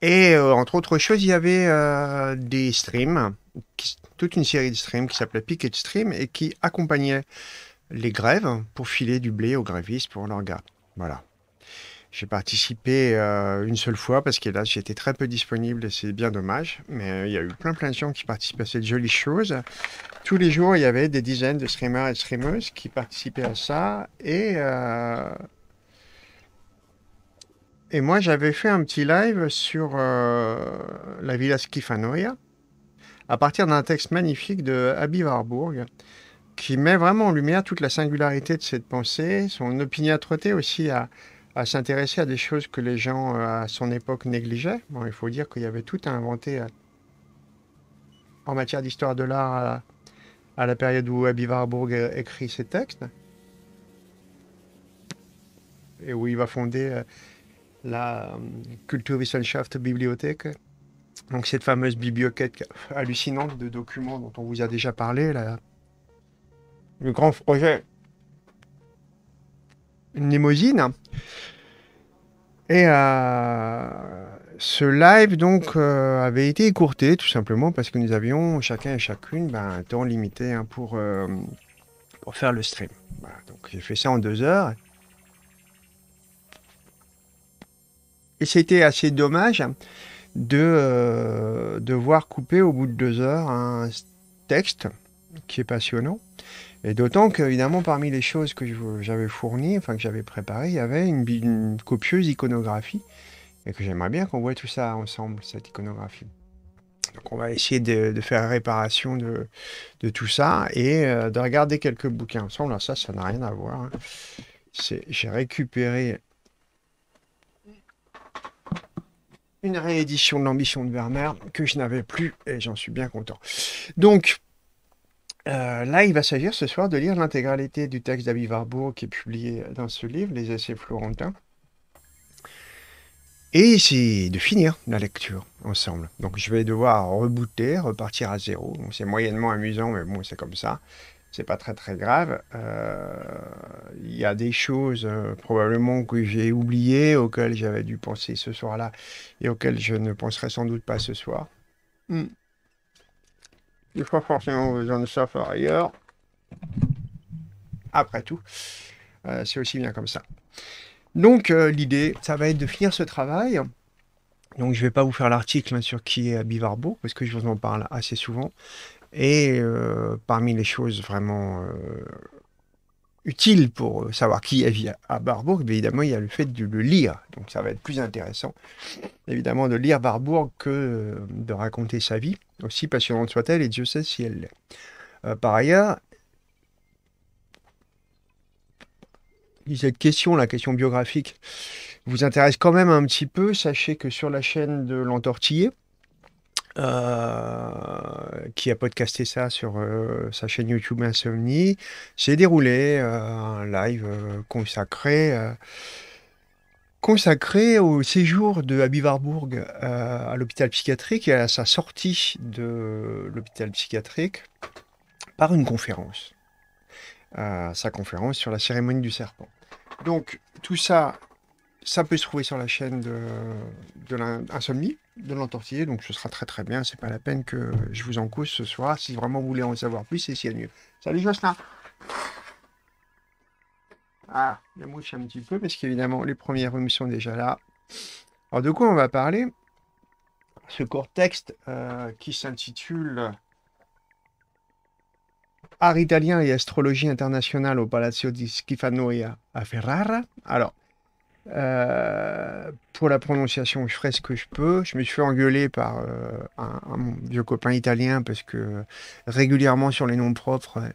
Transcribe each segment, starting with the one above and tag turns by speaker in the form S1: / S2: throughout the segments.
S1: Et euh, entre autres choses, il y avait euh, des streams, toute une série de streams qui s'appelait Picket Stream et qui accompagnaient les grèves pour filer du blé aux grévistes pour leur gars. Voilà. J'ai participé euh, une seule fois parce que là j'étais très peu disponible et c'est bien dommage. Mais il y a eu plein plein de gens qui participaient à cette jolie chose. Tous les jours, il y avait des dizaines de streamers et streameuses qui participaient à ça et et moi, j'avais fait un petit live sur euh, la villa Schifanoia, à partir d'un texte magnifique de Abby Warburg qui met vraiment en lumière toute la singularité de cette pensée, son opiniâtreté aussi à, s'intéresser à des choses que les gens euh, à son époque négligeaient. Bon, il faut dire qu'il y avait tout à inventer euh, en matière d'histoire de l'art à, la période où Abby Warburg écrit ses textes et où il va fonder la Kulturwissenschaft euh, Bibliothèque. Donc cette fameuse bibliothèque hallucinante de documents dont on vous a déjà parlé, le grand projet une limousine. Et euh, ce live donc euh, avait été écourté tout simplement parce que nous avions chacun et chacune ben, un temps limité hein, pour, pour faire le stream. donc j'ai fait ça en deux heures. Et c'était assez dommage de euh, devoir couper au bout de deux heures un texte qui est passionnant. Et d'autant qu'évidemment, parmi les choses que j'avais fournies, enfin que j'avais préparées, il y avait une, copieuse iconographie. Et que j'aimerais bien qu'on voit tout ça ensemble, cette iconographie. Donc on va essayer de, faire réparation de, tout ça et euh, de regarder quelques bouquins ensemble. Alors ça, ça n'a rien à voir. Hein. J'ai récupéré une réédition de l'ambition de Werner que je n'avais plus et j'en suis bien content. Donc, euh, là, il va s'agir ce soir de lire l'intégralité du texte d'Abi Warburg qui est publié dans ce livre, Les Essais Florentins. Et c'est de finir la lecture ensemble. Donc je vais devoir rebooter, repartir à zéro. C'est moyennement amusant, mais bon, c'est comme ça c'est pas très très grave. Euh, il y a des choses euh, probablement que j'ai oubliées, auxquelles j'avais dû penser ce soir-là et auxquelles je ne penserai sans doute pas ce soir. Mm. Il faut forcément besoin de ça par ailleurs. Après tout, euh, c'est aussi bien comme ça. Donc l'idée, ça va être de finir ce travail. Donc je ne vais pas vous faire l'article sur qui est Bivarbo, parce que je vous en parle assez souvent. Et euh, parmi les choses vraiment euh, utiles pour euh, savoir qui est à Barbourg, évidemment, il y a le fait de le lire. Donc ça va être plus intéressant, évidemment, de lire Barbourg que de raconter sa vie, aussi passionnante soit-elle, et Dieu sait si elle l'est. par ailleurs, cette question, la question biographique, vous intéresse quand même un petit peu. Sachez que sur la chaîne de l'entortillé, euh, qui a podcasté ça sur euh, sa chaîne YouTube Insomnie, s'est déroulé euh, un live consacré, consacré au séjour de Abby Warburg à l'hôpital psychiatrique et à sa sortie de l'hôpital psychiatrique par une conférence. sa conférence sur la cérémonie du serpent. Donc tout ça, ça peut se trouver sur la chaîne de, de l'Insomnie de l'entortiller, donc ce sera très très bien. C'est pas la peine que je vous en cause ce soir. Si vraiment vous voulez en savoir plus, et si elle mieux. Salut Jocelyn Ah, la mouche un petit peu, parce qu'évidemment, les premières rhumes sont déjà là. Alors, de quoi on va parler Ce court texte euh, qui s'intitule Art italien et astrologie internationale au Palazzo di Schifanoia à Ferrara. Alors, euh, pour la prononciation, je ferai ce que je peux. Je me suis fait engueuler par euh, un, vieux copain italien parce que régulièrement sur les noms propres, euh,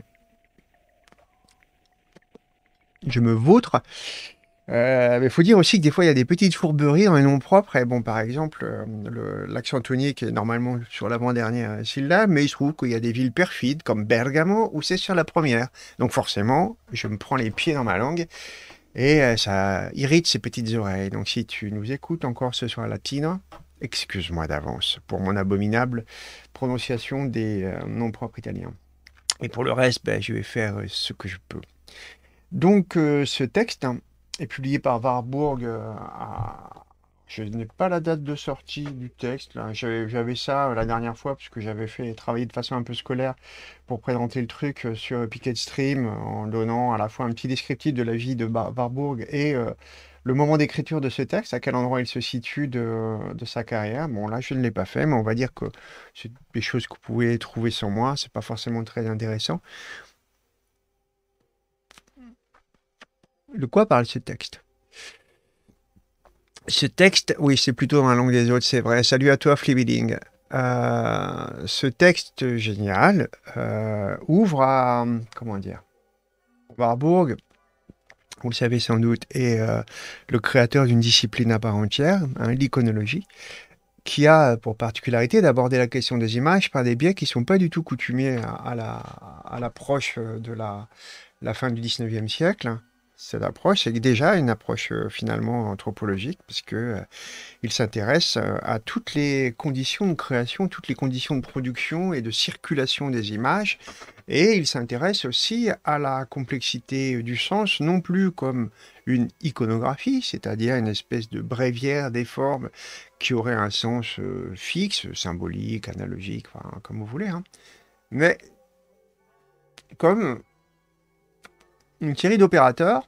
S1: je me vautre. mais il faut dire aussi que des fois, il y a des petites fourberies dans les noms propres. bon, par exemple, l'accent tonique est normalement sur l'avant-dernière syllabe, mais il se trouve qu'il y a des villes perfides comme Bergamo où c'est sur la première. Donc forcément, je me prends les pieds dans ma langue et euh, ça irrite ses petites oreilles. Donc si tu nous écoutes encore ce soir latine excuse-moi d'avance pour mon abominable prononciation des euh, noms propres italiens. Et pour le reste, ben, je vais faire euh, ce que je peux. Donc ce texte hein, est publié par Warburg à je n'ai pas la date de sortie du texte. J'avais ça euh, la dernière fois, puisque j'avais fait travailler de façon un peu scolaire pour présenter le truc euh, sur Picket Stream, en donnant à la fois un petit descriptif de la vie de Barbourg et euh, le moment d'écriture de ce texte, à quel endroit il se situe de, sa carrière. Bon, là, je ne l'ai pas fait, mais on va dire que c'est des choses que vous pouvez trouver sans moi. Ce n'est pas forcément très intéressant. Mm. De quoi parle ce texte ce texte, oui, c'est plutôt dans la langue des autres, c'est vrai. Salut à toi, Flibbiding. Euh, ce texte génial euh, ouvre à, comment dire, Warburg, vous le savez sans doute, est euh, le créateur d'une discipline à part entière, hein, l'iconologie, qui a pour particularité d'aborder la question des images par des biais qui ne sont pas du tout coutumiers à, l'approche de la, la, fin du 19e siècle cette approche est déjà une approche euh, finalement anthropologique parce que euh, il s'intéresse euh, à toutes les conditions de création, toutes les conditions de production et de circulation des images et il s'intéresse aussi à la complexité du sens non plus comme une iconographie, c'est-à-dire une espèce de bréviaire des formes qui aurait un sens fixe, symbolique, analogique, comme vous voulez, hein. mais comme une série d'opérateurs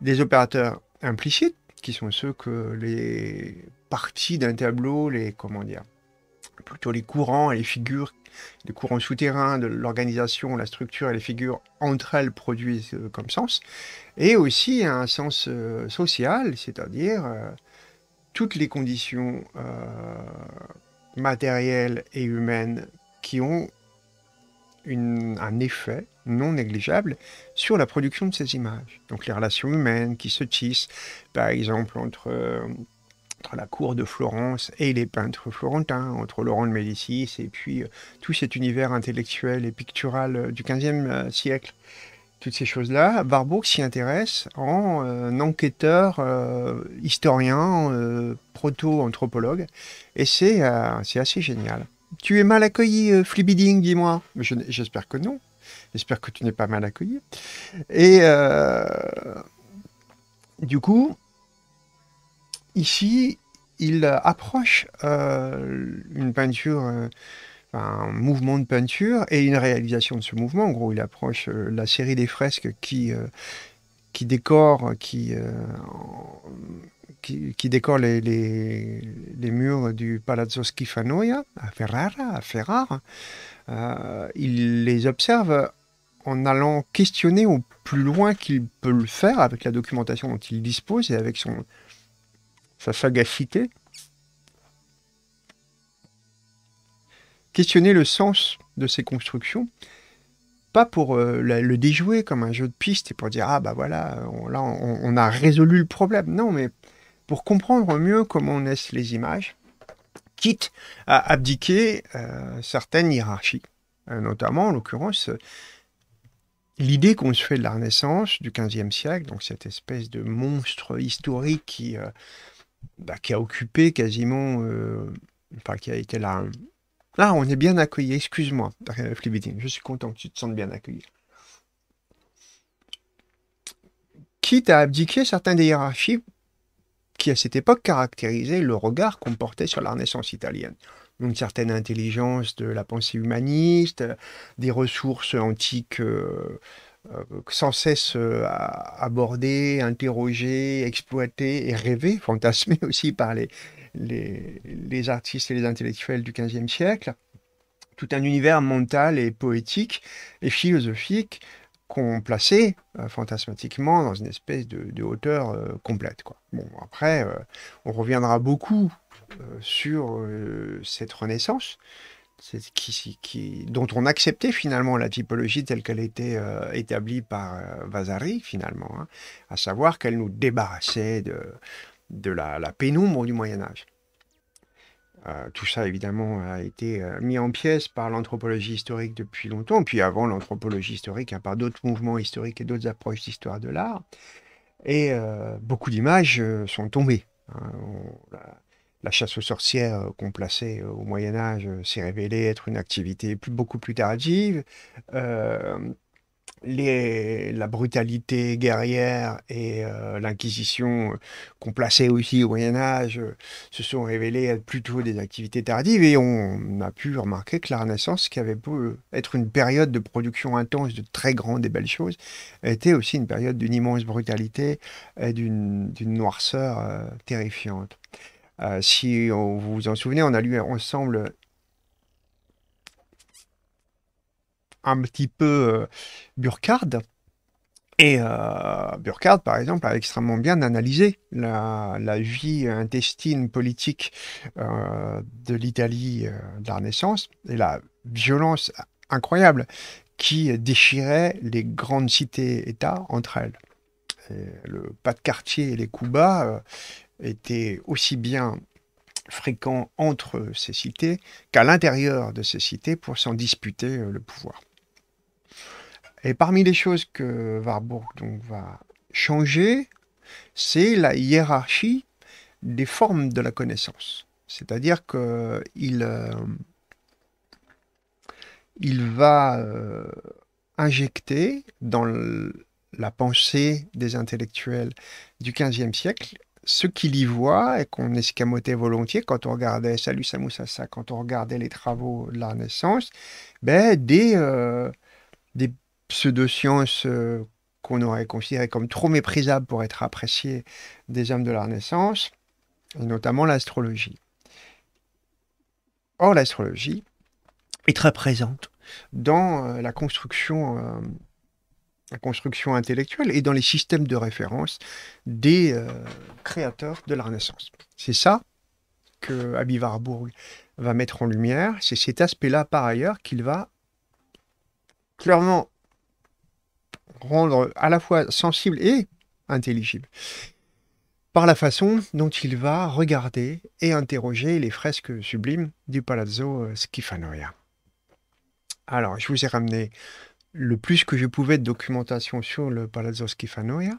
S1: des opérateurs implicites, qui sont ceux que les parties d'un tableau, les comment plutôt les courants et les figures, les courants souterrains de l'organisation, la structure et les figures entre elles produisent euh, comme sens, et aussi un sens euh, social, c'est-à-dire euh, toutes les conditions matérielles et humaines qui ont un effet non négligeable sur la production de ces images. Donc les relations humaines qui se tissent, par exemple, entre, euh, la cour de Florence et les peintres florentins, entre Laurent de Médicis et puis euh, tout cet univers intellectuel et pictural euh, du XVe siècle. Toutes ces choses-là, Barbeau s'y intéresse en enquêteur, historien, proto-anthropologue, et c'est assez génial. Tu es mal accueilli, Flibiding, dis-moi. J'espère que non. J'espère que tu n'es pas mal accueilli. Et euh, du coup, ici, il approche euh, une peinture, euh, un mouvement de peinture et une réalisation de ce mouvement. En gros, il approche la série des fresques qui, qui qui, qui, les, les, murs du Palazzo Schifanoia à Ferrara. À Ferrara. il les observe en allant questionner au plus loin qu'il peut le faire avec la documentation dont il dispose et avec son, sa sagacité. Questionner le sens de ces constructions, pas pour euh, le déjouer comme un jeu de piste et pour dire ah bah voilà, on, là on, a résolu le problème. Non, mais pour comprendre mieux comment naissent les images, quitte à abdiquer euh, certaines hiérarchies, euh, notamment en l'occurrence l'idée qu'on se fait de la Renaissance du XVe siècle, donc cette espèce de monstre historique qui, euh, bah, a occupé quasiment, euh, enfin qui a été là. Hein. Ah, on est bien accueilli, excuse-moi, Flibidine, je suis content que tu te sentes bien accueilli. Quitte à abdiquer certains des hiérarchies qui, à cette époque, caractérisaient le regard qu'on portait sur la Renaissance italienne une certaine intelligence de la pensée humaniste, des ressources antiques euh, euh, sans cesse euh, abordées, interrogées, exploitées et rêvées, fantasmées aussi par les, les, artistes et les intellectuels du XVe siècle. Tout un univers mental et poétique et philosophique qu'on plaçait fantasmatiquement dans une espèce de, hauteur complète. Quoi. Bon, après, on reviendra beaucoup euh, sur euh, cette renaissance, qui, dont on acceptait finalement la typologie telle qu'elle était euh, établie par Vasari, finalement, hein, à savoir qu'elle nous débarrassait de, de la, pénombre du Moyen Âge. tout ça, évidemment, a été mis en pièces par l'anthropologie historique depuis longtemps, puis avant l'anthropologie historique, par d'autres mouvements historiques et d'autres approches d'histoire de l'art. Et beaucoup d'images sont tombées. Hein, la chasse aux sorcières euh, qu'on plaçait euh, au Moyen Âge euh, s'est révélée être une activité beaucoup plus tardive. les, la brutalité guerrière et l'inquisition qu'on plaçait aussi au Moyen Âge se sont révélées être plutôt des activités tardives et on a pu remarquer que la Renaissance, qui avait pu être une période de production intense de très grandes et belles choses, était aussi une période d'une immense brutalité et d'une noirceur terrifiante. Euh, si vous vous en souvenez, on a lu ensemble un petit peu euh, Burkhard. Et euh, par exemple, a extrêmement bien analysé la, vie intestine politique euh, de l'Italie de la Renaissance et la violence incroyable qui déchirait les grandes cités-États entre elles. le pas de quartier et les coups bas était aussi bien fréquent entre ces cités qu'à l'intérieur de ces cités pour s'en disputer euh, le pouvoir. Et parmi les choses que Warburg donc, va changer, c'est la hiérarchie des formes de la connaissance. C'est-à-dire qu'il euh, il va euh, injecter dans la pensée des intellectuels du XVe siècle ceux qu'il y voit et qu'on escamotait volontiers quand on regardait Salut quand on regardait les travaux de la Renaissance, ben, des, euh, des pseudo-sciences euh, qu'on aurait considérées comme trop méprisables pour être appréciées des hommes de la Renaissance, et notamment l'astrologie. Or, l'astrologie est très présente dans euh, la construction la construction intellectuelle et dans les systèmes de référence des euh, créateurs de la Renaissance. C'est ça que Abby Warburg va mettre en lumière. C'est cet aspect-là, par ailleurs, qu'il va clairement rendre à la fois sensible et intelligible par la façon dont il va regarder et interroger les fresques sublimes du Palazzo Schifanoia. Alors, je vous ai ramené le plus que je pouvais de documentation sur le Palazzo Schifanoia,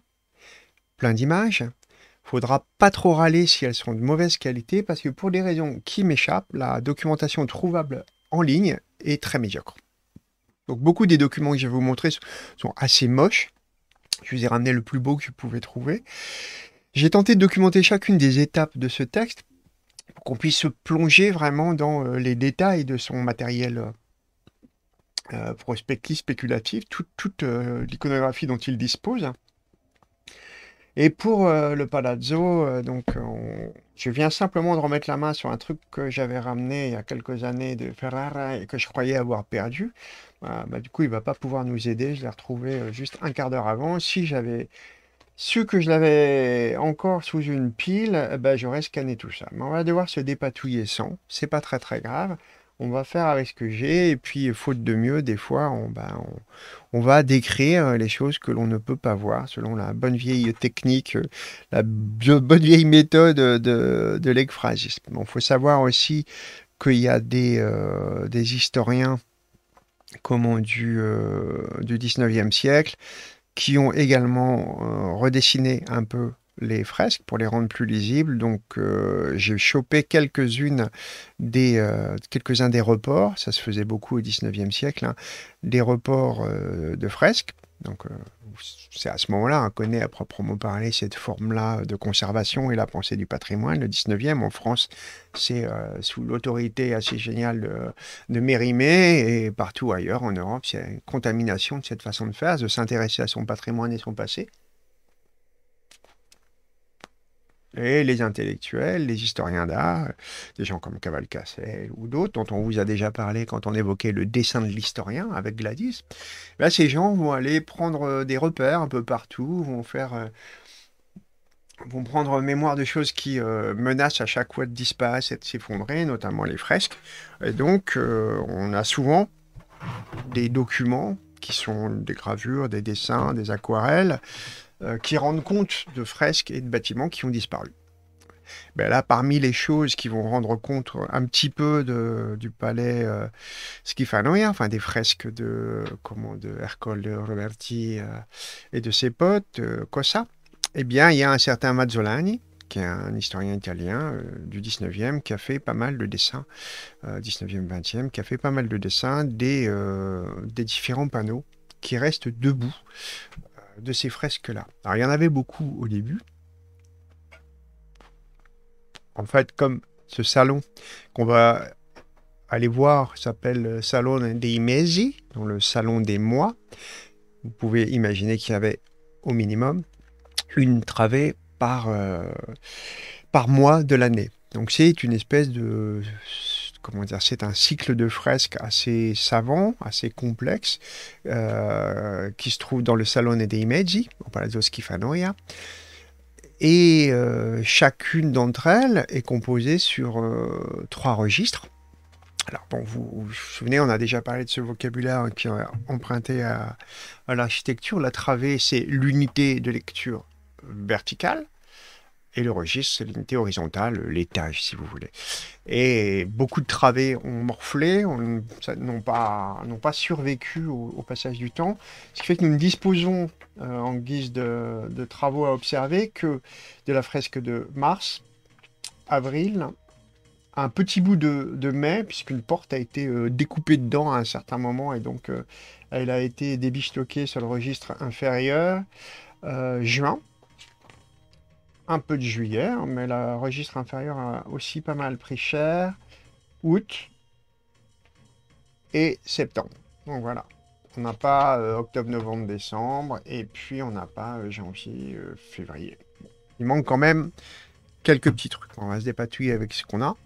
S1: plein d'images. Faudra pas trop râler si elles sont de mauvaise qualité parce que pour des raisons qui m'échappent, la documentation trouvable en ligne est très médiocre. Donc beaucoup des documents que je vais vous montrer sont assez moches. Je vous ai ramené le plus beau que je pouvais trouver. J'ai tenté de documenter chacune des étapes de ce texte pour qu'on puisse se plonger vraiment dans euh, les détails de son matériel euh, euh, prospective, spéculative, toute euh, l'iconographie dont il dispose. Et pour euh, le Palazzo, euh, donc, je viens simplement de remettre la main sur un truc que j'avais ramené il y a quelques années de Ferrara et que je croyais avoir perdu. Bah, du coup, il ne va pas pouvoir nous aider. Je l'ai retrouvé juste un quart d'heure avant. Si j'avais su que je l'avais encore sous une pile, bah, j'aurais scanné tout ça. Mais on va devoir se dépatouiller sans. C'est pas très très grave on va faire avec ce que j'ai, et puis faute de mieux, des fois, on, ben, on, va décrire euh, les choses que l'on ne peut pas voir, selon la bonne vieille technique, euh, la bonne vieille méthode de, de Il faut savoir aussi qu'il y a des, euh, historiens comment, du, 19e siècle qui ont également redessiné un peu les fresques pour les rendre plus lisibles. Donc, euh, j'ai chopé quelques-unes des euh, quelques-uns des reports. Ça se faisait beaucoup au 19e siècle, hein. des reports euh, de fresques. Donc, c'est à ce moment-là, qu'on connaît à proprement parler cette forme-là de conservation et la pensée du patrimoine. Le 19e, en France, c'est sous l'autorité assez géniale de, de, Mérimée et partout ailleurs en Europe, c'est une contamination de cette façon de faire, de s'intéresser à son patrimoine et son passé. et les intellectuels, les historiens d'art, des gens comme Cavalcassel ou d'autres, dont on vous a déjà parlé quand on évoquait le dessin de l'historien avec Gladys, bah, ces gens vont aller prendre euh, des repères un peu partout, vont faire euh, vont prendre mémoire de choses qui euh, menacent à chaque fois de disparaître et de s'effondrer, notamment les fresques. Et donc, on a souvent des documents qui sont des gravures, des dessins, des aquarelles, euh, qui rendent compte de fresques et de bâtiments qui ont disparu. Ben là, parmi les choses qui vont rendre compte un petit peu du palais euh, Schifanoia, enfin des fresques de, comment, de Ercole Roberti euh, et de ses potes, euh, Cossa, eh bien, il y a un certain Mazzolani, qui est un historien italien euh, du 19e, qui a fait pas mal de dessins, 19e, 20e, qui a fait pas mal de dessins des, des différents panneaux qui restent debout de ces fresques-là. Alors, il y en avait beaucoup au début. En fait, comme ce salon qu'on va aller voir s'appelle Salon des Mesi, le salon des mois, vous pouvez imaginer qu'il y avait au minimum une travée par, euh, par mois de l'année. Donc c'est une espèce de c'est un cycle de fresques assez savant, assez complexe, euh, qui se trouve dans le Salone dei Mezzi, au Palazzo Schifanoia. Et euh, chacune d'entre elles est composée sur euh, trois registres. Alors bon, vous, vous, souvenez, on a déjà parlé de ce vocabulaire qui est emprunté à l'architecture. La travée, c'est l'unité de lecture verticale et le registre, c'est l'unité horizontale, l'étage, si vous voulez. Et beaucoup de travées ont morflé, n'ont pas, pas, survécu au, passage du temps, ce qui fait que nous ne disposons, euh, en guise de, travaux à observer, que de la fresque de mars, avril, un petit bout de, mai, puisqu'une porte a été euh, découpée dedans à un certain moment, et donc euh, elle a été débistoquée sur le registre inférieur, juin, un peu de juillet, hein, mais le registre inférieur a aussi pas mal pris cher. Août et septembre. Donc voilà. On n'a pas euh, octobre, novembre, décembre. Et puis on n'a pas euh, janvier, euh, février. Il manque quand même quelques petits trucs. On va se dépatouiller avec ce qu'on a.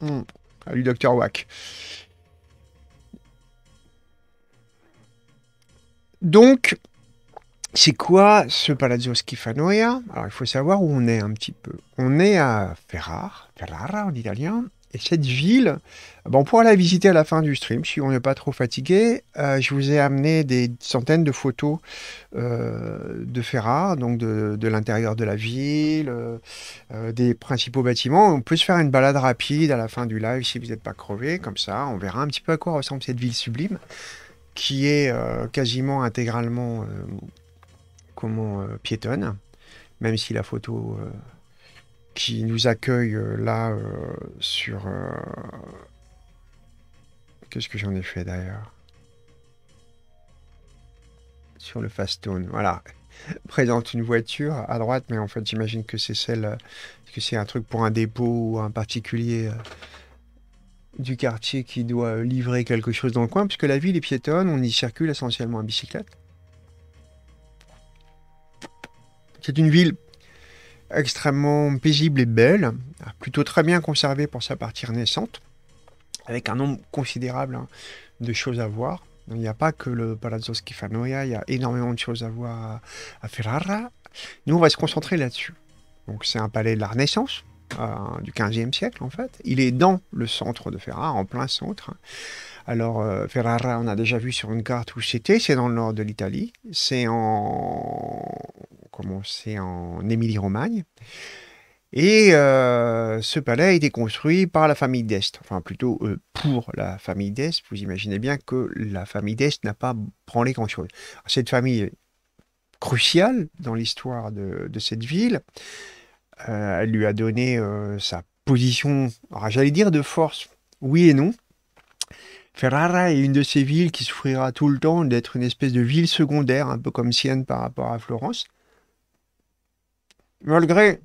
S1: Hmm. Salut Docteur Wack. Donc, c'est quoi ce Palazzo Schifanoia Alors, il faut savoir où on est un petit peu. On est à Ferrare, Ferrara en italien, et cette ville, bon, on pourra la visiter à la fin du stream si on n'est pas trop fatigué. Euh, je vous ai amené des centaines de photos euh, de Ferrare, donc de, l'intérieur de la ville, euh, des principaux bâtiments. On peut se faire une balade rapide à la fin du live si vous n'êtes pas crevé, comme ça on verra un petit peu à quoi ressemble cette ville sublime qui est quasiment intégralement euh, piétonne, même si la photo euh, qui nous accueille euh, là sur... Qu'est-ce que j'en ai fait d'ailleurs Sur le Fastone, voilà présente une voiture à droite, mais en fait, j'imagine que c'est celle, que c'est un truc pour un dépôt ou un particulier du quartier qui doit livrer quelque chose dans le coin, puisque la ville est piétonne, on y circule essentiellement en bicyclette. C'est une ville extrêmement paisible et belle, plutôt très bien conservée pour sa partie renaissante, avec un nombre considérable hein, de choses à voir. Il n'y a pas que le Palazzo Schifanoia, il y a énormément de choses à voir à Ferrara. Nous, on va se concentrer là-dessus. Donc, c'est un palais de la Renaissance, euh, du XVe siècle en fait. Il est dans le centre de Ferrara, en plein centre. Alors euh, Ferrara, on a déjà vu sur une carte où c'était, c'est dans le nord de l'Italie, c'est en... C'est en Émilie-Romagne. Et euh, ce palais a été construit par la famille d'Est, enfin plutôt euh, pour la famille d'Est. Vous imaginez bien que la famille d'Est n'a pas branlé grand-chose. Cette famille est cruciale dans l'histoire de, cette ville, euh, elle lui a donné sa position, j'allais dire de force, oui et non. Ferrara est une de ces villes qui souffrira tout le temps d'être une espèce de ville secondaire, un peu comme Sienne par rapport à Florence. Malgré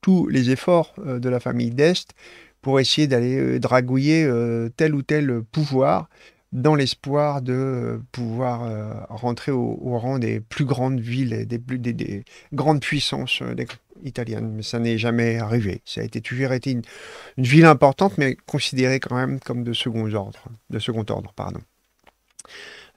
S1: tous les efforts euh, de la famille d'Est pour essayer d'aller euh, dragouiller euh, tel ou tel pouvoir dans l'espoir de pouvoir rentrer au, rang des plus grandes villes des, grandes puissances italiennes. Mais ça n'est jamais arrivé. Ça a été toujours été une, ville importante, mais considérée quand même comme de second ordre. De second ordre pardon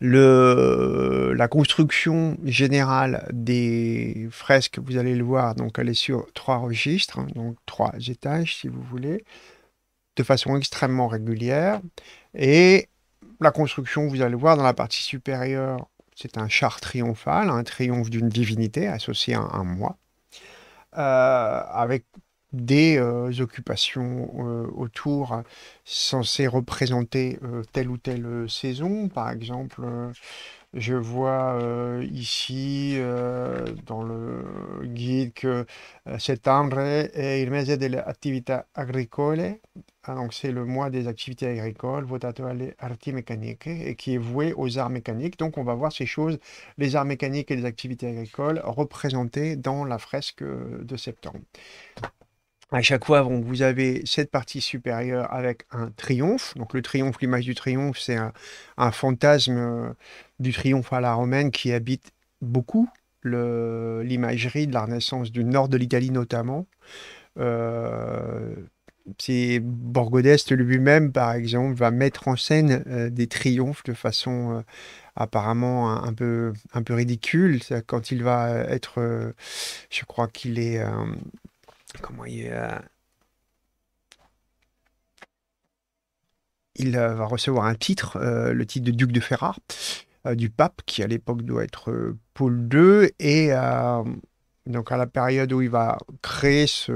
S1: la construction générale des fresques, vous allez le voir, donc elle est sur trois registres, hein, donc trois étages si vous voulez, de façon extrêmement régulière. Et la construction, vous allez le voir, dans la partie supérieure, c'est un char triomphal, un triomphe d'une divinité associée à un moi. Euh, avec des euh, occupations euh, autour censées représenter euh, telle ou telle saison. Par exemple, je vois ici dans le guide que septembre est le mois des activités agricoles. Ah, donc c'est le mois des activités agricoles, votatoire alle arti mécaniques, et qui est voué aux arts mécaniques. Donc on va voir ces choses, les arts mécaniques et les activités agricoles, représentées dans la fresque de septembre à chaque fois, vous avez cette partie supérieure avec un triomphe. Donc le triomphe, l'image du triomphe, c'est un, fantasme euh, du triomphe à la romaine qui habite beaucoup l'imagerie de la Renaissance du nord de l'Italie notamment. Euh, Borgodeste lui-même, par exemple, va mettre en scène euh, des triomphes de façon apparemment peu, un peu ridicule. Quand il va être, je crois qu'il est Comment il. Euh, euh, va recevoir un titre, euh, le titre de duc de Ferrare, du pape, qui à l'époque doit être Paul II, et donc à la période où il va créer ce,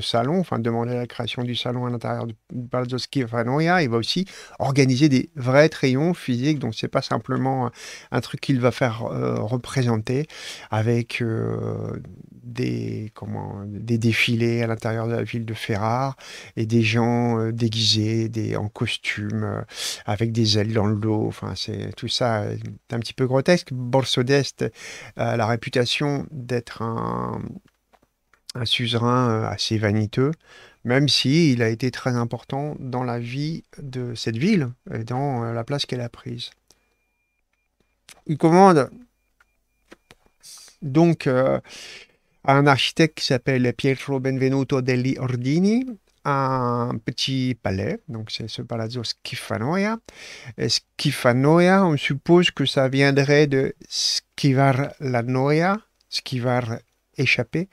S1: salon, enfin demander la création du salon à l'intérieur de et il va aussi organiser des vrais crayons physiques. Donc c'est pas simplement un truc qu'il va faire euh, représenter avec euh, des comment des défilés à l'intérieur de la ville de Ferrare et des gens euh, déguisés, des en costume avec des ailes dans le dos. Enfin c'est tout ça est un petit peu grotesque. Borso d'Est a la réputation d'être être un, suzerain euh, assez vaniteux, même si il a été très important dans la vie de cette ville et dans euh, la place qu'elle a prise. Il commande donc euh, à un architecte qui s'appelle Pietro Benvenuto degli Ordini un petit palais, donc c'est ce palazzo Schifanoia. Et Schifanoia, on suppose que ça viendrait de Schivar la Noia, ce qui va échapper,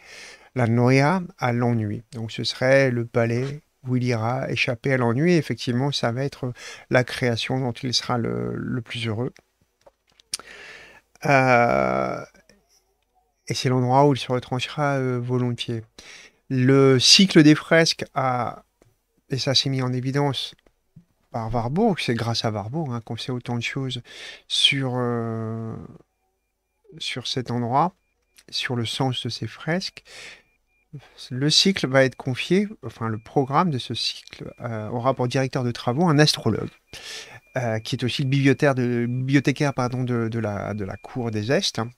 S1: la noia à l'ennui. Donc ce serait le palais où il ira échapper à l'ennui. Effectivement, ça va être la création dont il sera le, plus heureux. Euh, et c'est l'endroit où il se retranchera euh, volontiers. Le cycle des fresques a, et ça s'est mis en évidence par Warburg, c'est grâce à Warburg hein, qu'on sait autant de choses sur, euh, sur cet endroit sur le sens de ces fresques, le cycle va être confié, enfin le programme de ce cycle euh, aura pour directeur de travaux un astrologue, euh, qui est aussi le bibliothécaire de, pardon, de, de, la, cour des Estes, hein.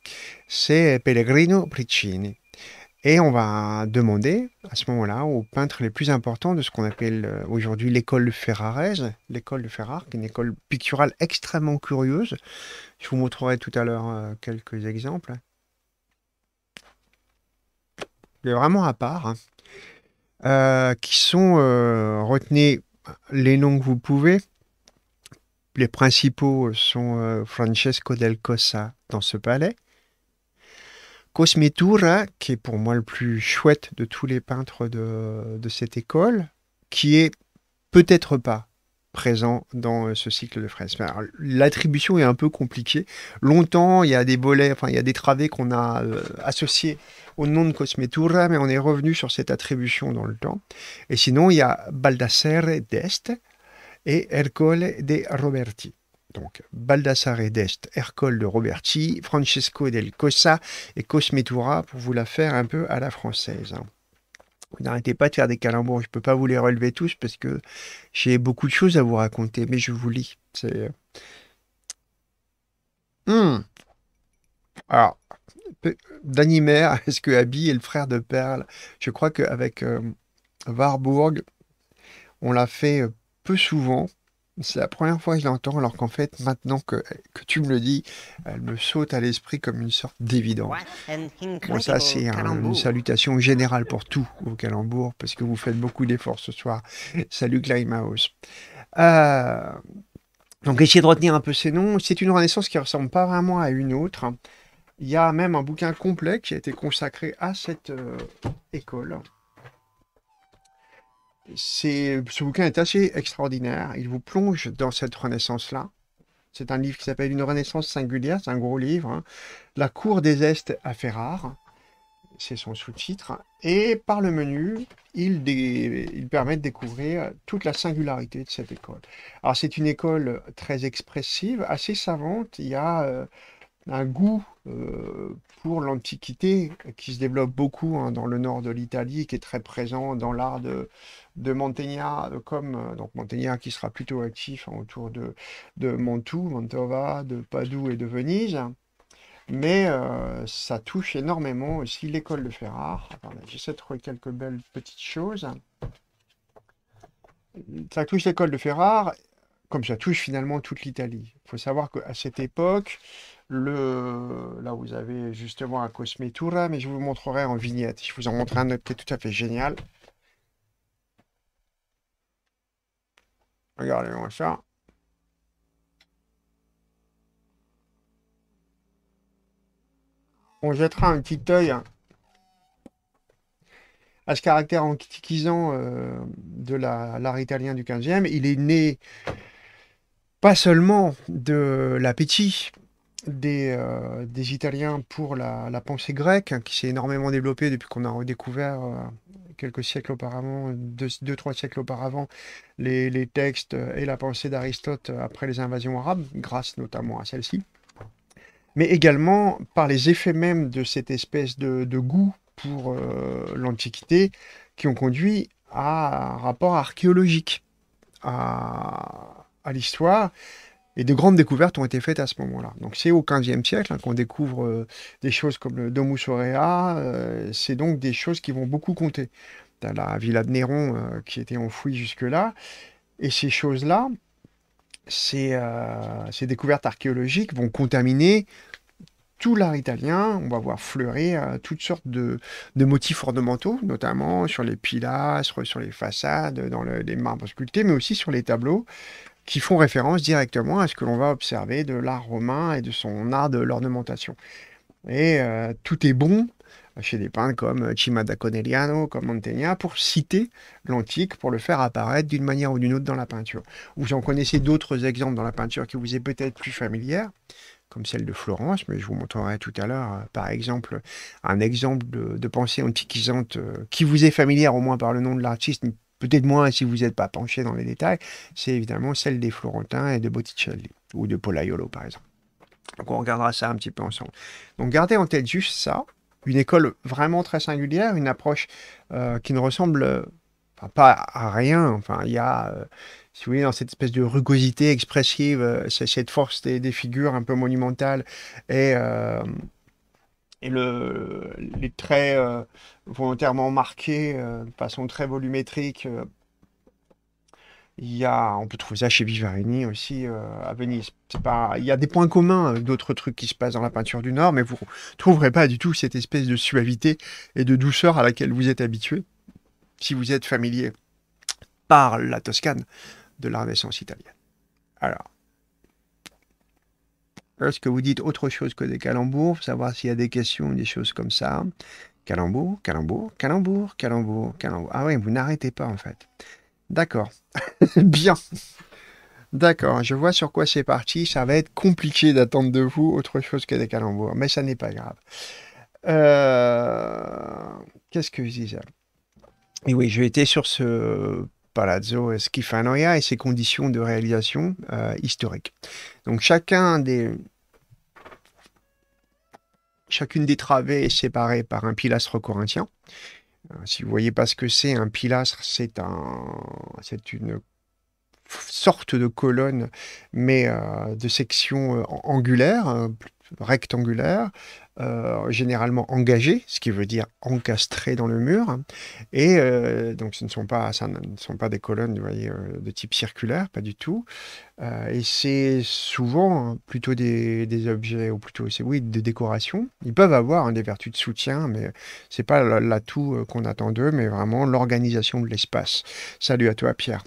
S1: c'est Pellegrino Priccini. Et on va demander à ce moment-là aux peintres les plus importants de ce qu'on appelle euh, aujourd'hui l'école Ferrarese, l'école de Ferrare, qui est une école picturale extrêmement curieuse. Je vous montrerai tout à l'heure quelques exemples vraiment à part, hein, euh, qui sont, euh, retenez les noms que vous pouvez. Les principaux sont euh, Francesco del cossa dans ce palais, Cosmetura, qui est pour moi le plus chouette de tous les peintres de cette école, qui est peut-être pas présent dans euh, ce cycle de fraises. L'attribution est un peu compliquée. Longtemps, il y a des bolets, enfin, il y a des travées qu'on a euh, associées au nom de Cosmetura, mais on est revenu sur cette attribution dans le temps. Et sinon, il y a Baldassare d'Est et Ercole de Roberti. Donc, Baldassare d'Est, Ercole de Roberti, Francesco del Cosa et Cosmetura, pour vous la faire un peu à la française. Hein. Vous n'arrêtez pas de faire des calembours. Je ne peux pas vous les relever tous parce que j'ai beaucoup de choses à vous raconter, mais je vous lis. C'est. Euh, hmm. Alors, est-ce que Abby est le frère de Perle Je crois qu'avec euh, Warburg, on l'a fait euh, peu souvent. C'est la première fois que je l'entends, alors qu'en fait, maintenant que, que, tu me le dis, elle me saute à l'esprit comme une sorte d'évidence. Bon, ça, c'est un, une salutation générale pour tout au calembour, parce que vous faites beaucoup d'efforts ce soir. Salut Climehouse. donc, essayez de retenir un peu ces noms. C'est une renaissance qui ne ressemble pas vraiment à une autre. Il y a même un bouquin complet qui a été consacré à cette euh, école c'est, ce bouquin est assez extraordinaire. Il vous plonge dans cette renaissance-là. C'est un livre qui s'appelle Une renaissance singulière. C'est un gros livre. Hein. La cour des Estes à Ferrare. C'est son sous-titre. Et par le menu, il, permet de découvrir toute la singularité de cette école. Alors, c'est une école très expressive, assez savante. Il y a. Euh, un goût euh, pour l'Antiquité qui se développe beaucoup hein, dans le nord de l'Italie, qui est très présent dans l'art de, de comme euh, donc Mantegna qui sera plutôt actif hein, autour de, de Mantoue, Mantova, de Padoue et de Venise. Mais euh, ça touche énormément aussi l'école de Ferrare. J'essaie de trouver quelques belles petites choses. Ça touche l'école de Ferrare, comme ça touche finalement toute l'Italie. Il faut savoir qu'à cette époque, le, là vous avez justement un Cosmetura, mais je vous montrerai en vignette. Je vous en montrerai un autre qui est tout à fait génial. Regardez-moi ça. On jettera un petit œil à ce caractère antiquisant euh, de l'art italien du 15e. Il est né pas seulement de l'appétit, euh, des, Italiens pour la, pensée grecque, hein, qui s'est énormément développée depuis qu'on a redécouvert euh, quelques siècles auparavant, deux, trois siècles auparavant, les, textes et la pensée d'Aristote après les invasions arabes, grâce notamment à celle-ci, mais également par les effets même de cette espèce de, goût pour euh, l'Antiquité qui ont conduit à un rapport archéologique à l'histoire et de grandes découvertes ont été faites à ce moment-là. Donc c'est au XVe siècle hein, qu'on découvre euh, des choses comme le Domus Aurea. Euh, c'est donc des choses qui vont beaucoup compter. As la villa de Néron euh, qui était enfouie jusque-là. Et ces choses-là, ces, découvertes archéologiques vont contaminer tout l'art italien, on va voir fleurir toutes sortes de, motifs ornementaux, notamment sur les pilastres, sur les façades, dans les marbres sculptés, mais aussi sur les tableaux qui font référence directement à ce que l'on va observer de l'art romain et de son art de l'ornementation. Et euh, tout est bon chez des peintres comme Cima da Conegliano, comme Mantegna, pour citer l'antique, pour le faire apparaître d'une manière ou d'une autre dans la peinture. Vous en connaissez d'autres exemples dans la peinture qui vous est peut-être plus familière, comme celle de Florence, mais je vous montrerai tout à l'heure, euh, par exemple, un exemple de, pensée antiquisante euh, qui vous est familière au moins par le nom de l'artiste, peut-être moins si vous n'êtes pas penché dans les détails, c'est évidemment celle des Florentins et de Botticelli, ou de Polaiolo par exemple. Donc on regardera ça un petit peu ensemble. Donc gardez en tête juste ça, une école vraiment très singulière, une approche euh, qui ne ressemble euh, pas à rien. Enfin, il y a, euh, si vous voulez, dans cette espèce de rugosité expressive, cette force des, des, figures un peu monumentales et et les traits euh, volontairement marqués euh, de façon très volumétrique. Euh, il y a, on peut trouver ça chez Vivarini aussi à Venise. il y a des points communs avec d'autres trucs qui se passent dans la peinture du Nord, mais vous ne trouverez pas du tout cette espèce de suavité et de douceur à laquelle vous êtes habitué si vous êtes familier par la Toscane de la Renaissance italienne. Alors, est-ce que vous dites autre chose que des calembours, savoir s'il y a des questions, ou des choses comme ça. Calembour, calembour, calembour, calembour, calembour. Ah oui, vous n'arrêtez pas en fait. D'accord. Bien. D'accord, je vois sur quoi c'est parti. Ça va être compliqué d'attendre de vous autre chose que des calembours, mais ça n'est pas grave. Euh, qu'est-ce que je disais Et oui, j'ai été sur ce Palazzo Schifanoia et ses conditions de réalisation euh, historiques. Donc chacun des, chacune des travées est séparée par un pilastre corinthien. Euh, si vous voyez pas ce que c'est, un pilastre, c'est un, c'est une sorte de colonne, mais euh, de section angulaire, rectangulaire, euh, généralement engagés, ce qui veut dire encastrés dans le mur. Et euh, donc, ce ne sont pas, ça ne sont pas des colonnes euh, de type circulaire, pas du tout. et c'est souvent hein, plutôt des, objets, ou plutôt, c'est oui, des décorations. Ils peuvent avoir hein, des vertus de soutien, mais c'est pas l'atout qu'on attend d'eux, mais vraiment l'organisation de l'espace. Salut à toi, Pierre.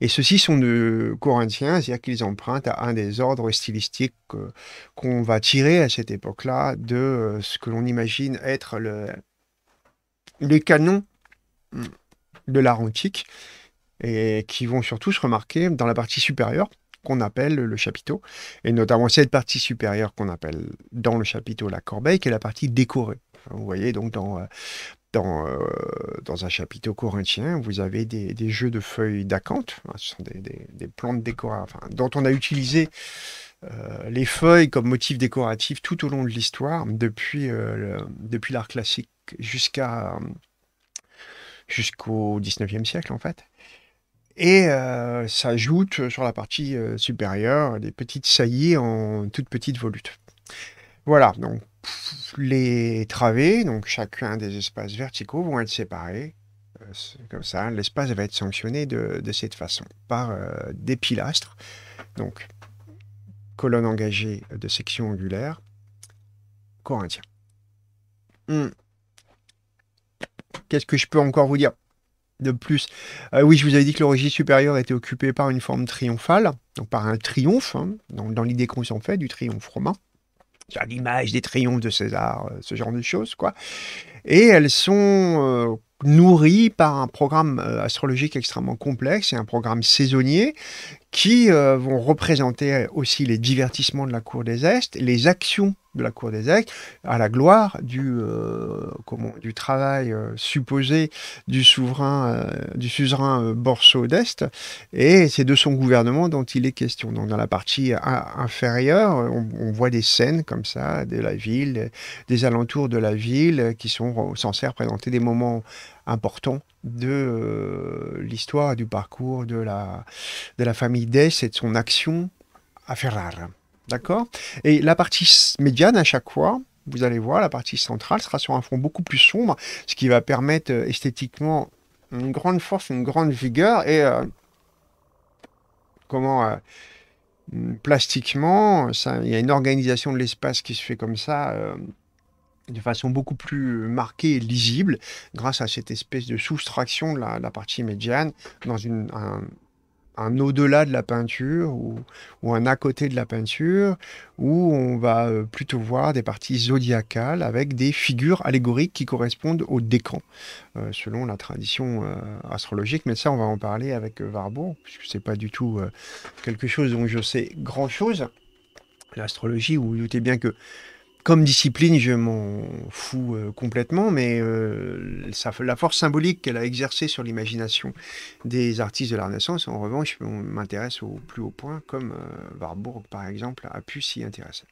S1: Et ceux-ci sont de corinthiens, c'est-à-dire qu'ils empruntent à un des ordres stylistiques euh, qu'on va tirer à cette époque-là de euh, ce que l'on imagine être le, les canons mm, de l'art antique, et qui vont surtout se remarquer dans la partie supérieure qu'on appelle le chapiteau, et notamment cette partie supérieure qu'on appelle dans le chapiteau la corbeille, qui est la partie décorée. Vous voyez, donc dans, euh, dans, euh, dans un chapiteau corinthien, vous avez des, jeux de feuilles d'acanthe, ce sont des, plantes décoratives, dont on a utilisé euh, les feuilles comme motif décoratif tout au long de l'histoire, depuis, depuis l'art classique jusqu'à, jusqu'au 19e siècle en fait. Et euh, ajoute sur la partie supérieure des petites saillies en toutes petites volutes. Voilà, donc les travées, donc chacun des espaces verticaux, vont être séparés. Euh, comme ça, l'espace va être sanctionné de, de cette façon, par euh, des pilastres, donc colonne engagée de section angulaire, corinthien. Hmm. Qu'est-ce que je peux encore vous dire de plus euh, Oui, je vous avais dit que l'origine supérieure était occupée par une forme triomphale, donc par un triomphe, hein, dans, dans l'idée qu'on s'en fait du triomphe romain à l'image des triomphes de César, euh, ce genre de choses, quoi. Et elles sont euh, nourries par un programme euh, astrologique extrêmement complexe et un programme saisonnier qui vont représenter aussi les divertissements de la cour des Estes, les actions de la Cour des actes, à la gloire du, euh, comment, du travail euh, supposé du souverain, euh, du suzerain Borso d'Est, et c'est de son gouvernement dont il est question. Donc dans la partie inférieure, on, voit des scènes comme ça de la ville, des alentours de la ville, qui sont censés représenter des moments importants de l'histoire du parcours de la, de la famille d'est et de son action à Ferrara. D'accord Et la partie médiane à chaque fois, vous allez voir, la partie centrale sera sur un fond beaucoup plus sombre, ce qui va permettre euh, esthétiquement une grande force, une grande vigueur et euh, comment euh, plastiquement, il y a une organisation de l'espace qui se fait comme ça euh, de façon beaucoup plus marquée et lisible grâce à cette espèce de soustraction de la, partie médiane dans une, un, un au-delà de la peinture ou, un à côté de la peinture, où on va euh, plutôt voir des parties zodiacales avec des figures allégoriques qui correspondent au décan, euh, selon la tradition euh, astrologique. Mais ça, on va en parler avec Warburg, puisque ce n'est pas du tout quelque chose dont je sais grand-chose. L'astrologie, vous, vous doutez bien que comme discipline, je m'en fous euh, complètement, mais euh, la force symbolique qu'elle a exercée sur l'imagination des artistes de la Renaissance, en revanche, on m'intéresse au plus haut point, comme euh, Warburg, par exemple, a pu s'y intéresser.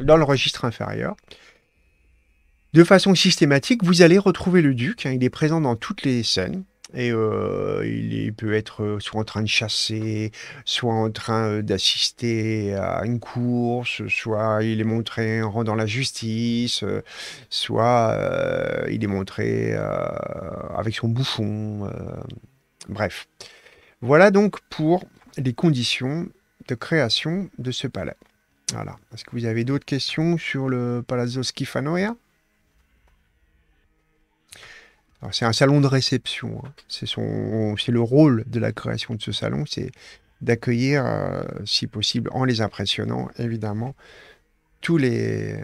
S1: Dans le registre inférieur, de façon systématique, vous allez retrouver le duc, hein, il est présent dans toutes les scènes, et euh, il, peut être euh, soit en train de chasser, soit en train euh, d'assister à une course, soit il est montré en rendant la justice, soit il est montré avec son bouffon. bref. Voilà donc pour les conditions de création de ce palais. Voilà. Est-ce que vous avez d'autres questions sur le Palazzo Schifanoia c'est un salon de réception. Hein. C'est, le rôle de la création de ce salon, c'est d'accueillir, euh, si possible, en les impressionnant, évidemment, tous les,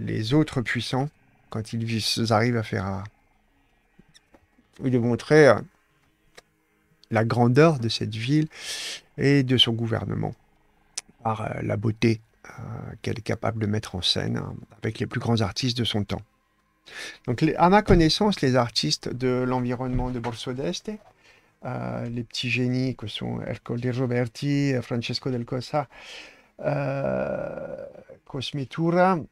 S1: euh, autres puissants quand ils, arrivent à faire. À, de montrer euh, la grandeur de cette ville et de son gouvernement par la beauté qu'elle est capable de mettre en scène hein, avec les plus grands artistes de son temps. Donc, à ma connaissance, les artistes de l'environnement de Borso d'Este, euh, les petits génies que sont Ercole Roberti, Francesco del Cosa, euh, Cosmetura, ne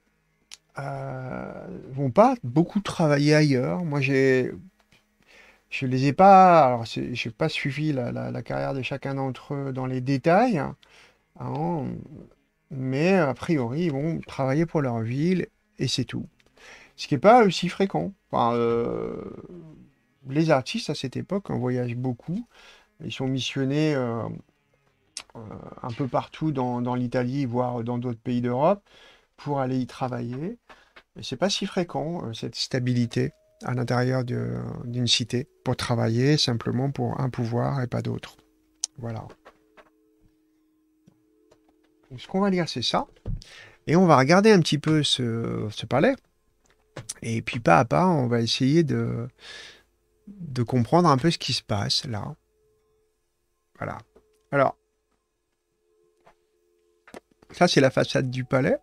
S1: euh, vont pas beaucoup travailler ailleurs. Moi, j'ai je les ai pas, alors je n'ai pas suivi la, carrière de chacun d'entre eux dans les détails, hein, hein, mais a priori, ils vont travailler pour leur ville et c'est tout. Ce qui n'est pas aussi fréquent. Euh, les artistes à cette époque en voyagent beaucoup. Ils sont missionnés euh, euh, un peu partout dans, l'Italie, voire dans d'autres pays d'Europe, pour aller y travailler. Et c'est pas si fréquent, cette stabilité à l'intérieur d'une cité, pour travailler simplement pour un pouvoir et pas d'autre. Voilà. ce qu'on va lire, c'est ça. Et on va regarder un petit peu ce palais. Et puis pas à pas, on va essayer de, de comprendre un peu ce qui se passe là. Voilà. Alors, ça c'est la façade du palais.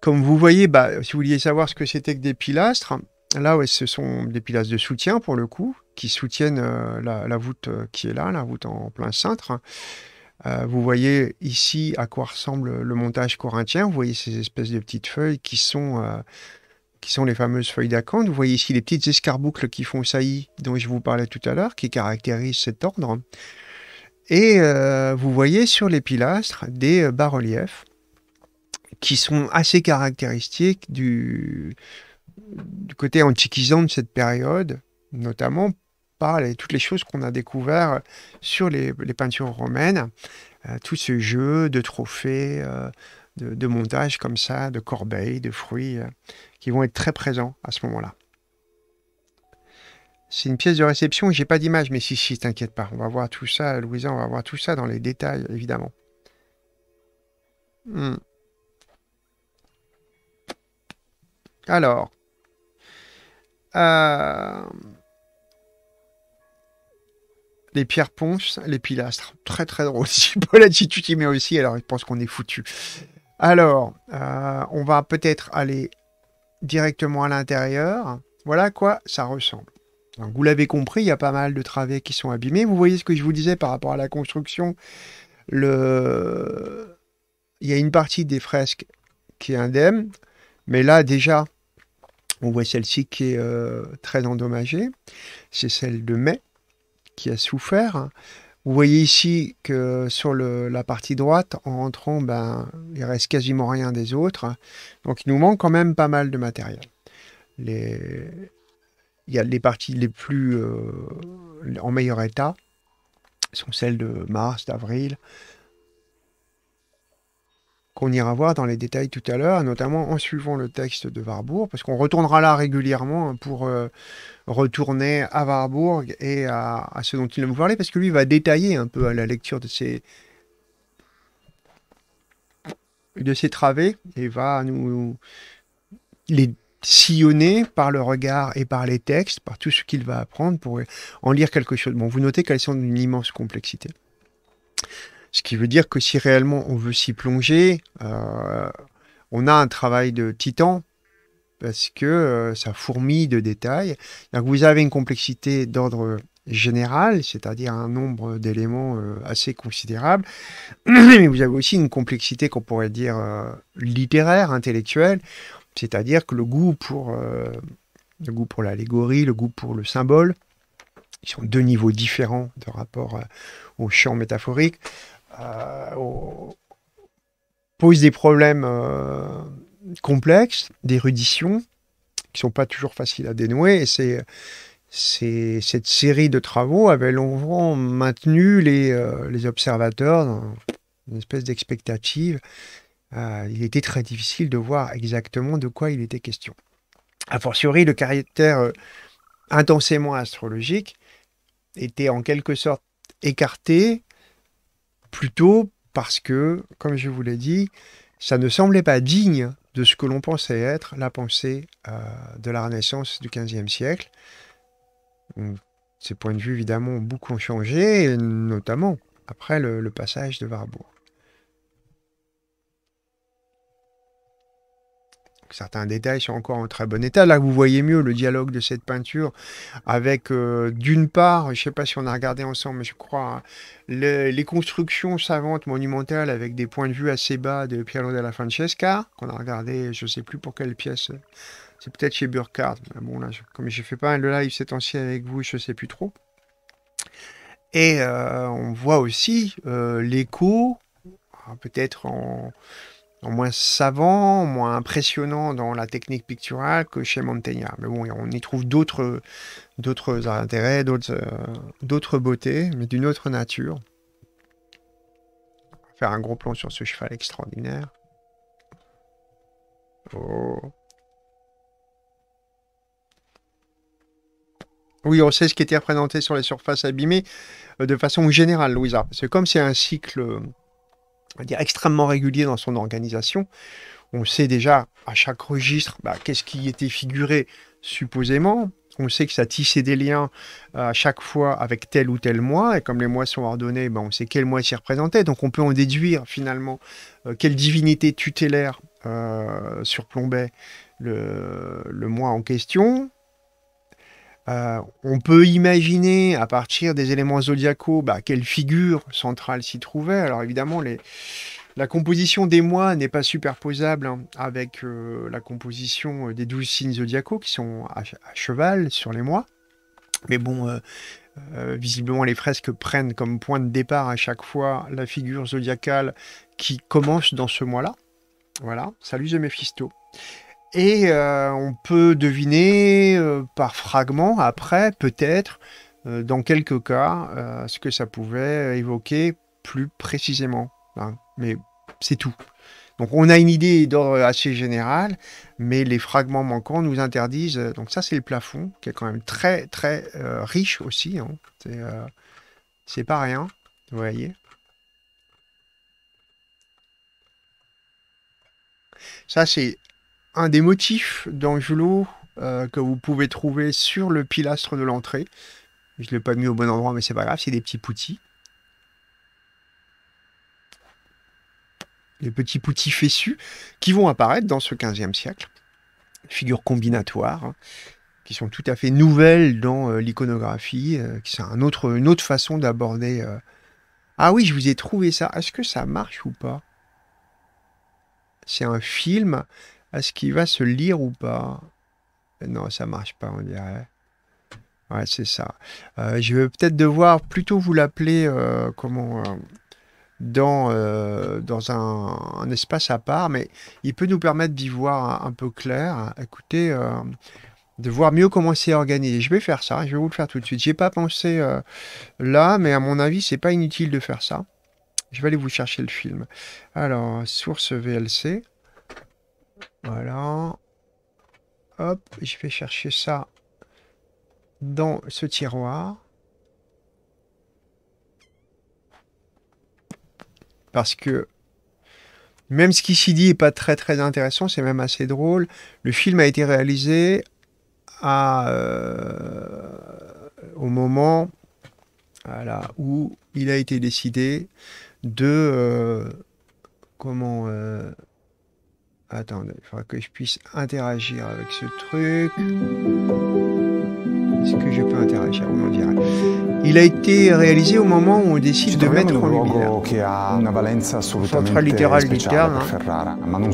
S1: Comme vous voyez, bah, si vous vouliez savoir ce que c'était que des pilastres, là ce sont des pilastres de soutien pour le coup, qui soutiennent euh, la, voûte euh, qui est là, la voûte en plein cintre. Euh, vous voyez ici à quoi ressemble le montage corinthien. Vous voyez ces espèces de petites feuilles qui sont qui sont les fameuses feuilles d'acanthe. Vous voyez ici les petites escarboucles qui font saillie, dont je vous parlais tout à l'heure, qui caractérisent cet ordre. Et euh, vous voyez sur les pilastres des euh, bas-reliefs qui sont assez caractéristiques du, côté antiquisant de cette période, notamment par toutes les choses qu'on a découvertes sur les, peintures romaines, euh, tout ce jeu de trophées, de, de, montages comme ça, de corbeilles, de fruits qui vont être très présents à ce moment-là. C'est une pièce de réception, j'ai pas d'image, mais si, si, t'inquiète pas, on va voir tout ça, Louisa, on va voir tout ça dans les détails, évidemment. Hmm. Alors, euh, les pierres ponces, les pilastres, très très drôle. Si tu t'y mets aussi, alors je pense qu'on est foutu. Alors, euh, on va peut-être aller directement à l'intérieur. Voilà à quoi ça ressemble. vous l'avez compris, il y a pas mal de travées qui sont abîmées. Vous voyez ce que je vous disais par rapport à la construction. Le... Il y a une partie des fresques qui est indemne, mais là déjà, on voit celle-ci qui est euh, très endommagée. C'est celle de mai qui a souffert. Vous voyez ici que sur la partie droite, en rentrant, ben, il reste quasiment rien des autres. Donc il nous manque quand même pas mal de matériel. Les... Il y a les parties les plus euh, en meilleur état sont celles de mars, d'avril, qu'on ira voir dans les détails tout à l'heure, notamment en suivant le texte de Warburg, parce qu'on retournera là régulièrement pour euh, retourner à Warburg et à, ce dont il va vous parler, parce que lui va détailler un peu à hein, la lecture de ses, de ses travées et va nous les sillonner par le regard et par les textes, par tout ce qu'il va apprendre pour en lire quelque chose. Bon, vous notez qu'elles sont d'une immense complexité. Ce qui veut dire que si réellement on veut s'y plonger, euh, on a un travail de titan parce que euh, ça fourmille de détails. Donc vous avez une complexité d'ordre général, c'est-à-dire un nombre d'éléments euh, assez considérable, mais vous avez aussi une complexité qu'on pourrait dire littéraire, intellectuelle, c'est-à-dire que le goût pour le goût pour l'allégorie, le goût pour le symbole, qui sont deux niveaux différents de rapport au champ métaphorique, euh, pose des problèmes euh, complexes, d'érudition, qui ne sont pas toujours faciles à dénouer. c'est cette série de travaux avait longtemps maintenu les, euh, observateurs dans une espèce d'expectative. il était très difficile de voir exactement de quoi il était question. A fortiori, le caractère intensément astrologique était en quelque sorte écarté plutôt parce que, comme je vous l'ai dit, ça ne semblait pas digne de ce que l'on pensait être la pensée euh, de la Renaissance du XVe siècle. Hum, ces points de vue, évidemment, ont beaucoup changé, notamment après le, le passage de Warburg. certains détails sont encore en très bon état. Là, vous voyez mieux le dialogue de cette peinture avec, euh, d'une part, je ne sais pas si on a regardé ensemble, mais je crois, les, constructions savantes monumentales avec des points de vue assez bas de Piero della Francesca, qu'on a regardé, je ne sais plus pour quelle pièce. C'est peut-être chez Burkhardt. bon, comme je ne fais pas le live cet ancien avec vous, je ne sais plus trop. Et euh, on voit aussi euh, l'écho, ah, peut-être en moins savant, moins impressionnant dans la technique picturale que chez Montaigne. Mais bon, on y trouve d'autres, d'autres intérêts, d'autres, euh, beautés, mais d'une autre nature. faire un gros plan sur ce cheval extraordinaire. Oh. Oui, on sait ce qui était représenté sur les surfaces abîmées euh, de façon générale, Louisa. C'est comme c'est un cycle extrêmement régulier dans son organisation. On sait déjà à chaque registre bah, qu'est-ce qui était figuré supposément. On sait que ça tissait des liens euh, à chaque fois avec tel ou tel mois. Et comme les mois sont ordonnés, bah, on sait quel mois s'y représentait. Donc on peut en déduire finalement euh, quelle divinité tutélaire euh, surplombait le mois en question. Euh, on peut imaginer à partir des éléments zodiacaux bah, quelle figure centrale s'y trouvait. Alors évidemment, la composition des mois n'est pas superposable hein, avec euh, la composition euh, des douze signes zodiacaux qui sont à, cheval sur les mois. Mais bon, visiblement, les fresques prennent comme point de départ à chaque fois la figure zodiacale qui commence dans ce mois-là. Voilà, salut The Mephisto. Et euh, on peut deviner euh, par fragments, après, peut-être, euh, dans quelques cas, ce que ça pouvait évoquer plus précisément. Hein, mais c'est tout. Donc on a une idée d'ordre assez général, mais les fragments manquants nous interdisent. Donc ça, c'est le plafond, qui est quand même très, très riche aussi. Hein. C'est pas rien, vous voyez. Ça, c'est un des motifs d'Angelo euh, que vous pouvez trouver sur le pilastre de l'entrée. Je ne l'ai pas mis au bon endroit, mais c'est pas grave, c'est des petits poutis. Les petits poutis fessus qui vont apparaître dans ce 15e siècle. Figures combinatoires hein, qui sont tout à fait nouvelles dans euh, l'iconographie, c'est euh, un autre, une autre façon d'aborder. Ah oui, je vous ai trouvé ça. Est-ce que ça marche ou pas C'est un film est-ce qu'il va se lire ou pas Non, ça marche pas, on dirait. Ouais, c'est ça. Euh, je vais peut-être devoir plutôt vous l'appeler euh, comment euh, dans, un, espace à part, mais il peut nous permettre d'y voir un, peu clair. Écoutez, de voir mieux comment c'est organisé. Je vais faire ça, je vais vous le faire tout de suite. J'ai pas pensé là, mais à mon avis, c'est pas inutile de faire ça. Je vais aller vous chercher le film. Alors, source VLC. Voilà. Hop, je vais chercher ça dans ce tiroir. Parce que même ce qui s'y dit n'est pas très très intéressant, c'est même assez drôle. Le film a été réalisé à, euh, au moment où il a été décidé de euh, comment euh, Attendez, il faudra que je puisse interagir avec ce truc. Est-ce que je peux interagir Il a été réalisé au moment où on décide de mettre en lumière. littérale d'Italia, hein. le...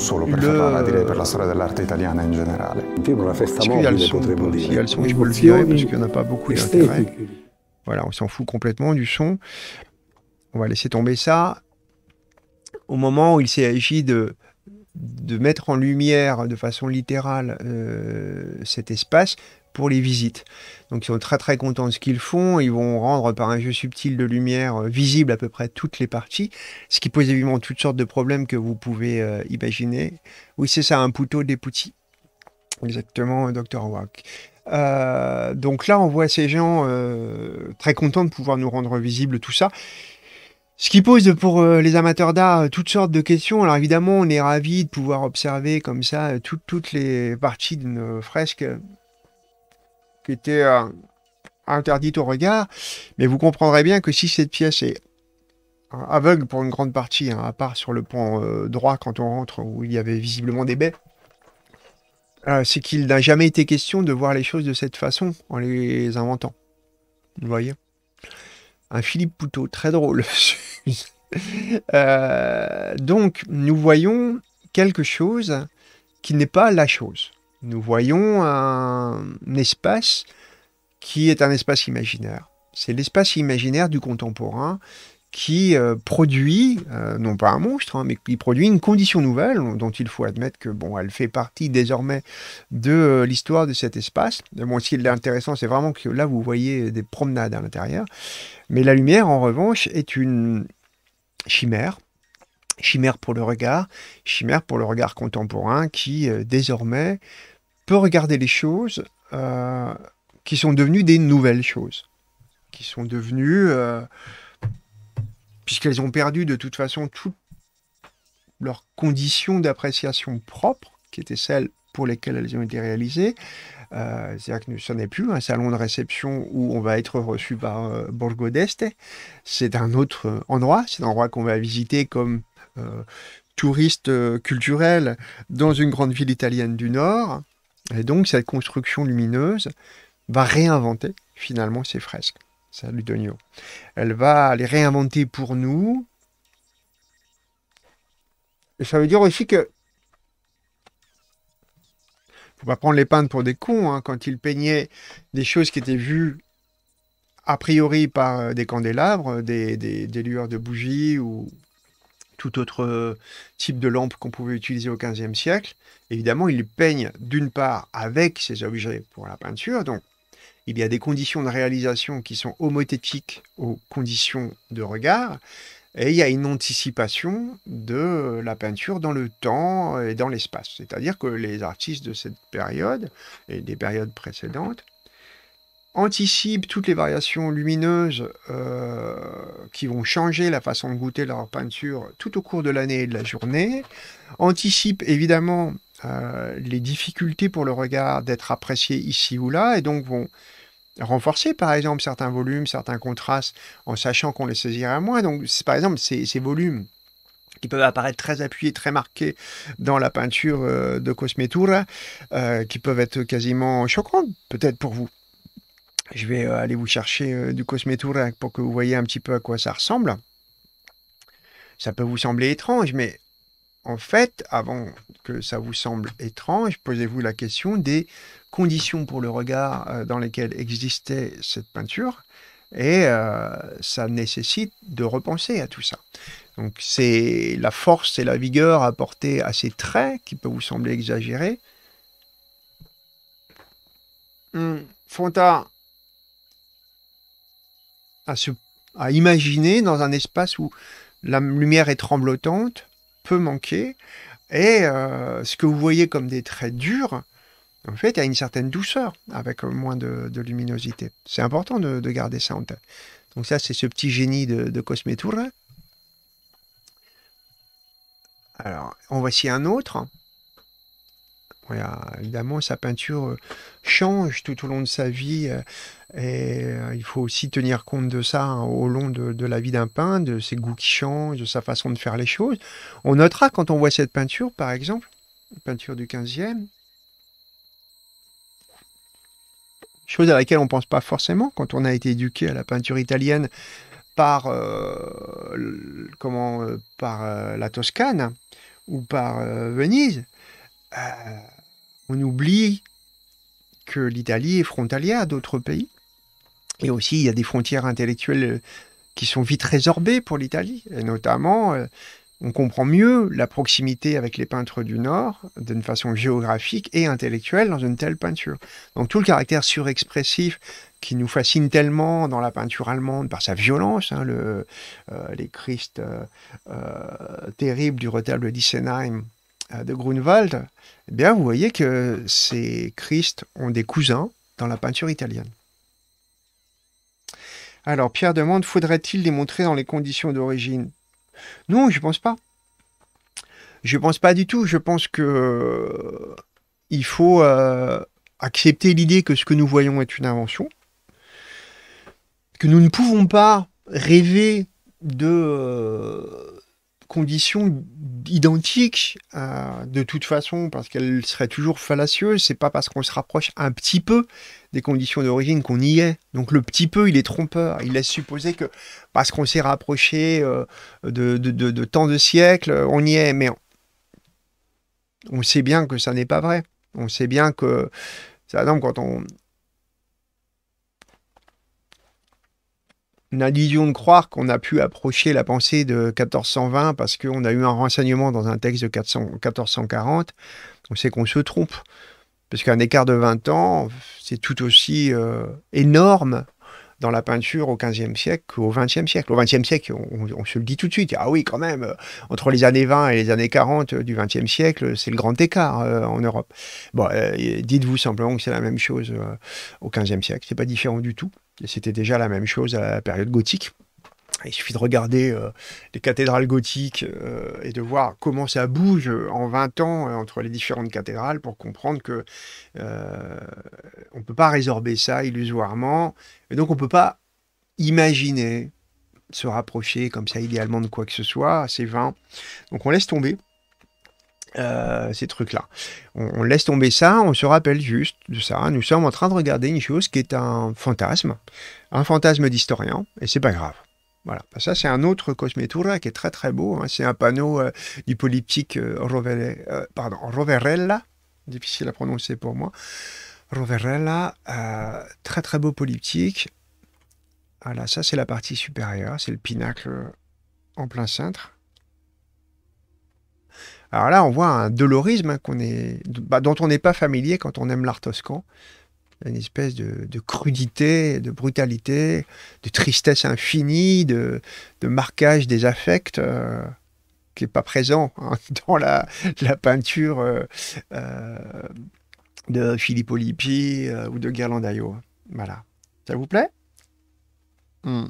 S1: Est-ce qu'il y a le son Si il y a le son, je peux le tirer parce qu'il n'y en a pas beaucoup d'intérêt. Voilà, on s'en fout complètement du son. On va laisser tomber ça. Au moment où il s'agit de de mettre en lumière de façon littérale euh, cet espace pour les visites. Donc ils sont très très contents de ce qu'ils font, ils vont rendre par un jeu subtil de lumière euh, visible à peu près toutes les parties, ce qui pose évidemment toutes sortes de problèmes que vous pouvez euh, imaginer. Oui c'est ça, un poteau des poutis. Exactement, Dr. Wack. donc là on voit ces gens très contents de pouvoir nous rendre visible tout ça. Ce qui pose pour euh, les amateurs d'art euh, toutes sortes de questions. Alors évidemment, on est ravi de pouvoir observer comme ça euh, toutes les parties d'une fresque qui était interdite au regard. Mais vous comprendrez bien que si cette pièce est aveugle pour une grande partie, hein, à part sur le pont droit quand on rentre où il y avait visiblement des baies, c'est qu'il n'a jamais été question de voir les choses de cette façon en les inventant. Vous voyez un Philippe Poutot, très drôle. Euh, donc, nous voyons quelque chose qui n'est pas la chose. Nous voyons un espace qui est un espace imaginaire. C'est l'espace imaginaire du contemporain qui euh, produit, euh, non pas un monstre, hein, mais qui produit une condition nouvelle euh, dont il faut admettre que bon, elle fait partie désormais de l'histoire de cet espace. Bon, ce qui est intéressant, c'est vraiment que là, vous voyez des promenades à l'intérieur. Mais la lumière, en revanche, est une chimère. Chimère pour le regard, chimère pour le regard contemporain qui, désormais, peut regarder les choses qui sont devenues des nouvelles choses, qui sont devenues puisqu'elles ont perdu de toute façon toutes leurs conditions d'appréciation propres, qui étaient celles pour lesquelles elles ont été réalisées. Euh, c'est-à-dire que ce n'est plus un salon de réception où on va être reçu par euh, Borgo d'Este. C'est un autre euh, endroit, c'est un endroit qu'on va visiter comme touriste culturel dans une grande ville italienne du Nord. Et donc cette construction lumineuse va réinventer finalement ces fresques. Salut Donio. Elle va les réinventer pour nous. Et ça veut dire aussi que faut pas prendre les peintres pour des cons. Hein. Quand il peignait des choses qui étaient vues a priori par euh, des candélabres, des, lueurs de bougies ou tout autre euh, type de lampe qu'on pouvait utiliser au XVe siècle, évidemment, il peignent d'une part avec ces objets pour la peinture, donc il y a des conditions de réalisation qui sont homothétiques aux conditions de regard, et il y a une anticipation de la peinture dans le temps et dans l'espace. C'est-à-dire que les artistes de cette période et des périodes précédentes anticipent toutes les variations lumineuses euh, qui vont changer la façon de goûter leur peinture tout au cours de l'année et de la journée, anticipent évidemment euh, les difficultés pour le regard d'être apprécié ici ou là, et donc vont renforcer par exemple certains volumes, certains contrastes, en sachant qu'on les saisira moins. Donc par exemple ces, volumes qui peuvent apparaître très appuyés, très marqués dans la peinture euh, de Cosmetura, euh, qui peuvent être quasiment choquants, peut-être pour vous. Je vais euh, aller vous chercher du Cosmetura pour que vous voyez un petit peu à quoi ça ressemble. Ça peut vous sembler étrange, mais en fait, avant que ça vous semble étrange, posez-vous la question des conditions pour le regard euh, dans lesquelles existait cette peinture, et euh, ça nécessite de repenser à tout ça. Donc c'est la force et la vigueur apportée à ces traits qui peut vous sembler exagéré. Hum, font à, à imaginer dans un espace où la lumière est tremblotante, peut manquer. Et euh, ce que vous voyez comme des traits durs, en fait, il a une certaine douceur avec moins de, luminosité. C'est important de, garder ça en tête. Donc ça, c'est ce petit génie de, de Alors, on voici un autre. Ah, évidemment, sa peinture euh, change tout au long de sa vie euh, et euh, il faut aussi tenir compte de ça hein, au long de, la vie d'un peintre, de ses goûts qui changent, de sa façon de faire les choses. On notera quand on voit cette peinture, par exemple, peinture du 15e, chose à laquelle on ne pense pas forcément quand on a été éduqué à la peinture italienne par, comment, par la Toscane ou par Venise on oublie que l'Italie est frontalière à d'autres pays. Et aussi, il y a des frontières intellectuelles euh, qui sont vite résorbées pour l'Italie. Et notamment, euh, on comprend mieux la proximité avec les peintres du Nord d'une façon géographique et intellectuelle dans une telle peinture. Donc tout le caractère surexpressif qui nous fascine tellement dans la peinture allemande par sa violence, hein, euh, les Christ terribles du retable d'Issenheim de Grunewald, eh bien, vous voyez que ces Christ ont des cousins dans la peinture italienne. Alors, Pierre demande, faudrait-il les montrer dans les conditions d'origine Non, je ne pense pas. Je ne pense pas du tout. Je pense que euh, il faut euh, accepter l'idée que ce que nous voyons est une invention, que nous ne pouvons pas rêver de... Euh, conditions identiques euh, de toute façon parce qu'elles seraient toujours fallacieuses. C'est pas parce qu'on se rapproche un petit peu des conditions d'origine qu'on y est. Donc le petit peu, il est trompeur. Il laisse supposer que parce qu'on s'est rapproché euh, de, de, de, tant de siècles, on y est. Mais on, sait bien que ça n'est pas vrai. On sait bien que, ça, quand on, On a l'illusion de croire qu'on a pu approcher la pensée de 1420 parce qu'on a eu un renseignement dans un texte de 1440, on sait qu'on se trompe. Parce qu'un écart de 20 ans, c'est tout aussi euh, énorme dans la peinture au XVe siècle qu'au XXe siècle. Au XXe siècle, on, se le dit tout de suite. Ah oui, quand même, euh, entre les années 20 et les années 40 euh, du XXe siècle, c'est le grand écart en Europe. Bon, dites-vous simplement que c'est la même chose au au XVe siècle. C'est pas différent du tout. C'était déjà la même chose à la période gothique. Il suffit de regarder euh, les cathédrales gothiques euh, et de voir comment ça bouge en 20 ans euh, entre les différentes cathédrales pour comprendre que on ne peut pas résorber ça illusoirement. Et donc on ne peut pas imaginer se rapprocher comme ça idéalement de quoi que ce soit, c'est vain. Donc on laisse tomber. Euh, ces trucs-là. On, laisse tomber ça, on se rappelle juste de ça. Nous sommes en train de regarder une chose qui est un fantasme, un fantasme d'historien, et c'est pas grave. Voilà, bah, ça c'est un autre Cosmetura qui est très très beau. Hein. C'est un panneau euh, du polyptyque euh, pardon, Roverella, difficile à prononcer pour moi. Roverella, très très beau polyptyque. Voilà, ça c'est la partie supérieure, c'est le pinacle en plein cintre. Alors là, on voit un dolorisme hein, bah, dont on n'est pas familier quand on aime l'art toscan. Une espèce de, crudité, de brutalité, de tristesse infinie, de, marquage des affects euh, qui n'est pas présent hein, dans la, peinture euh, euh, de Filippo Lippi ou de Ghirlandaio. Hein. Voilà. Ça vous plaît hmm.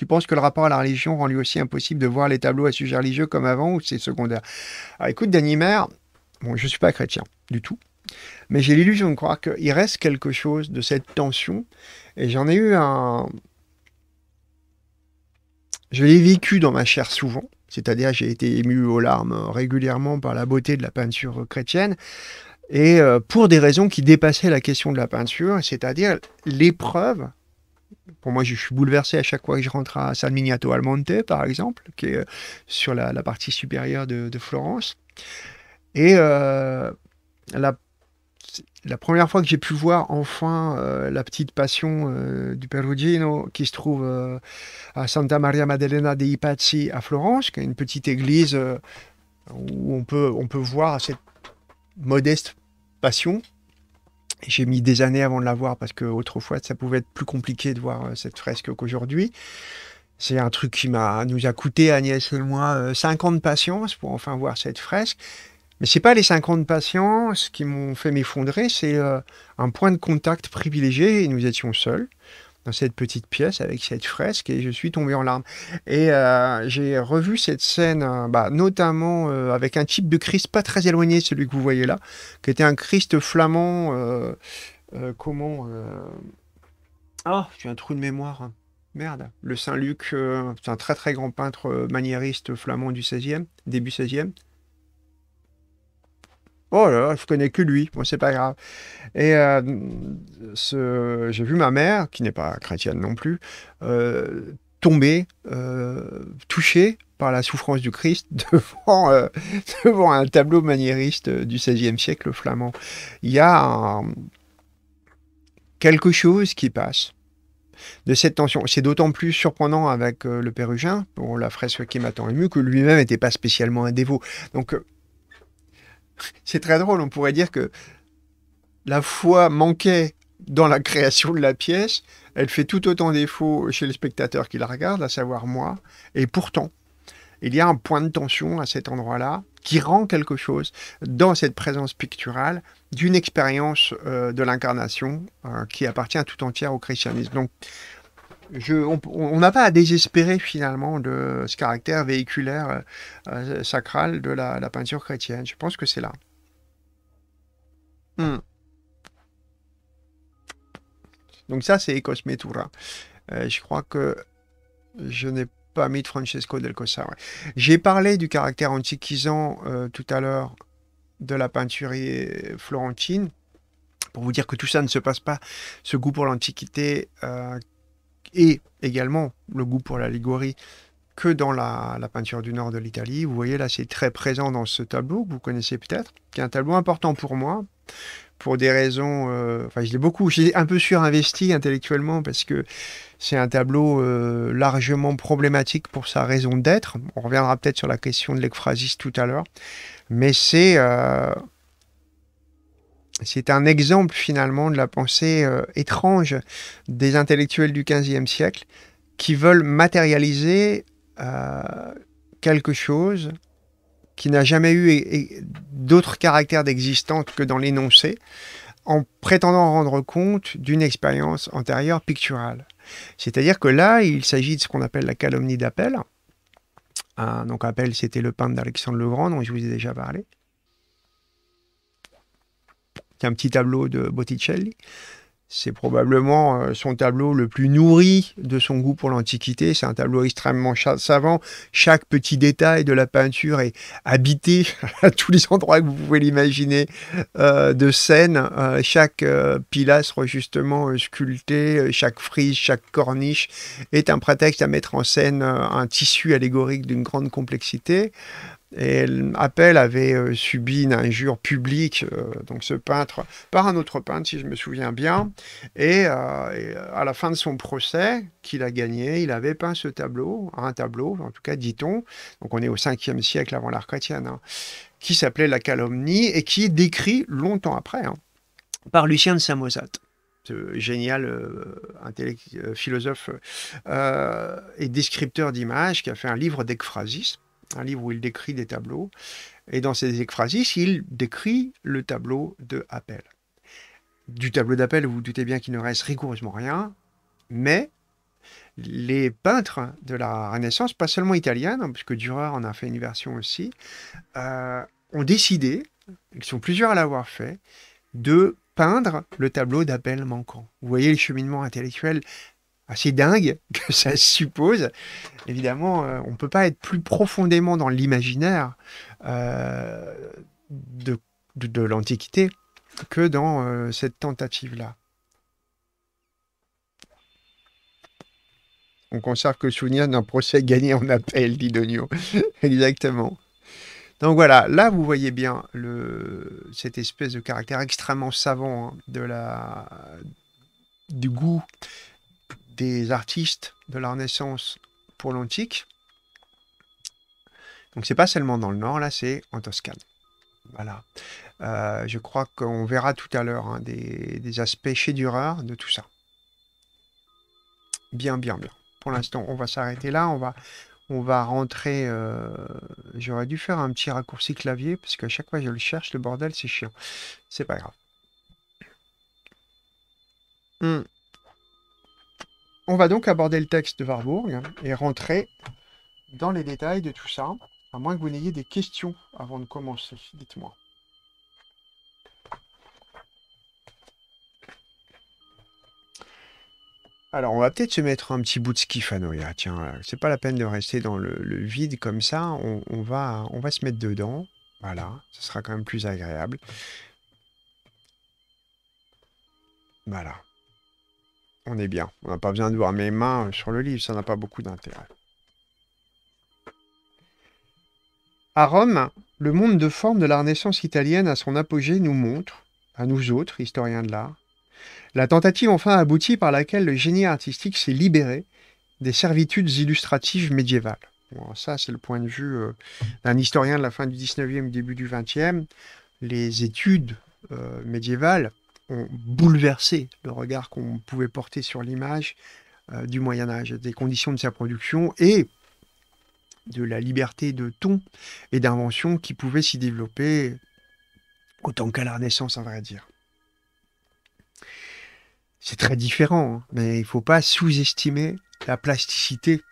S1: Tu penses que le rapport à la religion rend lui aussi impossible de voir les tableaux à sujet religieux comme avant ou c'est secondaire écoute, Danny bon, je ne suis pas chrétien du tout, mais j'ai l'illusion de croire qu'il reste quelque chose de cette tension et j'en ai eu un. Je l'ai vécu dans ma chair souvent. C'est-à-dire, j'ai été ému aux larmes régulièrement par la beauté de la peinture chrétienne et euh, pour des raisons qui dépassaient la question de la peinture, c'est-à-dire l'épreuve pour moi, je suis bouleversé à chaque fois que je rentre à San Miniato al Monte, par exemple, qui est euh, sur la, partie supérieure de, Florence. Et euh, la, première fois que j'ai pu voir enfin euh, la petite passion du Perugino, qui se trouve à Santa Maria Maddalena dei Pazzi à Florence, qui est une petite église où on peut, on peut voir cette modeste passion j'ai mis des années avant de la voir parce qu'autrefois, ça pouvait être plus compliqué de voir euh, cette fresque qu'aujourd'hui. C'est un truc qui m'a nous a coûté Agnès et moi 5 euh, ans patience pour enfin voir cette fresque. Mais ce n'est pas les 50 patients qui m'ont fait m'effondrer, c'est euh, un point de contact privilégié et nous étions seuls dans cette petite pièce avec cette fresque et je suis tombé en larmes. Et euh, j'ai revu cette scène, euh, bah, notamment euh, avec un type de Christ pas très éloigné, celui que vous voyez là, qui était un Christ flamand. comment Ah, oh, j'ai un trou de mémoire. Hein. Merde. Le Saint-Luc, c'est un très très grand peintre maniériste flamand du 16e, début 16e. Oh là, je connais que lui, bon, c'est pas grave. Et euh, j'ai vu ma mère, qui n'est pas chrétienne non plus, euh, tomber, euh, touchée par la souffrance du Christ devant, devant un tableau maniériste du XVIe siècle flamand. Il y a quelque chose qui passe de cette tension. C'est d'autant plus surprenant avec le Pérugin, pour la fresque qui m'attend ému, que lui-même n'était pas spécialement un dévot. Donc c'est très drôle, on pourrait dire que la foi manquait dans la création de la pièce, elle fait tout autant défaut chez le spectateur qui la regarde, à savoir moi, et pourtant, il y a un point de tension à cet endroit-là qui rend quelque chose dans cette présence picturale d'une expérience euh, de l'incarnation euh, qui appartient tout entière au christianisme on n'a pas à désespérer finalement de ce caractère véhiculaire euh, euh, sacral de la, peinture chrétienne. Je pense que c'est là. Hmm. Donc ça, c'est Ecosmetura. Euh, je crois que je n'ai pas mis de Francesco del Cosa. J'ai parlé du caractère antiquisant tout à l'heure de la peinture florentine pour vous dire que tout ça ne se passe pas, ce goût pour l'Antiquité et également le goût pour l'allégorie que dans la, peinture du nord de l'Italie. Vous voyez là, c'est très présent dans ce tableau que vous connaissez peut-être, qui est un tableau important pour moi, pour des raisons... Euh, enfin, je l'ai beaucoup, j'ai un peu surinvesti intellectuellement parce que c'est un tableau euh, largement problématique pour sa raison d'être. On reviendra peut-être sur la question de l'ekphrasis tout à l'heure, mais c'est... Euh, c'est un exemple finalement de la pensée euh, étrange des intellectuels du XVe siècle qui veulent matérialiser euh, quelque chose qui n'a jamais eu d'autre caractère d'existence que dans l'énoncé, en prétendant rendre compte d'une expérience antérieure picturale. C'est-à-dire que là, il s'agit de ce qu'on appelle la calomnie d'appel. donc appel, c'était le peintre d'Alexandre le Grand, dont je vous ai déjà parlé un petit tableau de Botticelli. C'est probablement euh, son tableau le plus nourri de son goût pour l'Antiquité. C'est un tableau extrêmement savant. Chaque petit détail de la peinture est habité à tous les endroits que vous pouvez l'imaginer euh, de scène. Euh, chaque pilastre justement sculpté, chaque frise, chaque corniche est un prétexte à mettre en scène un tissu allégorique d'une grande complexité. Et Appel avait euh, subi une injure publique, euh, donc ce peintre, par un autre peintre, si je me souviens bien. Et, euh, à la fin de son procès, qu'il a gagné, il avait peint ce tableau, un tableau, en tout cas dit-on, donc on est au 5e siècle avant l'art chrétienne, hein, qui s'appelait La calomnie et qui est décrit longtemps après hein, par Lucien de Samosate génial philosophe et descripteur d'images qui a fait un livre d'ekphrasis un livre où il décrit des tableaux. Et dans ses ekphrasis, il décrit le tableau de Appel. Du tableau d'Appel, vous, vous doutez bien qu'il ne reste rigoureusement rien, mais les peintres de la Renaissance, pas seulement italiennes, hein, puisque Dürer en a fait une version aussi, euh, ont décidé, ils sont plusieurs à l'avoir fait, de peindre le tableau d'appel manquant. Vous voyez le cheminement intellectuel assez dingue que ça suppose. Évidemment, euh, on ne peut pas être plus profondément dans l'imaginaire euh, de, l'Antiquité que dans euh, cette tentative-là. On conserve que le souvenir d'un procès gagné en appel, dit Donio. Exactement. Donc voilà, là vous voyez bien le, cette espèce de caractère extrêmement savant hein, de la, du goût des artistes de la Renaissance pour l'Antique. Donc c'est pas seulement dans le nord, là c'est en Toscane. Voilà. Euh, je crois qu'on verra tout à l'heure hein, des, aspects chez Dürer de tout ça. Bien, bien, bien. Pour l'instant, on va s'arrêter là. On va, on va rentrer. Euh, j'aurais dû faire un petit raccourci clavier parce qu'à chaque fois que je le cherche, le bordel, c'est chiant. C'est pas grave. Hmm. On va donc aborder le texte de Warburg et rentrer dans les détails de tout ça, à moins que vous n'ayez des questions avant de commencer, dites-moi. Alors, on va peut-être se mettre un petit bout de à Tiens, c'est pas la peine de rester dans le, vide comme ça. va, on va se mettre dedans. Voilà, ce sera quand même plus agréable. Voilà on est bien. On n'a pas besoin de voir mes mains sur le livre, ça n'a pas beaucoup d'intérêt. À Rome, le monde de forme de la Renaissance italienne à son apogée nous montre, à nous autres, historiens de l'art, la tentative enfin aboutie par laquelle le génie artistique s'est libéré des servitudes illustratives médiévales. ça, c'est le point de vue euh, d'un historien de la fin du 19e, début du 20e. Les études euh, médiévales ont bouleversé le regard qu'on pouvait porter sur l'image euh, du Moyen Âge, des conditions de sa production et de la liberté de ton et d'invention qui pouvait s'y développer autant qu'à la Renaissance, à vrai dire. C'est très différent, hein, mais il ne faut pas sous-estimer la plasticité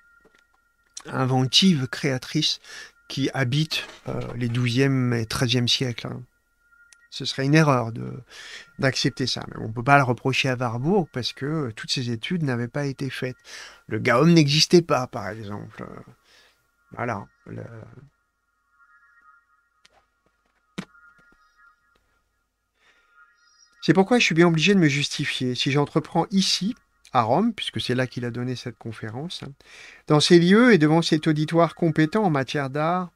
S1: inventive, créatrice qui habite euh, les 12e et 13e siècles. Hein. Ce serait une erreur d'accepter ça. Mais on ne peut pas le reprocher à Warburg parce que toutes ces études n'avaient pas été faites. Le Gaum n'existait pas, par exemple. Voilà. C'est pourquoi je suis bien obligé de me justifier. Si j'entreprends ici, à Rome, puisque c'est là qu'il a donné cette conférence, dans ces lieux et devant cet auditoire compétent en matière d'art,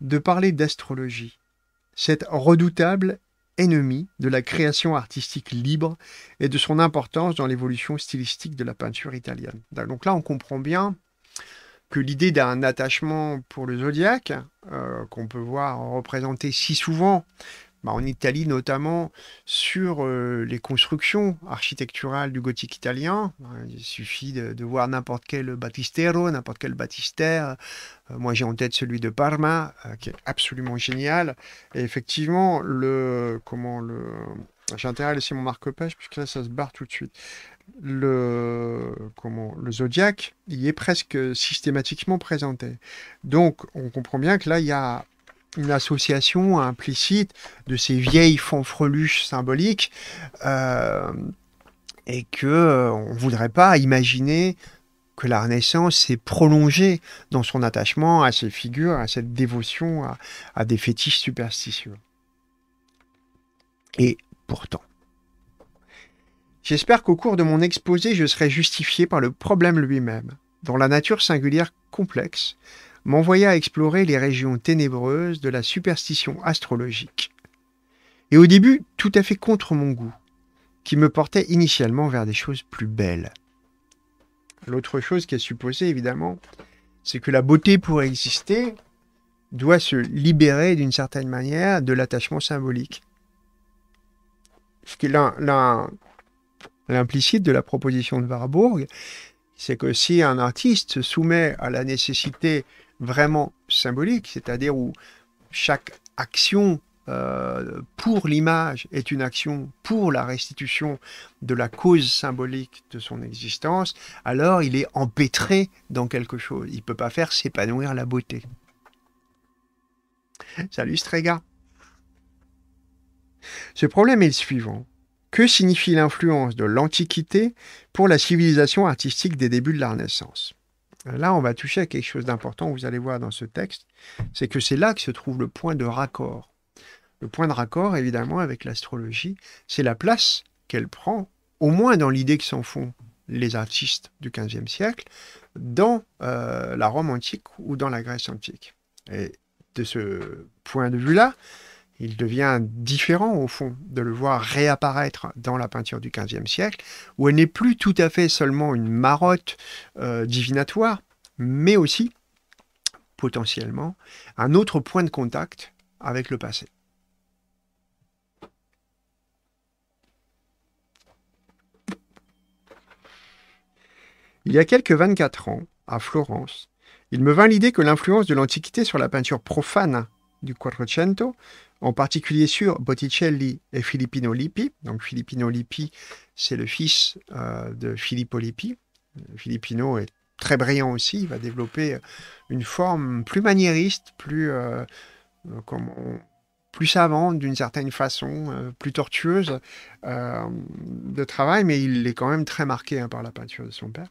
S1: de parler d'astrologie, cette redoutable ennemi de la création artistique libre et de son importance dans l'évolution stylistique de la peinture italienne. Donc là, on comprend bien que l'idée d'un attachement pour le zodiaque, euh, qu'on peut voir représenté si souvent bah, en Italie notamment, sur euh, les constructions architecturales du gothique italien. Euh, il suffit de, voir n'importe quel battistero, n'importe quel baptistère. Euh, moi, j'ai en tête celui de Parma, qui est absolument génial. Et effectivement, le comment le j'ai intérêt à laisser mon marque-page puisque là ça se barre tout de suite. Le comment le zodiaque y est presque systématiquement présenté. Donc on comprend bien que là il y a une association implicite de ces vieilles fanfreluches symboliques euh, et que euh, on voudrait pas imaginer que la Renaissance s'est prolongée dans son attachement à ces figures, à cette dévotion, à, des fétiches superstitieux. Et pourtant, j'espère qu'au cours de mon exposé, je serai justifié par le problème lui-même, dans la nature singulière complexe m'envoya explorer les régions ténébreuses de la superstition astrologique. Et au début, tout à fait contre mon goût, qui me portait initialement vers des choses plus belles. L'autre chose qui est supposée, évidemment, c'est que la beauté pour exister doit se libérer d'une certaine manière de l'attachement symbolique. Ce qui l'implicite de la proposition de Warburg, c'est que si un artiste se soumet à la nécessité vraiment symbolique, c'est-à-dire où chaque action euh, pour l'image est une action pour la restitution de la cause symbolique de son existence, alors il est empêtré dans quelque chose. Il ne peut pas faire s'épanouir la beauté. Salut Strega. Ce problème est le suivant. Que signifie l'influence de l'Antiquité pour la civilisation artistique des débuts de la Renaissance Là, on va toucher à quelque chose d'important, vous allez voir dans ce texte, c'est que c'est là que se trouve le point de raccord. Le point de raccord, évidemment, avec l'astrologie, c'est la place qu'elle prend, au moins dans l'idée que s'en font les artistes du XVe siècle, dans euh, la Rome antique ou dans la Grèce antique. Et de ce point de vue-là, il devient différent au fond de le voir réapparaître dans la peinture du XVe siècle, où elle n'est plus tout à fait seulement une marotte euh, divinatoire, mais aussi potentiellement un autre point de contact avec le passé. Il y a quelques 24 ans, à Florence, il me vint l'idée que l'influence de l'Antiquité sur la peinture profane du Quattrocento en particulier sur Botticelli et Filippino Lippi. Donc Filippino Lippi, c'est le fils euh, de Filippo Lippi. Filippino est très brillant aussi, il va développer une forme plus maniériste, plus, euh, euh, comme savante d'une certaine façon, plus tortueuse de travail, mais il est quand même très marqué hein, par la peinture de son père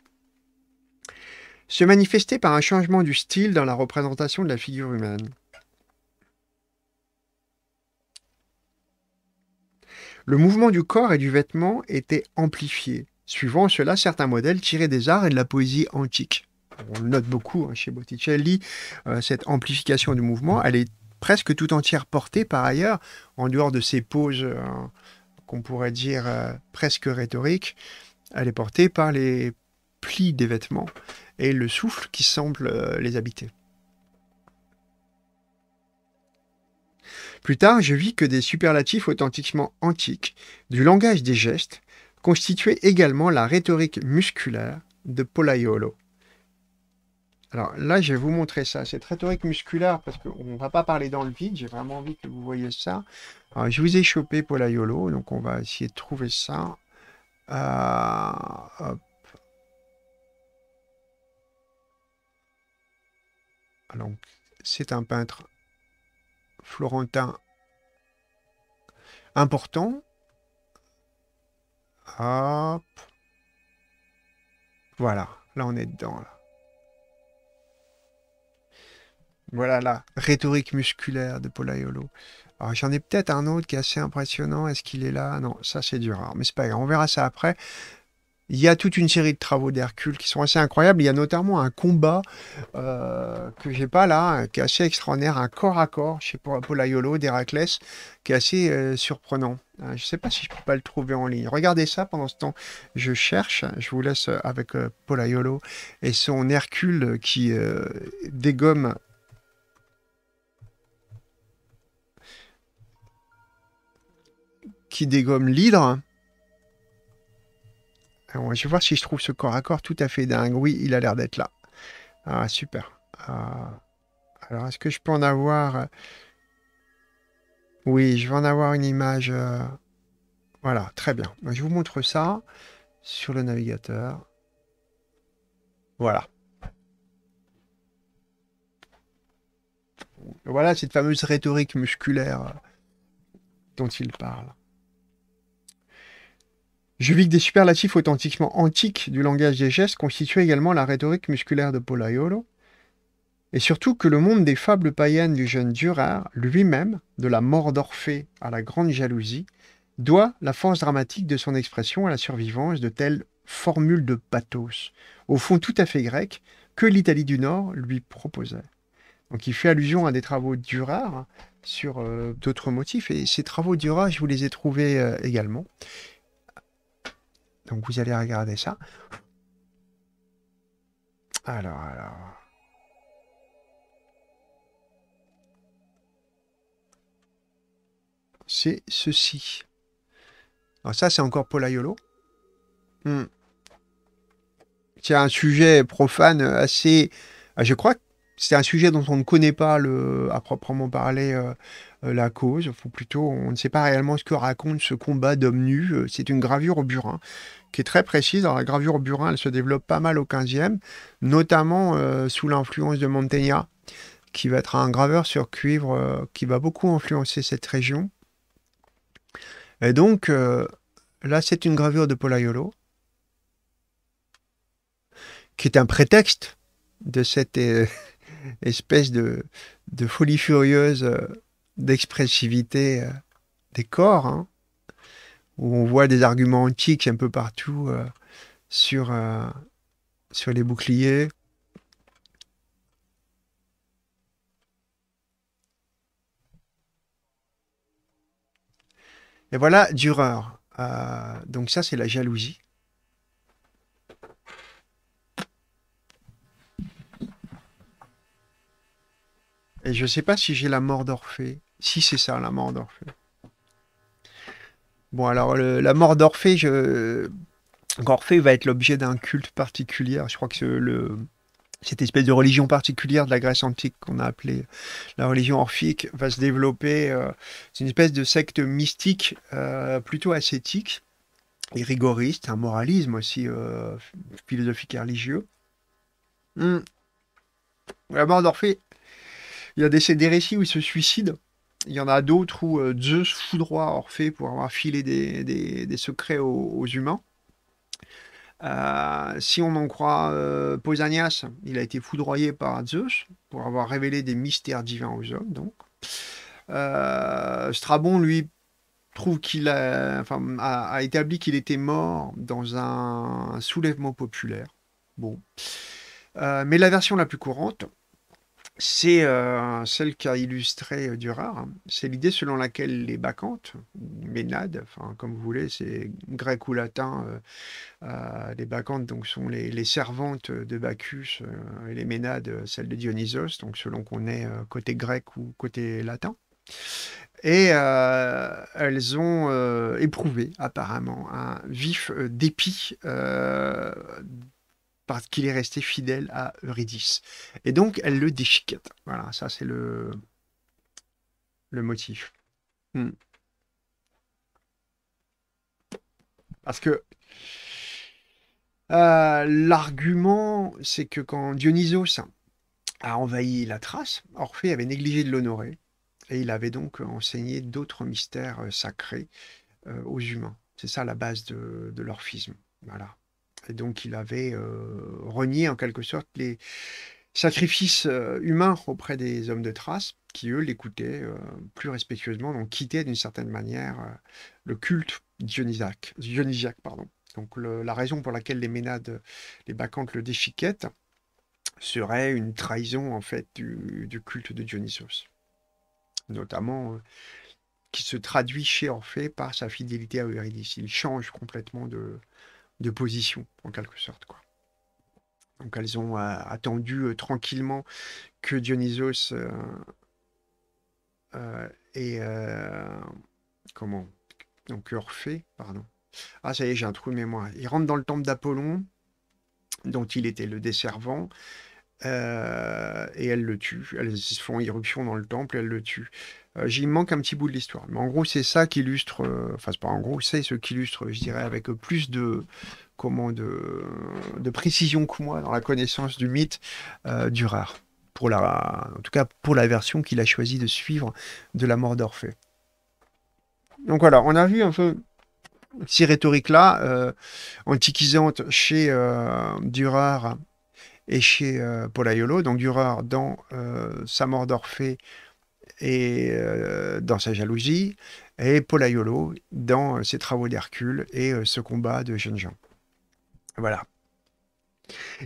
S1: se manifester par un changement du style dans la représentation de la figure humaine. Le mouvement du corps et du vêtement était amplifié, suivant cela certains modèles tirés des arts et de la poésie antique. On le note beaucoup hein, chez Botticelli, euh, cette amplification du mouvement, elle est presque tout entière portée par ailleurs, en dehors de ces poses euh, qu'on pourrait dire euh, presque rhétoriques, elle est portée par les plis des vêtements et le souffle qui semble les habiter. Plus tard, je vis que des superlatifs authentiquement antiques du langage des gestes constituaient également la rhétorique musculaire de Polaiolo. Alors là, je vais vous montrer ça. Cette rhétorique musculaire, parce qu'on ne va pas parler dans le vide, j'ai vraiment envie que vous voyez ça. je vous ai chopé Polaiolo, donc on va essayer de trouver ça. Euh, Alors, c'est un peintre florentin important. Hop. Voilà, là on est dedans. Voilà la rhétorique musculaire de Polaiolo. Alors ah, j'en ai peut-être un autre qui est assez impressionnant. Est-ce qu'il est là Non, ça c'est du rare, mais c'est pas grave. On verra ça après. Il y a toute une série de travaux d'Hercule qui sont assez incroyables. Il y a notamment un combat que euh, que j'ai pas là, hein, qui est assez extraordinaire, un corps à corps chez Polaiolo d'Héraclès, qui est assez euh, surprenant. Hein. Je ne sais pas si je peux pas le trouver en ligne. Regardez ça pendant ce temps. Je cherche. Hein, je vous laisse euh, avec Polaiolo et son Hercule qui dégomme qui dégomme l'hydre je vais voir si je trouve ce corps à corps tout à fait dingue. Oui, il a l'air d'être là. Ah, super. Ah. Alors, est-ce que je peux en avoir euh, Oui, je vais en avoir une image. Euh, voilà, très bien. Bah, je vous montre ça sur le navigateur. Voilà. Voilà cette fameuse rhétorique musculaire euh, dont il parle. Je vis que des superlatifs authentiquement antiques du langage des gestes constituaient également la rhétorique musculaire de Polaiolo, et surtout que le monde des fables païennes du jeune Durar, lui-même, de la mort d'Orphée à la grande jalousie, doit la force dramatique de son expression à la survivance de telles formules de pathos, au fond tout à fait grec, que l'Italie du Nord lui proposait. Donc il fait allusion à des travaux de sur euh, d'autres motifs, et ces travaux de je vous les ai trouvés euh, également. Donc vous allez regarder ça. Alors, alors. C'est ceci. Alors ça, c'est encore Polaiolo. C'est hmm. un sujet profane assez... Je crois que c'est un sujet dont on ne connaît pas à proprement parler euh, euh, la cause. Faut plutôt, on ne sait pas réellement ce que raconte ce combat d'hommes nus. Euh, c'est une gravure au burin qui est très précise. la gravure au burin, elle se développe pas mal au 15e, notamment sous l'influence de Montaigne, qui va être un graveur sur cuivre qui va beaucoup influencer cette région. Et donc, là, c'est une gravure de Polaiolo, qui est un prétexte de cette espèce de, folie furieuse euh, d'expressivité euh, des corps, hein, où on voit des arguments antiques un peu partout euh, sur, sur les boucliers. Et voilà, dureur. donc ça, c'est la jalousie. Et je ne sais pas si j'ai la mort d'Orphée. Si c'est ça, la mort d'Orphée. Bon, alors, la mort d'Orphée, je... Orphée va être l'objet d'un culte particulier. Je crois que le, cette espèce de religion particulière de la Grèce antique qu'on a appelée la religion orphique va se développer. Euh, c'est une espèce de secte mystique, euh, plutôt ascétique et rigoriste, un moralisme aussi euh, philosophique et religieux. Hmm. La mort d'Orphée il y a des, récits où il se suicide. Il y en a d'autres où euh, Zeus foudroie Orphée pour avoir filé des, secrets aux, humains. Euh, si on en croit euh, Posanias, il a été foudroyé par Zeus pour avoir révélé des mystères divins aux hommes. Donc. Strabon, lui, trouve qu'il a, établi qu'il était mort dans un, soulèvement populaire. Bon. mais la version la plus courante, c'est celle celle a illustré euh, Durard. C'est l'idée selon laquelle les bacchantes, ménades, enfin, comme vous voulez, c'est grec ou latin, euh, euh, les bacchantes donc, sont les, servantes de Bacchus et les ménades, celles de Dionysos, donc selon qu'on est côté grec ou côté latin. Et elles ont éprouvé apparemment un vif dépit parce qu'il est resté fidèle à Eurydice. Et donc, elle le déchiquette. Voilà, ça c'est le, le motif. Hmm. Parce que euh, l'argument, c'est que quand Dionysos a envahi la Thrace, Orphée avait négligé de l'honorer, et il avait donc enseigné d'autres mystères euh, sacrés euh, aux humains. C'est ça la base de, de l'orphisme. Voilà. Et donc, il avait euh, renié en quelque sorte les sacrifices euh, humains auprès des hommes de trace, qui eux l'écoutaient euh, plus respectueusement, donc quittaient d'une certaine manière le culte dionysiaque. Pardon. Donc, la raison pour laquelle les Ménades, les Bacchantes le déchiquettent, serait une trahison en fait du, du culte de Dionysos, notamment qui se traduit chez Orphée par sa fidélité à Eurydice. Il change complètement de, de position, en quelque sorte. Quoi. Donc elles ont euh, attendu euh, tranquillement que Dionysos euh, et comment donc Orphée, pardon. Ah ça y est, j'ai un trou de mémoire. Il rentre dans le temple d'Apollon, dont il était le desservant, et elle le tue. Elles font irruption dans le temple, et elle le tue. Euh, j'y manque un petit bout de l'histoire. Mais en gros, c'est ça qui illustre, euh, enfin, c'est pas en gros, c'est ce qui illustre, je dirais, avec plus de, comment, de, de précision que moi dans la connaissance du mythe euh, Pour la, en tout cas, pour la version qu'il a choisi de suivre de la mort d'Orphée. Donc voilà, on a vu un peu ces rhétoriques-là, euh, antiquisantes chez euh, Durard et chez Polaiolo. Donc Durard, dans Sa mort d'Orphée, et, euh, dans sa jalousie, et Paul dans euh, ses travaux d'Hercule et euh, ce combat de jeunes gens. Voilà.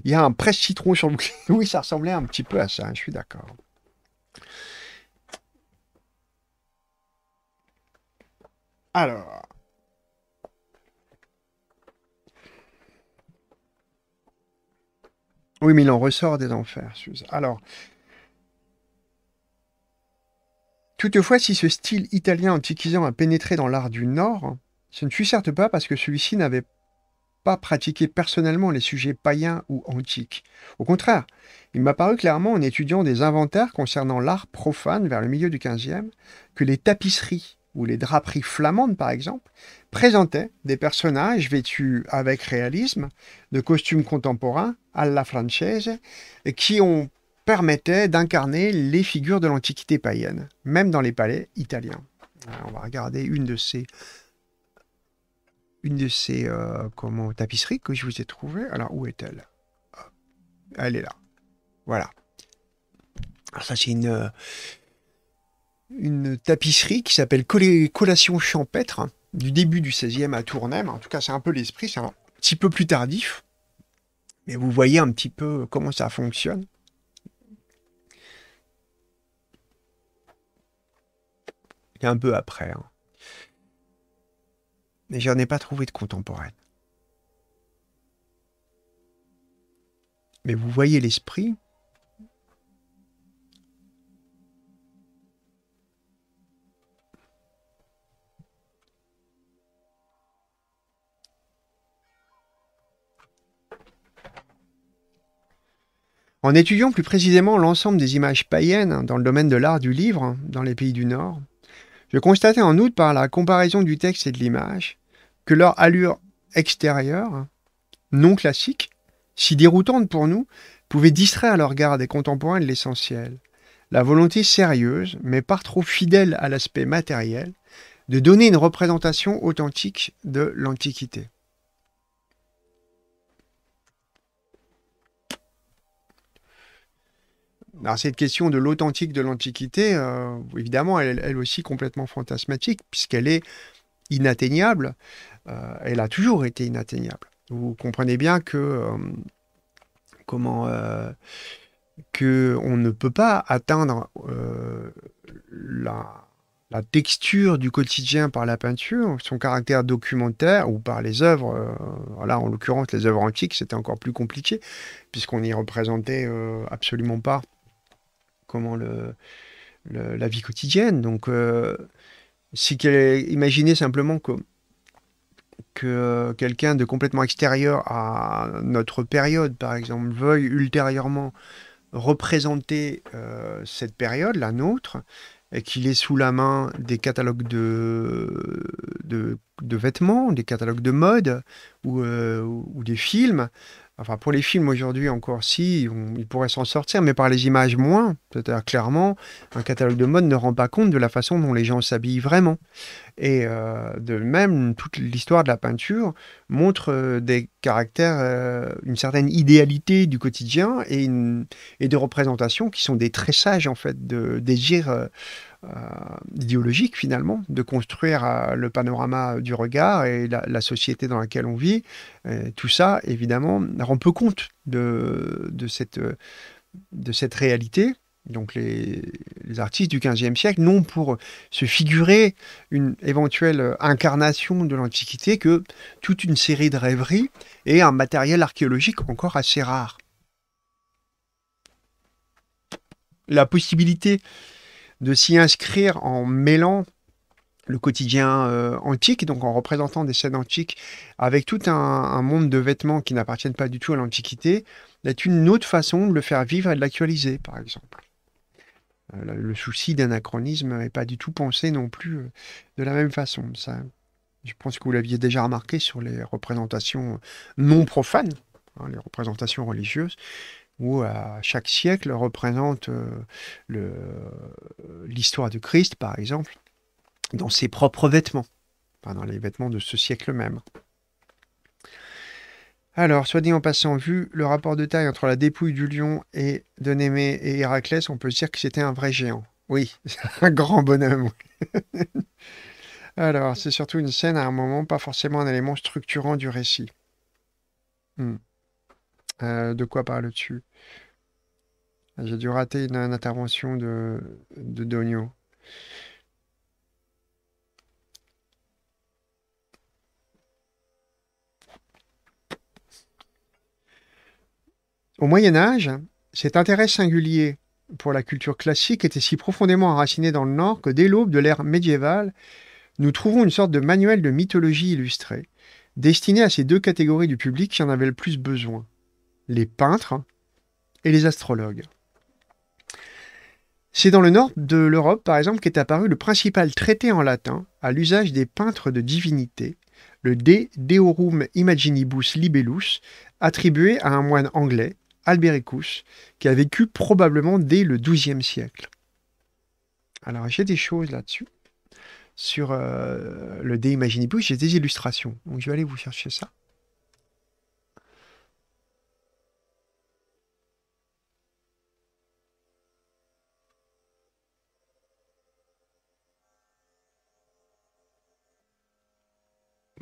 S1: Il y a un presse citron sur le Oui, ça ressemblait un petit peu à ça, hein, je suis d'accord. Alors. Oui, mais il en ressort des enfers, Suze. Alors, Toutefois, si ce style italien antiquisant a pénétré dans l'art du Nord, ce ne fut certes pas parce que celui-ci n'avait pas pratiqué personnellement les sujets païens ou antiques. Au contraire, il m'a paru clairement en étudiant des inventaires concernant l'art profane vers le milieu du XVe que les tapisseries ou les draperies flamandes par exemple présentaient des personnages vêtus avec réalisme de costumes contemporains à la française qui ont permettait d'incarner les figures de l'Antiquité païenne, même dans les palais italiens. Euh, on va regarder une de ces, une de ces euh, comment, tapisseries que je vous ai trouvées. Alors, où est-elle Elle est là. Voilà. ça, c'est une, euh, une tapisserie qui s'appelle Collation champêtre, du début du 16e à Tournai. En tout cas, c'est un peu l'esprit, c'est un petit peu plus tardif. Mais vous voyez un petit peu comment ça fonctionne. un peu après. Mais hein. Mais j'en ai pas trouvé de contemporaine. Mais vous voyez l'esprit En étudiant plus précisément l'ensemble des images païennes dans le domaine de l'art du livre hein, dans les pays du Nord, je constatais en outre par la comparaison du texte et de l'image que leur allure extérieure, non classique, si déroutante pour nous, pouvait distraire le regard des contemporains de l'essentiel. La volonté sérieuse, mais pas trop fidèle à l'aspect matériel, de donner une représentation authentique de l'Antiquité. Alors cette question de l'authentique de l'Antiquité, euh, évidemment, elle est aussi complètement fantasmatique, puisqu'elle est inatteignable. Euh, elle a toujours été inatteignable. Vous comprenez bien que euh, comment que on ne peut pas atteindre la, texture du quotidien par la peinture, son caractère documentaire ou par les œuvres. voilà, en l'occurrence, les œuvres antiques, c'était encore plus compliqué puisqu'on n'y représentait absolument pas comment la vie quotidienne. Donc, euh, imaginez simplement que, que euh, quelqu'un de complètement extérieur à notre période, par exemple, veuille ultérieurement représenter euh, cette période, la nôtre, et qu'il est sous la main des catalogues de, vêtements, des catalogues de mode ou des films, Enfin, pour les films aujourd'hui encore, si, ils pourraient s'en sortir, mais par les images moins. C'est-à-dire, clairement, un catalogue de mode ne rend pas compte de la façon dont les gens s'habillent vraiment. Et euh, de même, toute l'histoire de la peinture montre euh, des caractères, euh, une certaine idéalité du quotidien et, une, et, des représentations qui sont des tressages, en fait, de désirs euh, idéologique finalement, de construire euh, le panorama du regard et la, société dans laquelle on vit. tout ça, évidemment, rend peu compte euh, de, cette, réalité. Donc les, les artistes du XVe siècle n'ont pour se figurer une éventuelle incarnation de l'Antiquité que toute une série de rêveries et un matériel archéologique encore assez rare. La possibilité de s'y inscrire en mêlant le quotidien euh, antique, donc en représentant des scènes antiques avec tout un, monde de vêtements qui n'appartiennent pas du tout à l'Antiquité, est une autre façon de le faire vivre et de l'actualiser, par exemple. Euh, le souci d'anachronisme n'est pas du tout pensé non plus euh, de la même façon. Ça, je pense que vous l'aviez déjà remarqué sur les représentations non profanes, hein, les représentations religieuses où à chaque siècle représente euh, l'histoire de Christ, par exemple, dans ses propres vêtements, enfin, dans les vêtements de ce siècle même. Alors, soit dit en passant, vu le rapport de taille entre la dépouille du lion et de Némée et Héraclès, on peut dire que c'était un vrai géant. Oui, un grand bonhomme. Alors, c'est surtout une scène à un moment, pas forcément un élément structurant du récit. Hmm. Euh, de quoi parle-tu j'ai dû rater une, intervention de, de Donio. Au Moyen Âge, cet intérêt singulier pour la culture classique était si profondément enraciné dans le Nord que dès l'aube de l'ère médiévale, nous trouvons une sorte de manuel de mythologie illustrée, destiné à ces deux catégories du public qui en avaient le plus besoin, les peintres et les astrologues. C'est dans le nord de l'Europe, par exemple, qu'est apparu le principal traité en latin à l'usage des peintres de divinités, le De Deorum Imaginibus Libellus, attribué à un moine anglais, Albericus, qui a vécu probablement dès le XIIe siècle. Alors j'ai des choses là-dessus. Sur euh, le De Imaginibus, j'ai des illustrations. Donc je vais aller vous chercher ça.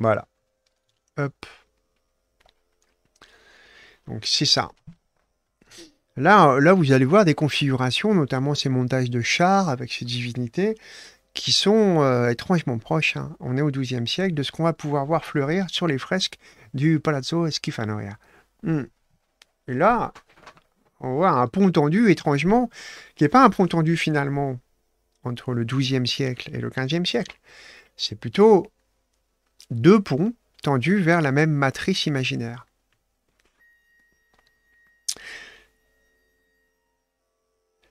S1: Voilà. Hop. Donc c'est ça. Là, euh, là, vous allez voir des configurations, notamment ces montages de chars avec ces divinités, qui sont euh, étrangement proches. Hein. On est au XIIe siècle de ce qu'on va pouvoir voir fleurir sur les fresques du Palazzo Schifanoia. Hmm. Et là, on voit un pont tendu, étrangement, qui n'est pas un pont tendu finalement entre le XIIe siècle et le XVe siècle. C'est plutôt deux ponts tendus vers la même matrice imaginaire.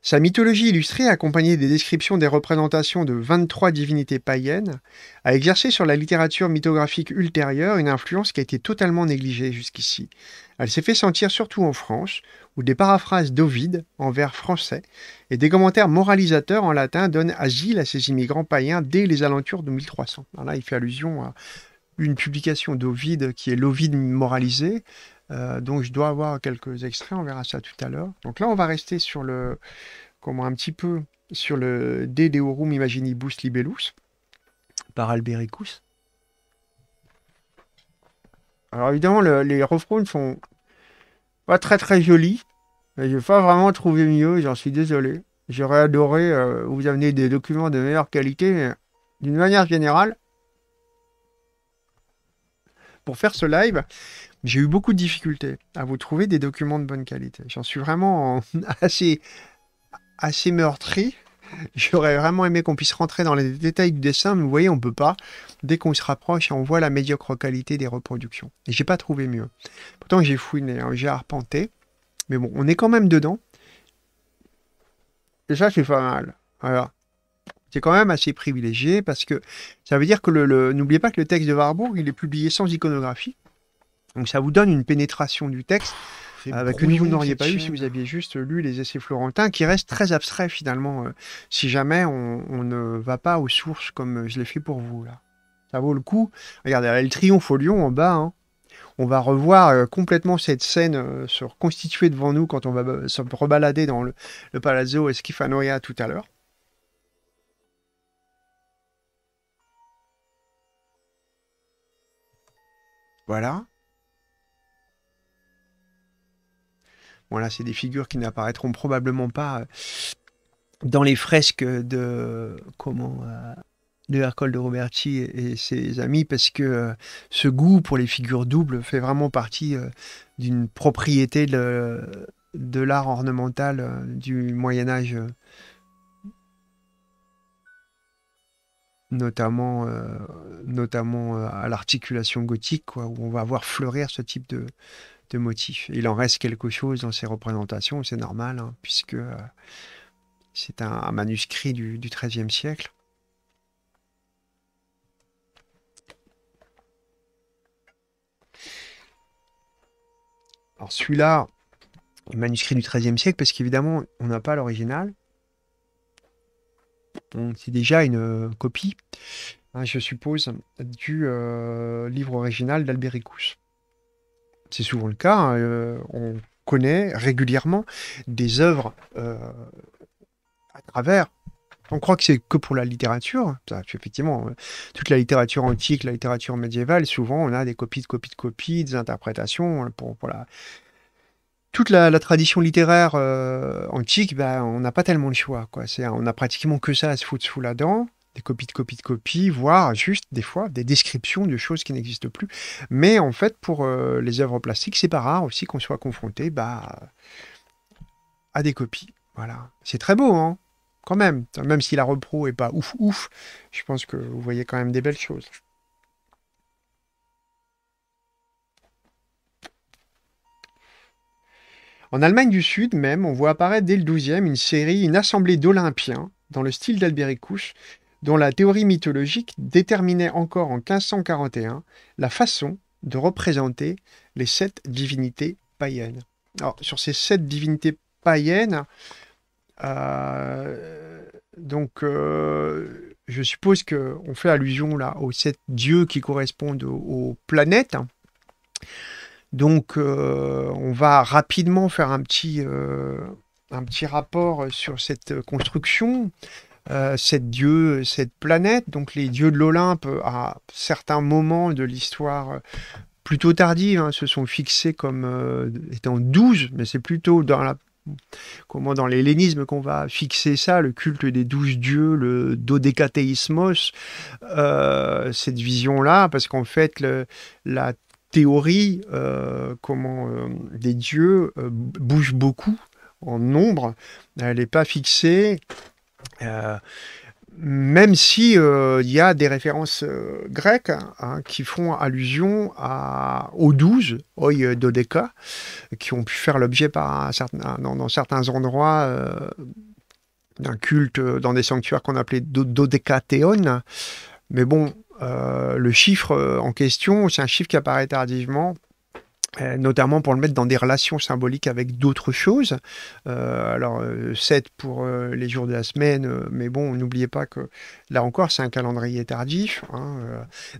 S1: Sa mythologie illustrée, accompagnée des descriptions des représentations de 23 divinités païennes, a exercé sur la littérature mythographique ultérieure une influence qui a été totalement négligée jusqu'ici. Elle s'est fait sentir surtout en France, où des paraphrases d'Ovide en vers français et des commentaires moralisateurs en latin donnent asile à ces immigrants païens dès les alentours de 1300. là, il fait allusion à, une publication d'Ovide qui est l'Ovide moralisé. Euh, donc je dois avoir quelques extraits, on verra ça tout à l'heure. Donc là, on va rester sur le, comment un petit peu, sur le De Deorum Imaginibus Libellus par Albericus. Alors évidemment, les refrains sont pas très très jolis. Je n'ai pas vraiment trouvé mieux, j'en suis désolé. J'aurais adoré euh, vous amener des documents de meilleure qualité, mais d'une manière générale, pour faire ce live, j'ai eu beaucoup de difficultés à vous trouver des documents de bonne qualité. J'en suis vraiment assez, assez meurtri. J'aurais vraiment aimé qu'on puisse rentrer dans les détails du dessin, mais vous voyez, on peut pas. Dès qu'on se rapproche, on voit la médiocre qualité des reproductions. Et j'ai pas trouvé mieux. Pourtant, j'ai fouillé hein, j'ai arpenté. Mais bon, on est quand même dedans. Et ça, c'est pas mal. Alors. C'est quand même assez privilégié parce que ça veut dire que le, n'oubliez pas que le texte de Warburg, il est publié sans iconographie. Donc ça vous donne une pénétration du texte avec que vous n'auriez pas eu si vous aviez juste lu les essais florentins, qui restent très abstraits finalement, euh, si jamais on, ne va pas aux sources comme je l'ai fait pour vous. là. Ça vaut le coup. Regardez, le triomphe au lion en bas. Hein. On va revoir euh, complètement cette scène euh, se reconstituer devant nous quand on va se rebalader dans le, le Palazzo Esquifanoia tout à l'heure. Voilà. Voilà, c'est des figures qui n'apparaîtront probablement pas euh, dans les fresques de comment euh, de Hercole de Roberti et ses amis parce que euh, ce goût pour les figures doubles fait vraiment partie d'une propriété de, de l'art ornemental du Moyen Âge notamment, euh, notamment euh, à l'articulation gothique, où on va voir fleurir ce type de, de motif. Il en reste quelque chose dans ces représentations, c'est normal, hein, puisque euh, c'est un, manuscrit du, du XIIIe siècle. Alors celui-là, manuscrit du XIIIe siècle, parce qu'évidemment, on n'a pas l'original c'est déjà une euh, copie, hein, je suppose, du euh, livre original d'Albericus. C'est souvent le cas. Hein, euh, on connaît régulièrement des œuvres à travers on croit que c'est que pour la littérature. effectivement, toute la littérature antique, la littérature médiévale, souvent on a des copies de copies de copies, des interprétations pour la, toute la, tradition littéraire euh, antique, bah, on n'a pas tellement le choix. Quoi. On a pratiquement que ça à se foutre sous la dent, des copies de copies de copies, voire juste des fois des descriptions de choses qui n'existent plus. Mais en fait, pour euh, les œuvres plastiques, c'est pas rare aussi qu'on soit confronté bah, à des copies. Voilà. C'est très beau, hein quand même. Même si la repro est pas ouf ouf, je pense que vous voyez quand même des belles choses. En Allemagne du Sud même, on voit apparaître dès le 12e une série, une assemblée d'Olympiens, dans le style d'Albéricouche, dont la théorie mythologique déterminait encore en 1541 la façon de représenter les sept divinités païennes. Alors, sur ces sept divinités païennes, euh, donc, euh, je suppose qu'on fait allusion là aux sept dieux qui correspondent aux planètes. Donc, euh, on va rapidement faire un petit, euh, un petit rapport sur cette construction, euh, cette dieu, cette planète. Donc, les dieux de l'Olympe, à certains moments de l'histoire plutôt tardive, hein, se sont fixés comme étant douze, mais c'est plutôt dans la comment dans l'hellénisme qu'on va fixer ça, le culte des douze dieux, le dodécathéismos, cette vision-là, parce qu'en fait, la théorie euh, comment, euh, des dieux euh, bougent beaucoup en nombre. Elle n'est pas fixée même si il y a des références grecques hein, qui font allusion à, aux douze oi dodeca qui ont pu faire l'objet par dans, certains endroits d'un culte dans des sanctuaires qu'on appelait do Mais bon, euh, le chiffre euh, en question, c'est un chiffre qui apparaît tardivement euh, notamment pour le mettre dans des relations symboliques avec d'autres choses. alors, 7 pour les jours de la semaine, mais bon, n'oubliez pas que là encore, c'est un calendrier tardif. Hein,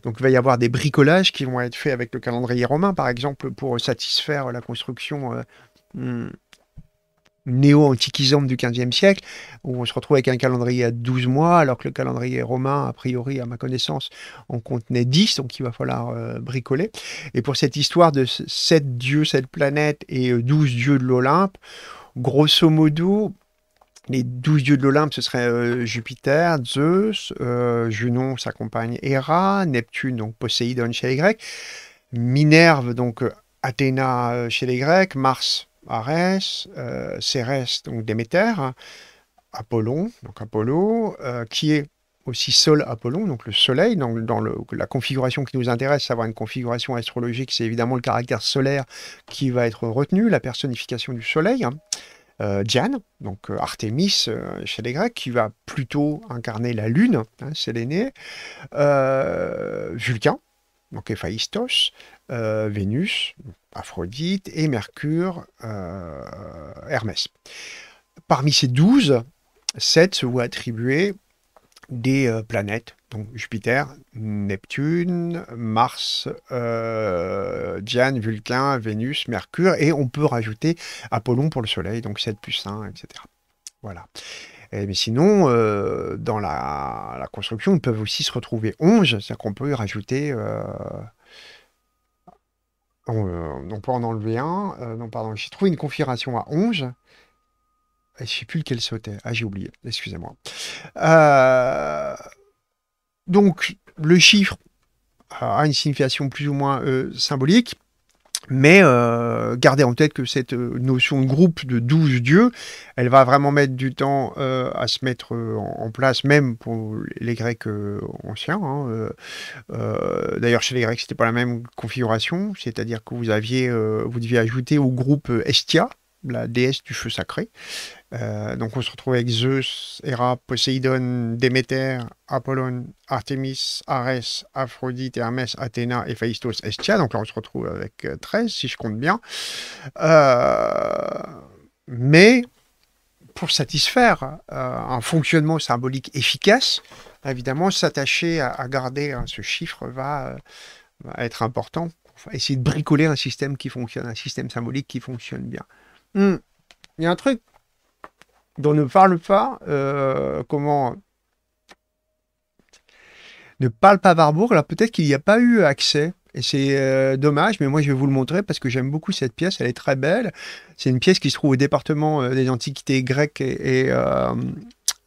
S1: donc, il va y avoir des bricolages qui vont être faits avec le calendrier romain, par exemple, pour satisfaire la construction. Hmm, néo-antiquisante du XVe siècle, où on se retrouve avec un calendrier à 12 mois, alors que le calendrier romain, a priori, à ma connaissance, en contenait 10, donc il va falloir euh, bricoler. Et pour cette histoire de 7 dieux, 7 planètes et 12 euh, dieux de l'Olympe, grosso modo, les 12 dieux de l'Olympe, ce serait euh, Jupiter, Zeus, Junon, sa compagne Héra, Neptune, donc Poséidon chez les Grecs, Minerve, donc Athéna chez les Grecs, Mars, Arès, euh, Cérès, donc Déméter, Apollon, donc Apollo, euh, qui est aussi Sol Apollon, donc le Soleil, dans, dans la configuration qui nous intéresse, avoir une configuration astrologique, c'est évidemment le caractère solaire qui va être retenu, la personnification du Soleil. Hein. Euh, Diane, donc Artemis, chez les Grecs, qui va plutôt incarner la Lune, hein, c'est l'aîné. Vulcain, donc Héphaïstos, Vénus, Aphrodite, et Mercure, euh, Hermès. Parmi ces douze, sept se voient attribuer des euh, planètes, donc Jupiter, Neptune, Mars, euh, Diane, Vulcan, Vénus, Mercure, et on peut rajouter Apollon pour le Soleil, donc 7 plus 1, etc. Voilà. mais eh sinon, dans la, construction, ils peuvent aussi se retrouver 11, c'est-à-dire qu'on peut y rajouter... Donc euh, on peut en enlever un. Euh, non, pardon, j'ai trouvé une configuration à 11. Je ne sais plus lequel sautait. Ah, j'ai oublié, excusez-moi. Euh, donc, le chiffre a une signification plus ou moins symbolique. Mais euh, gardez en tête que cette euh, notion de groupe de douze dieux, elle va vraiment mettre du temps euh, à se mettre en, place, même pour les Grecs anciens. Hein, d'ailleurs, chez les Grecs, c'était pas la même configuration, c'est-à-dire que vous aviez, vous deviez ajouter au groupe Estia, la déesse du feu sacré. Euh, donc on se retrouve avec Zeus, Héra, Poséidon, Déméter, Apollon, Artemis, Arès, Aphrodite, Hermès, Athéna, Héphaïstos, Estia. Donc là on se retrouve avec 13 euh, si je compte bien. Euh, mais pour satisfaire un fonctionnement symbolique efficace, évidemment s'attacher à, garder hein, ce chiffre va, va être important essayer de bricoler un système qui fonctionne, un système symbolique qui fonctionne bien. Hmm. Il y a un truc dont ne parle pas, euh, comment ne parle pas Warburg, Alors peut-être qu'il n'y a pas eu accès. Et c'est euh, dommage, mais moi je vais vous le montrer parce que j'aime beaucoup cette pièce, elle est très belle. C'est une pièce qui se trouve au département euh, des antiquités grecques et,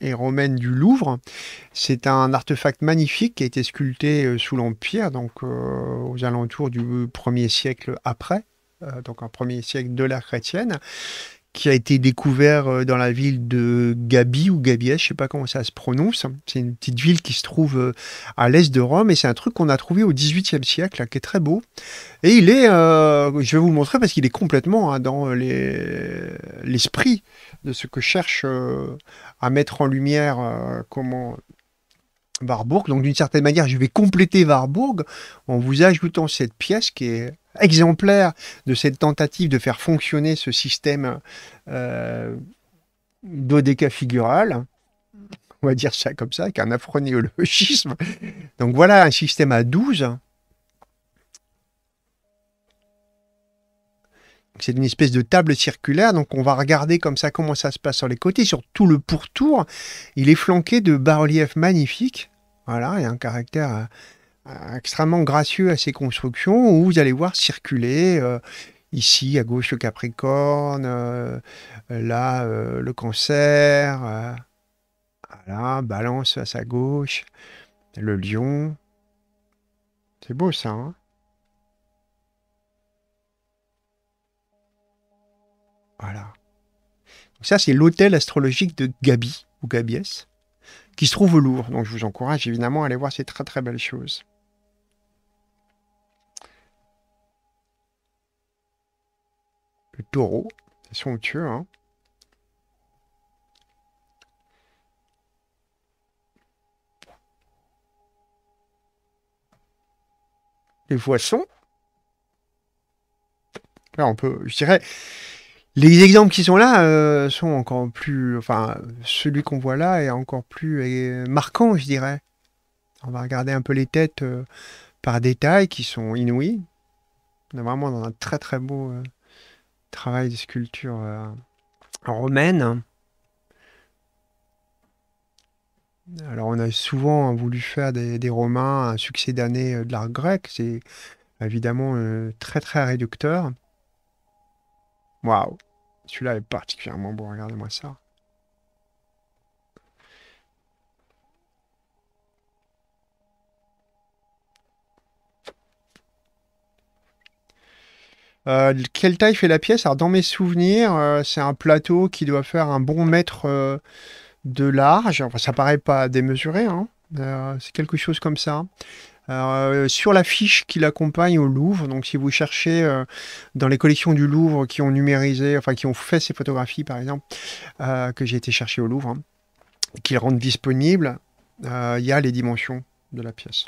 S1: et romaines du Louvre. C'est un artefact magnifique qui a été sculpté sous l'Empire, donc aux alentours du 1er siècle après. Euh, donc un premier siècle de l'ère chrétienne, qui a été découvert euh, dans la ville de Gabi ou Gabiès, je sais pas comment ça se prononce. C'est une petite ville qui se trouve euh, à l'est de Rome et c'est un truc qu'on a trouvé au XVIIIe siècle, qui est très beau. Et il est, je vais vous le montrer parce qu'il est complètement hein, dans l'esprit de ce que cherche à mettre en lumière comment donc d'une certaine manière, je vais compléter Warburg en vous ajoutant cette pièce qui est exemplaire de cette tentative de faire fonctionner ce système euh, dodécafigural. On va dire ça comme ça, avec un aphronéologisme. Donc voilà un système à 12. C'est une espèce de table circulaire, donc on va regarder comme ça comment ça se passe sur les côtés, sur tout le pourtour. Il est flanqué de bas-reliefs magnifiques. Voilà, il y a un caractère euh, extrêmement gracieux à ces constructions où vous allez voir circuler euh, ici à gauche le Capricorne, euh, là le Cancer, voilà, Balance à sa gauche, le Lion. C'est beau ça. Hein. voilà. ça c'est l'hôtel astrologique de Gabi ou Gabiès qui se trouve au Louvre. Donc je vous encourage évidemment à aller voir ces très très belles choses. Le taureau, c'est somptueux. Hein les poissons. Là, on peut, je dirais, les exemples qui sont là euh, sont encore plus. Enfin, celui qu'on voit là est encore plus euh, marquant, je dirais. On va regarder un peu les têtes euh, par détail qui sont inouïes. On est vraiment dans un très très beau travail de sculpture romaine. Alors, on a souvent hein, voulu faire des, des Romains un succès d'année de l'art grec. C'est évidemment très très réducteur. Waouh. Celui-là est particulièrement beau. Regardez-moi ça. Euh, quelle taille fait la pièce Alors, dans mes souvenirs, euh, c'est un plateau qui doit faire un bon mètre euh, de large. Enfin, ça paraît pas démesuré. Hein. c'est quelque chose comme ça. Euh, sur la fiche qui l'accompagne au Louvre. Donc, si vous cherchez euh, dans les collections du Louvre qui ont numérisé, enfin qui ont fait ces photographies, par exemple, euh, que j'ai été chercher au Louvre, hein, qu'ils rendent disponibles, il y a les dimensions de la pièce.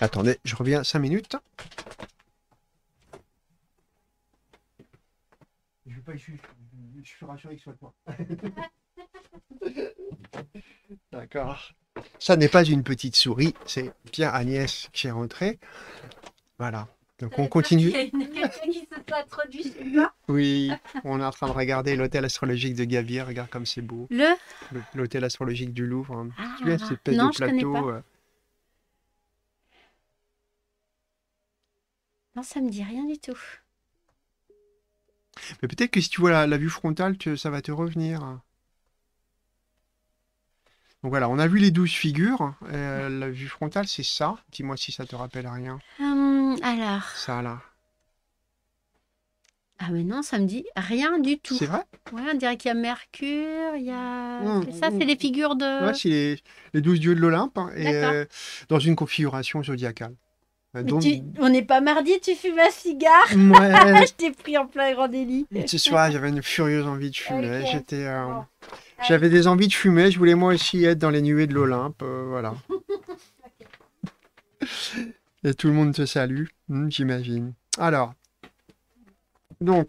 S1: Attendez, je reviens 5 minutes. Je veux pas y Je suis rassuré que ce soit toi. D'accord. Ça n'est pas une petite souris, c'est Pierre Agnès qui est rentré. Voilà. Donc on euh, continue. Il y a Quelqu'un qui se soit introduit Oui, on est en train de regarder l'hôtel astrologique de Gavir, Regarde comme c'est beau. Le L'hôtel astrologique du Louvre. Ah, tu vois, de plateau. Euh, Non, ça me dit rien du tout. Mais peut-être que si tu vois la, vue frontale, ça va te revenir. Donc voilà, on a vu les douze figures. Euh, la vue frontale, c'est ça. Dis-moi si ça te rappelle rien. Hum, alors. Ça là. Ah mais non, ça me dit rien du tout. C'est vrai Ouais, on dirait qu'il y a Mercure, il y a... Hum, ça, hum. c'est les figures de... Ouais, c'est les, douze dieux de l'Olympe, hein, et euh, dans une configuration zodiacale. Bah, on n'est pas mardi, tu fumes un cigare ouais. Je t'ai pris en plein grand délit. Ce soir, j'avais une furieuse envie de fumer. J'étais, euh, J'avais des envies de fumer. Je voulais moi aussi être dans les nuées de l'Olympe. Euh, voilà. Et tout le monde te salue, hmm, j'imagine. Alors, donc,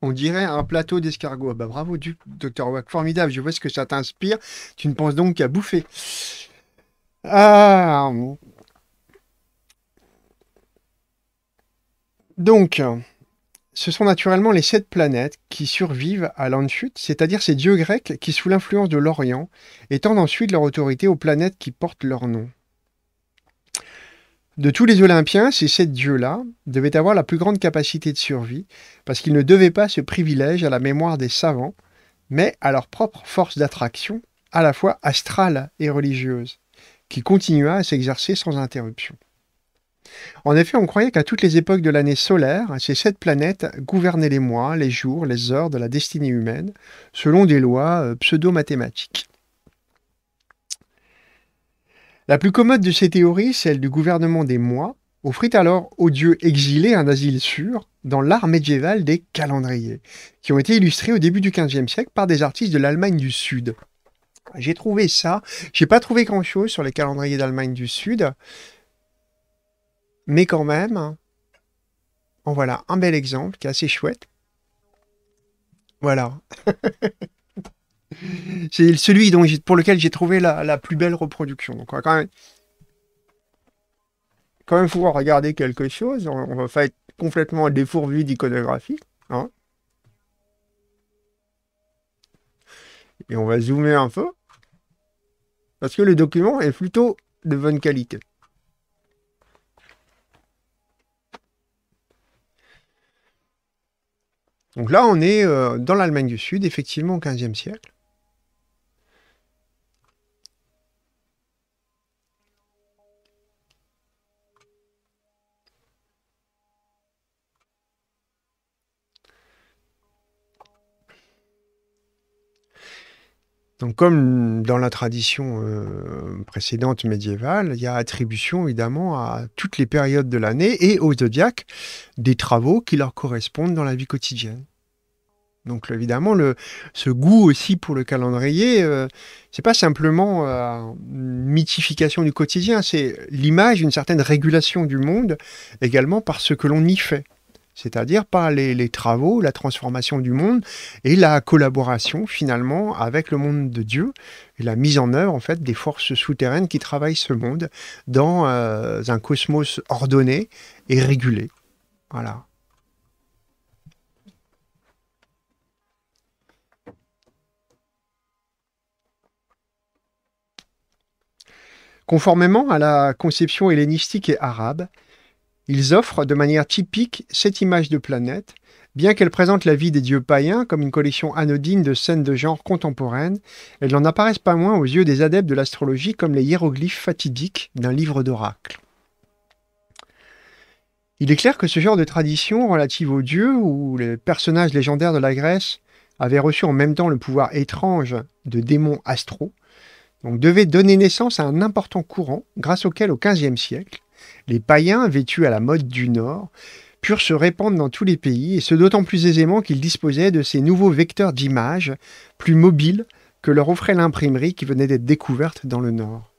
S1: on dirait un plateau d'escargot. Ah, bah bravo, du, docteur Wack, formidable. Je vois ce que ça t'inspire. Tu ne penses donc qu'à bouffer. Ah. Donc, ce sont naturellement les sept planètes qui survivent à l'Anschut, c'est-à-dire ces dieux grecs qui, sous l'influence de l'Orient, étendent ensuite leur autorité aux planètes qui portent leur nom. De tous les Olympiens, ces sept dieux-là devaient avoir la plus grande capacité de survie, parce qu'ils ne devaient pas ce privilège à la mémoire des savants, mais à leur propre force d'attraction, à la fois astrale et religieuse qui continua à s'exercer sans interruption. En effet, on croyait qu'à toutes les époques de l'année solaire, ces sept planètes gouvernaient les mois, les jours, les heures de la destinée humaine, selon des lois euh, pseudo-mathématiques. La plus commode de ces théories, celle du gouvernement des mois, offrit alors aux dieux exilés un asile sûr dans l'art médiéval des calendriers, qui ont été illustrés au début du XVe siècle par des artistes de l'Allemagne du Sud. J'ai trouvé ça. J'ai pas trouvé grand chose sur les calendriers d'Allemagne du Sud. Mais quand même, en voilà un bel exemple qui est assez chouette. Voilà. C'est celui dont pour lequel j'ai trouvé la, plus belle reproduction. Donc quand même, quand même pouvoir regarder quelque chose. On, ne va pas être complètement défourvu d'iconographie. Hein. Et on va zoomer un peu. Parce que le document est plutôt de bonne qualité. Donc là, on est euh, dans l'Allemagne du Sud, effectivement au 15e siècle. Donc, comme dans la tradition euh, précédente médiévale, il y a attribution évidemment à toutes les périodes de l'année et au zodiaque des travaux qui leur correspondent dans la vie quotidienne. Donc, évidemment, ce goût aussi pour le calendrier, euh, ce n'est pas simplement euh, une mythification du quotidien, c'est l'image d'une certaine régulation du monde également par ce que l'on y fait c'est-à-dire par les, travaux, la transformation du monde et la collaboration finalement avec le monde de Dieu et la mise en œuvre en fait des forces souterraines qui travaillent ce monde dans euh, un cosmos ordonné et régulé. Voilà. Conformément à la conception hellénistique et arabe, ils offrent de manière typique cette image de planète, bien qu'elle présente la vie des dieux païens comme une collection anodine de scènes de genre contemporaines, elles n'en apparaissent pas moins aux yeux des adeptes de l'astrologie comme les hiéroglyphes fatidiques d'un livre d'oracle. Il est clair que ce genre de tradition relative aux dieux, où les personnages légendaires de la Grèce avaient reçu en même temps le pouvoir étrange de démons astro, donc devait donner naissance à un important courant grâce auquel, au XVe siècle, les païens, vêtus à la mode du Nord, purent se répandre dans tous les pays, et ce d'autant plus aisément qu'ils disposaient de ces nouveaux vecteurs d'images plus mobiles que leur offrait l'imprimerie qui venait d'être découverte dans le Nord.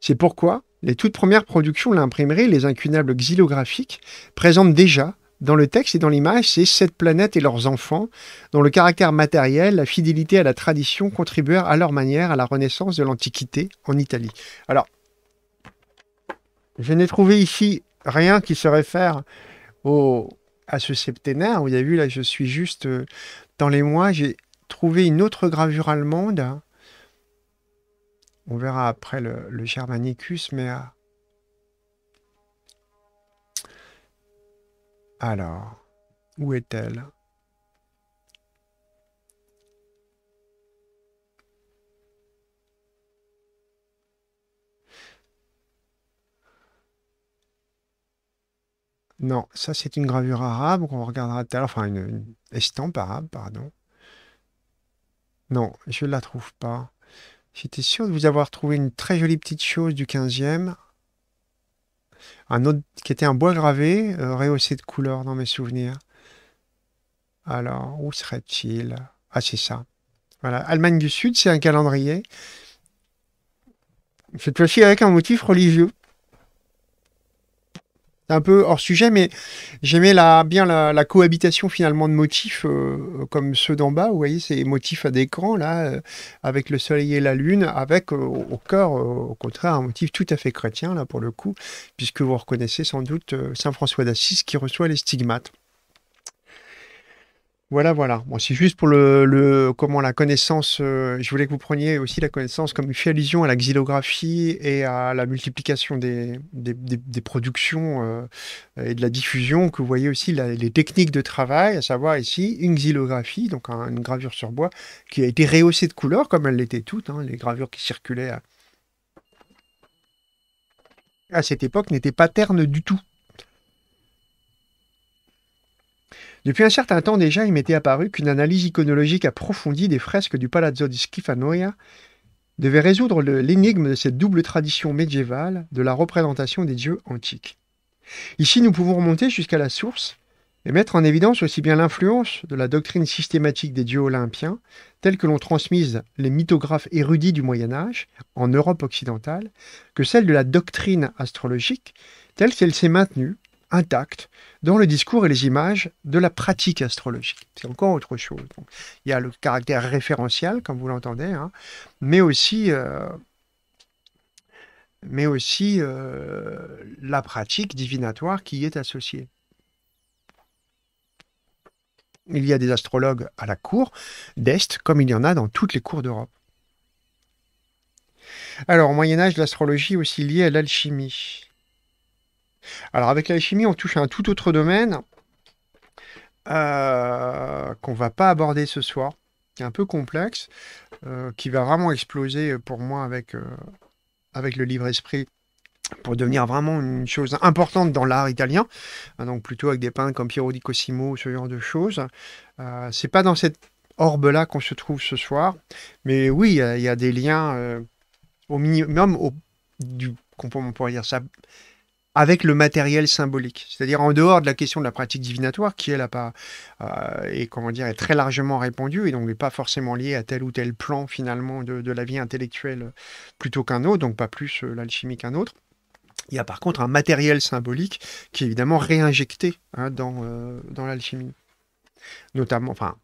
S1: C'est pourquoi les toutes premières productions de l'imprimerie, les incunables xylographiques, présentent déjà dans le texte et dans l'image ces sept planètes et leurs enfants, dont le caractère matériel, la fidélité à la tradition contribuèrent à leur manière à la renaissance de l'Antiquité en Italie. Alors, je n'ai trouvé ici rien qui se réfère au, à ce septénaire. Vous avez vu, là, je suis juste euh, dans les mois. J'ai trouvé une autre gravure allemande. On verra après le, Germanicus, mais... Euh, alors, où est-elle Non, ça c'est une gravure arabe qu'on regardera tout à l'heure, enfin une, estampe arabe, pardon. Non, je ne la trouve pas. J'étais sûr de vous avoir trouvé une très jolie petite chose du 15e. Un autre qui était un bois gravé, euh, rehaussé de couleur dans mes souvenirs. Alors, où serait-il Ah, c'est ça. Voilà, Allemagne du Sud, c'est un calendrier. Cette fois-ci avec un motif religieux un peu hors sujet, mais j'aimais bien la, cohabitation finalement de motifs euh, comme ceux d'en bas. Vous voyez ces motifs à d'écran là, euh, avec le soleil et la lune, avec euh, au cœur, au contraire, un motif tout à fait chrétien là pour le coup, puisque vous reconnaissez sans doute Saint François d'Assise qui reçoit les stigmates. Voilà, voilà. c'est juste pour le, le, comment la connaissance. Euh, je voulais que vous preniez aussi la connaissance, comme une fait allusion à la xylographie et à la multiplication des, productions euh, et de la diffusion, que vous voyez aussi les techniques de travail, à savoir ici une xylographie, donc une gravure sur bois, qui a été rehaussée de couleurs, comme elles l'étaient toutes, hein. les gravures qui circulaient à, à cette époque n'étaient pas ternes du tout. Depuis un certain temps déjà, il m'était apparu qu'une analyse iconologique approfondie des fresques du Palazzo di Schifanoia devait résoudre l'énigme de cette double tradition médiévale de la représentation des dieux antiques. Ici, nous pouvons remonter jusqu'à la source et mettre en évidence aussi bien l'influence de la doctrine systématique des dieux olympiens, telle que l'ont transmise les mythographes érudits du Moyen Âge en Europe occidentale, que celle de la doctrine astrologique, telle qu'elle s'est maintenue intact dans le discours et les images de la pratique astrologique. C'est encore autre chose. il y a le caractère référentiel, comme vous l'entendez, hein, mais aussi, euh, mais aussi euh, la pratique divinatoire qui y est associée. Il y a des astrologues à la cour d'Est, comme il y en a dans toutes les cours d'Europe. Alors, au Moyen Âge, l'astrologie est aussi liée à l'alchimie. Alors avec chimie, on touche à un tout autre domaine qu'on euh, qu'on va pas aborder ce soir, qui est un peu complexe, euh, qui va vraiment exploser pour moi avec, euh, avec le livre esprit pour devenir vraiment une chose importante dans l'art italien, hein, donc plutôt avec des peintres comme Piero di Cosimo, ce genre de choses. c'est pas dans cette orbe-là qu'on se trouve ce soir, mais oui, il y, a des liens au minimum, au, du, on pourrait dire ça, avec le matériel symbolique. C'est-à-dire en dehors de la question de la pratique divinatoire, qui elle a pas, et euh, comment dire, est très largement répandue et donc n'est pas forcément liée à tel ou tel plan finalement de, la vie intellectuelle plutôt qu'un autre, donc pas plus euh, l'alchimie qu'un autre. Il y a par contre un matériel symbolique qui est évidemment réinjecté hein, dans, euh, dans l'alchimie, notamment, enfin,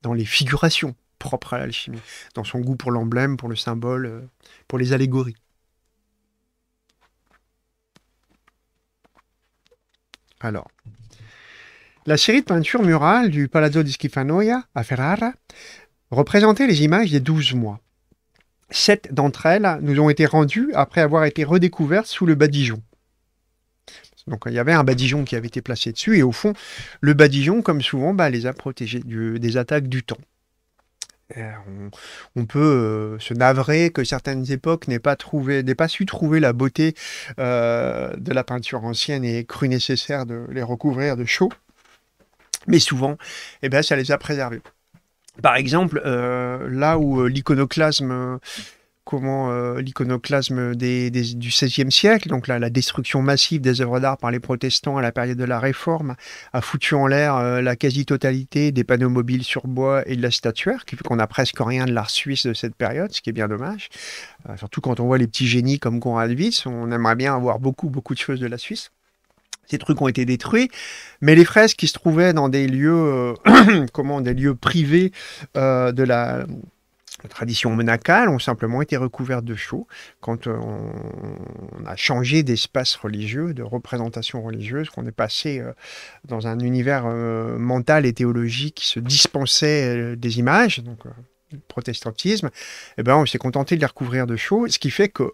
S1: dans les figurations propres à l'alchimie, dans son goût pour l'emblème, pour le symbole, pour les allégories. Alors, la série de peintures murales du Palazzo di Schifanoia à Ferrara représentait les images des 12 mois. Sept d'entre elles nous ont été rendues après avoir été redécouvertes sous le badigeon. Donc il y avait un badigeon qui avait été placé dessus et au fond, le badigeon, comme souvent, bah, les a protégés des attaques du temps. Euh, on, peut euh, se navrer que certaines époques n'aient pas, trouvé, pas su trouver la beauté euh, de la peinture ancienne et cru nécessaire de les recouvrir de chaux. Mais souvent, eh ben, ça les a préservés. Par exemple, là où l'iconoclasme comment euh, l'iconoclasme du XVIe siècle, donc la, destruction massive des œuvres d'art par les protestants à la période de la Réforme, a foutu en l'air euh, la quasi-totalité des panneaux mobiles sur bois et de la statuaire, qu'on n'a presque rien de l'art suisse de cette période, ce qui est bien dommage. Euh, surtout quand on voit les petits génies comme Conrad Conradvis, on aimerait bien avoir beaucoup, beaucoup de choses de la Suisse. Ces trucs ont été détruits, mais les fresques qui se trouvaient dans des lieux, comment, des lieux privés de la les traditions monacales ont simplement été recouvertes de chaux quand euh, on, a changé d'espace religieux, de représentation religieuse, qu'on est passé euh, dans un univers euh, mental et théologique qui se dispensait des images, donc le protestantisme, eh ben, on s'est contenté de les recouvrir de chaux, ce qui fait que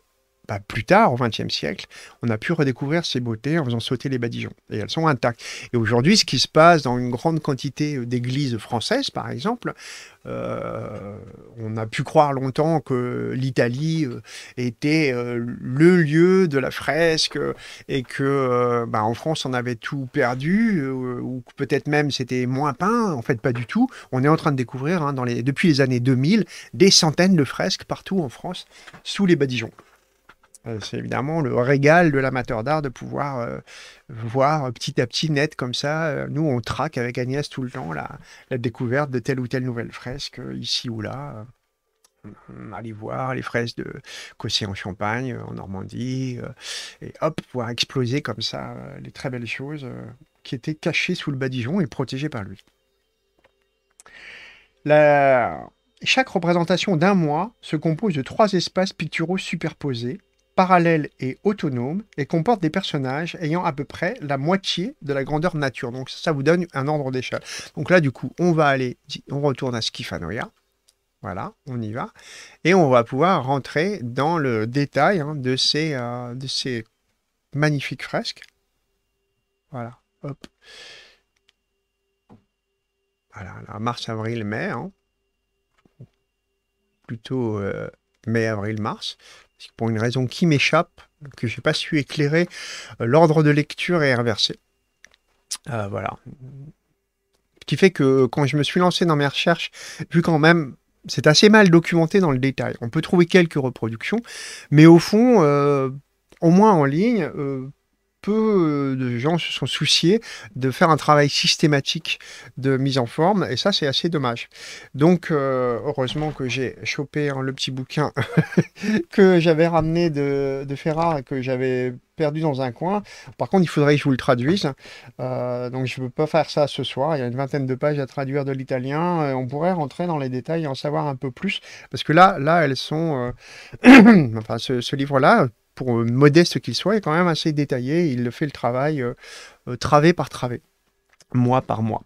S1: plus tard, au XXe siècle, on a pu redécouvrir ces beautés en faisant sauter les badigeons. Et elles sont intactes. Et aujourd'hui, ce qui se passe dans une grande quantité d'églises françaises, par exemple, euh, on a pu croire longtemps que l'Italie euh, était euh, le lieu de la fresque et que bah, en France, on avait tout perdu ou peut-être même c'était moins peint. En fait, pas du tout. On est en train de découvrir, hein, depuis les années 2000, des centaines de fresques partout en France sous les badigeons. Euh, c'est évidemment le régal de l'amateur d'art de pouvoir euh, voir petit à petit net comme ça. Euh, nous, on traque avec Agnès tout le temps la, découverte de telle ou telle nouvelle fresque, ici ou là. On voir les fresques de Cossé en Champagne, en Normandie, et hop, voir exploser comme ça les très belles choses qui étaient cachées sous le badigeon et protégées par lui. Chaque représentation d'un mois se compose de trois espaces picturaux superposés parallèle et autonome et comporte des personnages ayant à peu près la moitié de la grandeur nature. Donc ça vous donne un ordre d'échelle. Donc là, du coup, on va aller, on retourne à Skifanoia. Voilà, on y va. Et on va pouvoir rentrer dans le détail hein, de, ces, euh, de ces magnifiques fresques. Voilà, hop. Voilà, mars, avril, mai. Hein. Plutôt euh, mai, avril, mars pour une raison qui m'échappe, que je j'ai pas su éclairer, euh, l'ordre de lecture est inversé. Euh, voilà. Ce qui fait que euh, quand je me suis lancé dans mes recherches, vu quand même c'est assez mal documenté dans le détail. On peut trouver quelques reproductions, mais au fond, au moins en ligne, peu euh, de gens se sont souciés de faire un travail systématique de mise en forme, et ça, c'est assez dommage. Donc, euh, heureusement que j'ai chopé hein, le petit bouquin que j'avais ramené de, de Ferrare que j'avais perdu dans un coin. Par contre, il faudrait que je vous le traduise. Euh, donc, je ne peux pas faire ça ce soir. Il y a une vingtaine de pages à traduire de l'italien. On pourrait rentrer dans les détails et en savoir un peu plus. Parce que là, là elles sont... enfin, ce livre-là pour euh, modeste qu'il soit, est quand même assez détaillé. Il fait le travail euh, euh, travée par travée, mois par mois.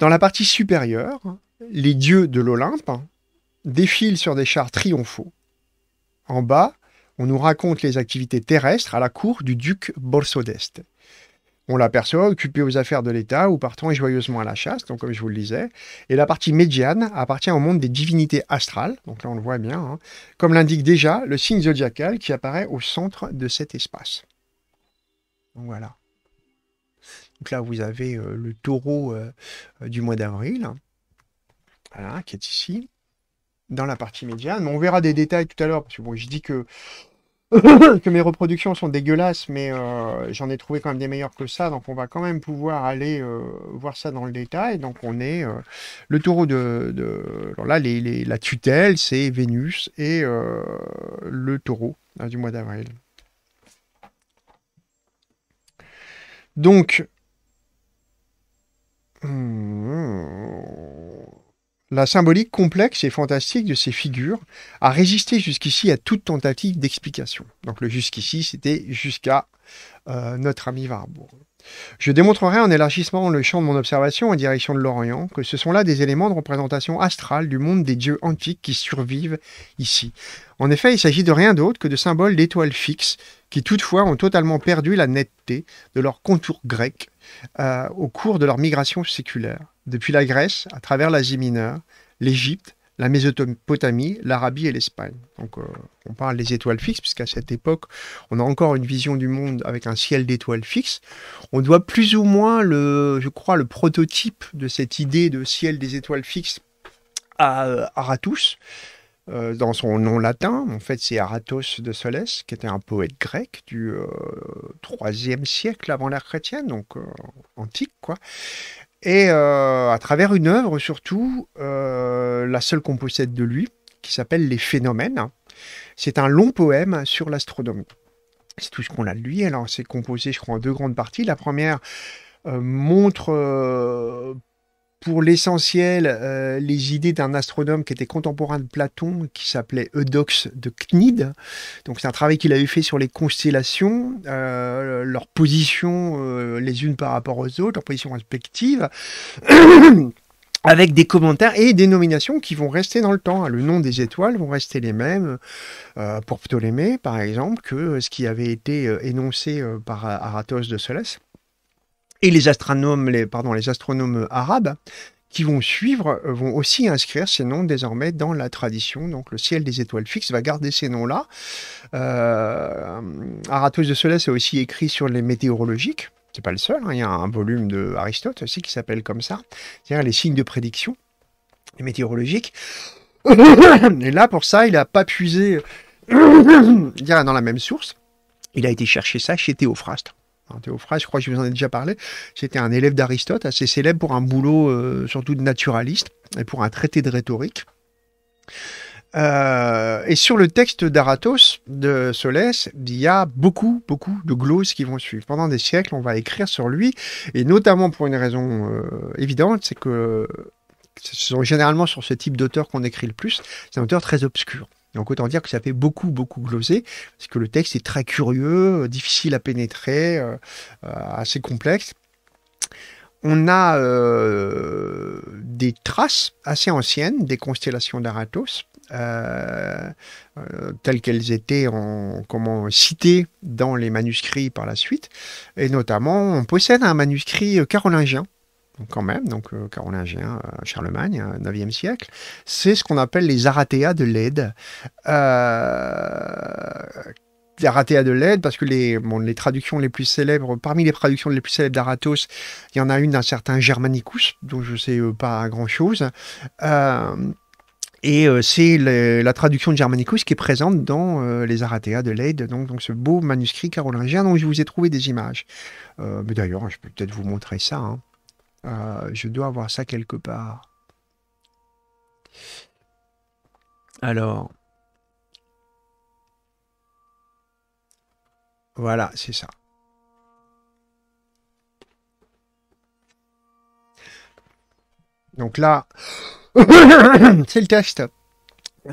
S1: Dans la partie supérieure, les dieux de l'Olympe défilent sur des chars triomphaux. En bas, on nous raconte les activités terrestres à la cour du duc Borsodeste on l'aperçoit occupé aux affaires de l'État ou partant joyeusement à la chasse, donc comme je vous le disais. Et la partie médiane appartient au monde des divinités astrales, donc là on le voit bien, hein, comme l'indique déjà le signe zodiacal qui apparaît au centre de cet espace. Donc voilà. Donc là vous avez euh, le taureau euh, du mois d'avril, hein, voilà, qui est ici dans la partie médiane. Mais on verra des détails tout à l'heure, parce que bon, je dis que que mes reproductions sont dégueulasses, mais euh, j'en ai trouvé quand même des meilleures que ça, donc on va quand même pouvoir aller euh, voir ça dans le détail. Donc on est euh, le taureau de, alors là la tutelle, c'est Vénus et le taureau hein, du mois d'avril. Donc, hmm, la symbolique complexe et fantastique de ces figures a résisté jusqu'ici à toute tentative d'explication. Donc le jusqu'ici, c'était jusqu'à euh, notre ami Warburg. Je démontrerai en élargissant le champ de mon observation en direction de l'Orient que ce sont là des éléments de représentation astrale du monde des dieux antiques qui survivent ici. En effet, il s'agit de rien d'autre que de symboles d'étoiles fixes qui toutefois ont totalement perdu la netteté de leur contour grec euh, au cours de leur migration séculaire, depuis la Grèce, à travers l'Asie mineure, l'Égypte, la Mésopotamie, l'Arabie et l'Espagne. Donc euh, on parle des étoiles fixes, puisqu'à cette époque, on a encore une vision du monde avec un ciel d'étoiles fixes. On doit plus ou moins, le, je crois, le prototype de cette idée de ciel des étoiles fixes à euh, Aratus, euh, dans son nom latin. En fait, c'est Aratos de Solès, qui était un poète grec du 3e euh, siècle avant l'ère chrétienne, donc euh, antique, quoi. Et à travers une œuvre, surtout, la seule qu'on possède de lui, qui s'appelle Les Phénomènes. C'est un long poème sur l'astronomie. C'est tout ce qu'on a de lui. Alors, c'est composé, je crois, en deux grandes parties. La première montre pour l'essentiel euh, les idées d'un astronome qui était contemporain de Platon, qui s'appelait Eudoxe de Cnide. Donc c'est un travail qu'il avait fait sur les constellations, leurs leur position euh, les unes par rapport aux autres, leur position respective. avec des commentaires et des nominations qui vont rester dans le temps. Le nom des étoiles vont rester les mêmes euh, pour Ptolémée, par exemple, que ce qui avait été énoncé par Aratos de Solès et les astronomes, les, les astronomes arabes qui vont suivre euh, vont aussi inscrire ces noms désormais dans la tradition. Donc le ciel des étoiles fixes va garder ces noms-là. Euh, Aratos de Soleil a aussi écrit sur les météorologiques. C'est pas le seul, hein. il y a un volume de Aristote aussi qui s'appelle comme ça, c'est-à-dire les signes de prédiction, les météorologiques. Et là, pour ça, il n'a pas puisé dans la même source. Il a été chercher ça chez Théophraste. Hein, Théophrase, je crois que je vous en ai déjà parlé, c'était un élève d'Aristote, assez célèbre pour un boulot euh, surtout de naturaliste et pour un traité de rhétorique. Euh, et sur le texte d'Aratos de Solès, il y a beaucoup, beaucoup de glosses qui vont suivre. Pendant des siècles, on va écrire sur lui, et notamment pour une raison euh, évidente, c'est que ce sont généralement sur ce type d'auteur qu'on écrit le plus. C'est un auteur très obscur. Donc autant dire que ça fait beaucoup, beaucoup gloser, parce que le texte est très curieux, euh, difficile à pénétrer, euh, euh, assez complexe. On a des traces assez anciennes des constellations d'Aratos, telles qu'elles étaient en, comment, citées dans les manuscrits par la suite. Et notamment, on possède un manuscrit carolingien quand même, donc euh, carolingien, euh, Charlemagne, 9e euh, siècle, c'est ce qu'on appelle les Aratéas de l'Aide. les Aratéas de l'Aide, parce que les, les traductions les plus célèbres, parmi les traductions les plus célèbres d'Aratos, il y en a une d'un certain Germanicus, dont je ne sais pas grand-chose. Et c'est la traduction de Germanicus qui est présente dans les Aratéas de l'Aide, donc, donc, ce beau manuscrit carolingien dont je vous ai trouvé des images. mais d'ailleurs, je peux peut-être vous montrer ça. Hein. Euh, je dois avoir ça quelque part. Alors. Voilà, c'est ça. Donc là, c'est le texte.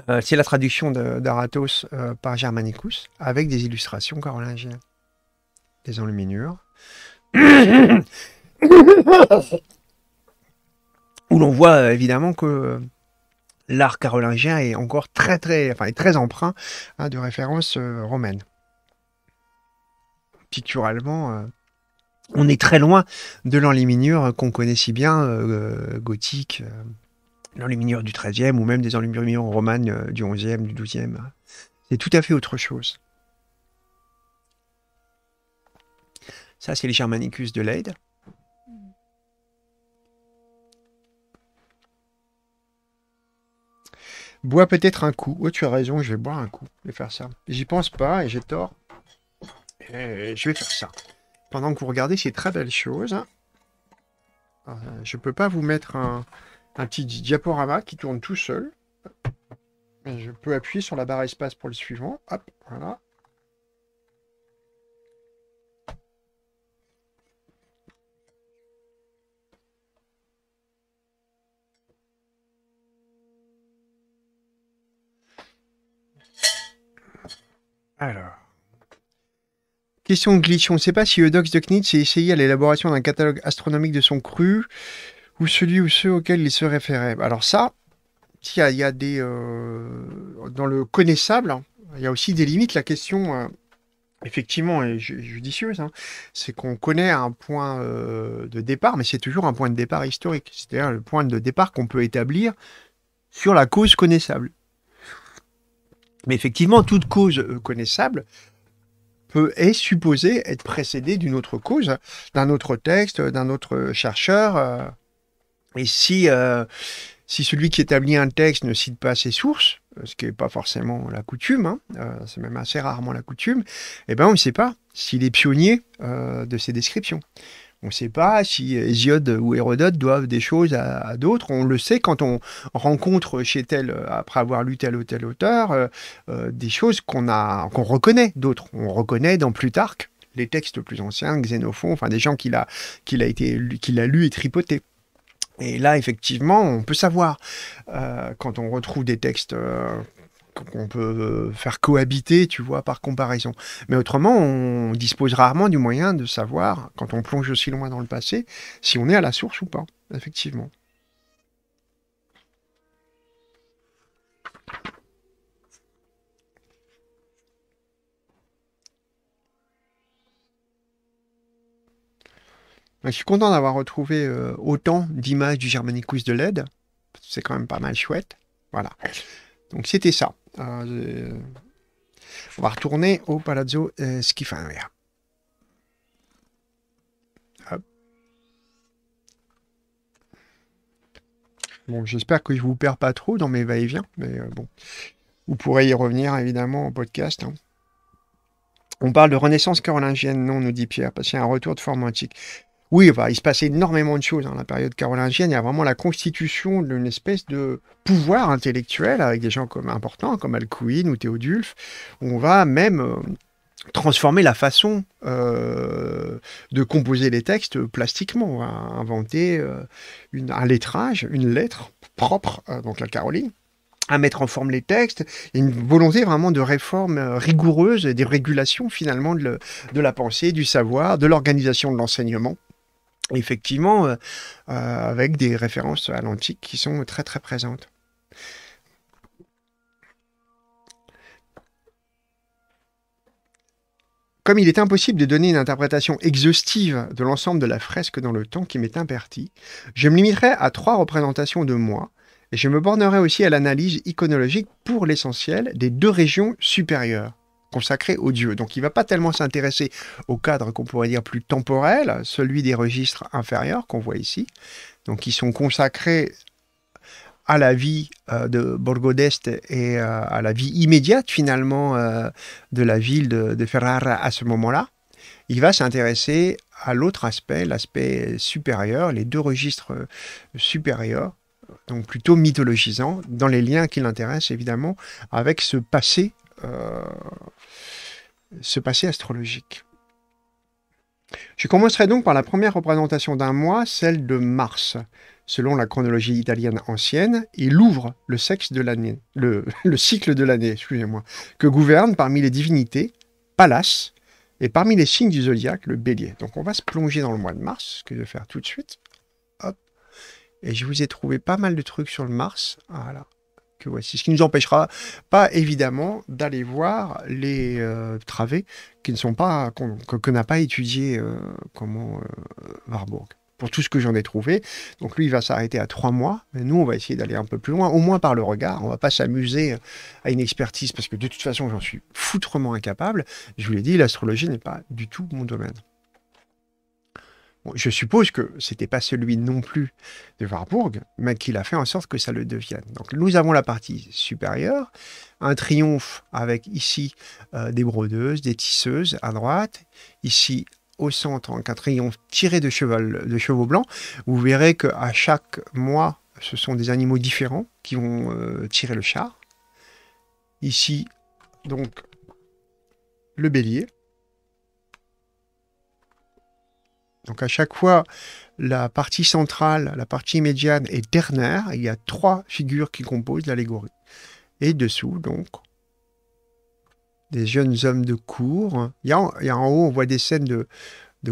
S1: Euh, c'est la traduction d'Aratos euh, par Germanicus, avec des illustrations carolingiennes. Des enluminures. où l'on voit euh, évidemment que euh, l'art carolingien est encore très très, enfin, très empreint de références euh, romaines. Picturalement, on est très loin de l'enluminure qu'on connaît si bien, gothique, l'enluminure du XIIIe ou même des enluminures romanes du XIe, du XIIe. C'est tout à fait autre chose. Ça, c'est les Germanicus de Leyde. Bois peut-être un coup. Oh, tu as raison, je vais boire un coup. Je vais faire ça. J'y pense pas et j'ai tort. je vais faire ça. Pendant que vous regardez ces très belles choses, je hein, euh, je peux pas vous mettre un, un, petit diaporama qui tourne tout seul. Je peux appuyer sur la barre espace pour le suivant. Hop, voilà. Alors. Question de glitch. On ne sait pas si Eudox de Knitz a essayé à l'élaboration d'un catalogue astronomique de son cru ou celui ou ceux auxquels il se référait. Alors ça, il y, a des... Euh, dans le connaissable, hein, il y a aussi des limites. La question, euh, effectivement, est judicieuse. Hein. c'est qu'on connaît un point euh, de départ, mais c'est toujours un point de départ historique. C'est-à-dire le point de départ qu'on peut établir sur la cause connaissable. Mais effectivement, toute cause euh, connaissable peut est supposée être précédée d'une autre cause, d'un autre texte, euh, d'un autre euh, chercheur. Et si, celui qui établit un texte ne cite pas ses sources, ce qui n'est pas forcément la coutume, hein, c'est même assez rarement la coutume, eh ben on ne sait pas s'il est pionnier de ces descriptions. On ne sait pas si Hésiode ou Hérodote doivent des choses à, d'autres. On le sait quand on rencontre chez tel, après avoir lu tel ou tel auteur, euh, euh, des choses qu'on a, qu'on reconnaît d'autres. On reconnaît dans Plutarque les textes plus anciens, Xénophon, enfin des gens qu'il a, qu'il a a lu et tripoté. Et là, effectivement, on peut savoir, euh, quand on retrouve des textes qu'on peut euh, faire cohabiter, tu vois, par comparaison. Mais autrement, on dispose rarement du moyen de savoir, quand on plonge aussi loin dans le passé, si on est à la source ou pas, effectivement. Je suis content d'avoir retrouvé euh, autant d'images du Germanicus de l'aide. C'est quand même pas mal chouette. Voilà. Donc c'était ça. Ah, euh, on va retourner au Palazzo euh, Schifanoia. Bon, j'espère que je ne vous perds pas trop dans mes va-et-vient, mais euh, bon, vous pourrez y revenir évidemment en podcast. Hein. On parle de renaissance carolingienne, non, nous dit Pierre, parce qu'il y a un retour de forme antique. Oui, il se passe énormément de choses dans la période carolingienne. Il y a vraiment la constitution d'une espèce de pouvoir intellectuel avec des gens comme, importants comme Alcuin ou Théodulf. on va même euh, transformer la façon euh, de composer les textes plastiquement. On va inventer euh, un lettrage, une lettre propre, donc la Caroline à mettre en forme les textes, une volonté vraiment de réforme rigoureuse, des régulations finalement de la pensée, du savoir, de l'organisation de l'enseignement effectivement, euh, euh, avec des références à l'antique qui sont très très présentes. Comme il est impossible de donner une interprétation exhaustive de l'ensemble de la fresque dans le temps qui m'est imparti, je me limiterai à trois représentations de moi, et je me bornerai aussi à l'analyse iconologique pour l'essentiel des deux régions supérieures, consacré aux dieux. Donc il ne va pas tellement s'intéresser au cadre qu'on pourrait dire plus temporel, celui des registres inférieurs qu'on voit ici, donc qui sont consacrés à la vie euh, de Borgo Deste et euh, à la vie immédiate finalement euh, de la ville de, Ferrara à ce moment-là. Il va s'intéresser à l'autre aspect, l'aspect supérieur, les deux registres supérieurs, donc plutôt mythologisants, dans les liens qui l'intéressent évidemment avec ce passé ce passé astrologique. Je commencerai donc par la première représentation d'un mois, celle de Mars. Selon la chronologie italienne ancienne, il ouvre le sexe de l'année, cycle de l'année, excusez-moi, que gouverne parmi les divinités Pallas et parmi les signes du zodiaque le Bélier. Donc on va se plonger dans le mois de Mars, ce que je vais faire tout de suite. Hop. Et je vous ai trouvé pas mal de trucs sur le Mars. Voilà. Ce qui ne nous empêchera pas, évidemment, d'aller voir les euh, travées qui ne sont pas, qu'on n'a pas étudié euh, comment euh, Warburg. Pour tout ce que j'en ai trouvé. Donc lui, il va s'arrêter à trois mois. Mais nous, on va essayer d'aller un peu plus loin, au moins par le regard. On va pas s'amuser à une expertise parce que de toute façon, j'en suis foutrement incapable. Je vous l'ai dit, l'astrologie n'est pas du tout mon domaine je suppose que ce n'était pas celui non plus de Warburg, mais qu'il a fait en sorte que ça le devienne. Donc nous avons la partie supérieure, un triomphe avec ici euh, des brodeuses, des tisseuses à droite, ici au centre un triomphe tiré de, cheval, de chevaux blancs. Vous verrez qu'à chaque mois, ce sont des animaux différents qui vont euh, tirer le char. Ici, donc, le bélier. Donc à chaque fois, la partie centrale, la partie médiane est dernière. Il y a trois figures qui composent l'allégorie. Et dessous, donc, des jeunes hommes de cour. Il y a en, haut, on voit des scènes de,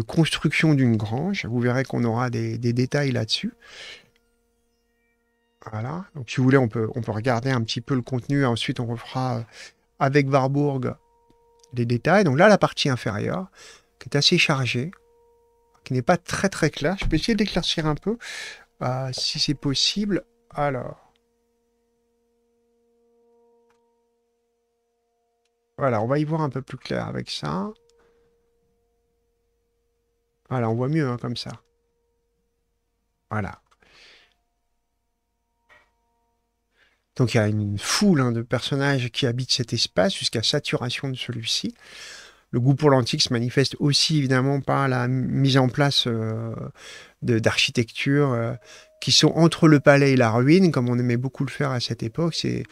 S1: construction d'une grange. Vous verrez qu'on aura des, détails là-dessus. Voilà. Donc, si vous voulez, on peut, on peut regarder un petit peu le contenu. Ensuite, on refera euh, avec Warburg les détails. Donc là, la partie inférieure, qui est assez chargée n'est pas très très clair. Je vais essayer d'éclaircir un peu, euh, si c'est possible. Alors. Voilà, on va y voir un peu plus clair avec ça. Voilà, on voit mieux hein, comme ça. Voilà. Donc il y a une foule hein, de personnages qui habitent cet espace jusqu'à saturation de celui-ci le goût pour l'antique se manifeste aussi évidemment par la mise en place euh, d'architectures euh, qui sont entre le palais et la ruine, comme on aimait beaucoup le faire à cette époque. C'est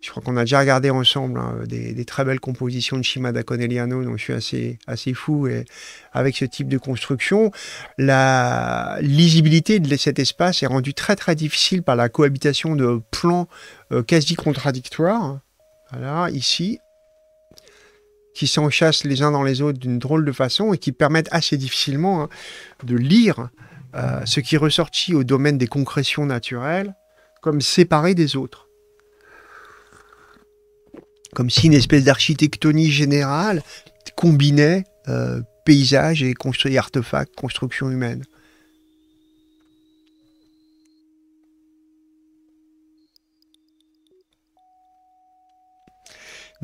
S1: je crois qu'on a déjà regardé ensemble hein, des, très belles compositions de da coneliano donc je suis assez, assez fou et avec ce type de construction. La lisibilité de cet espace est rendue très très difficile par la cohabitation de plans euh, quasi contradictoires. Voilà, ici, qui s'enchassent les uns dans les autres d'une drôle de façon et qui permettent assez difficilement hein, de lire euh, ce qui ressortit au domaine des concrétions naturelles comme séparé des autres. Comme si une espèce d'architectonie générale combinait euh, paysage et artefacts, construction humaine.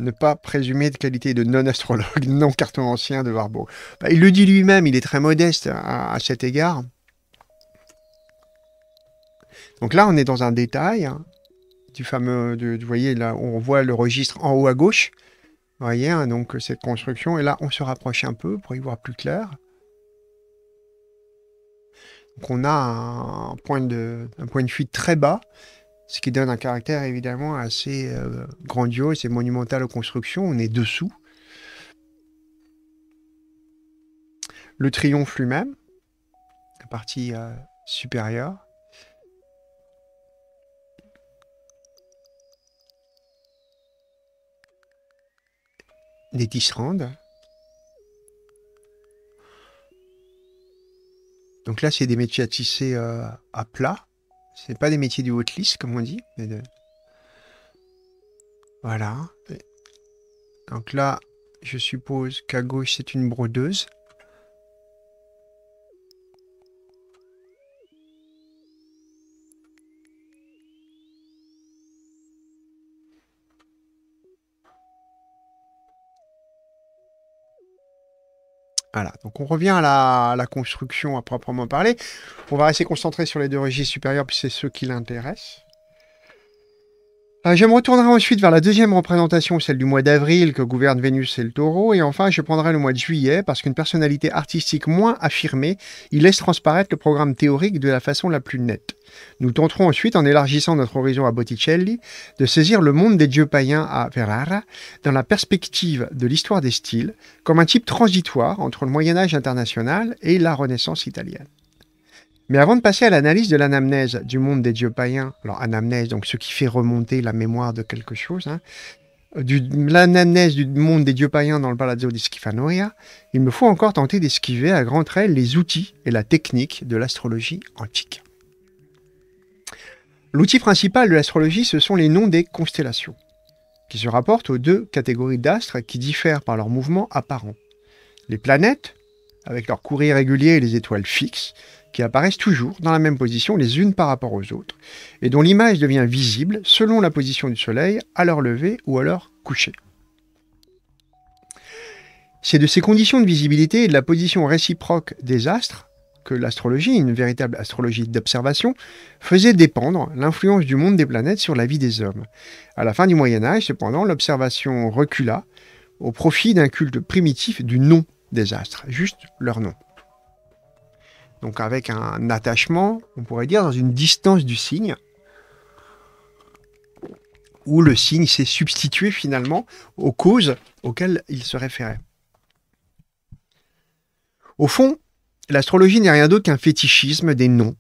S1: ne pas présumer de qualité de non-astrologue, non carton ancien de Warburg. Bah, il le dit lui-même, il est très modeste à, cet égard. Donc là, on est dans un détail hein, du fameux. vous voyez, là, on voit le registre en haut à gauche. Vous voyez, hein, donc euh, cette construction. Et là, on se rapproche un peu pour y voir plus clair. Donc on a un point de, un point de fuite très bas ce qui donne un caractère évidemment assez euh, grandiose et monumental aux constructions. On est dessous. Le triomphe lui-même, la partie euh, supérieure. Les tisserandes. Donc là, c'est des métiers à tisser euh, à plat. C'est pas des métiers du haut lisse, comme on dit. Mais Voilà. Donc là, je suppose qu'à gauche, c'est une brodeuse. Voilà, donc on revient à la, construction à proprement parler. On va rester concentré sur les deux régies supérieurs, puis c'est ceux qui l'intéressent. Euh, je me retournerai ensuite vers la deuxième représentation, celle du mois d'avril que gouverne Vénus et le taureau, et enfin je prendrai le mois de juillet parce qu'une personnalité artistique moins affirmée y laisse transparaître le programme théorique de la façon la plus nette. Nous tenterons ensuite, en élargissant notre horizon à Botticelli, de saisir le monde des dieux païens à Ferrara dans la perspective de l'histoire des styles, comme un type transitoire entre le Moyen Âge international et la Renaissance italienne. Mais avant de passer à l'analyse de l'anamnèse du monde des dieux païens, alors anamnèse, donc ce qui fait remonter la mémoire de quelque chose, hein, l'anamnèse du monde des dieux païens dans le Palazzo di Schifanoia, il me faut encore tenter d'esquiver à grands traits les outils et la technique de l'astrologie antique. L'outil principal de l'astrologie, ce sont les noms des constellations, qui se rapportent aux deux catégories d'astres qui diffèrent par leur mouvement apparent. Les planètes, avec leur courir régulier et les étoiles fixes, qui apparaissent toujours dans la même position les unes par rapport aux autres, et dont l'image devient visible selon la position du Soleil à leur lever ou à leur coucher. C'est de ces conditions de visibilité et de la position réciproque des astres que l'astrologie, une véritable astrologie d'observation, faisait dépendre l'influence du monde des planètes sur la vie des hommes. À la fin du Moyen Âge, cependant, l'observation recula au profit d'un culte primitif du nom des astres, juste leur nom donc avec un attachement, on pourrait dire, dans une distance du signe, où le signe s'est substitué finalement aux causes auxquelles il se référait. Au fond, l'astrologie n'est rien d'autre qu'un fétichisme des noms,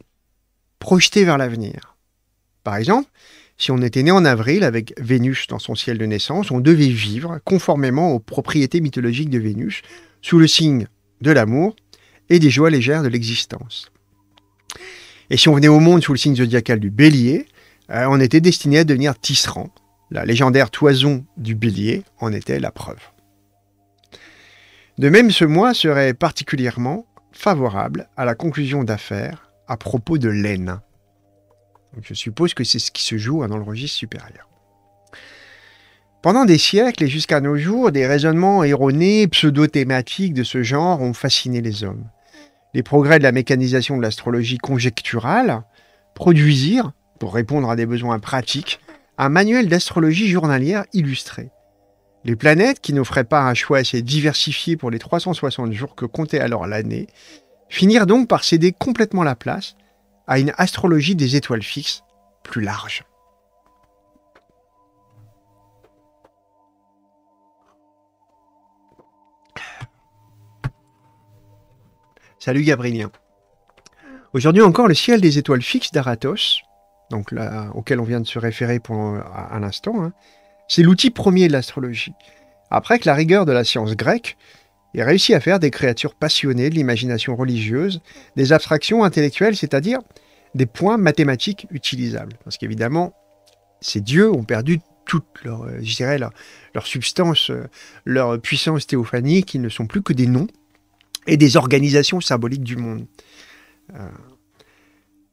S1: projetés vers l'avenir. Par exemple, si on était né en avril avec Vénus dans son ciel de naissance, on devait vivre conformément aux propriétés mythologiques de Vénus, sous le signe de l'amour et des joies légères de l'existence. Et si on venait au monde sous le signe zodiacal du bélier, euh, on était destiné à devenir tisserand. La légendaire toison du bélier en était la preuve. De même, ce mois serait particulièrement favorable à la conclusion d'affaires à propos de laine. je suppose que c'est ce qui se joue hein, dans le registre supérieur. Pendant des siècles et jusqu'à nos jours, des raisonnements erronés, pseudo-thématiques de ce genre ont fasciné les hommes les progrès de la mécanisation de l'astrologie conjecturale produisirent, pour répondre à des besoins pratiques, un manuel d'astrologie journalière illustré. Les planètes, qui n'offraient pas un choix assez diversifié pour les 360 jours que comptait alors l'année, finirent donc par céder complètement la place à une astrologie des étoiles fixes plus large. Salut Gabrielien. Aujourd'hui encore, le ciel des étoiles fixes d'Aratos, donc auquel on vient de se référer pour un instant, hein, c'est l'outil premier de l'astrologie. Après que la rigueur de la science grecque ait réussi à faire des créatures passionnées de l'imagination religieuse, des abstractions intellectuelles, c'est-à-dire des points mathématiques utilisables. Parce qu'évidemment, ces dieux ont perdu toute leur, euh, je leur, leur substance, euh, leur puissance théophanique, ils ne sont plus que des noms et des organisations symboliques du monde. Euh,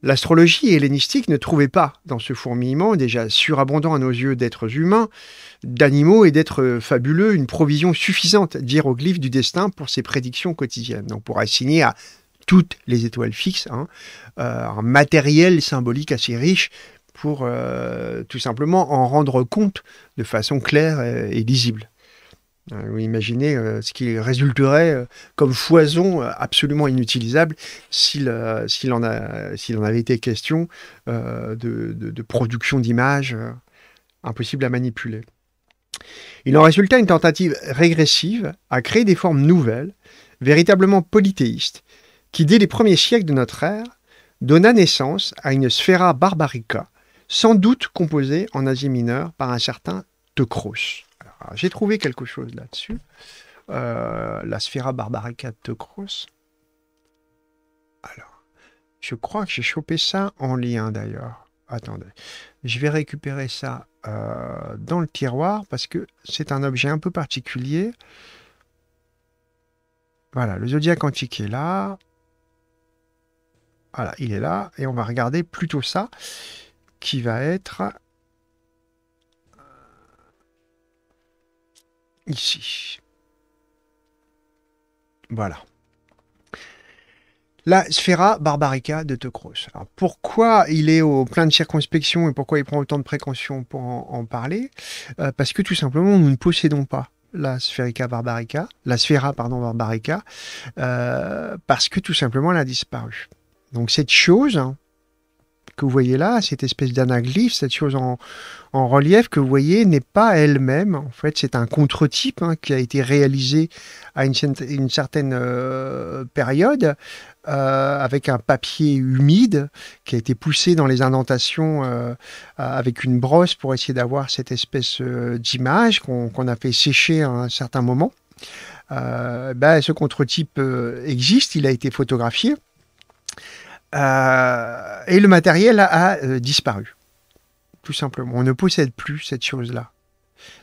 S1: l'astrologie hellénistique ne trouvait pas dans ce fourmillement, déjà surabondant à nos yeux d'êtres humains, d'animaux et d'êtres fabuleux, une provision suffisante d'hiéroglyphes du destin pour ses prédictions quotidiennes. donc pour assigner à toutes les étoiles fixes hein, euh, un matériel symbolique assez riche pour euh, tout simplement en rendre compte de façon claire et lisible. Euh, vous imaginez euh, ce qui résulterait euh, comme foison absolument inutilisable s'il en, avait été question de, production d'images impossible à manipuler. Il en résulta une tentative régressive à créer des formes nouvelles, véritablement polythéistes, qui dès les premiers siècles de notre ère donna naissance à une sphéra barbarica, sans doute composée en Asie mineure par un certain Teucros j'ai trouvé quelque chose là-dessus. Euh, la Sphera Barbaricate de Cross. Alors, je crois que j'ai chopé ça en lien d'ailleurs. Attendez, je vais récupérer ça euh, dans le tiroir parce que c'est un objet un peu particulier. Voilà, le zodiaque antique est là. Voilà, il est là. Et on va regarder plutôt ça, qui va être ici. Voilà. La sphéra Barbarica de Tecros. Alors pourquoi il est au plein de circonspection et pourquoi il prend autant de précautions pour en, parler euh, Parce que tout simplement, nous ne possédons pas la sphérica Barbarica, la pardon, Barbarica, euh, parce que tout simplement elle a disparu. Donc cette chose, hein, que vous voyez là, cette espèce d'anaglyphe, cette chose en, relief que vous voyez n'est pas elle-même. En fait, c'est un contre-type hein, qui a été réalisé à une, certaine euh, période euh, avec un papier humide qui a été poussé dans les indentations euh, avec une brosse pour essayer d'avoir cette espèce d'image qu'on a fait sécher à un certain moment. ben, ce contre-type existe, il a été photographié. Euh, et le matériel a, euh, disparu. Tout simplement. On ne possède plus cette chose-là.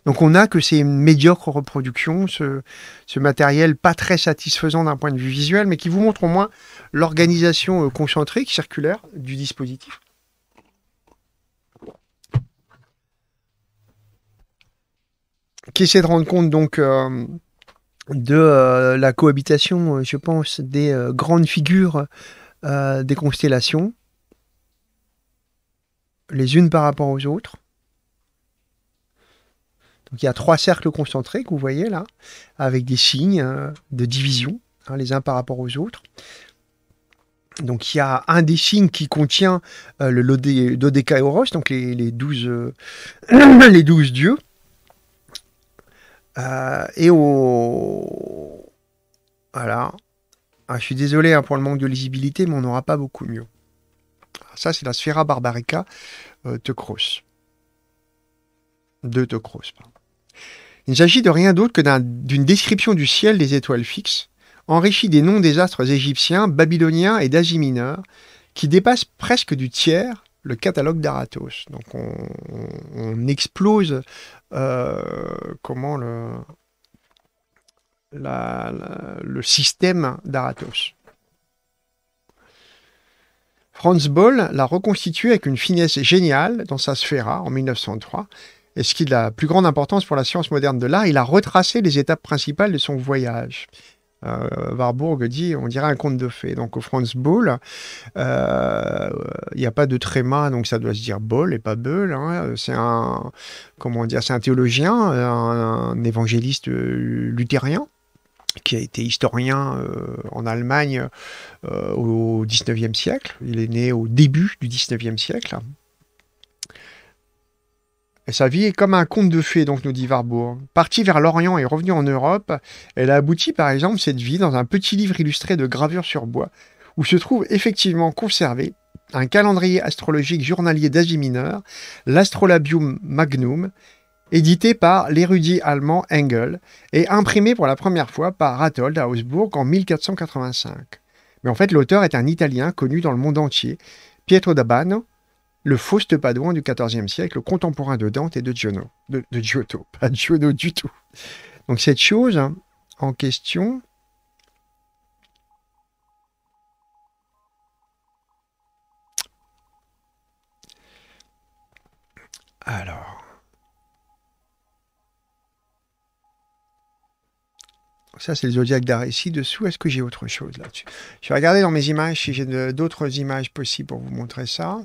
S1: Donc on a que ces médiocres reproductions, ce, ce matériel pas très satisfaisant d'un point de vue visuel, mais qui vous montre au moins l'organisation euh, concentrique, circulaire du dispositif. Qui essaie de rendre compte donc de la cohabitation, je pense, des grandes figures euh, des constellations, les unes par rapport aux autres. Donc il y a trois cercles concentrés que vous voyez là, avec des signes hein, de division, hein, les uns par rapport aux autres. Donc il y a un des signes qui contient euh, le roche donc les, les, euh, les dieux. et au... Voilà. Ah, je suis désolé hein, pour le manque de lisibilité, mais on n'aura pas beaucoup mieux. Ah, ça, c'est la Sphera Barbarica euh, De Tecros, pardon. Il s'agit de rien d'autre que d'une description du ciel des étoiles fixes, enrichie des noms des astres égyptiens, babyloniens et d'Asie mineure, qui dépasse presque du tiers le catalogue d'Aratos. Donc on, explose euh, comment le, le système d'Aratos. Franz Boll l'a reconstitué avec une finesse géniale dans sa sphéra en 1903, et ce qui a de la plus grande importance pour la science moderne de l'art, il a retracé les étapes principales de son voyage. Euh, Warburg dit, on dirait un conte de fées. Donc au Franz Boll, euh, il n'y a pas de tréma, donc ça doit se dire Boll et pas Beul. Hein. C'est un, comment c'est un théologien, un évangéliste euh, luthérien qui a été historien euh, en Allemagne euh, au 19e siècle. Il est né au début du 19e siècle. Et sa vie est comme un conte de fées, donc nous dit Warburg. Partie vers l'Orient et revenue en Europe, elle a abouti par exemple cette vie dans un petit livre illustré de gravures sur bois, où se trouve effectivement conservé un calendrier astrologique journalier d'Asie mineure, l'Astrolabium Magnum, édité par l'érudit allemand Engel et imprimé pour la première fois par Rathold à Augsbourg en 1485. Mais en fait, l'auteur est un Italien connu dans le monde entier, Pietro D'Abbano, le Faust Padouin du XIVe siècle, contemporain de Dante et de de, Giotto, pas de Giotto du tout. Donc cette chose en question, Alors. Ça, c'est le zodiaque d'art. dessous est-ce que j'ai autre chose là-dessus Je vais regarder dans mes images si j'ai d'autres images possibles pour vous montrer ça.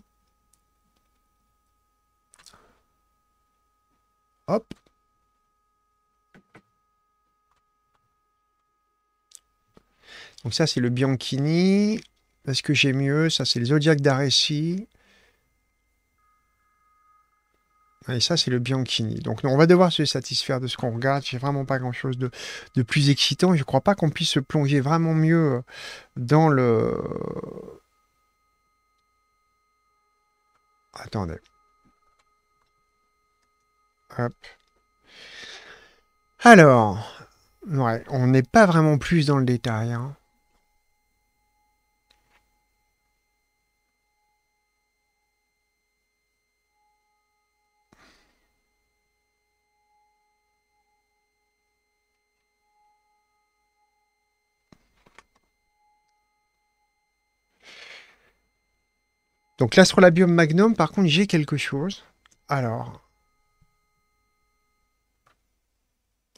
S1: Hop. Donc ça, c'est le Bianchini. Est-ce que j'ai mieux Ça, c'est le zodiaque d'Arécie. Et ça, c'est le Bianchini. Donc, on va devoir se satisfaire de ce qu'on regarde. J'ai vraiment pas grand-chose de, plus excitant. Je ne crois pas qu'on puisse se plonger vraiment mieux euh, dans le... Attendez. Hop. Alors, ouais, on n'est pas vraiment plus dans le détail. Hein. Donc là, la biome magnum, par contre, j'ai quelque chose. Alors.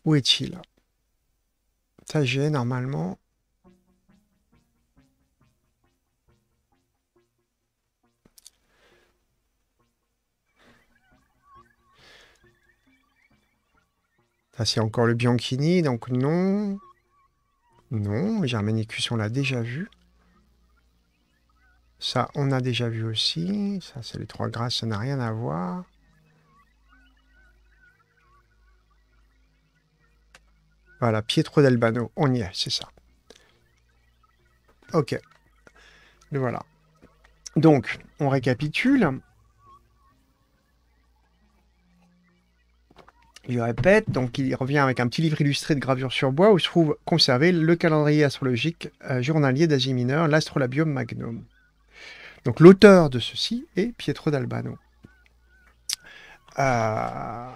S1: Où est-il Ça, j'ai normalement. Ça, c'est encore le Bianchini, donc non. Non, Germanicus, on l'a déjà vu. Ça, on a déjà vu aussi. Ça, c'est les trois grâces, ça n'a rien à voir. Voilà, Pietro d'Albano, on y est, c'est ça. Ok. Voilà. Donc, on récapitule. Il répète, donc il revient avec un petit livre illustré de gravure sur bois où se trouve conservé le calendrier astrologique euh, journalier d'Asie mineure, l'astrolabium magnum. Donc l'auteur de ceci est Pietro d'Albano. Euh,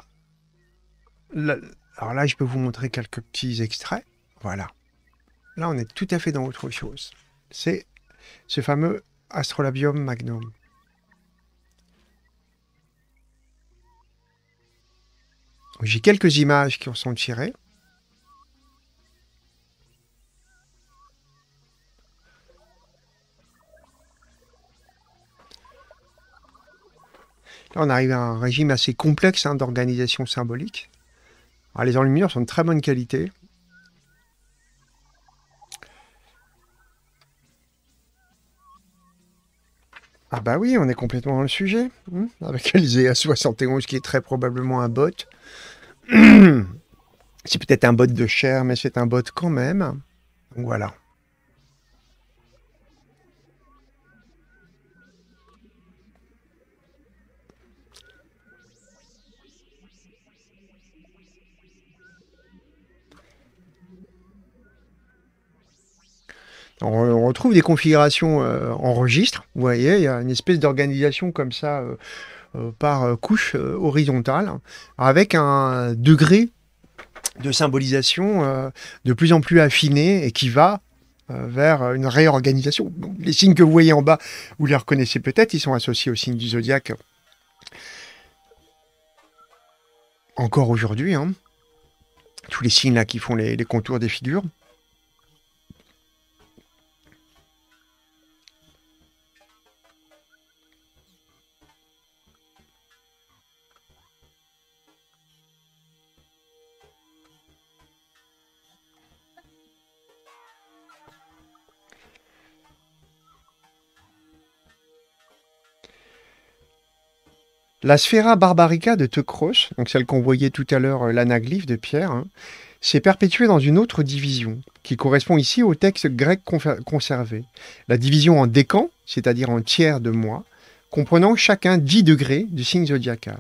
S1: alors là, je peux vous montrer quelques petits extraits. Voilà. Là, on est tout à fait dans autre chose. C'est ce fameux Astrolabium Magnum. J'ai quelques images qui en sont tirées. on arrive à un régime assez complexe hein, d'organisation symbolique. Ah, les enluminures sont de très bonne qualité. Ah bah oui, on est complètement dans le sujet, hein, avec le 71 qui est très probablement un bot. C'est peut-être un bot de chair, mais c'est un bot quand même. Donc voilà. on, retrouve des configurations euh, en registre. Vous voyez, il y a une espèce d'organisation comme ça euh, euh, par couche horizontale, avec un degré de symbolisation de plus en plus affiné et qui va vers une réorganisation. les signes que vous voyez en bas, vous les reconnaissez peut-être, ils sont associés aux signes du zodiaque encore aujourd'hui. Hein, tous les signes là qui font les contours des figures. La sphéra barbarica de Teucros, donc celle qu'on voyait tout à l'heure, euh, l'anaglyphe de Pierre, hein, s'est perpétuée dans une autre division, qui correspond ici au texte grec conservé. La division en décans, c'est-à-dire en tiers de mois, comprenant chacun 10 degrés du signe zodiacal.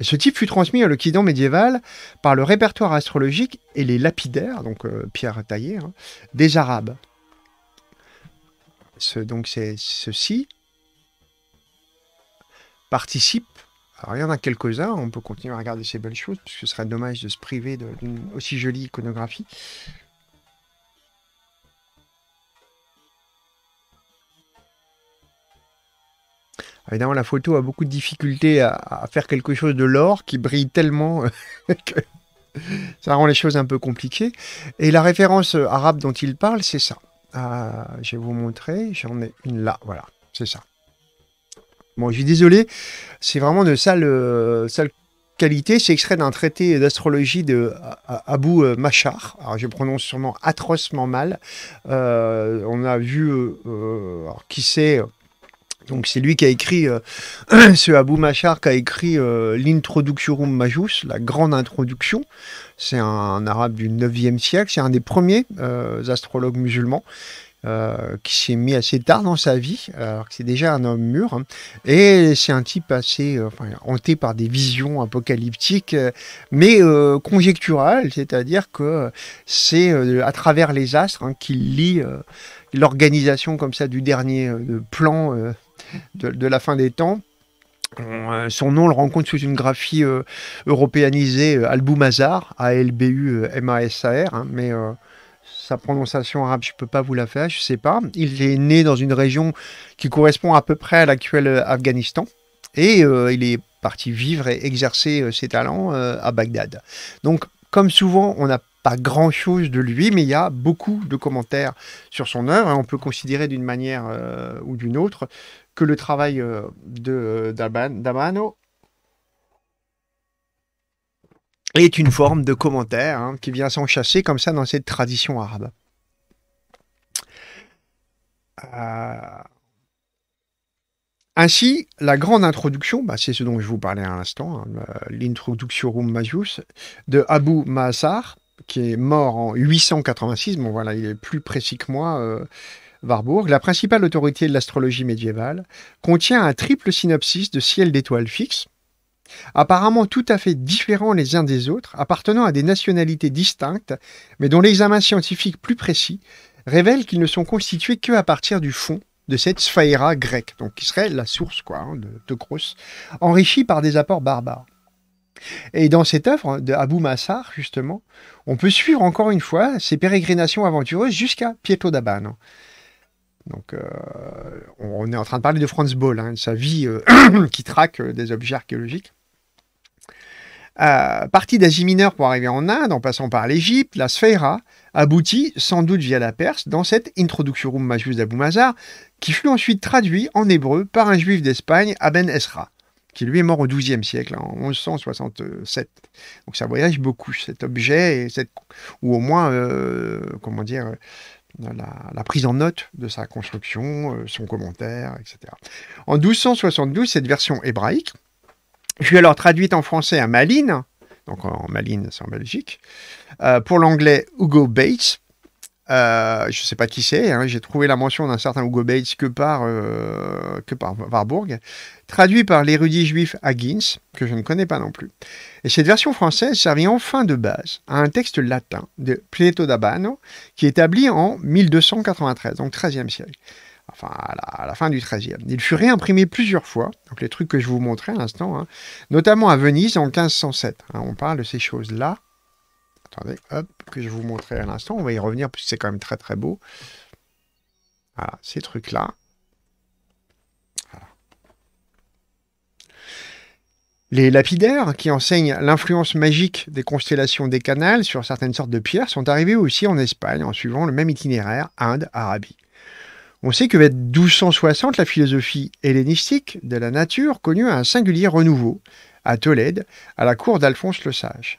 S1: ce type fut transmis à l'Occident médiéval par le répertoire astrologique et les lapidaires, donc euh, pierre hein, des Arabes. donc c'est ceci Participe. Alors, il y en a quelques-uns, on peut continuer à regarder ces belles choses, puisque ce serait dommage de se priver d'une aussi jolie iconographie. Évidemment, la photo a beaucoup de difficultés à, faire quelque chose de l'or qui brille tellement euh, que ça rend les choses un peu compliquées. Et la référence arabe dont il parle, c'est ça. Ah, je vais vous montrer, j'en ai une là, voilà, c'est ça. Bon, je suis désolé, c'est vraiment de sale, euh, qualité. C'est extrait d'un traité d'astrologie de Abou euh, Machar. Alors, je prononce sûrement atrocement mal. Euh, on a vu, alors, qui c'est donc c'est lui qui a écrit, ce Abou Machar qui a écrit l'Introduction Majus, la grande introduction. C'est un, arabe du 9e siècle, c'est un des premiers astrologues musulmans. Euh, qui s'est mis assez tard dans sa vie, euh, alors que c'est déjà un homme mûr. Hein. et c'est un type assez euh, hanté par des visions apocalyptiques, mais conjecturales, c'est-à-dire que c'est à travers les astres hein, qu'il lit l'organisation comme ça du dernier plan de, la fin des temps son nom, le rencontre sous une graphie européanisée Albu Albumazar, A-L-B-U-M-A-S-A-R, hein, mais sa prononciation arabe, je ne peux pas vous la faire, je ne sais pas. Il est né dans une région qui correspond à peu près à l'actuel euh, Afghanistan. Et euh, il est parti vivre et exercer euh, ses talents à Bagdad. Donc, comme souvent, on n'a pas grand-chose de lui, mais il y a beaucoup de commentaires sur son œuvre. Hein. On peut considérer d'une manière ou d'une autre que le travail de d'Amano est une forme de commentaire hein, qui vient s'enchasser comme ça dans cette tradition arabe. Euh, ainsi, la grande introduction, bah, c'est ce dont je vous parlais à l'instant, hein, l'introduction de Abu Maasar, qui est mort en 886, bon voilà, il est plus précis que moi, euh, Warburg, la principale autorité de l'astrologie médiévale, contient un triple synopsis de ciel d'étoiles fixes, apparemment tout à fait différents les uns des autres, appartenant à des nationalités distinctes, mais dont l'examen scientifique plus précis révèle qu'ils ne sont constitués que à partir du fond de cette sphaïra grecque, donc qui serait la source hein, de, de enrichie par des apports barbares. Et dans cette œuvre de Abou Massar, justement, on peut suivre encore une fois ses pérégrinations aventureuses jusqu'à Pietro donc, euh, on est en train de parler de Franz Boll, hein, de sa vie euh, qui traque euh, des objets archéologiques. partie d'Asie mineure pour arriver en Inde, en passant par l'Égypte, la Sphéra, aboutit, sans doute via la Perse, dans cette Introductionum Majus d'Abou Mazar, qui fut ensuite traduit en hébreu par un juif d'Espagne, Aben Esra, qui lui est mort au XIIe siècle, en 1167. Donc ça voyage beaucoup, cet objet, et ou au moins, comment dire, la, prise en note de sa construction, euh, son commentaire, etc. En 1272, cette version hébraïque fut alors traduite en français à Malines, donc en Malines, c'est en Belgique, euh, pour l'anglais Hugo Bates. Euh, je ne sais pas qui c'est, hein, j'ai trouvé la mention d'un certain Hugo Bates que par, que par Warburg, traduit par l'érudit juif Haggins, que je ne connais pas non plus. Et cette version française servit enfin de base à un texte latin de Pléto d'Abano, qui est établi en 1293, donc 13e siècle enfin à la, fin du XIIIe. Il fut réimprimé plusieurs fois, donc les trucs que je vous montrais à l'instant, hein, notamment à Venise en 1507. Hein. on parle de ces choses-là. Attendez, hop, que je vous montrais à l'instant. On va y revenir puisque c'est quand même très très beau. Voilà, ces trucs-là. Les lapidaires, qui enseignent l'influence magique des constellations des canals sur certaines sortes de pierres, sont arrivés aussi en Espagne en suivant le même itinéraire Inde, Arabie. On sait que vers 1260, la philosophie hellénistique de la nature connut un singulier renouveau à Tolède, à la cour d'Alphonse le Sage.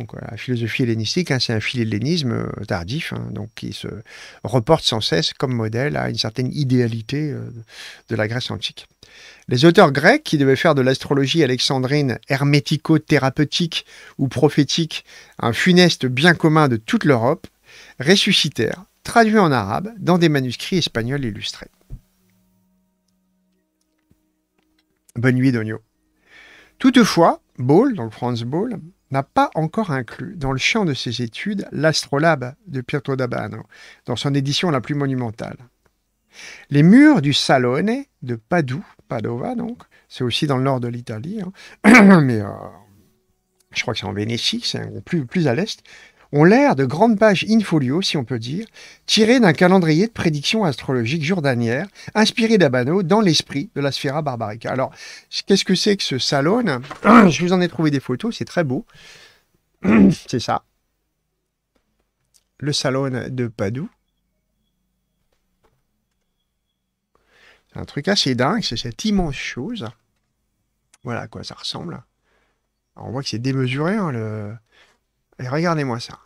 S1: Euh, la philosophie hellénistique, hein, c'est un philhellénisme euh, tardif, hein, donc qui se reporte sans cesse comme modèle à une certaine idéalité euh, de la Grèce antique. Les auteurs grecs qui devaient faire de l'astrologie alexandrine hermético-thérapeutique ou prophétique un funeste bien commun de toute l'Europe, ressuscitèrent, traduits en arabe, dans des manuscrits espagnols illustrés. Bonne nuit, Donio. Toutefois, Ball, donc Franz Ball, n'a pas encore inclus dans le champ de ses études l'Astrolabe de Pietro d'Abano, dans son édition la plus monumentale. Les murs du Salone de Padoue, Padova donc, c'est aussi dans le nord de l'Italie, hein, mais euh, je crois que c'est en Vénétie, c'est plus, plus à l'est, ont l'air de grandes pages in-folio, si on peut dire, tirées d'un calendrier de prédictions astrologiques jordanières, inspiré d'Abano dans l'esprit de la sphère Barbarica. Alors, qu'est-ce que c'est que ce salon Je vous en ai trouvé des photos, c'est très beau. C'est ça. Le salon de Padoue. C'est un truc assez dingue, c'est cette immense chose. Voilà à quoi ça ressemble. on voit que c'est démesuré, hein, le et regardez-moi ça.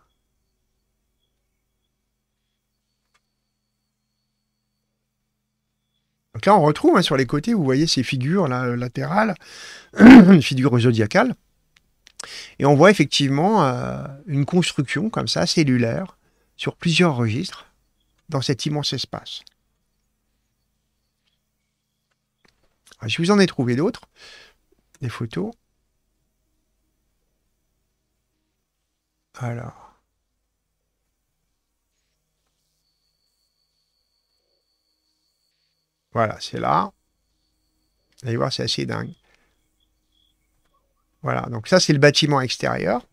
S1: Donc là, on retrouve hein, sur les côtés, vous voyez ces figures là, euh, latérales, figure zodiacale. Et on voit effectivement euh, une construction comme ça, cellulaire, sur plusieurs registres, dans cet immense espace. Ah, je vous en ai trouvé d'autres, des photos, Alors. Voilà, c'est là. Vous allez voir, c'est assez dingue. Voilà, donc ça, c'est le bâtiment extérieur.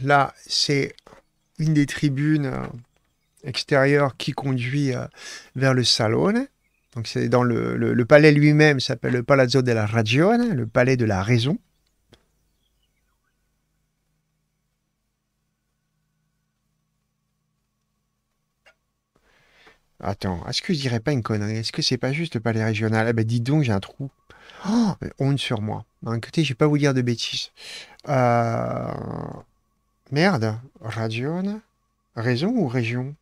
S1: Là, c'est une des tribunes euh, extérieur qui conduit euh, vers le salon. Donc c'est dans le, palais lui-même s'appelle le Palazzo della Ragione, le palais de la raison. Attends, est-ce que je dirais pas une connerie Est-ce que c'est pas juste le palais régional Eh ben, dis donc, j'ai un trou. Oh, honte sur moi. D'un côté, je vais pas vous dire de bêtises. Euh, merde, Ragione, raison ou région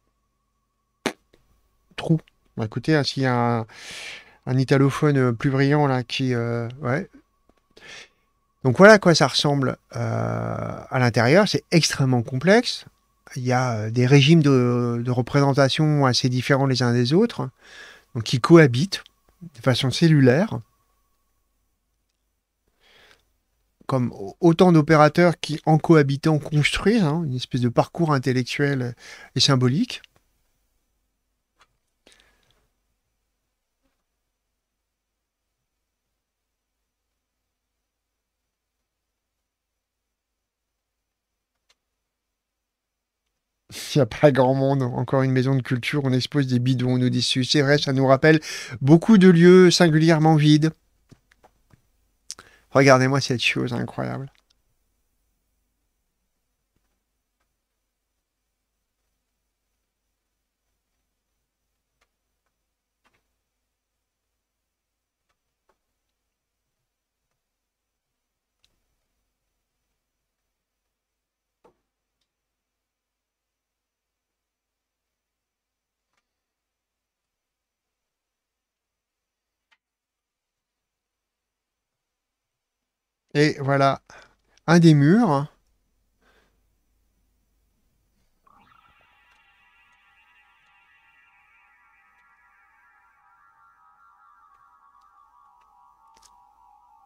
S1: trou. Bah, écoutez, hein, s'il y a un, italophone euh, plus brillant là qui. Euh, ouais. Donc voilà à quoi ça ressemble euh, à l'intérieur. C'est extrêmement complexe. Il y a des régimes de, représentation assez différents les uns des autres, donc qui cohabitent de façon cellulaire. comme autant d'opérateurs qui, en cohabitant, construisent hein, une espèce de parcours intellectuel et symbolique. Il n'y a pas grand monde, encore une maison de culture, on expose des bidons, on nous dit c'est vrai, ça nous rappelle beaucoup de lieux singulièrement vides. Regardez-moi cette chose incroyable. Et voilà, un des murs.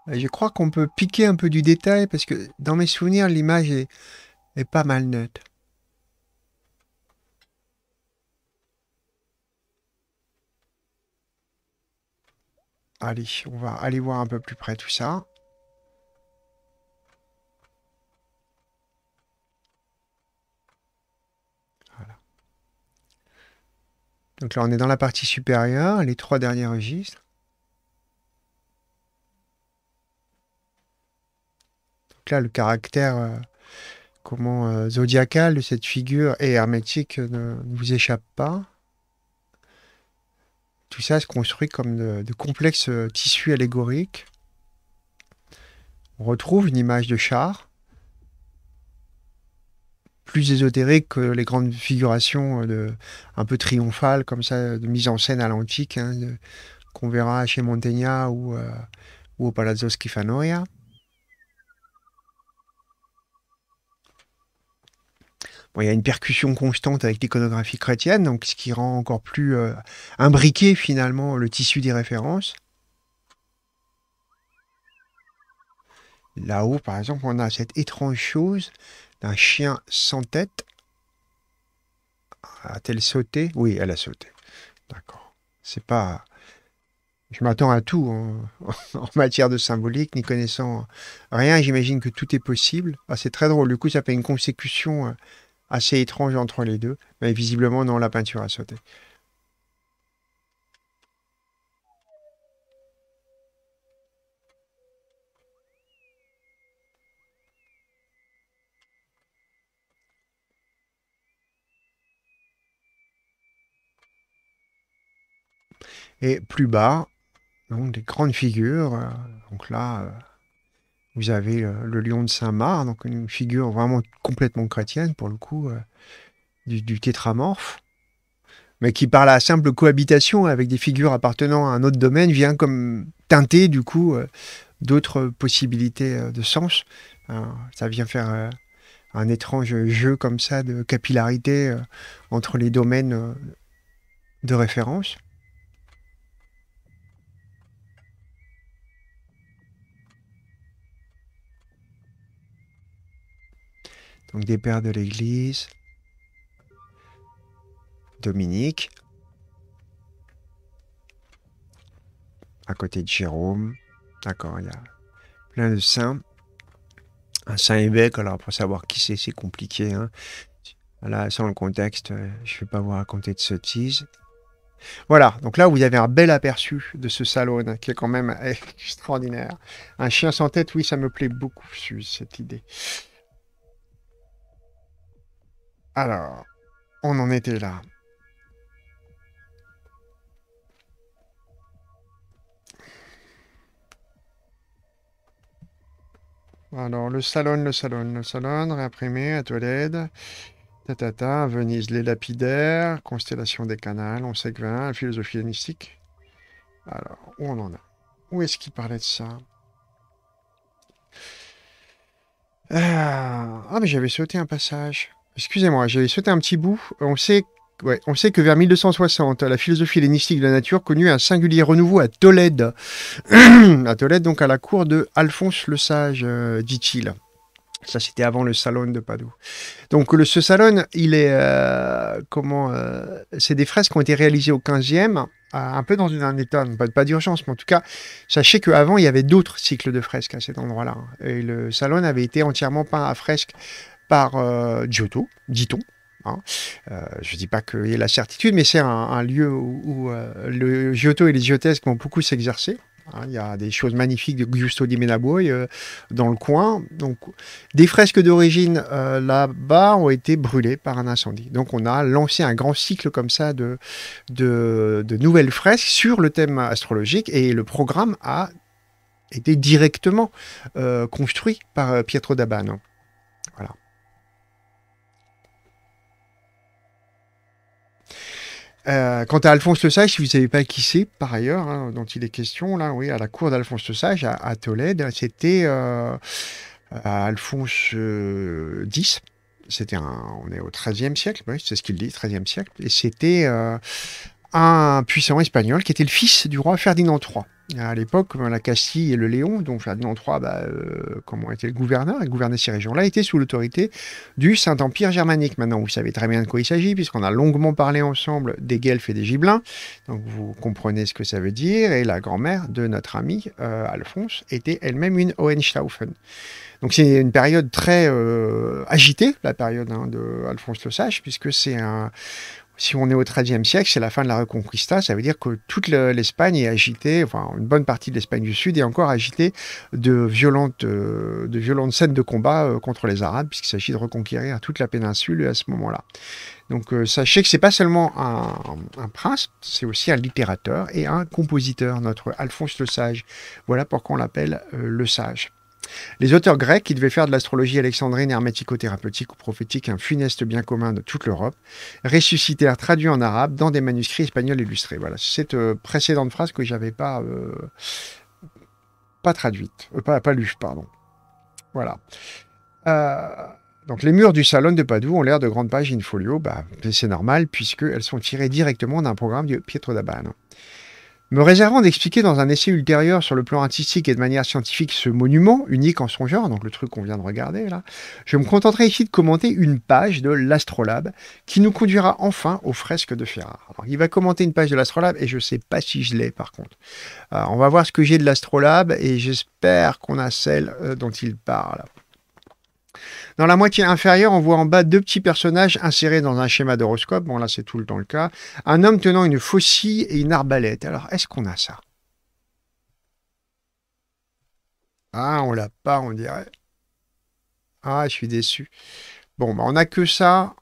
S1: Bah, je crois qu'on peut piquer un peu du détail parce que dans mes souvenirs, l'image est, est pas mal neutre. Allez, on va aller voir un peu plus près tout ça. Donc là, on est dans la partie supérieure, les trois derniers registres. Donc là, le caractère euh, comment euh, zodiacal de cette figure et hermétique euh, ne, vous échappe pas. Tout ça se construit comme de, de complexes tissus allégoriques. On retrouve une image de char, plus ésotérique que les grandes figurations euh, un peu triomphales, comme ça, de mise en scène à l'antique, hein, qu'on verra chez Mantegna euh, ou, au Palazzo Schifanoia. il y a une percussion constante avec l'iconographie chrétienne, donc ce qui rend encore plus euh, imbriqué finalement le tissu des références. Là-haut, par exemple, on a cette étrange chose un chien sans tête. A-t-elle sauté Oui, elle a sauté. D'accord. C'est pas. Je m'attends à tout en... matière de symbolique, n'y connaissant rien. J'imagine que tout est possible. Ah, c'est très drôle. Du coup, ça fait une consécution euh, assez étrange entre les deux. Mais visiblement, non, la peinture a sauté. Et plus bas, donc des grandes figures. Euh, donc là, euh, vous avez euh, le, lion de Saint-Marc, donc une figure vraiment complètement chrétienne pour le coup, du, tétramorphe mais qui par la simple cohabitation avec des figures appartenant à un autre domaine vient comme teinter du coup d'autres possibilités de sens. ça vient faire un étrange jeu comme ça de capillarité entre les domaines de référence. donc des pères de l'Église, Dominique, à côté de Jérôme, d'accord, il y a plein de saints. Un saint évêque, alors pour savoir qui c'est, c'est compliqué. Hein. Là, sans le contexte, euh, je ne vais pas vous raconter de sottises. Voilà, donc là vous avez un bel aperçu de ce salon hein, qui est quand même extraordinaire. Un chien sans tête, oui, ça me plaît beaucoup cette idée. Alors, on en était là. Alors, le salon, le salon, le salon, réimprimé à Tolède. Tatata, Venise, les lapidaires, constellation des canals, on sait que 20, philosophie mystique. Alors, où on en a Où est-ce qu'il parlait de ça Ah, ah mais j'avais sauté un passage. Excusez-moi, j'avais sauté un petit bout. On sait, on sait que vers 1260, la philosophie hellénistique de la nature connut un singulier renouveau à Tolède. à Tolède, donc à la cour de Alphonse le Sage, euh, dit-il. Ça, c'était avant le salon de Padoue. Donc, le, ce salon, il est. Euh, comment. Euh, c'est des fresques qui ont été réalisées au 15e, un peu dans un état, pas, pas d'urgence, mais en tout cas, sachez qu'avant, il y avait d'autres cycles de fresques à cet endroit-là. Et le salon avait été entièrement peint à fresques par euh, Giotto, dit-on. Hein. Euh, je ne dis pas qu'il y ait la certitude, mais c'est un, lieu où, euh, le Giotto et les Giotesques ont beaucoup s'exercer. Hein. Il y a des choses magnifiques de Giusto di Menaboy dans le coin. Donc, des fresques d'origine là-bas ont été brûlées par un incendie. Donc, on a lancé un grand cycle comme ça de, nouvelles fresques sur le thème astrologique et le programme a été directement construit par Pietro d'Abano. Euh, quant à Alphonse Le Sage, si vous ne savez pas qui c'est, par ailleurs, hein, dont il est question, là, oui, à la cour d'Alphonse Le Sage, à, Tolède, c'était euh, Alphonse euh, X. C'était un, on est au XIIIe siècle, c'est ce qu'il dit, XIIIe siècle. Et c'était un puissant espagnol qui était le fils du roi Ferdinand III à l'époque, euh, la Castille et le Léon, donc Ferdinand III, bah, euh, comment était le gouverneur, et gouvernait ces régions-là, étaient sous l'autorité du Saint-Empire germanique. Maintenant, vous savez très bien de quoi il s'agit, puisqu'on a longuement parlé ensemble des Guelfes et des Gibelins, donc vous comprenez ce que ça veut dire, et la grand-mère de notre ami euh, Alphonse était elle-même une Hohenstaufen. Donc c'est une période très agitée, la période hein, de Alphonse le Sage, puisque c'est un, si on est au XIIIe siècle, c'est la fin de la Reconquista, ça veut dire que toute l'Espagne est agitée, enfin une bonne partie de l'Espagne du Sud est encore agitée de violentes, euh, de violentes scènes de combat euh, contre les Arabes, puisqu'il s'agit de reconquérir toute la péninsule à ce moment-là. Donc euh, sachez que c'est pas seulement un, un prince, c'est aussi un littérateur et un compositeur, notre Alphonse le Sage. Voilà pourquoi on l'appelle le Sage. Les auteurs grecs qui devaient faire de l'astrologie alexandrine hermético-thérapeutique ou prophétique un funeste bien commun de toute l'Europe ressuscitèrent traduits en arabe dans des manuscrits espagnols illustrés. Voilà, cette euh, précédente phrase que j'avais pas euh, pas traduite, euh, pas, lue, pardon. Voilà. donc les murs du salon de Padoue ont l'air de grandes pages in folio, bah, c'est normal puisqu'elles sont tirées directement d'un programme de Pietro d'Abano. Me réservant d'expliquer dans un essai ultérieur sur le plan artistique et de manière scientifique ce monument, unique en son genre, donc le truc qu'on vient de regarder là, je me contenterai ici de commenter une page de l'Astrolabe qui nous conduira enfin aux fresques de Ferrar. il va commenter une page de l'Astrolabe et je ne sais pas si je l'ai par contre. Euh, on va voir ce que j'ai de l'Astrolabe et j'espère qu'on a celle euh, dont il parle. Dans la moitié inférieure, on voit en bas deux petits personnages insérés dans un schéma d'horoscope. Bon, là, c'est tout le temps le cas. Un homme tenant une faucille et une arbalète. Alors, est-ce qu'on a ça Ah, on l'a pas, on dirait. Ah, je suis déçu. Bon, bah, on n'a que ça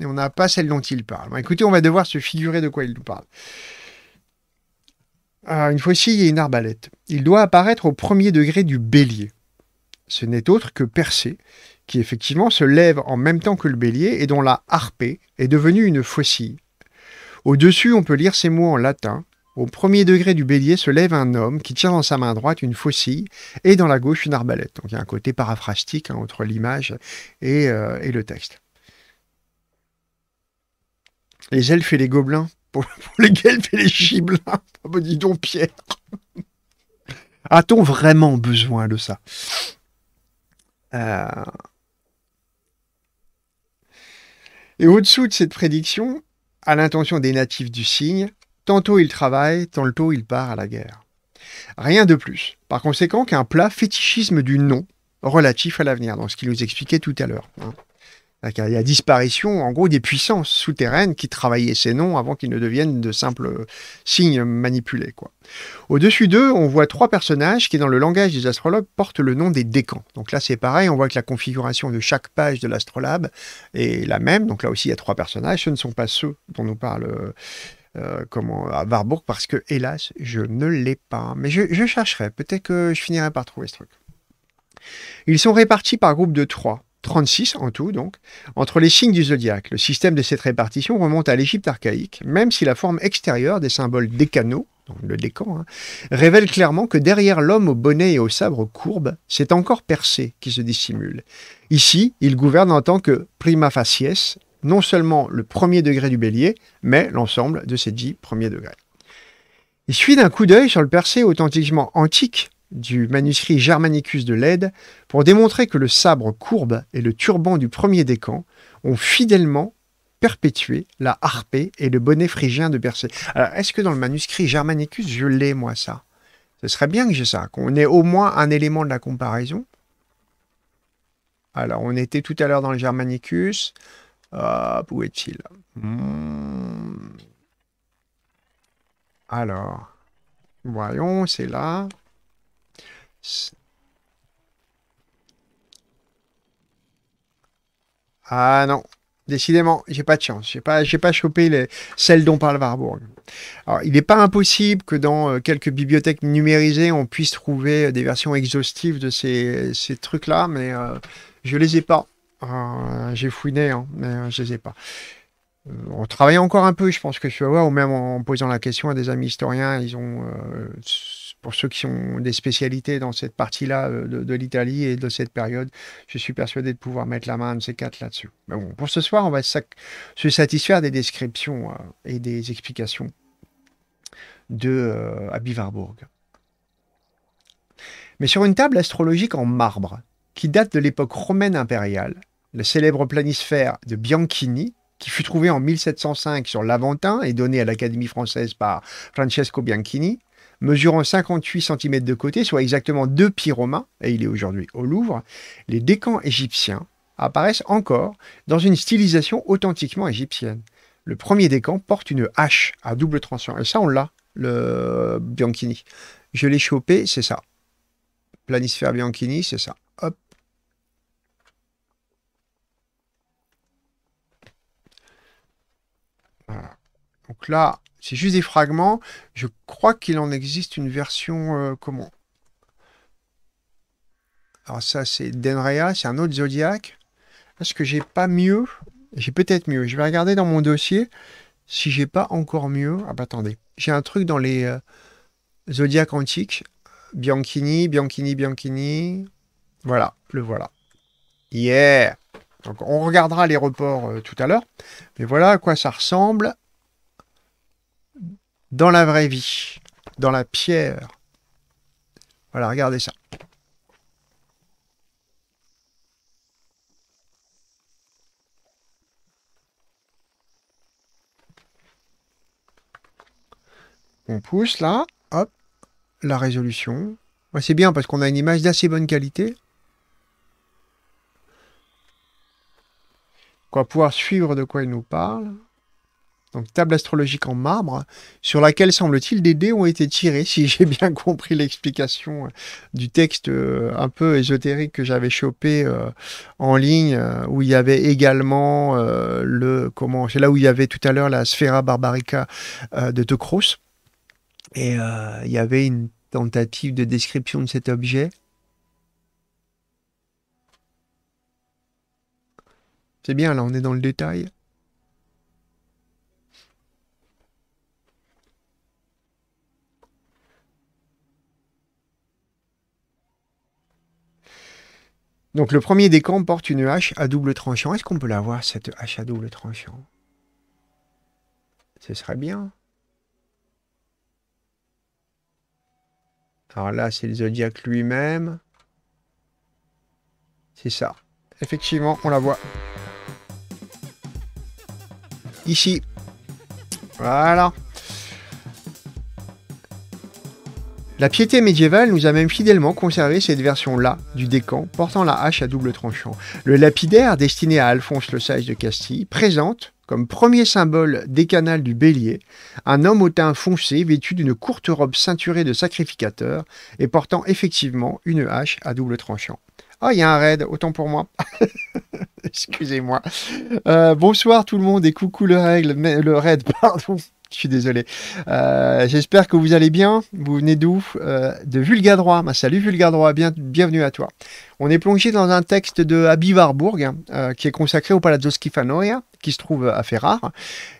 S1: et on n'a pas celle dont il parle. Bon, écoutez, on va devoir se figurer de quoi il nous parle. Ah, une faucille et une arbalète. Il doit apparaître au premier degré du bélier. Ce n'est autre que percé qui effectivement se lève en même temps que le bélier et dont la harpée est devenue une faucille. Au-dessus, on peut lire ces mots en latin. Au premier degré du bélier se lève un homme qui tient dans sa main droite une faucille et dans la gauche une arbalète. Donc il y a un côté paraphrastique hein, entre l'image euh, et, le texte. Les elfes et les gobelins pour, les guelfes et les gibelins. Ah bah, dis donc, Pierre. A-t-on vraiment besoin de ça euh, et au-dessous de cette prédiction, à l'intention des natifs du signe, tantôt il travaille, tantôt il part à la guerre. Rien de plus. Par conséquent qu'un plat fétichisme du nom relatif à l'avenir, dans ce qu'il nous expliquait tout à l'heure. Hein. Il y a disparition, en gros, des puissances souterraines qui travaillaient ces noms avant qu'ils ne deviennent de simples euh, signes manipulés. Quoi. Au-dessus d'eux, on voit trois personnages qui, dans le langage des astrologues, portent le nom des décans. Donc là, c'est pareil, on voit que la configuration de chaque page de l'astrolabe est la même. Donc là aussi, il y a trois personnages. Ce ne sont pas ceux dont nous parle euh, euh, comment, à Warburg, parce que, hélas, je ne l'ai pas. Mais je, je chercherai. Peut-être que je finirai par trouver ce truc. Ils sont répartis par groupe de trois. 36 en tout donc, entre les signes du zodiaque. Le système de cette répartition remonte à l'Égypte archaïque, même si la forme extérieure des symboles décanaux, donc le décan, hein, révèle clairement que derrière l'homme au bonnet et au sabre courbe, c'est encore Percé qui se dissimule. Ici, il gouverne en tant que prima facies, non seulement le premier degré du bélier, mais l'ensemble de ces dix premiers degrés. Il suit d'un coup d'œil sur le Percé authentiquement antique du manuscrit Germanicus de l'Aide pour démontrer que le sabre courbe et le turban du premier décan ont fidèlement perpétué la harpée et le bonnet phrygien de Persée. Alors, est-ce que dans le manuscrit Germanicus, je l'ai, moi, ça Ce serait bien que j'ai ça, qu'on ait au moins un élément de la comparaison. Alors, on était tout à l'heure dans le Germanicus. où est-il hmm. Alors, voyons, c'est là. Ah non, Décidément, j'ai pas de chance. J'ai pas, pas chopé les, celles dont parle Warburg. Alors, il n'est pas impossible que dans euh, quelques bibliothèques numérisées, on puisse trouver euh, des versions exhaustives de ces, trucs-là, mais euh, je les ai pas. j'ai fouiné, hein, mais je les ai pas. on travaille encore un peu, je pense que je vais voir, ou même en, en, posant la question à des amis historiens, ils ont pour ceux qui ont des spécialités dans cette partie-là euh, de, l'Italie et de cette période, je suis persuadé de pouvoir mettre la main de ces quatre là-dessus. Mais bon, pour ce soir, on va se satisfaire des descriptions euh, et des explications de euh, à Bivarbourg. Mais sur une table astrologique en marbre, qui date de l'époque romaine impériale, le célèbre planisphère de Bianchini, qui fut trouvé en 1705 sur l'Aventin et donné à l'Académie française par Francesco Bianchini, mesurant 58 cm de côté, soit exactement deux pieds romains, et il est aujourd'hui au Louvre, les décans égyptiens apparaissent encore dans une stylisation authentiquement égyptienne. Le premier décan porte une hache à double tranchant, et ça on l'a, le Bianchini. Je l'ai chopé, c'est ça. Planisphère Bianchini, c'est ça. Hop. Donc là, c'est juste des fragments. Je crois qu'il en existe une version euh, comment Alors ça, c'est Denrea, c'est un autre zodiaque. Est-ce que j'ai pas mieux J'ai peut-être mieux. Je vais regarder dans mon dossier si j'ai pas encore mieux. Ah bah attendez, j'ai un truc dans les euh, zodiaques antiques. Bianchini, Bianchini, Bianchini. Voilà, le voilà. Yeah donc on regardera les reports euh, tout à l'heure. Mais voilà à quoi ça ressemble dans la vraie vie, dans la pierre. Voilà, regardez ça. On pousse là, hop, la résolution. C'est bien parce qu'on a une image d'assez bonne qualité. quoi va pouvoir suivre de quoi il nous parle donc table astrologique en marbre, sur laquelle semble-t-il des dés ont été tirés, si j'ai bien compris l'explication euh, du texte euh, un peu ésotérique que j'avais chopé euh, en ligne, où il y avait également le comment, c'est là où il y avait tout à l'heure la Sphera barbarica de De et il y avait une tentative de description de cet objet. C'est bien, là on est dans le détail. Donc le premier décan porte une hache à double tranchant. Est-ce qu'on peut la voir, cette hache à double tranchant Ce serait bien. Alors là, c'est le Zodiac lui-même. C'est ça. Effectivement, on la voit. Ici. Voilà. La piété médiévale nous a même fidèlement conservé cette version-là du décan portant la hache à double tranchant. Le lapidaire destiné à Alphonse le Sage de Castille présente, comme premier symbole décanal du bélier, un homme au teint foncé vêtu d'une courte robe ceinturée de sacrificateur et portant effectivement une hache à double tranchant. Ah, il y a un raid, autant pour moi. Excusez-moi. Euh, bonsoir tout le monde et coucou le, règle, le raid, pardon. Je suis désolé. Euh, j'espère que vous allez bien. Vous venez d'où euh, De Vulga Droit. Bah, salut Vulga Droit, bienvenue à toi. On est plongé dans un texte de Abby Warburg hein, euh, qui est consacré au Palazzo Schifanoia qui se trouve à Ferrare.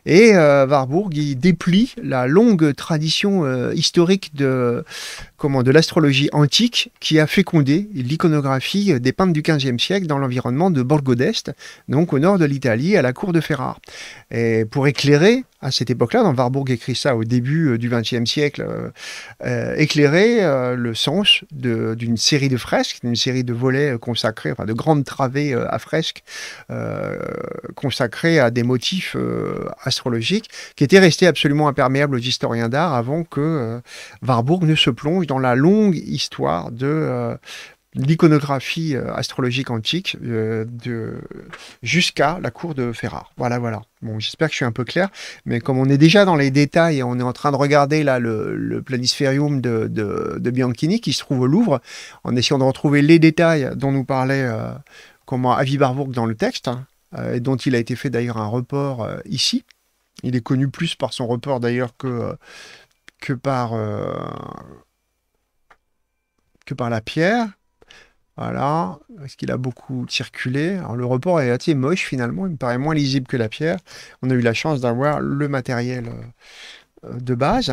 S1: Et euh, Warburg, il déplie la longue tradition euh, historique de, comment, de l'astrologie antique qui a fécondé l'iconographie des peintres du XVe siècle dans l'environnement de Borgodeste donc au nord de l'Italie, à la cour de Ferrare. Et pour éclairer à cette époque-là, dans Warburg écrit ça au début euh, du XXe siècle, éclairer le sens d'une série de fresques, d'une série de volets consacrés, enfin de grandes travées à fresques consacrées à des motifs euh, astrologiques qui étaient restés absolument imperméables aux historiens d'art avant que euh, Warburg ne se plonge dans la longue histoire de euh, l'iconographie astrologique antique de jusqu'à la cour de Ferrare. Voilà, voilà. Bon, j'espère que je suis un peu clair, mais comme on est déjà dans les détails et on est en train de regarder là le, planisphérium de, Bianchini qui se trouve au Louvre, en essayant de retrouver les détails dont nous parlait comment Avi Warburg dans le texte, hein, euh, et dont il a été fait d'ailleurs un report euh, ici. Il est connu plus par son report d'ailleurs que, euh, que, par, que par la pierre. Voilà, parce qu'il a beaucoup circulé. Alors, le report est assez moche finalement, il me paraît moins lisible que la pierre. On a eu la chance d'avoir le matériel de base.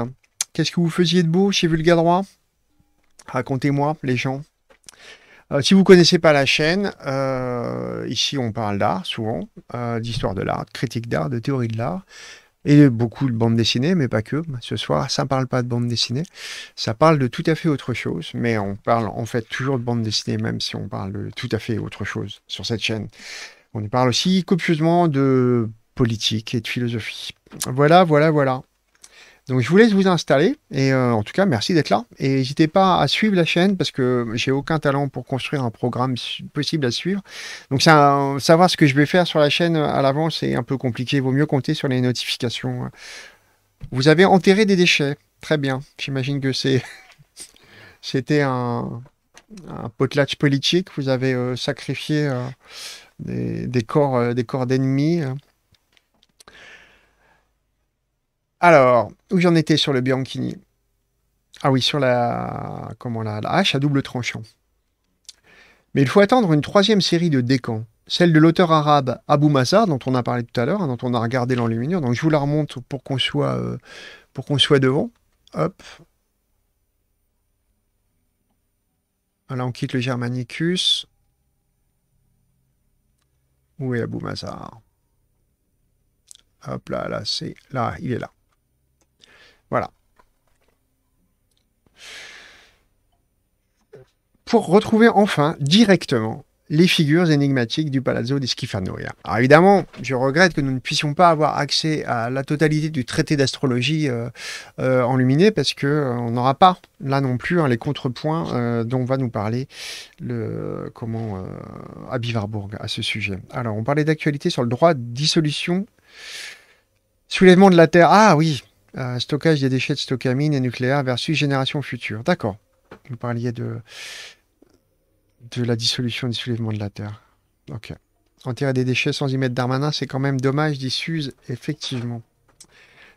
S1: Qu'est-ce que vous faisiez de beau chez Vulgadroit Racontez-moi, les gens. Euh, si vous ne connaissez pas la chaîne, euh, ici on parle d'art souvent, euh, d'histoire de l'art, de critique d'art, de théorie de l'art, et beaucoup de bande dessinée, mais pas que. Ce soir, ça ne parle pas de bande dessinée, ça parle de tout à fait autre chose, mais on parle en fait toujours de bande dessinée, même si on parle de tout à fait autre chose sur cette chaîne. On y parle aussi copieusement de politique et de philosophie. Voilà, voilà, voilà. Donc je vous laisse vous installer et euh, en tout cas merci d'être là et n'hésitez pas à suivre la chaîne parce que j'ai aucun talent pour construire un programme possible à suivre. Donc savoir ce que je vais faire sur la chaîne euh, à l'avance c'est un peu compliqué, vaut mieux compter sur les notifications. Hein. Vous avez enterré des déchets, très bien. J'imagine que c'est c'était un, un, politique, vous avez euh, sacrifié corps des corps d'ennemis. Hein. Alors, où j'en étais sur le Bianchini Ah oui, sur la, comment la, la hache à double tranchant. Mais il faut attendre une troisième série de décans, celle de l'auteur arabe Abou Mazar, dont on a parlé tout à l'heure, hein, dont on a regardé l'enluminure. Donc je vous la remonte pour qu'on soit, euh, pour qu'on soit devant. Hop. Alors on quitte le Germanicus. Où est Abou Mazar Hop là, là, c'est là, il est là. Voilà. Pour retrouver enfin directement les figures énigmatiques du Palazzo di Schifanoia. Alors évidemment, je regrette que nous ne puissions pas avoir accès à la totalité du traité d'astrologie euh, euh, enluminé parce que euh, n'aura pas là non plus hein, les contrepoints dont va nous parler le comment à Bivarbourg à ce sujet. Alors on parlait d'actualité sur le droit de dissolution, soulèvement de la terre. Ah oui, euh, stockage des déchets de stockamine et nucléaire versus génération future. D'accord. Vous parliez de, de la dissolution du soulèvement de la Terre. Ok. Enterrer des déchets sans y mettre d'armana, c'est quand même dommage, dit effectivement.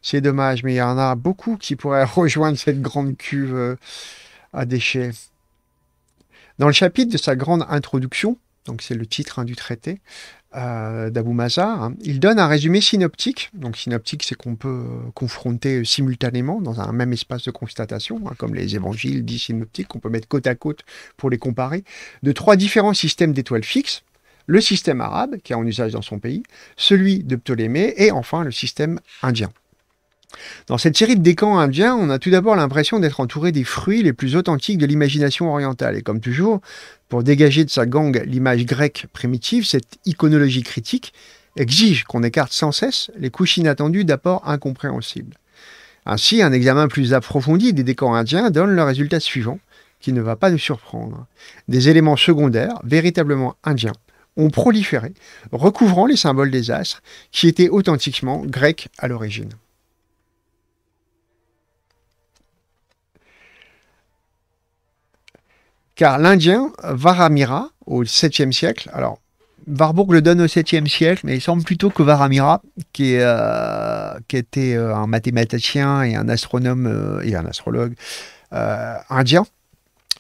S1: C'est dommage, mais il y en a beaucoup qui pourraient rejoindre cette grande cuve euh, à déchets. Dans le chapitre de sa grande introduction, donc c'est le titre hein, du traité, d'Abou Mazar, hein. il donne un résumé synoptique. Donc synoptique, c'est qu'on peut euh, confronter simultanément dans un même espace de constatation, hein, comme les évangiles dits synoptiques, qu'on peut mettre côte à côte pour les comparer, de trois différents systèmes d'étoiles fixes. Le système arabe, qui est en usage dans son pays, celui de Ptolémée, et enfin le système indien. Dans cette série de décans indiens, on a tout d'abord l'impression d'être entouré des fruits les plus authentiques de l'imagination orientale. Et comme toujours, pour dégager de sa gangue l'image grecque primitive, cette iconologie critique exige qu'on écarte sans cesse les couches inattendues d'apports incompréhensibles. Ainsi, un examen plus approfondi des décans indiens donne le résultat suivant, qui ne va pas nous surprendre. Des éléments secondaires, véritablement indiens, ont proliféré, recouvrant les symboles des astres qui étaient authentiquement grecs à l'origine. car l'Indien Varamira, au 7e siècle, alors Warburg le donne au 7e siècle, mais il semble plutôt que Varamira, qui, est, euh, qui était euh, un mathématicien et un astronome euh, et un astrologue indien,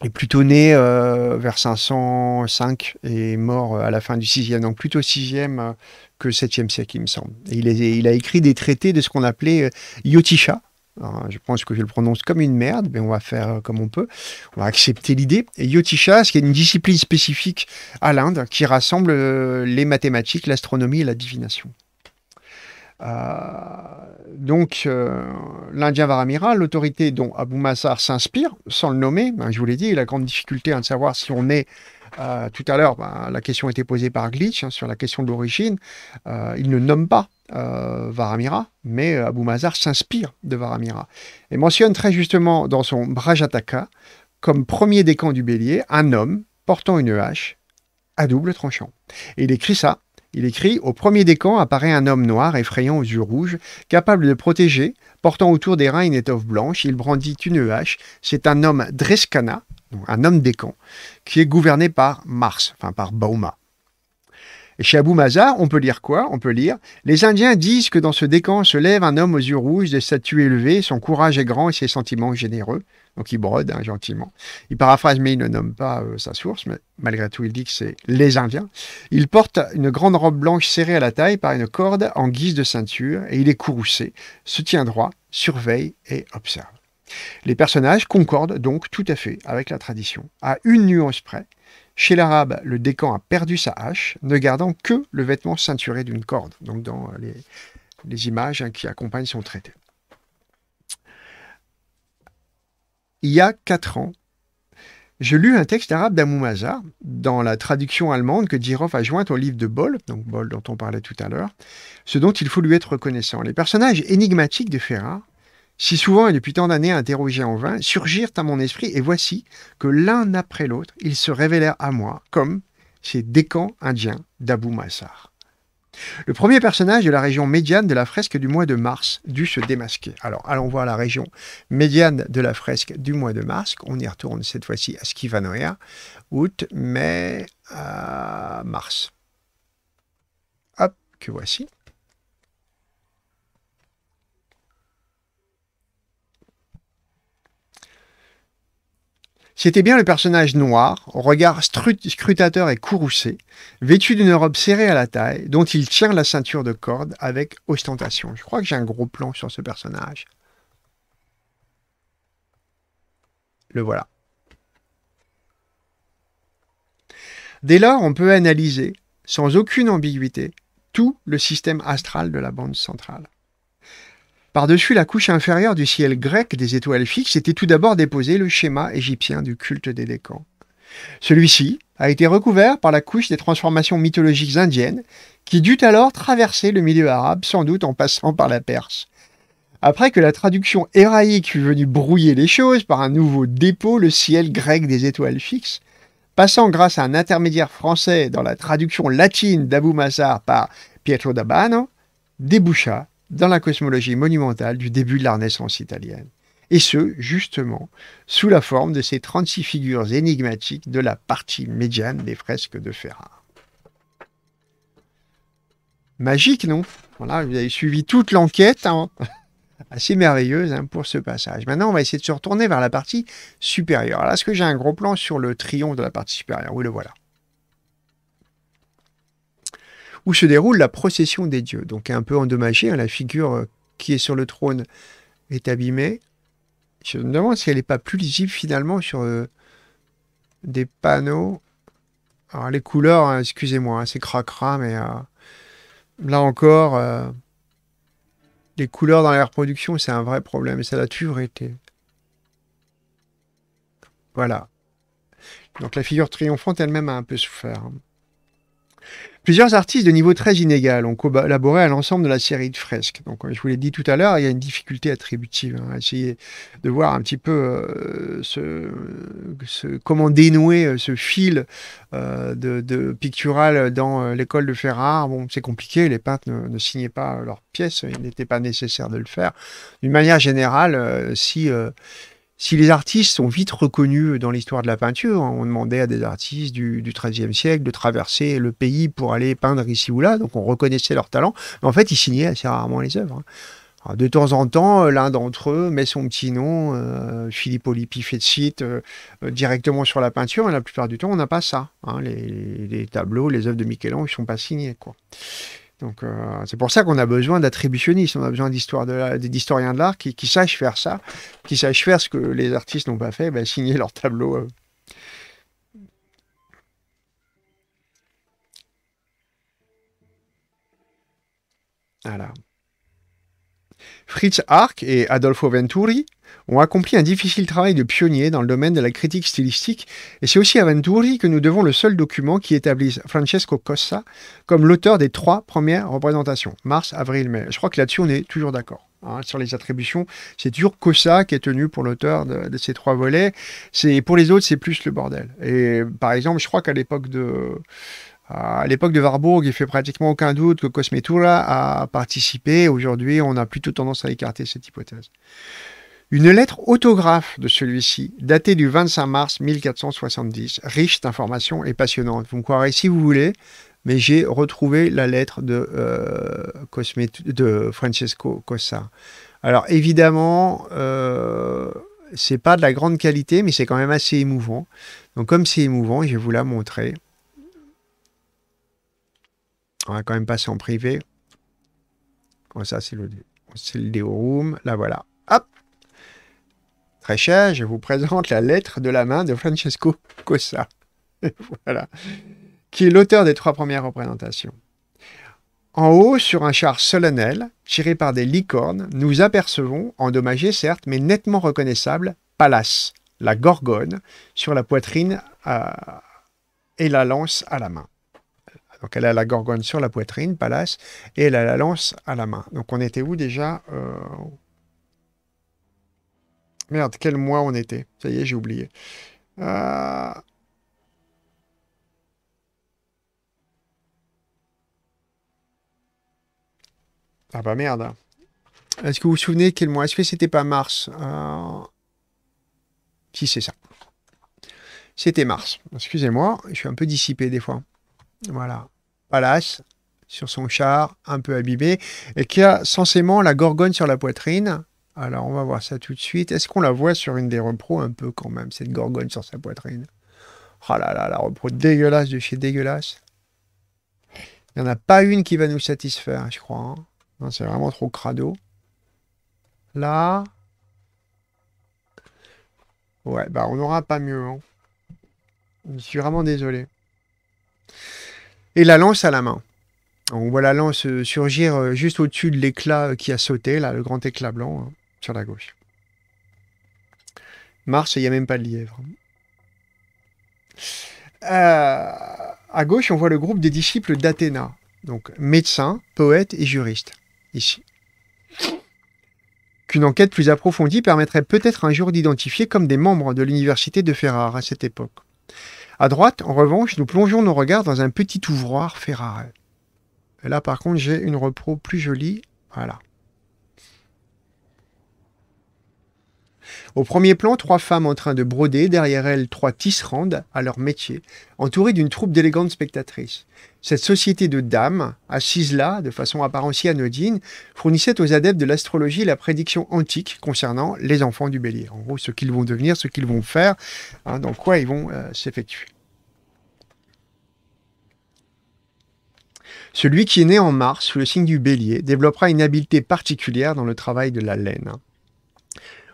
S1: est plutôt né vers 505 et mort à la fin du 6e, donc plutôt 6e que 7e siècle, il me semble. il, il, a écrit des traités de ce qu'on appelait Yotisha, je pense que je le prononce comme une merde, mais on va faire euh, comme on peut. On va accepter l'idée. Et Yotisha, qui est une discipline spécifique à l'Inde, qui rassemble euh, les mathématiques, l'astronomie et la divination. Euh, donc, l'Indien Varamira, l'autorité dont Abou Massar s'inspire, sans le nommer, hein, je vous l'ai dit, la grande difficulté à de savoir si on est tout à l'heure, ben, la question était posée par Glitch hein, sur la question de l'origine. il ne nomme pas euh, Varamira, mais euh, Abu Mazar s'inspire de Varamira et mentionne très justement dans son Brajataka comme premier décan du bélier un homme portant une hache à double tranchant. Et il écrit ça. Il écrit Au premier décan apparaît un homme noir effrayant aux yeux rouges, capable de protéger, portant autour des reins une étoffe blanche. Il brandit une hache. C'est un homme Dreskana, un homme décan, qui est gouverné par Mars, enfin par Bauma. Chez Abu Mazar, on peut lire quoi On peut lire Les Indiens disent que dans ce décan se lève un homme aux yeux rouges, de statues élevées, son courage est grand et ses sentiments généreux. Donc il brode hein, gentiment. Il paraphrase, mais il ne nomme pas euh, sa source, mais malgré tout, il dit que c'est les Indiens. Il porte une grande robe blanche serrée à la taille par une corde en guise de ceinture et il est courroucé, se tient droit, surveille et observe. Les personnages concordent donc tout à fait avec la tradition, à une nuance près, chez l'arabe, le décan a perdu sa hache, ne gardant que le vêtement ceinturé d'une corde, donc dans euh, les, images hein, qui accompagnent son traité. Il y a quatre ans, je lus un texte arabe d'Amoumazar, dans la traduction allemande que diroff a jointe au livre de Boll, donc Boll dont on parlait tout à l'heure, ce dont il faut lui être reconnaissant. Les personnages énigmatiques de Ferrar si souvent et depuis tant d'années interrogés en vain, surgirent à mon esprit, et voici que l'un après l'autre, ils se révélèrent à moi comme ces décans indiens d'Abou Massar. Le premier personnage de la région médiane de la fresque du mois de mars dut se démasquer. Alors, allons voir la région médiane de la fresque du mois de mars. On y retourne cette fois-ci à Skivanoia, août, mai, mars. Hop, que voici. C'était bien le personnage noir, au regard scrutateur et courroucé, vêtu d'une robe serrée à la taille, dont il tient la ceinture de corde avec ostentation. Je crois que j'ai un gros plan sur ce personnage. Le voilà. Dès lors, on peut analyser, sans aucune ambiguïté, tout le système astral de la bande centrale. Par-dessus la couche inférieure du ciel grec des étoiles fixes était tout d'abord déposé le schéma égyptien du culte des décans. Celui-ci a été recouvert par la couche des transformations mythologiques indiennes, qui dut alors traverser le milieu arabe, sans doute en passant par la Perse. Après que la traduction héraïque fut venue brouiller les choses par un nouveau dépôt, le ciel grec des étoiles fixes, passant grâce à un intermédiaire français dans la traduction latine d'Abou Mazar par Pietro d'Abano, déboucha dans la cosmologie monumentale du début de la Renaissance italienne. Et ce, justement, sous la forme de ces 36 figures énigmatiques de la partie médiane des fresques de Ferrare. Magique, non Voilà, vous avez suivi toute l'enquête, hein. assez merveilleuse hein, pour ce passage. Maintenant, on va essayer de se retourner vers la partie supérieure. Alors, est-ce que j'ai un gros plan sur le triomphe de la partie supérieure Oui, le voilà où se déroule la procession des dieux. Donc un peu endommagée, hein, la figure euh, qui est sur le trône est abîmée. Je me demande si elle n'est pas plus lisible finalement sur euh, des panneaux. Alors les couleurs, hein, excusez-moi, hein, c'est cracra, mais euh, là encore, les couleurs dans la reproduction, c'est un vrai problème. Et ça l'a toujours été. Voilà. Donc la figure triomphante elle-même a un peu souffert. Plusieurs artistes de niveau très inégal ont collaboré à l'ensemble de la série de fresques. Donc, je vous l'ai dit tout à l'heure, il y a une difficulté attributive. Essayer hein, essayer de voir un petit peu euh, ce, comment dénouer euh, ce fil euh, de, pictural dans l'école de Ferrare. Bon, c'est compliqué, les peintres ne, signaient pas leurs pièces, il n'était pas nécessaire de le faire. D'une manière générale, si si les artistes sont vite reconnus dans l'histoire de la peinture, hein, on demandait à des artistes du XIIIe siècle de traverser le pays pour aller peindre ici ou là, donc on reconnaissait leur talent, mais en fait ils signaient assez rarement les œuvres. Hein. Ah, de temps en temps, euh, l'un d'entre eux met son petit nom, Philippe euh, Olipi de euh, directement sur la peinture, mais la plupart du temps on n'a pas ça. Hein, les, tableaux, les œuvres de michel ils ne sont pas signés. Quoi. Donc euh, c'est pour ça qu'on a besoin d'attributionnistes, on a besoin d'historiens de l'art qui, qui, sachent faire ça, qui sachent faire ce que les artistes n'ont pas fait, ben, signer leur tableau. Euh. Voilà. Fritz Arc et Adolfo Venturi ont accompli un difficile travail de pionnier dans le domaine de la critique stylistique, et c'est aussi à Venturi que nous devons le seul document qui établisse Francesco Cossa comme l'auteur des trois premières représentations, mars, avril, mai. Je crois que là-dessus, on est toujours d'accord. Hein, sur les attributions, c'est toujours Cossa qui est tenu pour l'auteur de, ces trois volets. C'est pour les autres, c'est plus le bordel. Et par exemple, je crois qu'à l'époque de à l'époque de Warburg, il fait pratiquement aucun doute que Cosmetura a participé. Aujourd'hui, on a plutôt tendance à écarter cette hypothèse. Une lettre autographe de celui-ci, datée du 25 mars 1470, riche d'informations et passionnante. Vous me croirez si vous voulez, mais j'ai retrouvé la lettre de, euh, Francesco Cossa. Alors évidemment, ce euh, c'est pas de la grande qualité, mais c'est quand même assez émouvant. Donc comme c'est émouvant, je vais vous la montrer. On va quand même passer en privé. ça, c'est le, le Room. Là, voilà. Très cher, je vous présente la lettre de la main de Francesco Cossa, voilà, qui est l'auteur des trois premières représentations. En haut, sur un char solennel, tiré par des licornes, nous apercevons, endommagé certes, mais nettement reconnaissable, Pallas, la gorgone, sur la poitrine et la lance à la main. Donc elle a la gorgone sur la poitrine, Pallas, et elle a la lance à la main. Donc on était où déjà euh, Merde, quel mois on était Ça y est, j'ai oublié. Euh. Ah bah merde. Est-ce que vous vous souvenez quel mois Est-ce que c'était pas mars euh. Si, c'est ça. C'était mars. Excusez-moi, je suis un peu dissipé des fois. Voilà. Palace, sur son char, un peu abîmé, et qui a sensément la gorgone sur la poitrine. Alors, on va voir ça tout de suite. Est-ce qu'on la voit sur une des repros un peu quand même, cette gorgone sur sa poitrine Oh là là, la repro dégueulasse de chez dégueulasse. Il n'y en a pas une qui va nous satisfaire, je crois. Hein. c'est vraiment trop crado. Là. Ouais, bah on n'aura pas mieux. Hein. Je suis vraiment désolé. Et la lance à la main. On voit la lance euh, surgir euh, juste au-dessus de l'éclat euh, qui a sauté, là, le grand éclat blanc. Hein sur la gauche. Mars, il n'y a même pas de lièvre. Euh, à gauche, on voit le groupe des disciples d'Athéna, donc médecins, poètes et juristes, ici. Qu'une enquête plus approfondie permettrait peut-être un jour d'identifier comme des membres de l'université de Ferrare à cette époque. À droite, en revanche, nous plongeons nos regards dans un petit ouvroir Ferrare. Et là, par contre, j'ai une repro plus jolie. Voilà. Au premier plan, trois femmes en train de broder, derrière elles trois tisserandes à leur métier, entourées d'une troupe d'élégantes spectatrices. Cette société de dames, assises là, de façon apparemment anodine, fournissait aux adeptes de l'astrologie la prédiction antique concernant les enfants du bélier. En gros, ce qu'ils vont devenir, ce qu'ils vont faire, hein, dans quoi ils vont euh, s'effectuer. Celui qui est né en Mars sous le signe du bélier développera une habileté particulière dans le travail de la laine. Hein.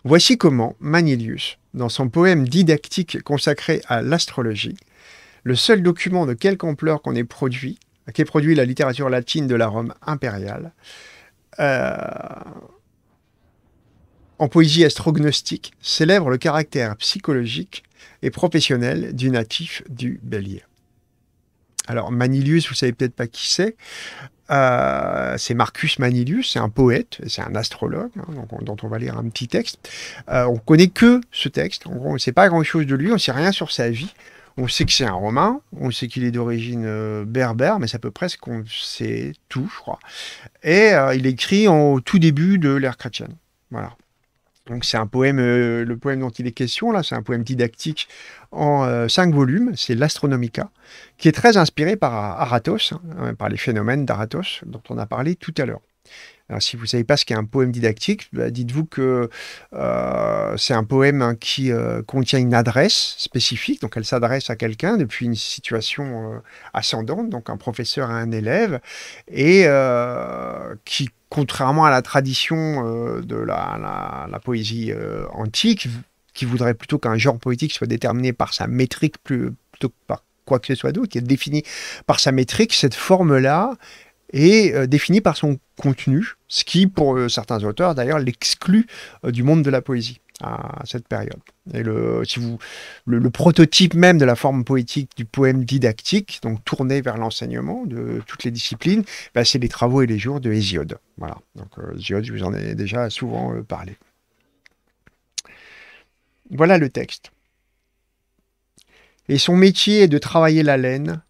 S1: Voici comment Manilius, dans son poème didactique consacré à l'astrologie, le seul document de quelque ampleur qu'on ait produit, qu'ait produit la littérature latine de la Rome impériale, euh, en poésie astrognostique, célèbre le caractère psychologique et professionnel du natif du bélier. Alors Manilius, vous savez peut-être pas qui c'est. Euh, c'est Marcus Manilius, c'est un poète, c'est un astrologue, hein, dont on va lire un petit texte. Euh, on connaît que ce texte, on ne sait pas grand-chose de lui, on sait rien sur sa vie. On sait que c'est un Romain, on sait qu'il est d'origine euh, berbère, mais c'est à peu près ce qu'on sait tout, je crois. Et euh, il écrit au tout début de l'ère chrétienne. Voilà. Donc c'est un poème, le poème dont il est question là, c'est un poème didactique en euh, cinq volumes, c'est l'Astronomica, qui est très inspiré par euh, Aratos, hein, euh, par les phénomènes d'Aratos dont on a parlé tout à l'heure. si vous ne savez pas ce qu'est un poème didactique, bah, dites-vous que c'est un poème hein, qui contient une adresse spécifique, donc elle s'adresse à quelqu'un depuis une situation ascendante, donc un professeur à un élève, et qui, contrairement à la tradition de la, la poésie antique, qui voudrait plutôt qu'un genre politique soit déterminé par sa métrique plutôt que par quoi que ce soit d'autre, qui est défini par sa métrique, cette forme-là est euh, définie par son contenu, ce qui, pour euh, certains auteurs d'ailleurs, l'exclut euh, du monde de la poésie à cette période. Et le, si vous, le, prototype même de la forme poétique du poème didactique, donc tourné vers l'enseignement de toutes les disciplines, bah, c'est les travaux et les jours de Hésiode. Voilà. Donc Hésiode, je vous en ai déjà souvent parlé. Voilà le texte. Et son métier est de travailler la laine,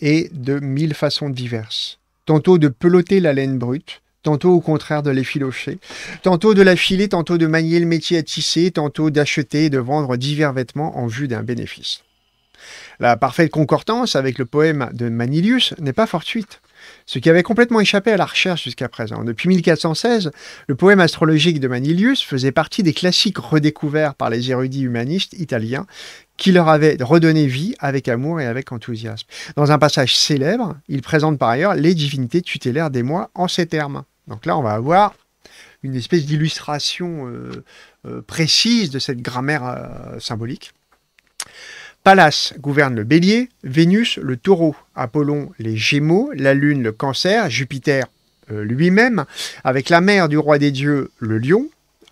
S1: et de mille façons diverses. Tantôt de peloter la laine brute, tantôt au contraire de l'effilocher, tantôt de la filer, tantôt de manier le métier à tisser, tantôt d'acheter et de vendre divers vêtements en vue d'un bénéfice. La parfaite concordance avec le poème de Manilius n'est pas fortuite ce qui avait complètement échappé à la recherche jusqu'à présent. Depuis 1416, le poème astrologique de Manilius faisait partie des classiques redécouverts par les érudits humanistes italiens qui leur avaient redonné vie avec amour et avec enthousiasme. Dans un passage célèbre, il présente par ailleurs les divinités tutélaires des mois en ces termes. Donc là, on va avoir une espèce d'illustration euh, euh, précise de cette grammaire euh, symbolique. Pallas gouverne le bélier, Vénus le taureau, Apollon les gémeaux, la lune le cancer, Jupiter euh, lui-même, avec la mère du roi des dieux le lion,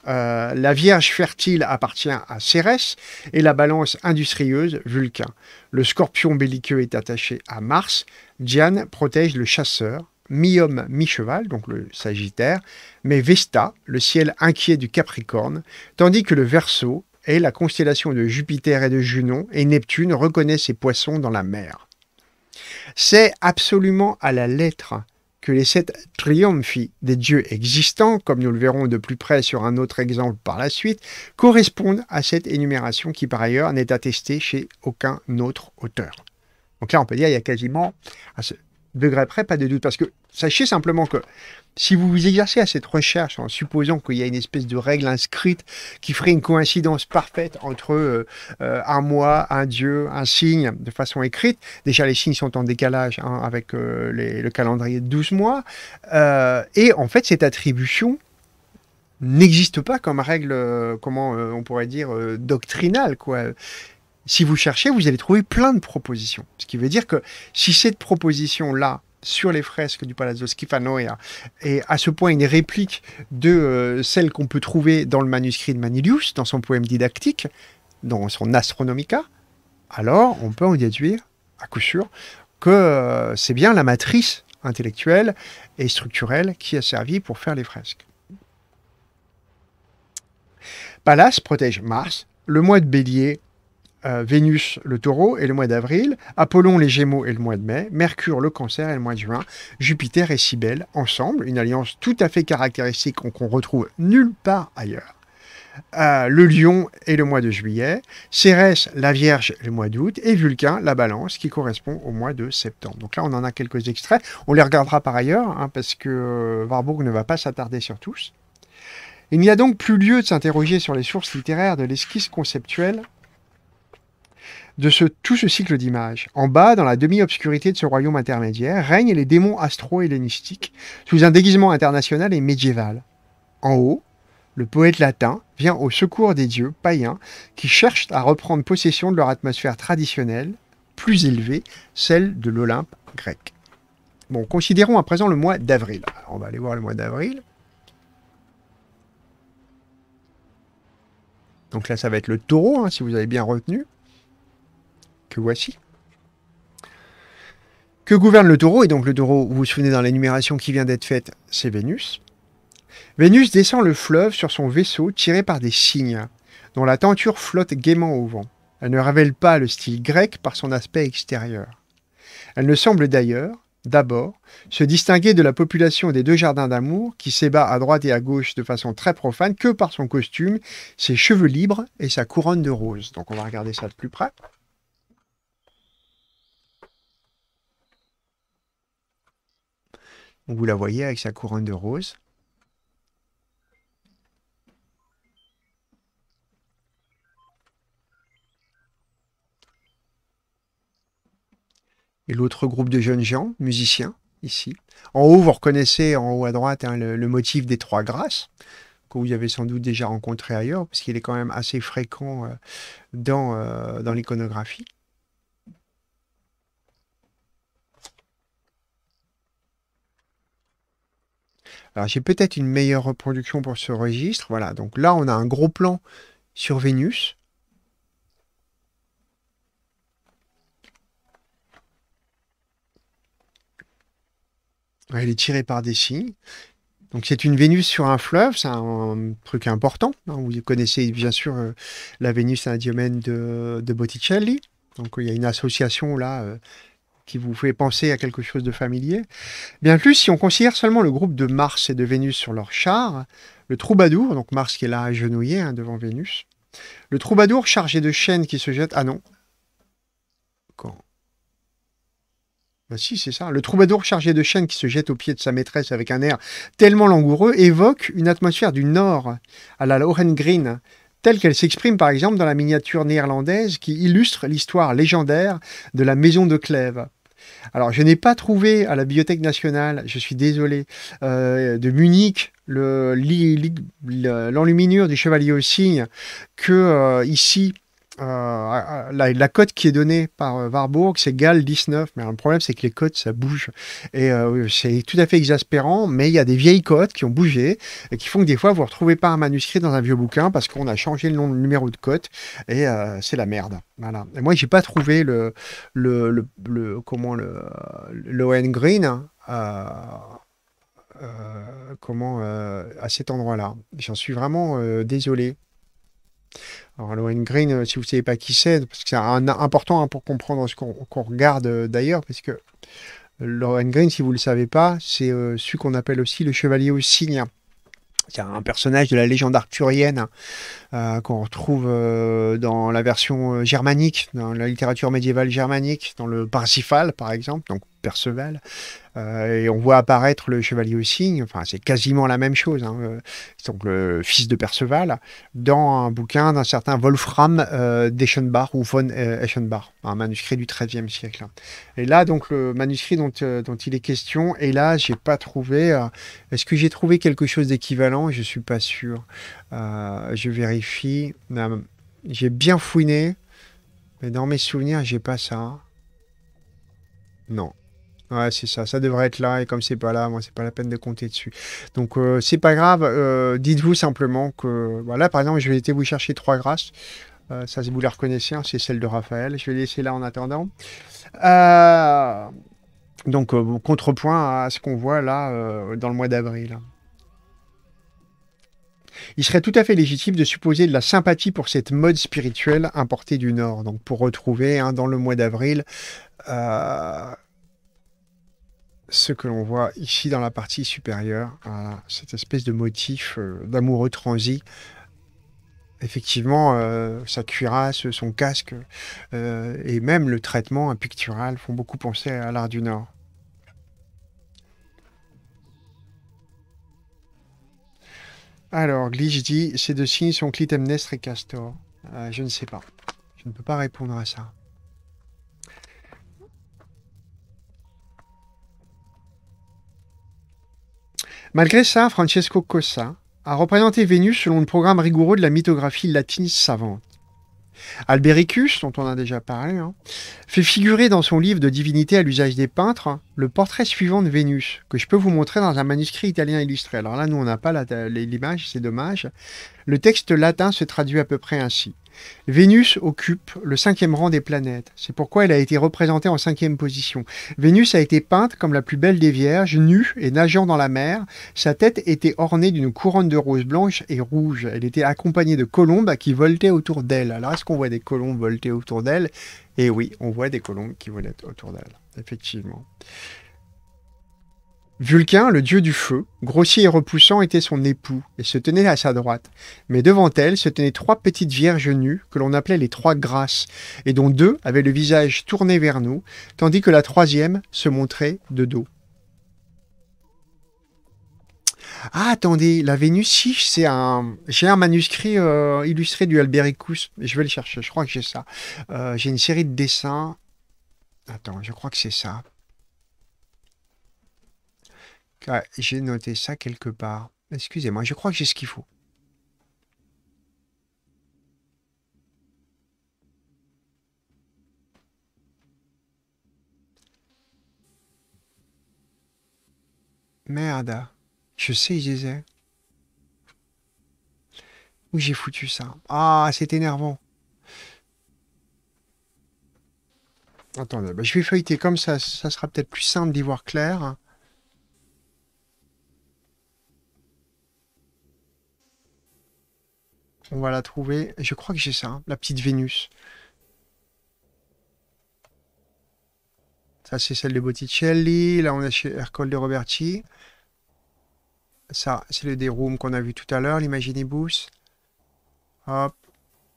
S1: euh, la Vierge fertile appartient à Cérès et la balance industrieuse Vulcain. Le scorpion belliqueux est attaché à Mars. Diane protège le chasseur, mi-homme, mi-cheval, donc le Sagittaire, mais Vesta, le ciel inquiet du Capricorne, tandis que le Verseau et la constellation de Jupiter et de Junon et Neptune reconnaît ses poissons dans la mer. C'est absolument à la lettre que les sept triomphes des dieux existants, comme nous le verrons de plus près sur un autre exemple par la suite, correspondent à cette énumération qui par ailleurs n'est attestée chez aucun autre auteur. Donc là, on peut dire qu'il y a quasiment degré près, pas de doute. Parce que sachez simplement que si vous vous exercez à cette recherche en supposant qu'il y a une espèce de règle inscrite qui ferait une coïncidence parfaite entre euh, euh, un mois, un dieu, un signe de façon écrite, déjà les signes sont en décalage hein, avec euh, le calendrier de 12 mois, et en fait cette attribution n'existe pas comme règle, comment on pourrait dire, doctrinale. quoi si vous cherchez, vous allez trouver plein de propositions. Ce qui veut dire que si cette proposition-là, sur les fresques du Palazzo Schifanoia, est à ce point une réplique de euh, celle qu'on peut trouver dans le manuscrit de Manilius, dans son poème didactique, dans son Astronomica, alors on peut en déduire, à coup sûr, que euh, c'est bien la matrice intellectuelle et structurelle qui a servi pour faire les fresques. Palace protège Mars, le mois de Bélier euh, Vénus le taureau est le mois d'avril, Apollon les gémeaux est le mois de mai, Mercure le cancer est le mois de juin, Jupiter et Cybèle ensemble, une alliance tout à fait caractéristique qu'on retrouve nulle part ailleurs. Euh, le lion est le mois de juillet, Cérès, la Vierge, le mois d'août, et Vulcain, la balance, qui correspond au mois de septembre. Donc là, on en a quelques extraits. On les regardera par ailleurs, hein, parce que euh, Warburg ne va pas s'attarder sur tous. Il n'y a donc plus lieu de s'interroger sur les sources littéraires de l'esquisse conceptuelle de ce, tout ce cycle d'images. En bas, dans la demi-obscurité de ce royaume intermédiaire, règnent les démons astro-hellénistiques, sous un déguisement international et médiéval. En haut, le poète latin vient au secours des dieux païens qui cherchent à reprendre possession de leur atmosphère traditionnelle, plus élevée, celle de l'Olympe grec. Bon, considérons à présent le mois d'avril. On va aller voir le mois d'avril. Donc là, ça va être le taureau, hein, si vous avez bien retenu que voici. Que gouverne le taureau, et donc le taureau, vous vous souvenez dans l'énumération qui vient d'être faite, c'est Vénus. Vénus descend le fleuve sur son vaisseau tiré par des cygnes, dont la tenture flotte gaiement au vent. Elle ne révèle pas le style grec par son aspect extérieur. Elle ne semble d'ailleurs, d'abord, se distinguer de la population des deux jardins d'amour qui s'ébat à droite et à gauche de façon très profane que par son costume, ses cheveux libres et sa couronne de roses. Donc on va regarder ça de plus près. Vous la voyez avec sa couronne de rose. Et l'autre groupe de jeunes gens, musiciens, ici. En haut, vous reconnaissez en haut à droite hein, le, motif des trois grâces que vous avez sans doute déjà rencontré ailleurs, parce qu'il est quand même assez fréquent euh, dans, euh, dans l'iconographie. j'ai peut-être une meilleure reproduction pour ce registre. Voilà, donc là on a un gros plan sur Vénus. Elle est tirée par des signes. Donc c'est une Vénus sur un fleuve, c'est un, truc important. Hein. Vous connaissez bien sûr euh, la Vénus un de, de Botticelli. Donc il y a une association là, euh, qui vous fait penser à quelque chose de familier. Bien plus, si on considère seulement le groupe de Mars et de Vénus sur leur char, le troubadour, donc Mars qui est là agenouillé hein, devant Vénus, le troubadour chargé de chaînes qui se jette. Ah non. Quand ben si, c'est ça. Le troubadour chargé de chaînes qui se jette au pied de sa maîtresse avec un air tellement langoureux évoque une atmosphère du Nord, à la Lohengrin, telle qu'elle s'exprime par exemple dans la miniature néerlandaise qui illustre l'histoire légendaire de la maison de Clèves. Alors, je n'ai pas trouvé à la Bibliothèque nationale, je suis désolé, euh, de Munich l'enluminure du Chevalier au cygne que euh, ici euh, la, cote qui est donnée par euh, Warburg, c'est Gal 19. Mais le problème, c'est que les cotes, ça bouge. Et euh, c'est tout à fait exaspérant, mais il y a des vieilles cotes qui ont bougé et qui font que des fois, vous ne retrouvez pas un manuscrit dans un vieux bouquin parce qu'on a changé le numéro de cote et c'est la merde. Voilà. Et moi, j'ai pas trouvé le, comment, le, l'Owen Green. Hein, comment à cet endroit-là. J'en suis vraiment désolé. Alors, Lohengrin, Green, euh, si vous ne savez pas qui c'est, parce que c'est important hein, pour comprendre ce qu'on regarde euh, d'ailleurs, parce que euh, Lohengrin, Green, si vous ne le savez pas, c'est celui qu'on appelle aussi le chevalier au cygne. C'est un personnage de la légende arthurienne hein. Euh, qu'on retrouve euh, dans la version euh, germanique, dans la littérature médiévale germanique, dans le Parsifal par exemple, donc Perceval. et on voit apparaître le chevalier au cygne, enfin c'est quasiment la même chose, hein, donc le fils de Perceval, dans un bouquin d'un certain Wolfram euh, d'Eschenbach ou von Eschenbach, un manuscrit du XIIIe siècle. Et là, donc le manuscrit dont, dont il est question, et là, j'ai pas trouvé. Est-ce que j'ai trouvé quelque chose d'équivalent Je suis pas sûr. Euh, je vérifie. Euh, j'ai bien fouiné, mais dans mes souvenirs, j'ai pas ça. Non. Ouais, c'est ça. Ça devrait être là. Et comme c'est pas là, moi, c'est pas la peine de compter dessus. Donc, ce euh, c'est pas grave. Dites-vous simplement que. Voilà, par exemple, je vais vous chercher trois grâces. Euh, ça, vous les reconnaissez. Hein, c'est celle de Raphaël. Je vais laisser là en attendant. Donc, contrepoint à ce qu'on voit là dans le mois d'avril il serait tout à fait légitime de supposer de la sympathie pour cette mode spirituelle importée du Nord. Donc pour retrouver hein, dans le mois d'avril euh, ce que l'on voit ici dans la partie supérieure, euh, cette espèce de motif euh, d'amoureux transi effectivement, sa cuirasse, son casque et même le traitement pictural font beaucoup penser à l'art du Nord. Alors, Glitch dit ces deux signes sont Clitemnestre et Castor. Euh, je ne sais pas. Je ne peux pas répondre à ça. Malgré ça, Francesco Cossa a représenté Vénus selon le programme rigoureux de la mythographie latine savante. Albericus, dont on a déjà parlé, hein, fait figurer dans son livre de divinité à l'usage des peintres le portrait suivant de Vénus, que je peux vous montrer dans un manuscrit italien illustré. Alors là, nous, on n'a pas l'image, c'est dommage. Le texte latin se traduit à peu près ainsi. Vénus occupe le cinquième rang des planètes. C'est pourquoi elle a été représentée en cinquième position. Vénus a été peinte comme la plus belle des vierges, nue et nageant dans la mer. Sa tête était ornée d'une couronne de roses blanches et rouges. Elle était accompagnée de colombes qui voltaient autour d'elle. Alors, est-ce qu'on voit des colombes volter autour d'elle Eh oui, on voit des colombes qui volaient autour d'elle, effectivement. Vulcain, le dieu du feu, grossier et repoussant, était son époux et se tenait à sa droite. Mais devant elle se tenaient trois petites vierges nues que l'on appelait les trois grâces, et dont deux avaient le visage tourné vers nous, tandis que la troisième se montrait de dos. Ah, attendez, la Vénus si, c'est un. J'ai un manuscrit euh, illustré du Albericus. Je vais le chercher, je crois que j'ai ça. Euh, j'ai une série de dessins. Attends, je crois que c'est ça. Ah, j'ai noté ça quelque part. Excusez-moi, je crois que j'ai ce qu'il faut. Merde. Je sais, je Où j'ai foutu ça Ah, c'est énervant. Attendez, bah, je vais feuilleter comme ça. Ça sera peut-être plus simple d'y voir clair. On va la trouver. Je crois que j'ai ça, hein, la petite Vénus. Ça, c'est celle de Botticelli. Là, on a chez de Roberti. Ça, c'est le rooms qu'on a vu tout à l'heure, l'Imaginibus. Hop.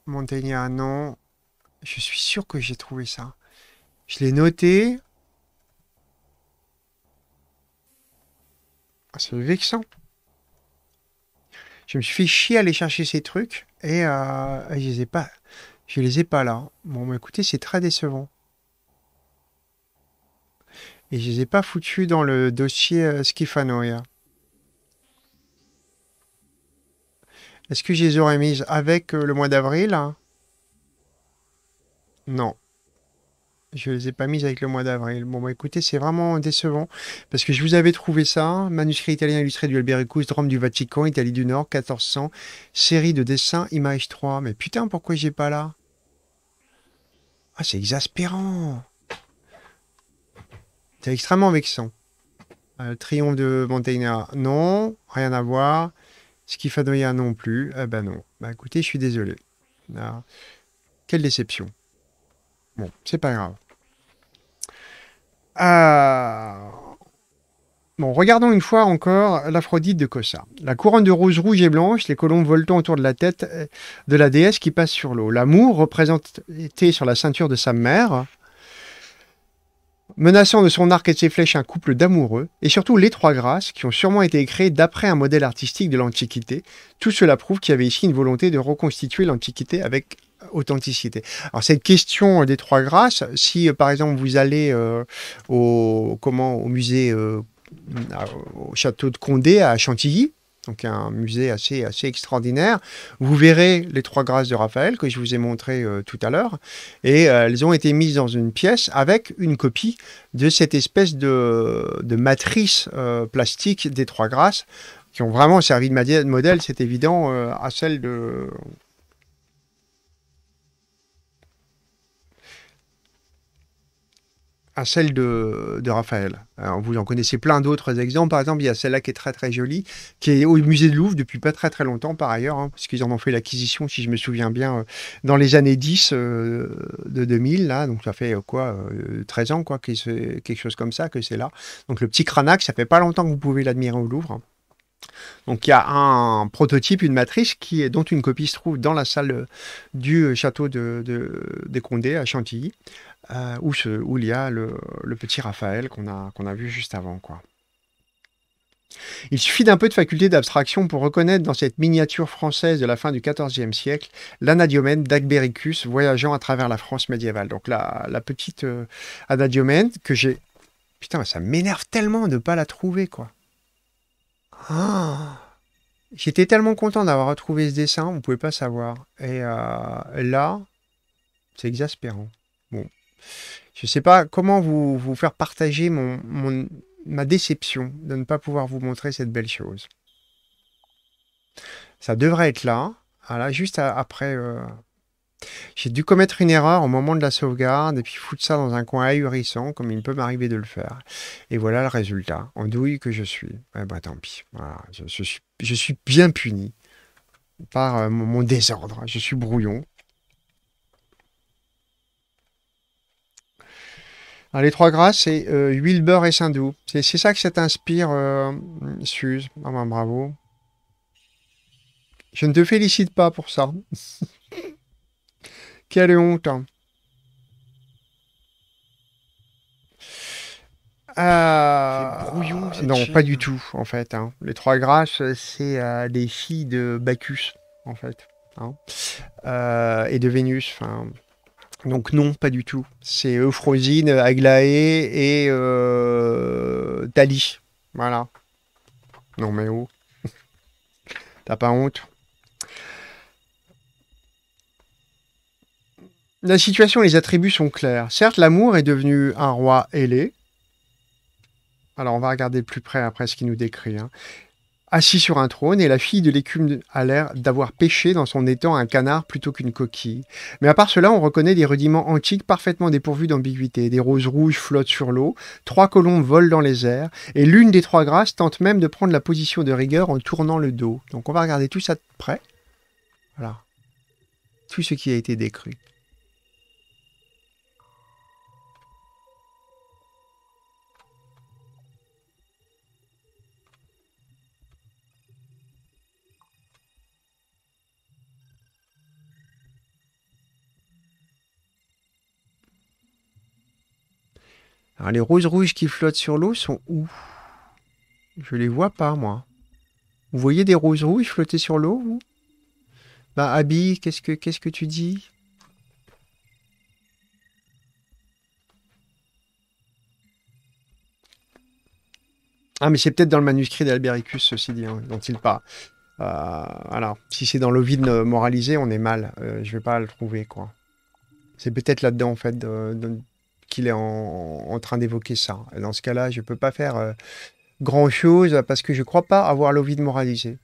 S1: Montaigne. non. Je suis sûr que j'ai trouvé ça. Je l'ai noté. Ah, c'est vexant. Je me suis fait chier à aller chercher ces trucs et euh, je les ai pas. Je les ai pas là. Bon, bah, écoutez, c'est très décevant. Et je les ai pas foutus dans le dossier euh, Skifanoia. Est-ce que je les aurais mises avec euh, le mois d'avril hein Non. Je les ai pas mises avec le mois d'avril. Bon, bah, écoutez, c'est vraiment décevant parce que je vous avais trouvé ça. Manuscrit italien illustré du Albericus, Drôme du Vatican, Italie du Nord, 1400. Série de dessins, image 3. Mais putain, pourquoi j'ai pas là Ah, c'est exaspérant. C'est extrêmement vexant. Euh, triomphe de Montaigne. non, rien à voir. Schifadoya non plus. eh ben non. Bah écoutez, je suis désolé. Ah, quelle déception. Bon, c'est pas grave. Euh, bon, regardons une fois encore l'Aphrodite de Cossa. La couronne de roses rouges et blanches, les colombes voltant autour de la tête euh, de la déesse qui passe sur l'eau. L'amour, représenté sur la ceinture de sa mère, menaçant de son arc et de ses flèches un couple d'amoureux, et surtout les trois grâces, qui ont sûrement été créées d'après un modèle artistique de l'Antiquité. Tout cela prouve qu'il y avait ici une volonté de reconstituer l'Antiquité avec authenticité. Alors cette question des trois grâces, si euh, par exemple vous allez euh, au comment au musée euh, au château de Condé à Chantilly, donc un musée assez, assez extraordinaire. Vous verrez les trois grâces de Raphaël que je vous ai montré tout à l'heure. Et elles ont été mises dans une pièce avec une copie de cette espèce de, de matrice plastique des trois grâces qui ont vraiment servi de modèle, c'est évident, à celle de, celle de, Raphaël. vous en connaissez plein d'autres exemples. Par exemple, il y a celle-là qui est très très jolie, qui est au musée de Louvre depuis pas très très longtemps par ailleurs, hein, parce qu'ils en ont fait l'acquisition, si je me souviens bien, euh, dans les années 10 euh, de 2000, là. Donc ça fait euh, quoi, 13 ans, quoi, c'est quelque chose comme ça, que c'est là. Donc le petit Cranach, ça fait pas longtemps que vous pouvez l'admirer au Louvre. Donc il y a un prototype, une matrice qui est, dont une copie se trouve dans la salle du château de, de des Condés à Chantilly. Euh, où, il y a le, petit Raphaël qu'on a, vu juste avant. Il suffit d'un peu de faculté d'abstraction pour reconnaître dans cette miniature française de la fin du XIVe siècle l'anadiomène d'Agbericus voyageant à travers la France médiévale. Donc la, petite euh, que j'ai... Putain, ça m'énerve tellement de ne pas la trouver, quoi. Ah. J'étais tellement content d'avoir retrouvé ce dessin, ne pouvait pas savoir. Et euh, là, c'est exaspérant. Bon, je ne sais pas comment vous, vous faire partager mon, ma déception de ne pas pouvoir vous montrer cette belle chose. Ça devrait être là. Voilà, ah juste après. Euh, j'ai dû commettre une erreur au moment de la sauvegarde et puis foutre ça dans un coin ahurissant comme il peut m'arriver de le faire. Et voilà le résultat. En douille que je suis. Eh ben tant pis. Voilà, je, suis, bien puni par euh, mon désordre. Je suis brouillon. Hein, les trois grâces, c'est euh, Wilbur huile, beurre et sindou. C'est ça que ça t'inspire, euh, Suze. Ah ben, bravo. Je ne te félicite pas pour ça. Quelle honte. C'est hein. ah, brouillon, non, pas du tout, en fait. Hein. Les trois grâces, c'est des euh, filles de Bacchus, en fait. et de Vénus. Enfin, donc non, pas du tout. C'est Euphrosine, Aglaé et Dali. Euh, voilà. Non mais où T'as pas honte La situation et les attributs sont clairs. Certes, l'amour est devenu un roi ailé. Alors on va regarder de plus près après ce qu'il nous décrit. Hein assis sur un trône, et la fille de l'écume a l'air d'avoir pêché dans son étang un canard plutôt qu'une coquille. Mais à part cela, on reconnaît des rudiments antiques parfaitement dépourvus d'ambiguïté. Des roses rouges flottent sur l'eau, trois colombes volent dans les airs, et l'une des trois grâces tente même de prendre la position de rigueur en tournant le dos. Donc on va regarder tout ça de près. Voilà. Tout ce qui a été décrit. les roses rouges qui flottent sur l'eau sont où Je les vois pas, moi. Vous voyez des roses rouges flotter sur l'eau Bah, Abby, qu'est-ce que, que tu dis Ah, mais c'est peut-être dans le manuscrit d'Albericus, ceci dit, hein, dont il parle. alors, euh, si c'est dans l'Ovide euh, moralisé, on est mal. Je euh, je vais pas le trouver, quoi. C'est peut-être là-dedans, en fait, de, qu'il est en, train d'évoquer ça. Dans ce cas-là, je ne peux pas faire euh, grand-chose parce que je ne crois pas avoir de moraliser.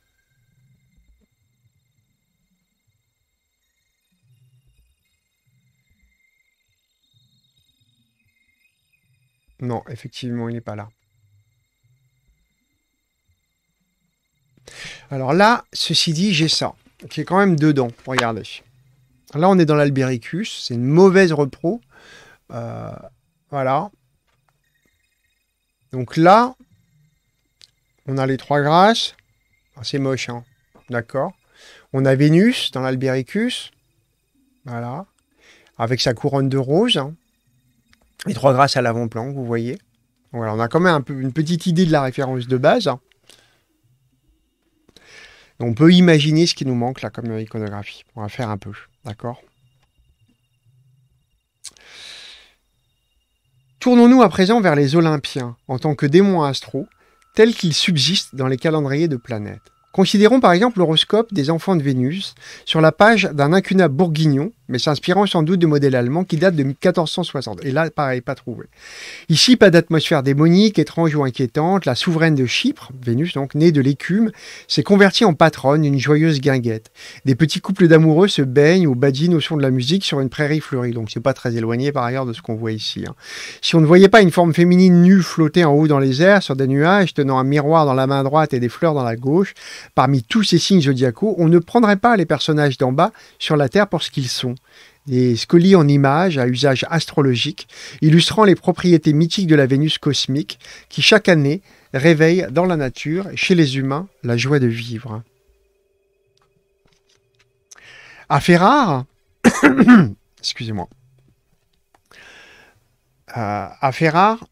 S1: Non, effectivement, il n'est pas là. Alors là, ceci dit, j'ai ça, qui est quand même dedans, regardez. Là, on est dans l'Albericus, c'est une mauvaise repro. Euh, voilà. Donc là, on a les trois grâces. c'est moche, hein. D'accord. On a Vénus dans l'Albéricus. Voilà. Avec sa couronne de rose. Hein. Les trois grâces à l'avant-plan, vous voyez. Voilà, on a quand même une petite idée de la référence de base. On peut imaginer ce qui nous manque là comme iconographie. On va faire un peu, d'accord Tournons-nous à présent vers les Olympiens, en tant que démons astro, tels qu'ils subsistent dans les calendriers de planètes. Considérons par exemple l'horoscope des enfants de Vénus sur la page d'un incunable bourguignon mais s'inspirant sans doute de modèle allemand qui date de 1460. Et là, pareil, pas trouvé. Ici, pas d'atmosphère démonique, étrange ou inquiétante. La souveraine de Chypre, Vénus donc, née de l'écume, s'est convertie en patronne, une joyeuse guinguette. Des petits couples d'amoureux se baignent ou badinent au son de la musique sur une prairie fleurie. Donc c'est pas très éloigné par ailleurs de ce qu'on voit ici. Hein. Si on ne voyait pas une forme féminine nue flotter en haut dans les airs, sur des nuages, tenant un miroir dans la main droite et des fleurs dans la gauche, parmi tous ces signes zodiacaux, on ne prendrait pas les personnages d'en bas sur la Terre pour ce qu'ils sont des scolies en images à usage astrologique, illustrant les propriétés mythiques de la Vénus cosmique, qui chaque année réveille dans la nature et chez les humains la joie de vivre. À Ferrare, excusez-moi, euh, à Ferrare,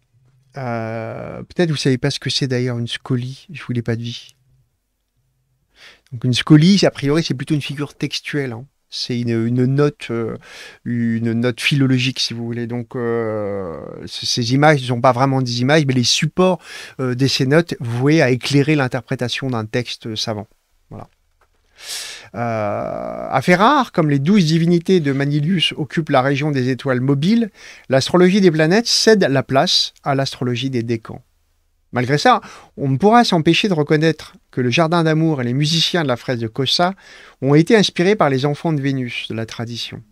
S1: euh, peut-être vous ne savez pas ce que c'est d'ailleurs une scolie, je voulais pas de vie. Donc une scolie, a priori, c'est plutôt une figure textuelle. Hein. C'est une, note, euh, une note philologique, si vous voulez. Donc, euh, ces images ne sont pas vraiment des images, mais les supports euh, de ces notes voués à éclairer l'interprétation d'un texte savant. Voilà. Euh, rare, comme les douze divinités de Manilius occupent la région des étoiles mobiles, l'astrologie des planètes cède la place à l'astrologie des décans. Malgré ça, on ne pourra s'empêcher de reconnaître que le jardin d'amour et les musiciens de la fraise de Cossa ont été inspirés par les enfants de Vénus de la tradition.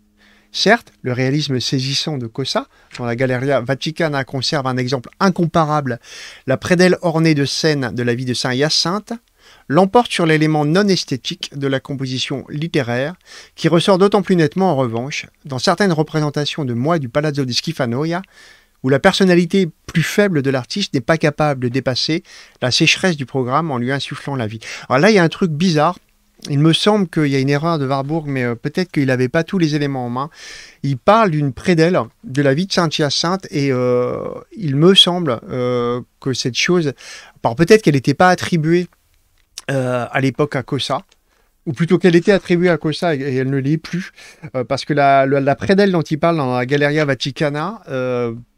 S1: Certes, le réalisme saisissant de Cossa, dont la Galleria Vaticana conserve un exemple incomparable, la prédelle ornée de scènes de la vie de Saint Hyacinthe, l'emporte sur l'élément non esthétique de la composition littéraire, qui ressort d'autant plus nettement en revanche dans certaines représentations de moi du Palazzo di Schifanoia, où la personnalité plus faible de l'artiste n'est pas capable de dépasser la sécheresse du programme en lui insufflant la vie. Alors là, il y a un truc bizarre. Il me semble qu'il y a une erreur de Warburg, mais euh, peut-être qu'il n'avait pas tous les éléments en main. Il parle d'une prédelle de la vie de Saint-Hyacinthe et euh, il me semble euh, que cette chose, alors peut-être qu'elle n'était pas attribuée à l'époque à Cossa, ou plutôt qu'elle était attribuée à Cossa et elle ne l'est plus, parce que la, la, prédelle dont il parle dans la Galleria Vaticana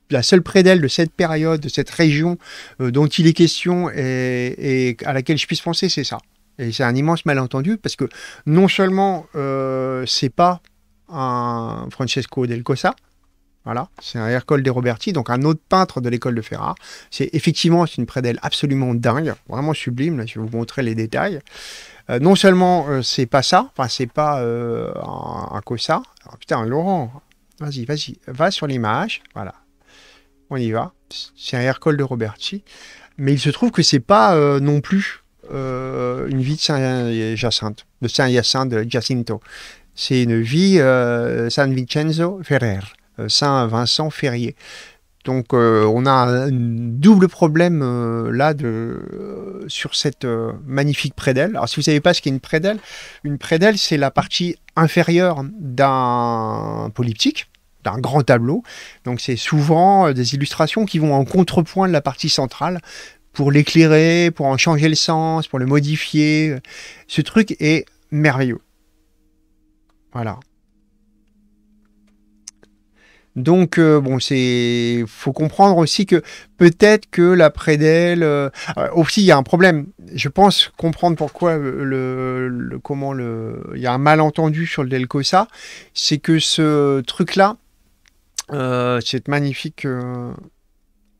S1: la seule prédelle de cette période, de cette région euh, dont il est question et, à laquelle je puisse penser, c'est ça. Et c'est un immense malentendu parce que non seulement euh, c'est pas un Francesco del Cosa, voilà, c'est un Ercole de Roberti, donc un autre peintre de l'école de Ferrare. C'est effectivement c'est une prédelle absolument dingue, vraiment sublime. Là, je vais vous montrer les détails. Euh, non seulement euh, c'est pas ça, enfin c'est pas un, un Cosa. putain, Laurent, vas-y, vas-y, va sur l'image, voilà on y va. C'est un air de Roberti. Mais il se trouve que c'est pas euh, non plus euh, une vie de Saint-Hyacinthe, de Saint-Hyacinthe de Giacinto. C'est une vie de euh, San Vincenzo Ferrer, Saint-Vincent Ferrier. Donc on a un double problème là de, sur cette magnifique prédelle. Alors si vous ne savez pas ce qu'est une prédelle, une prédelle c'est la partie inférieure d'un polyptyque d'un grand tableau. Donc c'est souvent euh, des illustrations qui vont en contrepoint de la partie centrale pour l'éclairer, pour en changer le sens, pour le modifier. Ce truc est merveilleux. Voilà. Donc euh, bon, c'est faut comprendre aussi que peut-être que la d'elle euh, aussi il y a un problème. Je pense comprendre pourquoi le, comment le il y a un malentendu sur le Delcosa, c'est que ce truc là euh, cette magnifique euh,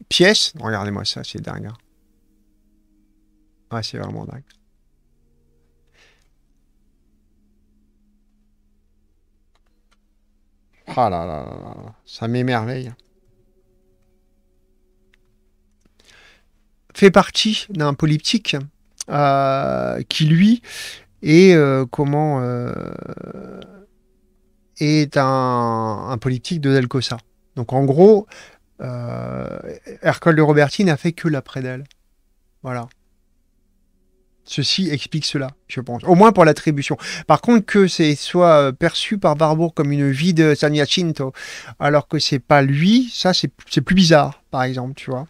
S1: pièce. Regardez-moi ça, c'est dingue. Hein. Ah, c'est vraiment dingue. Ah là là ça m'émerveille. Fait partie d'un polyptyque euh, qui, lui, est comment est un, un politique de Delcossa. Donc en gros, euh, Hercule de Robertine n'a fait que l'après d'elle. Voilà. Ceci explique cela, je pense. Au moins pour l'attribution. Par contre, que c'est soit euh, perçu par Barbour comme une vie de San Jacinto, alors que c'est pas lui, ça c'est plus bizarre, par exemple, tu vois.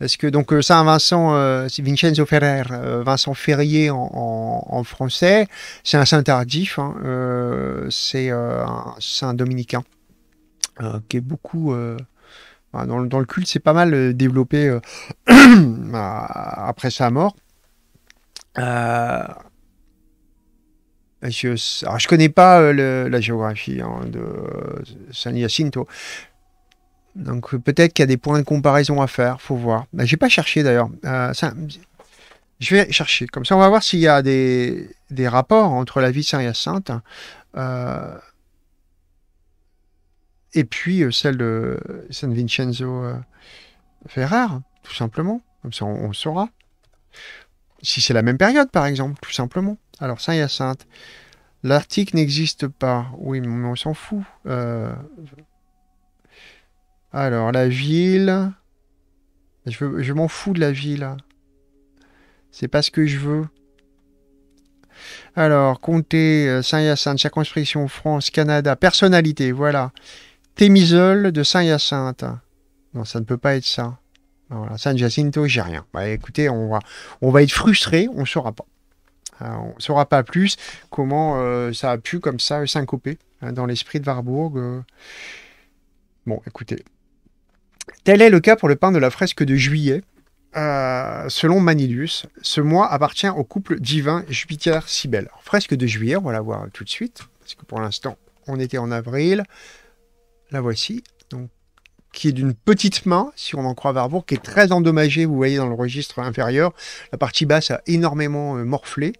S1: Parce que donc Saint euh, Vincent, c'est euh, Vincenzo Ferrer, Vincent Ferrier en, français, c'est un saint tardif, hein, c'est un saint dominicain qui est beaucoup. Bah, dans le, culte, c'est pas mal développé après sa mort. Euh, je, ne connais pas euh, la géographie hein, de San Jacinto. Donc peut-être qu'il y a des points de comparaison à faire, faut voir. je n'ai pas cherché d'ailleurs. Euh, je vais chercher. Comme ça, on va voir s'il y a des, rapports entre la vie de Saint Jacinto et puis celle de San Vincenzo Ferrer, tout simplement. Comme ça, on saura. Si c'est la même période, par exemple, tout simplement. Alors, Saint-Hyacinthe, l'article n'existe pas. Oui, mais on s'en fout. Euh, alors, la ville. Je, je m'en fous de la ville. C'est pas ce que je veux. Alors, comté euh, Saint-Hyacinthe, circonscription France, Canada, personnalité, voilà. Thémisole de Saint-Hyacinthe. Non, ça ne peut pas être ça. Ben San Jacinto, j'ai rien. Bah, écoutez, on va, on va être frustré, on ne saura pas. Euh, on ne saura pas plus comment euh, ça a pu comme ça s'incoper hein, dans l'esprit de Warburg. Euh. Bon, écoutez. Tel est le cas pour le pain de la fresque de juillet. selon Manilius, ce mois appartient au couple divin Jupiter-Cybèle. Fresque de juillet, on va la voir tout de suite, parce que pour l'instant, on était en avril. La voici, qui est d'une petite main, si on en croit Warburg, qui est très endommagée, vous voyez, dans le registre inférieur. La partie basse a énormément euh, morflé.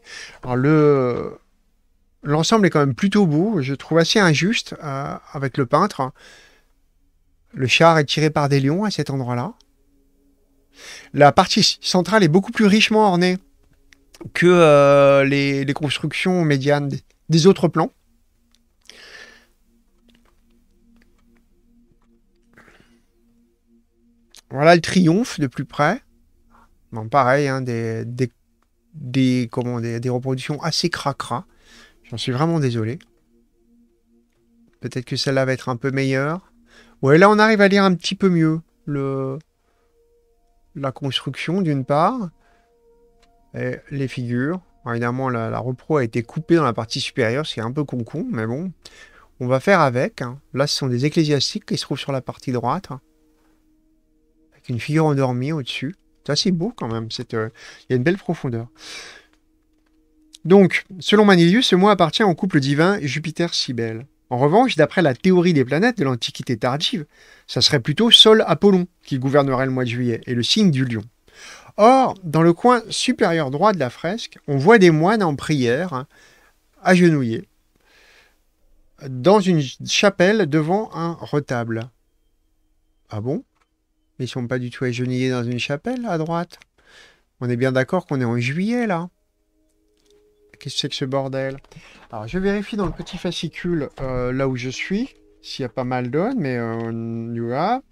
S1: le... L'ensemble est quand même plutôt beau, je trouve assez injuste euh, avec le peintre. Le char est tiré par des lions à cet endroit-là. La partie centrale est beaucoup plus richement ornée que euh, les, constructions médianes des autres plans. Voilà le triomphe de plus près. Bon, pareil, hein, des, des, reproductions assez cracra. J'en suis vraiment désolé. Peut-être que celle-là va être un peu meilleure. Ouais, là, on arrive à lire un petit peu mieux le... la construction, d'une part, et les figures. évidemment, la, repro a été coupée dans la partie supérieure, C'est un peu con mais bon. On va faire avec. Hein. Là, ce sont des ecclésiastiques qui se trouvent sur la partie droite une figure endormie au-dessus. C'est assez beau quand même, euh, il y a une belle profondeur. Donc, selon Manilius, ce mois appartient au couple divin jupiter cybelle En revanche, d'après la théorie des planètes de l'Antiquité tardive, ça serait plutôt Sol-Apollon qui gouvernerait le mois de juillet, et le signe du lion. Or, dans le coin supérieur droit de la fresque, on voit des moines en prière, hein, agenouillés, dans une chapelle devant un retable. Ah bon mais ils sont pas du tout agenouillés dans une chapelle à droite. On est bien d'accord qu'on est en juillet là. Qu'est-ce que c'est que ce bordel Alors je vérifie dans le petit fascicule euh, là où je suis s'il y a pas mal d'ondes, mais on y va.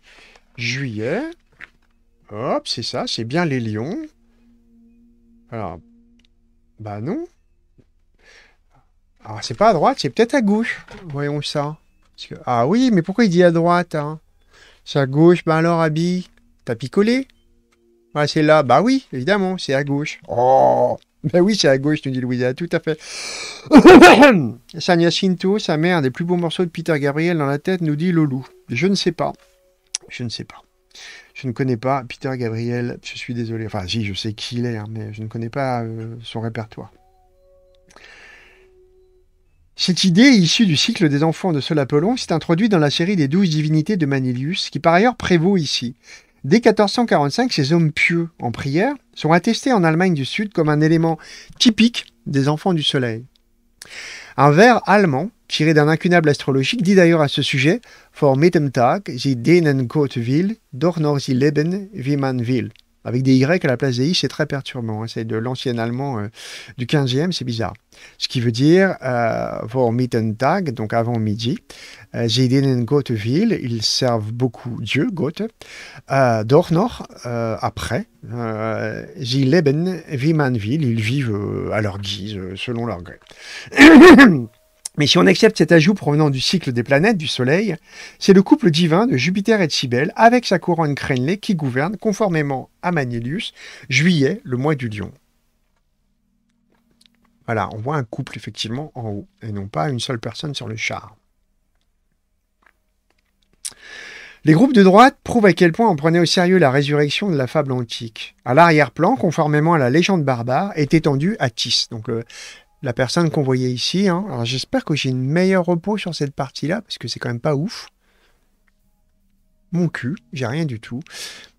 S1: Juillet. Hop, c'est ça, c'est bien les lions. Alors, bah non. Alors ah, c'est pas à droite, c'est peut-être à gauche. Voyons ça. Ah oui, mais pourquoi il dit à droite hein c'est à gauche, ben alors, Abby, t'as picolé Ouais, ah, c'est là. Bah oui, évidemment, c'est à gauche. Oh Ben oui, c'est à gauche, nous dit Louisa, tout à fait. Sanya Shinto, sa mère, des plus beaux morceaux de Peter Gabriel dans la tête, nous dit Loulou. Je ne sais pas. Je ne sais pas. Je ne connais pas Peter Gabriel, je suis désolé. Enfin, si, je sais qui il est, hein, mais je ne connais pas euh, son répertoire. Cette idée, issue du cycle des enfants de Sol Apollon, s'est introduite dans la série des douze divinités de Manilius, qui par ailleurs prévaut ici. Dès 1445, ces hommes pieux en prière sont attestés en Allemagne du Sud comme un élément typique des enfants du soleil. Un vers allemand, tiré d'un incunable astrologique, dit d'ailleurs à ce sujet For Mittentag, sie denen Gott will, doch noch sie leben, wie man will. Avec des Y à la place des I, c'est très perturbant. Hein. C'est de l'ancien allemand euh, du 15e, c'est bizarre. Ce qui veut dire euh, vor Mittentag, donc avant midi. Euh, sie dienen ils servent beaucoup Dieu, Gott. Euh, doch noch, après. Sie leben wie man ils vivent à leur guise, selon leur gré. Mais si on accepte cet ajout provenant du cycle des planètes du Soleil, c'est le couple divin de Jupiter et de Cybèle avec sa couronne crénelée qui gouverne, conformément à Manilius, juillet, le mois du lion. Voilà, on voit un couple effectivement en haut, et non pas une seule personne sur le char. Les groupes de droite prouvent à quel point on prenait au sérieux la résurrection de la fable antique. À l'arrière-plan, conformément à la légende barbare, est étendue Atis, donc euh, la personne qu'on voyait ici. Hein. Alors j'espère que j'ai une meilleure repos sur cette partie-là, parce que c'est quand même pas ouf. Mon cul, j'ai rien du tout.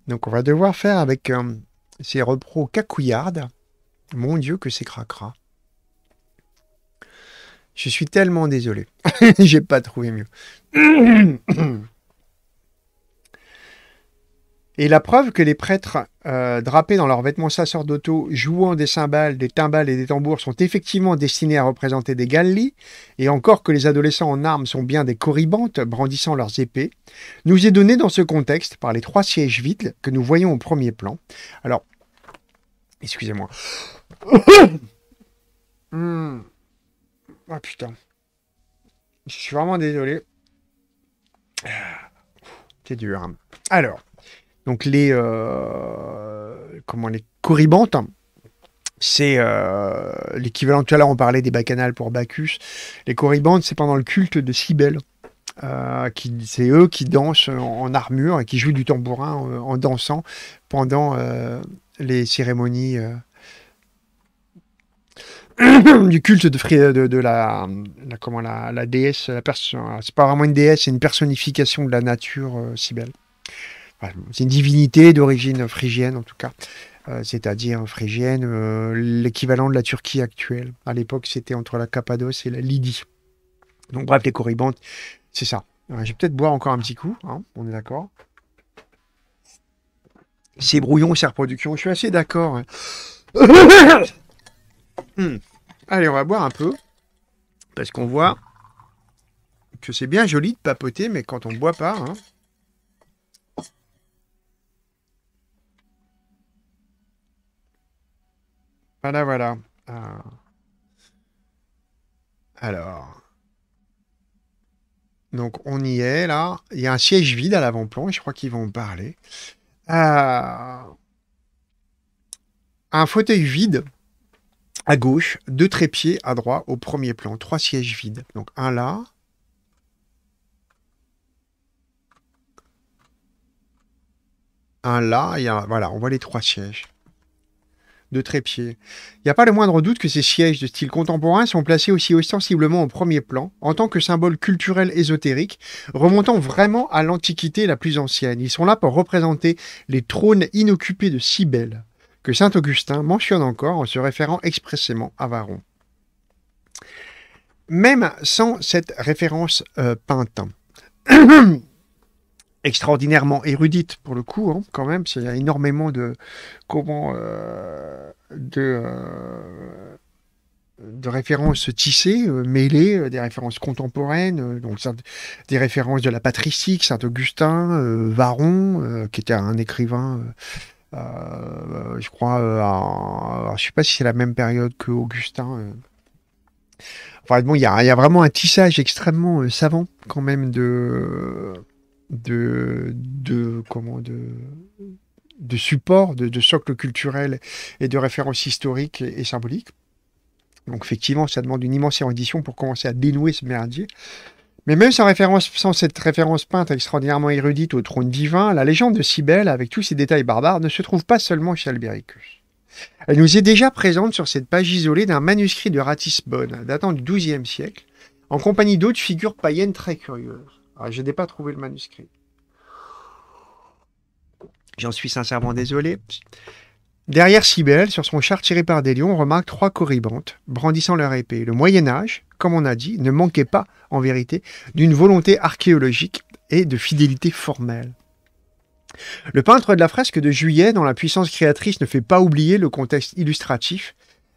S1: Donc on va devoir faire avec euh, ces repros cacouillardes. Mon dieu que c'est cracra. Je suis tellement désolé. j'ai pas trouvé mieux. Et la preuve que les prêtres euh, drapés dans leurs vêtements d'auto jouant des cymbales, des timbales et des tambours, sont effectivement destinés à représenter des Gallies, et encore que les adolescents en armes sont bien des corribantes brandissant leurs épées, nous est donnée dans ce contexte par les trois sièges vides que nous voyons au premier plan. Alors, excusez-moi. Hmm. Ah putain. Je suis vraiment désolé. Ah, c'est dur. Hein. Alors donc les, euh, comment, les corribantes, c'est euh, l'équivalent, tout à l'heure on parlait des bacchanales pour Bacchus, les Corybantes c'est pendant le culte de Cybèle. Euh, c'est eux qui dansent en, armure et qui jouent du tambourin en, dansant pendant les cérémonies du culte de, la, la, déesse. La c'est pas vraiment une déesse, c'est une personnification de la nature, Cybèle c'est une divinité d'origine phrygienne en tout cas. Euh, c'est-à-dire phrygienne, euh, l'équivalent de la Turquie actuelle. À l'époque, c'était entre la Cappadoce et la Lydie. Donc bref, les corybantes, c'est ça. Euh, je vais peut-être boire encore un petit coup, hein, on est d'accord. C'est brouillon, c'est reproduction, je suis assez d'accord. Hein. Hmm. Allez, on va boire un peu, parce qu'on voit que c'est bien joli de papoter, mais quand on ne boit pas, hein, Voilà, voilà. Euh, alors. Donc on y est là. Il y a un siège vide à l'avant-plan et je crois qu'ils vont parler. Euh, un fauteuil vide à gauche, deux trépieds à droite au premier plan, trois sièges vides. Donc un là. Un là, et un... voilà, on voit les trois sièges de trépied. Il n'y a pas le moindre doute que ces sièges de style contemporain sont placés aussi ostensiblement au premier plan, en tant que symbole culturel ésotérique, remontant vraiment à l'Antiquité la plus ancienne. Ils sont là pour représenter les trônes inoccupés de Cybèle, que saint Augustin mentionne encore en se référant expressément à Varon. Même sans cette référence euh, peinte, extraordinairement érudite pour le coup, hein, quand même. Il y a énormément de comment euh, de euh, de références tissées, euh, mêlées, des références contemporaines, donc des références de la patristique, Saint Augustin, Varon, qui était un écrivain. je crois, je je sais pas si c'est la même période que Augustin. Enfin bon, il y, y a, vraiment un tissage extrêmement savant quand même de de, de, comment, de, de support, de, socle culturel et de références historiques et, symboliques. Donc effectivement, ça demande une immense érudition pour commencer à dénouer ce merdier. Mais même sans, référence, sans cette référence peinte extraordinairement érudite au trône divin, la légende de Cybèle, avec tous ses détails barbares, ne se trouve pas seulement chez Albericus. Elle nous est déjà présente sur cette page isolée d'un manuscrit de Ratisbonne, datant du XIIe siècle, en compagnie d'autres figures païennes très curieuses. Ah, je n'ai pas trouvé le manuscrit. J'en suis sincèrement désolé. Derrière Cybèle, sur son char tiré par des lions, on remarque trois corybantes brandissant leur épée. Le Moyen Âge, comme on a dit, ne manquait pas, en vérité, d'une volonté archéologique et de fidélité formelle. Le peintre de la fresque de Juillet, dont la puissance créatrice ne fait pas oublier le contexte illustratif,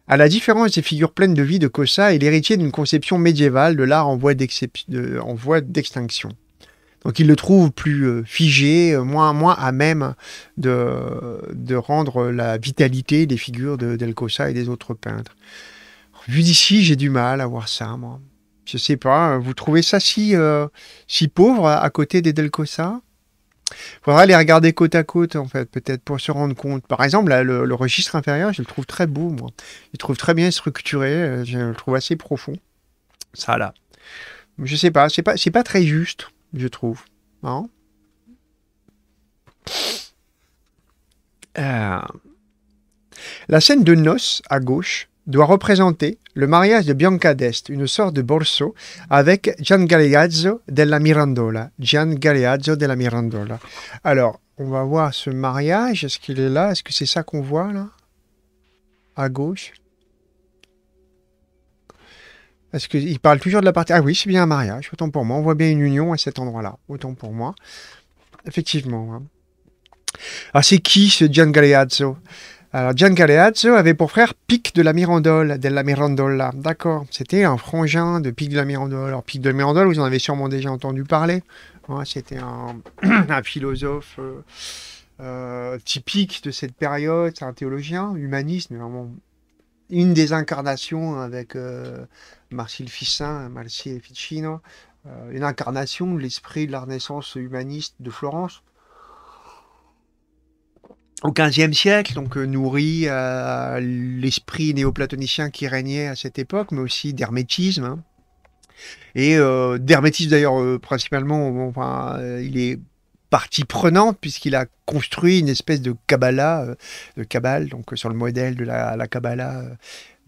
S1: à la différence des figures pleines de vie de cossa est l'héritier d'une conception médiévale de l'art en voie d'extinction. Donc il le trouve plus euh, figé, euh, moins, moins à même de, de rendre la vitalité des figures de Del Cossa et des autres peintres. Vu d'ici, j'ai du mal à voir ça, moi. Je sais pas, vous trouvez ça si, euh, si pauvre à côté des Del Cossa Faudra les regarder côte à côte, en fait, peut-être pour se rendre compte. Par exemple, là, le, registre inférieur, je le trouve très beau, moi. Je le trouve très bien structuré, euh, je le trouve assez profond. Ça, là. Je sais pas, c'est pas, pas très juste, je trouve. Hein. Euh, la scène de noces, à gauche, doit représenter le mariage de Bianca d'Est, une sorte de Borso, avec Gian Galeazzo della Mirandola. Gian Galeazzo della Mirandola. Alors, on va voir ce mariage. Est-ce qu'il est là Est-ce que c'est ça qu'on voit là À gauche Est-ce qu'il parle toujours de la partie... Ah oui, c'est bien un mariage, autant pour moi. On voit bien une union à cet endroit-là, autant pour moi. Effectivement. Hein. Ah, c'est qui ce Gian Galeazzo alors Gian Galeazzo avait pour frère Pic de la Mirandole, della Mirandola. D'accord, c'était un frangin de Pic de la Mirandole. Alors Pic de la Mirandole, vous en avez sûrement déjà entendu parler. c'était un, philosophe euh, euh, typique de cette période, un théologien humaniste, mais vraiment une des incarnations avec euh, Marcel Ficin, Ficino, euh, une incarnation de l'esprit de la Renaissance humaniste de Florence au XVe siècle, donc euh, nourrit euh, l'esprit néoplatonicien qui régnait à cette époque, mais aussi d'hermétisme. Hein. Et euh, d'hermétisme d'ailleurs principalement, enfin, il est partie prenante puisqu'il a construit une espèce de Kabbalah, de Kabbale, donc sur le modèle de la, la Kabbalah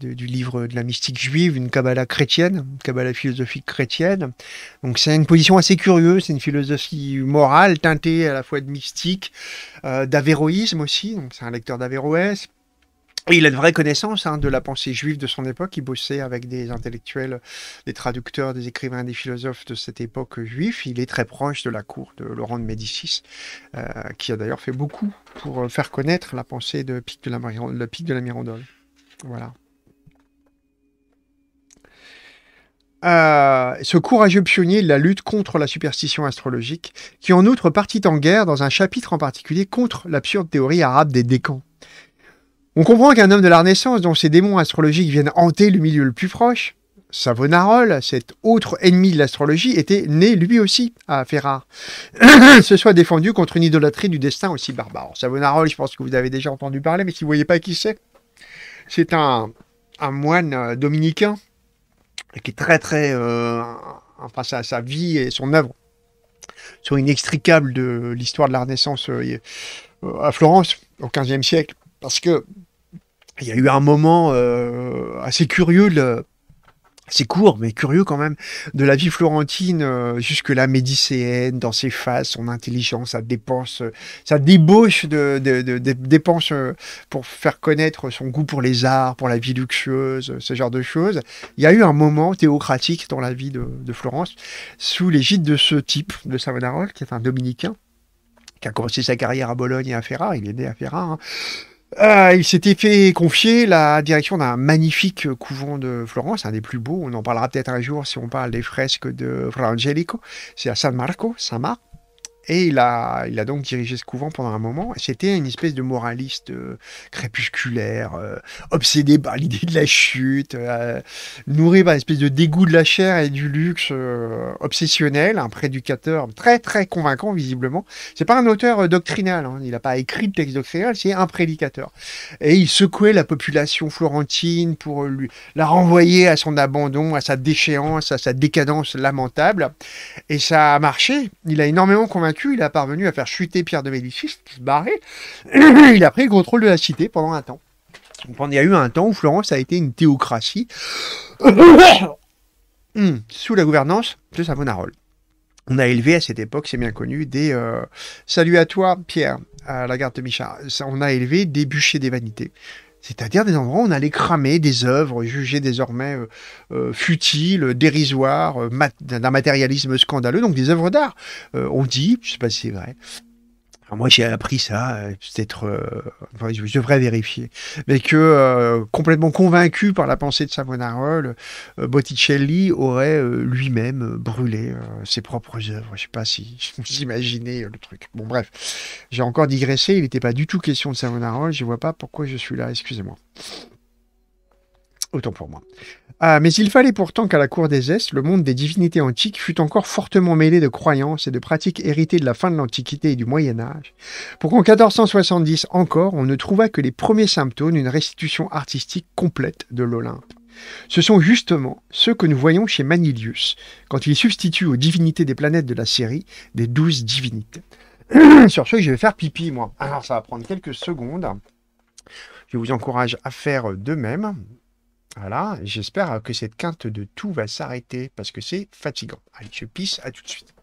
S1: du livre de la mystique juive, une Kabbalah chrétienne, une Kabbalah philosophique chrétienne. Donc c'est une position assez curieuse, c'est une philosophie morale teintée à la fois de mystique, euh, d'avéroïsme aussi, donc c'est un lecteur d'Averroès. Et il a de vraies connaissances hein, de la pensée juive de son époque. Il bossait avec des intellectuels, des traducteurs, des écrivains, des philosophes de cette époque juive. Il est très proche de la cour de Laurent de Médicis, euh, qui a d'ailleurs fait beaucoup pour euh, faire connaître la pensée de Pic de la, Mirandole. Voilà. Euh, ce courageux pionnier de la lutte contre la superstition astrologique, qui en outre partit en guerre dans un chapitre en particulier contre l'absurde théorie arabe des décans. On comprend qu'un homme de la Renaissance dont ces démons astrologiques viennent hanter le milieu le plus proche, Savonarole, cet autre ennemi de l'astrologie, était né lui aussi à Ferrare, se soit défendu contre une idolâtrie du destin aussi barbare. Savonarole, je pense que vous avez déjà entendu parler, mais si vous ne voyez pas qui c'est, c'est un moine euh, dominicain qui est très très euh, face à sa, vie et son œuvre sont inextricables de l'histoire de la Renaissance euh, euh, à Florence au XVe siècle parce que il y a eu un moment assez curieux c'est court, mais curieux quand même, de la vie florentine euh, jusque-là médicéenne, dans ses phases, son intelligence, sa dépense, euh, sa débauche de, dépenses euh, pour faire connaître son goût pour les arts, pour la vie luxueuse, ce genre de choses. Il y a eu un moment théocratique dans la vie de, Florence, sous l'égide de ce type, de Savonarole, qui est un dominicain, qui a commencé sa carrière à Bologne et à Ferrare, il est né à Ferrare, hein. Ah, il s'était fait confier la direction d'un magnifique couvent de Florence, un des plus beaux. On en parlera peut-être un jour si on parle des fresques de Fra Angelico. C'est à San Marco, Saint-Marc. Et il a, il a donc dirigé ce couvent pendant un moment. C'était une espèce de moraliste euh, crépusculaire, euh, obsédé par l'idée de la chute, euh, nourri par une espèce de dégoût de la chair et du luxe obsessionnel, un prédicateur très très convaincant visiblement. C'est pas un auteur doctrinal, hein. il n'a pas écrit de texte doctrinal, c'est un prédicateur. Et il secouait la population florentine pour lui, la renvoyer à son abandon, à sa déchéance, à sa décadence lamentable. Et ça a marché. Il a énormément convaincu il a parvenu à faire chuter Pierre de Médicis, qui se barrait. il a pris le contrôle de la cité pendant un temps. Il y a eu un temps où Florence a été une théocratie hmm, sous la gouvernance de Savonarole. On a élevé à cette époque, c'est bien connu, des euh, Salut à toi Pierre, à la garde de Michard. On a élevé des bûchers des vanités. C'est-à-dire des endroits où on allait cramer des œuvres jugées désormais euh, euh, futiles, dérisoires, euh, d'un matérialisme scandaleux, donc des œuvres d'art. on dit, je ne sais pas si c'est vrai, moi, j'ai appris ça, peut-être, euh, je devrais vérifier, mais que euh, complètement convaincu par la pensée de Savonarole, euh, Botticelli aurait lui-même brûlé ses propres œuvres. Je sais pas si vous imaginez le truc. Bon, bref, j'ai encore digressé. Il n'était pas du tout question de Savonarole. Je ne vois pas pourquoi je suis là. Excusez-moi. Autant pour moi. Ah, mais il fallait pourtant qu'à la cour des Est, le monde des divinités antiques fût encore fortement mêlé de croyances et de pratiques héritées de la fin de l'Antiquité et du Moyen Âge, pour qu'en 1470 encore, on ne trouva que les premiers symptômes d'une restitution artistique complète de l'Olympe. Ce sont justement ceux que nous voyons chez Manilius, quand il substitue aux divinités des planètes de la série des douze divinités. Sur ce, je vais faire pipi, moi. Alors, ça va prendre quelques secondes. Je vous encourage à faire de même. Voilà, j'espère que cette quinte de tout va s'arrêter parce que c'est fatigant. Allez, je pisse, à tout de suite.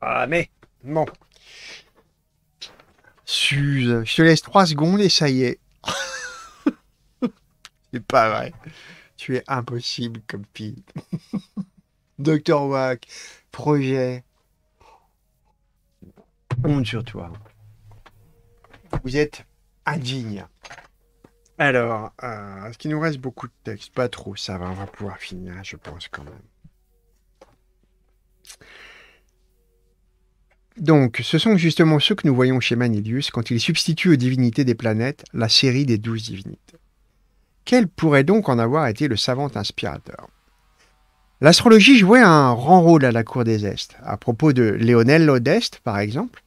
S1: Ah, mais, bon. Suze, je te laisse trois secondes et ça y est. C'est pas vrai. Tu es impossible comme fille. Docteur Wack, projet. Honte sur toi. Vous êtes indigne. Alors, est-ce euh, qu'il nous reste beaucoup de texte Pas trop, ça va, on va pouvoir finir, je pense quand même. Donc, ce sont justement ceux que nous voyons chez Manilius quand il substitue aux divinités des planètes la série des douze divinités. Quel pourrait donc en avoir été le savant inspirateur L'astrologie jouait un grand rôle à la cour des Estes. À propos de Léonel d'Este, par exemple,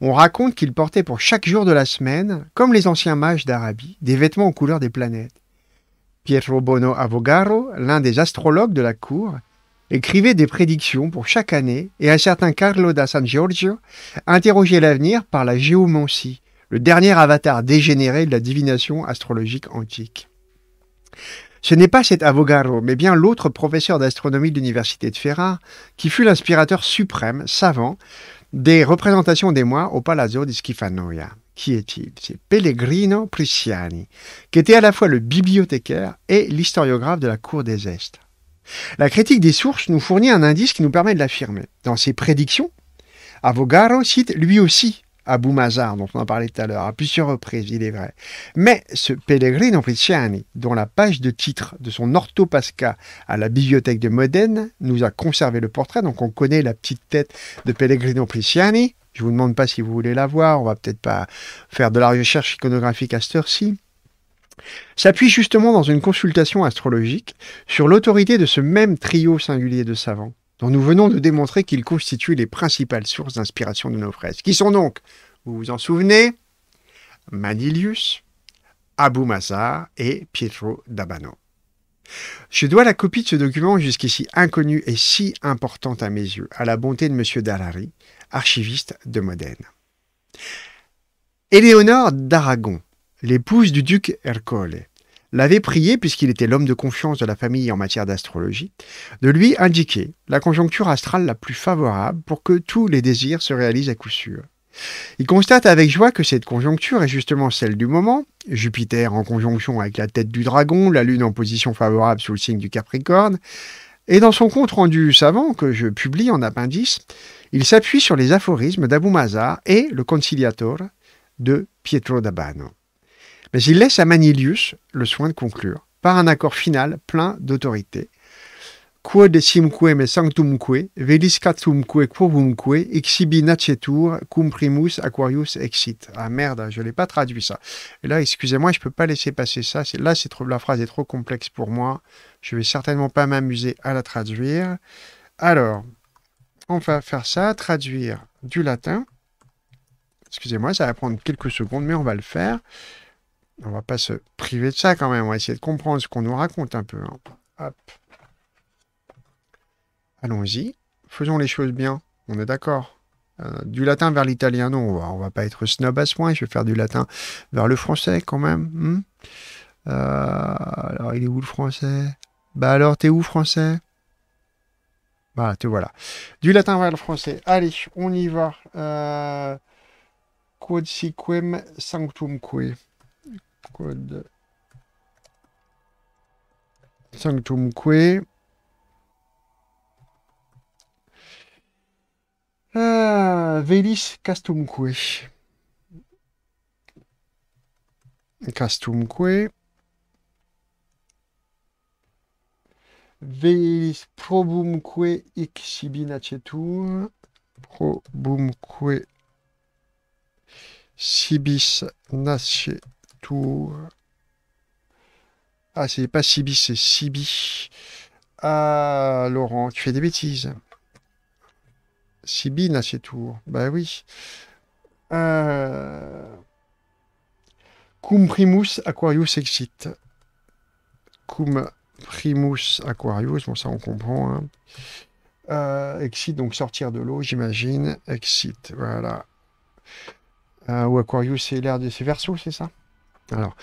S1: on raconte qu'il portait pour chaque jour de la semaine, comme les anciens mages d'Arabie, des vêtements aux couleurs des planètes. Pietro Bono Avogaro, l'un des astrologues de la cour, écrivait des prédictions pour chaque année et un certain Carlo da San Giorgio interrogeait l'avenir par la géomancie, le dernier avatar dégénéré de la divination astrologique antique. Ce n'est pas cet Avogadro, mais bien l'autre professeur d'astronomie de l'université de Ferrare qui fut l'inspirateur suprême, savant, des représentations des mois au Palazzo di Schifanoia. Qui est-il C'est Pellegrino Prisciani, qui était à la fois le bibliothécaire et l'historiographe de la cour des Estes. La critique des sources nous fournit un indice qui nous permet de l'affirmer. Dans ses prédictions, Avogaro cite lui aussi Abou Mazar, dont on a parlé tout à l'heure, à plusieurs reprises, il est vrai. Mais ce Pellegrino Prisciani, dont la page de titre de son orthopasca à la bibliothèque de Modène nous a conservé le portrait, donc on connaît la petite tête de Pellegrino Prisciani. Je vous demande pas si vous voulez la voir, on va peut-être pas faire de la recherche iconographique à cette heure-ci s'appuie justement dans une consultation astrologique sur l'autorité de ce même trio singulier de savants, dont nous venons de démontrer qu'ils constituent les principales sources d'inspiration de nos fraises, qui sont donc, vous vous en souvenez, Manilius, Abou Mazar et Pietro d'Abano. Je dois la copie de ce document jusqu'ici inconnu et si importante à mes yeux à la bonté de M. Dallary, archiviste de Modène. Éléonore d'Aragon, l'épouse du duc Ercole, l'avait prié, puisqu'il était l'homme de confiance de la famille en matière d'astrologie, de lui indiquer la conjoncture astrale la plus favorable pour que tous les désirs se réalisent à coup sûr. Il constate avec joie que cette conjoncture est justement celle du moment, Jupiter en conjonction avec la tête du dragon, la Lune en position favorable sous le signe du Capricorne, et dans son compte rendu savant que je publie en appendice, il s'appuie sur les aphorismes d'Abu Mazar et le Conciliator de Pietro d'Abano mais il laisse à Manilius le soin de conclure par un accord final plein d'autorité. Quod simque me sanctumque, veliscatumque quovumque, exhibi nacetur, cum primus aquarius exit. Ah merde, je ne l'ai pas traduit ça. Et là, excusez-moi, je ne peux pas laisser passer ça. Là, trop, la phrase est trop complexe pour moi. Je vais certainement pas m'amuser à la traduire. Alors, on va faire ça, traduire du latin. Excusez-moi, ça va prendre quelques secondes, mais on va le faire on va pas se priver de ça quand même. On va essayer de comprendre ce qu'on nous raconte un peu. Hein. Allons-y. Faisons les choses bien. On est d'accord. Euh, du latin vers l'italien, non, on va, va pas être snob à ce point. Je vais faire du latin vers le français quand même. Hmm. Euh, alors, il est où le français Bah alors, t'es où français Bah, te voilà. Du latin vers le français. Allez, on y va. Euh... Quod sanctum qui. Sanctum Sanctumque. Ah, velis castumque. Castumque. Velis probumque Probum Probumque sibis nascet euh. Ah, c'est pas Sibi, c'est Sibi. Ah, Laurent, tu fais des bêtises. Sibi n'a ses tours. Bah oui. Euh... Cum primus Aquarius exit. Cum primus Aquarius, bon ça on comprend. Hein. Euh, exit, donc sortir de l'eau, j'imagine. Exit, voilà. Euh, ou Aquarius, c'est l'air de ses versos, c'est ça alors,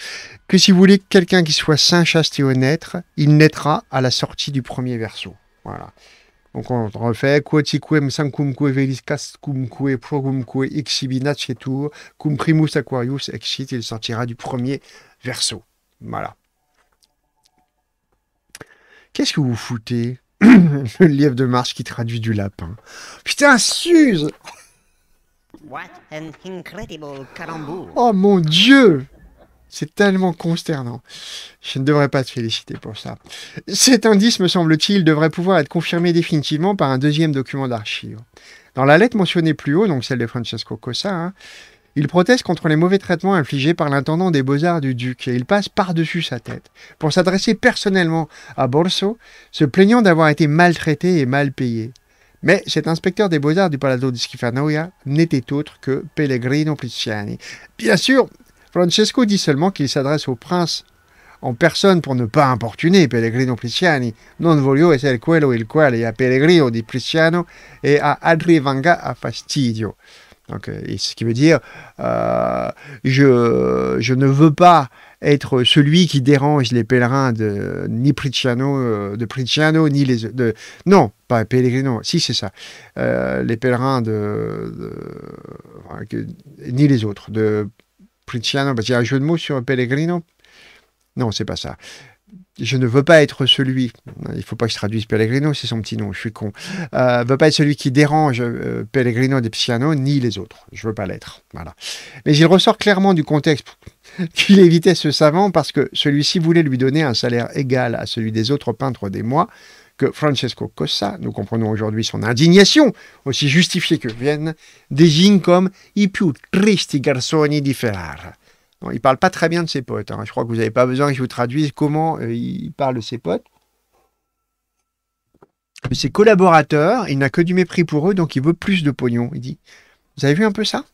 S1: que si vous voulez quelqu'un qui soit saint, chaste et honnête, il naîtra à la sortie du premier verso. Voilà. Donc on refait quotiquem sancumque veliscas cumque progumque exhibinacetur cum primus aquarius exit il sortira du premier verso. Voilà. Qu'est-ce que vous foutez Le lièvre de marche qui traduit du lapin. Putain, Suze What an incredible carambole! Oh mon dieu c'est tellement consternant. Je ne devrais pas te féliciter pour ça. Cet indice, me semble-t-il, devrait pouvoir être confirmé définitivement par un deuxième document d'archives. Dans la lettre mentionnée plus haut, donc celle de Francesco Cossa, hein, il proteste contre les mauvais traitements infligés par l'intendant des beaux-arts du duc et il passe par-dessus sa tête pour s'adresser personnellement à Borso, se plaignant d'avoir été maltraité et mal payé. Mais cet inspecteur des beaux-arts du Palazzo di Schifanoia n'était autre que Pellegrino Prisciani. Bien sûr, Francesco dit seulement qu'il s'adresse au prince en personne pour ne pas importuner Pellegrino Prisciani. Non voglio essere quello il quale a Pellegrino di Prisciano e a Vanga a fastidio. Donc, euh, ce qui veut dire, euh, je, ne veux pas être celui qui dérange les pèlerins de ni Priciano, euh, de Priciano, ni les de non pas Pellegrino, si c'est ça, les pèlerins de, de, ni les autres de parce qu'il y a un jeu de mots sur Pellegrino. Non, c'est pas ça. Je ne veux pas être celui, il faut pas que je traduise Pellegrino, c'est son petit nom, je suis con. Je euh, veux pas être celui qui dérange euh, Pellegrino des Psiano, ni les autres. Je ne veux pas l'être. Voilà. Mais il ressort clairement du contexte qu'il évitait ce savant parce que celui-ci voulait lui donner un salaire égal à celui des autres peintres des mois, que Francesco Cossa, nous comprenons aujourd'hui son indignation, aussi justifiée que vienne, désigne comme i più tristi garzoni di Ferrara. il parle pas très bien de ses potes. Hein. Je crois que vous n'avez pas besoin que je vous traduise comment euh, il parle de ses potes. ses collaborateurs, il n'a que du mépris pour eux, donc il veut plus de pognon. Il dit Vous avez vu un peu ça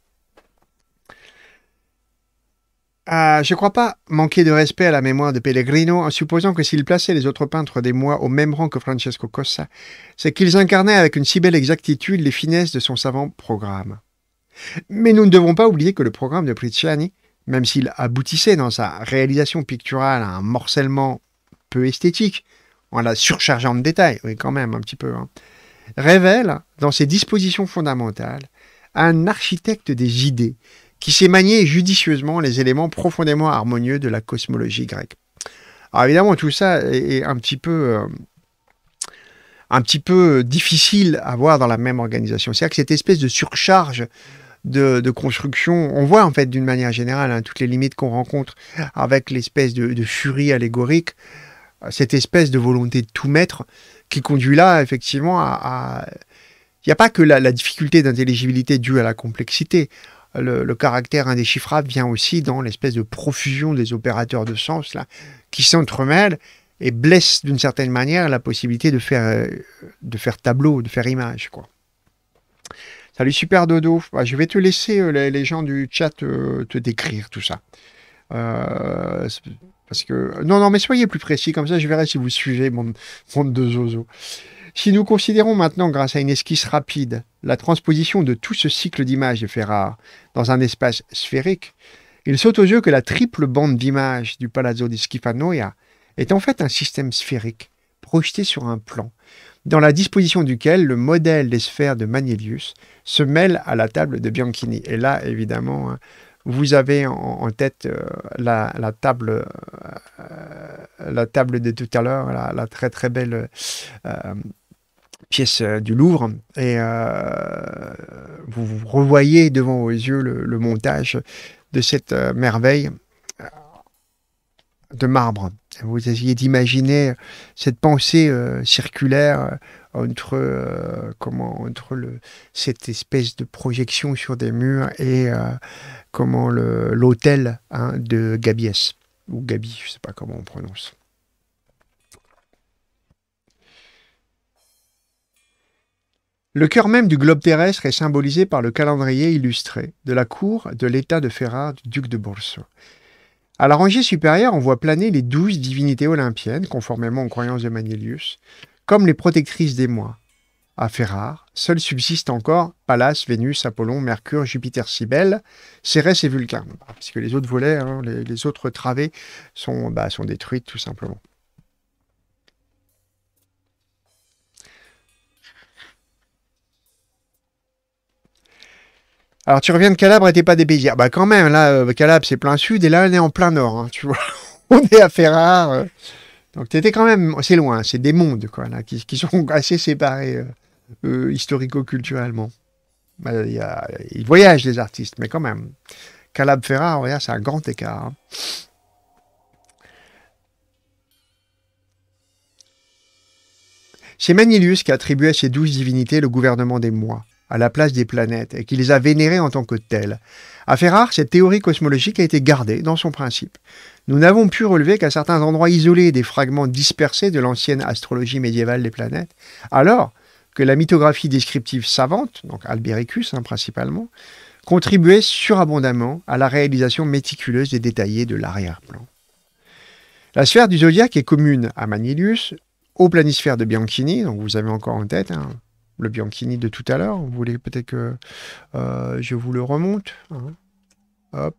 S1: ah, je ne crois pas, manquer de respect à la mémoire de Pellegrino en supposant que s'il plaçait les autres peintres des mois au même rang que Francesco Cossa, c'est qu'ils incarnaient avec une si belle exactitude les finesses de son savant programme. Mais nous ne devons pas oublier que le programme de Priziani, même s'il aboutissait dans sa réalisation picturale à un morcellement peu esthétique, en la surchargeant de détails, oui quand même un petit peu, hein, révèle, dans ses dispositions fondamentales, un architecte des idées, qui s'est manier judicieusement les éléments profondément harmonieux de la cosmologie grecque. Alors évidemment, tout ça est, un petit peu... Euh, un petit peu difficile à voir dans la même organisation. C'est-à-dire que cette espèce de surcharge de, construction, on voit en fait d'une manière générale hein, toutes les limites qu'on rencontre avec l'espèce de, furie allégorique, cette espèce de volonté de tout mettre qui conduit là effectivement à, il n'y a pas que la, la difficulté d'intelligibilité due à la complexité le, caractère indéchiffrable vient aussi dans l'espèce de profusion des opérateurs de sens là, qui s'entremêlent et blessent d'une certaine manière la possibilité de faire, euh, de faire tableau, de faire image. quoi. Salut Super Dodo, bah, je vais te laisser euh, les, gens du chat euh, te décrire tout ça. parce que... Non, non, mais soyez plus précis, comme ça je verrai si vous suivez mon, monde de zozo. Si nous considérons maintenant, grâce à une esquisse rapide, la transposition de tout ce cycle d'images de Ferrare dans un espace sphérique, il saute aux yeux que la triple bande d'images du Palazzo di Schifanoia est en fait un système sphérique projeté sur un plan, dans la disposition duquel le modèle des sphères de Magnelius se mêle à la table de Bianchini. Et là, évidemment, hein, vous avez en, tête euh, la, table, euh, la table de tout à l'heure, la, très très belle euh, pièce euh, du Louvre et euh, vous, revoyez devant vos yeux le, montage de cette euh, merveille de marbre. Vous essayez d'imaginer cette pensée circulaire entre, comment, entre le, cette espèce de projection sur des murs et l'hôtel hein, de Gabiès, ou Gabi, je ne sais pas comment on prononce. Le cœur même du globe terrestre est symbolisé par le calendrier illustré de la cour de l'état de Ferrare du duc de Borso. À la rangée supérieure, on voit planer les douze divinités olympiennes, conformément aux croyances de Manilius, comme les protectrices des mois. À Ferrare, seuls subsistent encore Pallas, Vénus, Apollon, Mercure, Jupiter, Cybèle, Cérès et Vulcain, parce que les autres volets, hein, les, autres travées sont bah, détruites tout simplement. Alors tu reviens de Calabre et pas des bah quand même, là, euh, Calabre c'est plein sud et là on est en plein nord, hein, tu vois. on est à Ferrare. donc euh. Donc t'étais quand même, assez loin, c'est des mondes quoi, là, qui, sont assez séparés euh, historico-culturellement. Bah, y ils voyagent les artistes, mais quand même. Calabre Ferrare, c'est un grand écart. Hein. C'est Manilius qui attribuait à ces douze divinités le gouvernement des mois à la place des planètes et qui les a vénérées en tant que telles. À Ferrare, cette théorie cosmologique a été gardée dans son principe. Nous n'avons pu relever qu'à certains endroits isolés des fragments dispersés de l'ancienne astrologie médiévale des planètes, alors que la mythographie descriptive savante, donc Albericus hein, principalement, contribuait surabondamment à la réalisation méticuleuse et détaillée de l'arrière-plan. La sphère du zodiaque est commune à Manilius, au planisphère de Bianchini, donc vous avez encore en tête, hein, le Bianchini de tout à l'heure. Vous voulez peut-être que euh, je vous le remonte hein. Hop.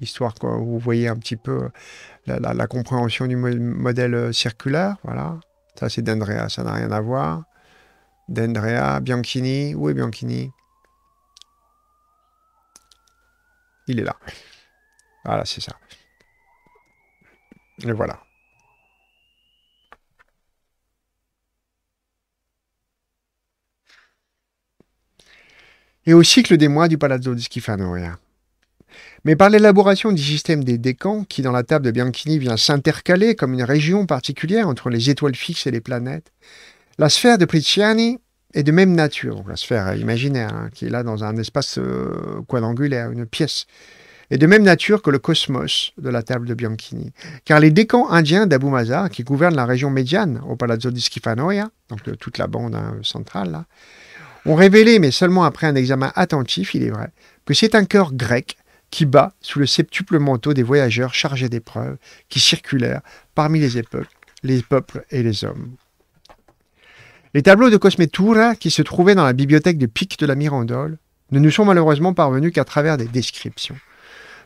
S1: Histoire que vous voyez un petit peu euh, la, compréhension du modèle euh, circulaire. Voilà. Ça, c'est d'Andrea. Ça n'a rien à voir. D'Andrea, Bianchini. Où est Bianchini Il est là. Voilà, c'est ça. Et voilà. et au cycle des mois du Palazzo di Schifanoia. Mais par l'élaboration du système des décans, qui dans la table de Bianchini vient s'intercaler comme une région particulière entre les étoiles fixes et les planètes, la sphère de Pricciani est de même nature, la sphère imaginaire, hein, qui est là dans un espace euh, quadrangulaire, une pièce, est de même nature que le cosmos de la table de Bianchini. Car les décans indiens d'Abu Mazar, qui gouvernent la région médiane au Palazzo di Schifanoia, donc toute la bande hein, centrale, là, ont révélé, mais seulement après un examen attentif, il est vrai, que c'est un cœur grec qui bat sous le septuple manteau des voyageurs chargés d'épreuves qui circulèrent parmi les, époques, les peuples et les hommes. Les tableaux de Cosmetura qui se trouvaient dans la bibliothèque de Pic de la Mirandole ne nous sont malheureusement parvenus qu'à travers des descriptions.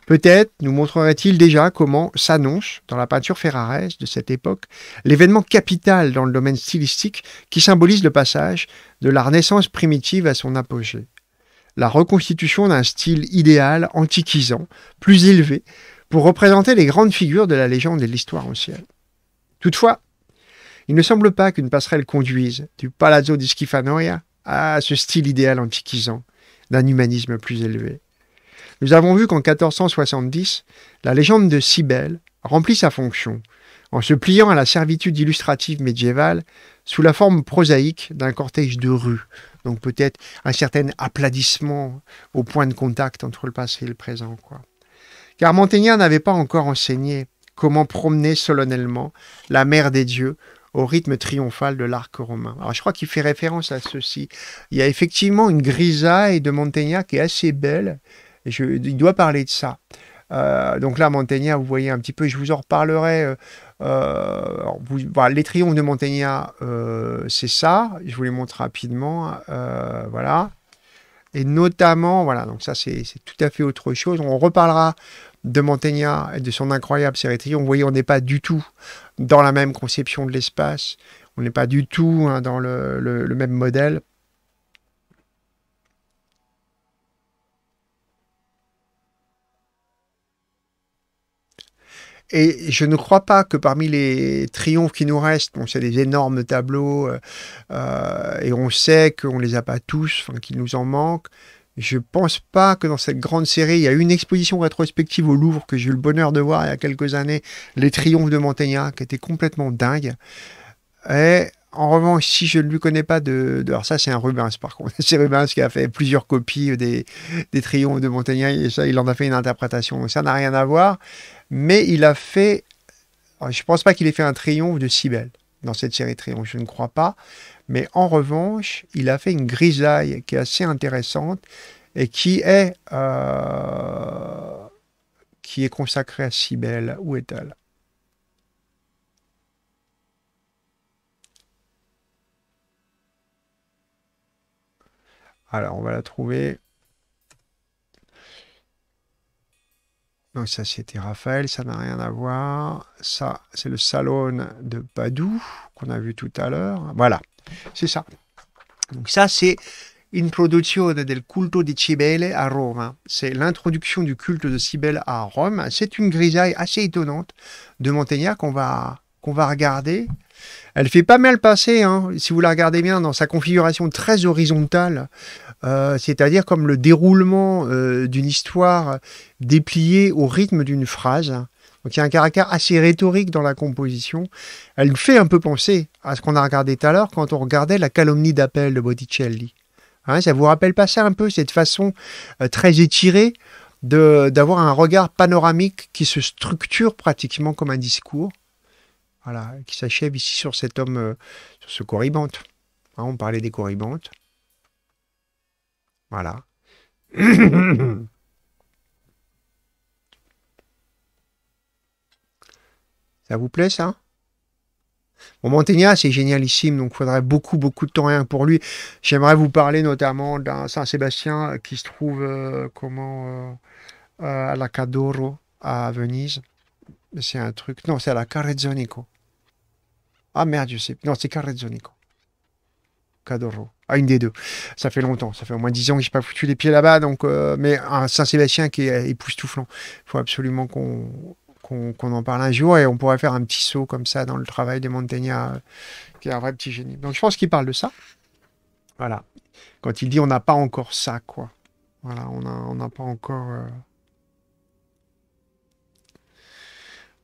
S1: Peut-être nous montrerait-il déjà comment s'annonce dans la peinture ferrarese de cette époque l'événement capital dans le domaine stylistique qui symbolise le passage de la Renaissance primitive à son apogée. La reconstitution d'un style idéal antiquisant, plus élevé, pour représenter les grandes figures de la légende et de l'histoire ancienne. Toutefois, il ne semble pas qu'une passerelle conduise du Palazzo di Schifanoia à ce style idéal antiquisant d'un humanisme plus élevé. Nous avons vu qu'en 1470, la légende de Cybèle remplit sa fonction, en se pliant à la servitude illustrative médiévale sous la forme prosaïque d'un cortège de rue, donc peut-être un certain applaudissement au point de contact entre le passé et le présent. Quoi. Car Montaigne n'avait pas encore enseigné comment promener solennellement la mère des dieux au rythme triomphal de l'arc romain. Alors je crois qu'il fait référence à ceci. Il y a effectivement une grisaille de Montaigne qui est assez belle je, il doit parler de ça. Euh, donc là, Montaigne, vous voyez un petit peu, je vous en reparlerai. Euh, euh, vous, les triomphes de Montaigne, c'est ça. Je vous les montre rapidement. voilà. Et notamment, voilà, donc ça, c'est tout à fait autre chose. On reparlera de Montaigne et de son incroyable série triomphes. Vous voyez, on n'est pas du tout dans la même conception de l'espace. On n'est pas du tout hein, dans le même modèle. Et je ne crois pas que parmi les triomphes qui nous restent, bon, c'est des énormes tableaux, euh, euh, et on sait qu'on ne les a pas tous, qu'il nous en manque. Je ne pense pas que dans cette grande série, il y a une exposition rétrospective au Louvre que j'ai eu le bonheur de voir il y a quelques années, Les Triomphes de Montaigne, qui était complètement dingue. Et en revanche, si je ne lui connais pas de, alors ça c'est un Rubens par contre, c'est Rubens qui a fait plusieurs copies des, triomphes de Montaigne, et ça il en a fait une interprétation, ça n'a rien à voir mais il a fait. Euh, je ne pense pas qu'il ait fait un triomphe de Cybèle dans cette série Triomphe, je ne crois pas. Mais en revanche, il a fait une grisaille qui est assez intéressante et qui est, euh, qui est consacrée à Cybèle. Où est-elle Alors, on va la trouver. Donc ça, c'était Raphaël, ça n'a rien à voir. Ça, c'est le salon de Padoue qu'on a vu tout à l'heure. Voilà, c'est ça. Donc ça, c'est production del culto di Cibele à Rome. Hein. C'est l'introduction du culte de Cibele à Rome. C'est une grisaille assez étonnante de Montaignac qu'on va, qu'on va regarder. Elle fait pas mal passer, hein. si vous la regardez bien, dans sa configuration très horizontale, euh, c'est-à-dire comme le déroulement euh, d'une histoire dépliée au rythme d'une phrase. Donc il y a un caractère assez rhétorique dans la composition. Elle nous fait un peu penser à ce qu'on a regardé tout à l'heure quand on regardait la calomnie d'appel de Botticelli. Hein, ça vous rappelle pas ça un peu, cette façon euh, très étirée de d'avoir un regard panoramique qui se structure pratiquement comme un discours, voilà, qui s'achève ici sur cet homme, sur ce corribante. Hein, on parlait des corribantes. Voilà. ça vous plaît ça Bon, Mantegna, c'est génialissime, donc il faudrait beaucoup, beaucoup de temps rien pour lui. J'aimerais vous parler notamment d'un Saint-Sébastien euh, qui se trouve euh, comment, euh, à la Cadoro, à Venise. C'est un truc. Non, c'est à la Carrezzonico. Ah merde, je sais. Non, c'est Carrezzonico. Cadoro. Ah, une des deux. Ça fait longtemps, ça fait au moins 10 ans que j'ai pas foutu les pieds là-bas. Donc, euh, mais un Saint-Sébastien qui est époustouflant. Il faut absolument qu'on qu'on en parle un jour et on pourrait faire un petit saut comme ça dans le travail de Montaigna euh, qui est un vrai petit génie. Donc je pense qu'il parle de ça. Voilà. Quand il dit on n'a pas encore ça, quoi. Voilà, on n'a on a pas encore. Euh,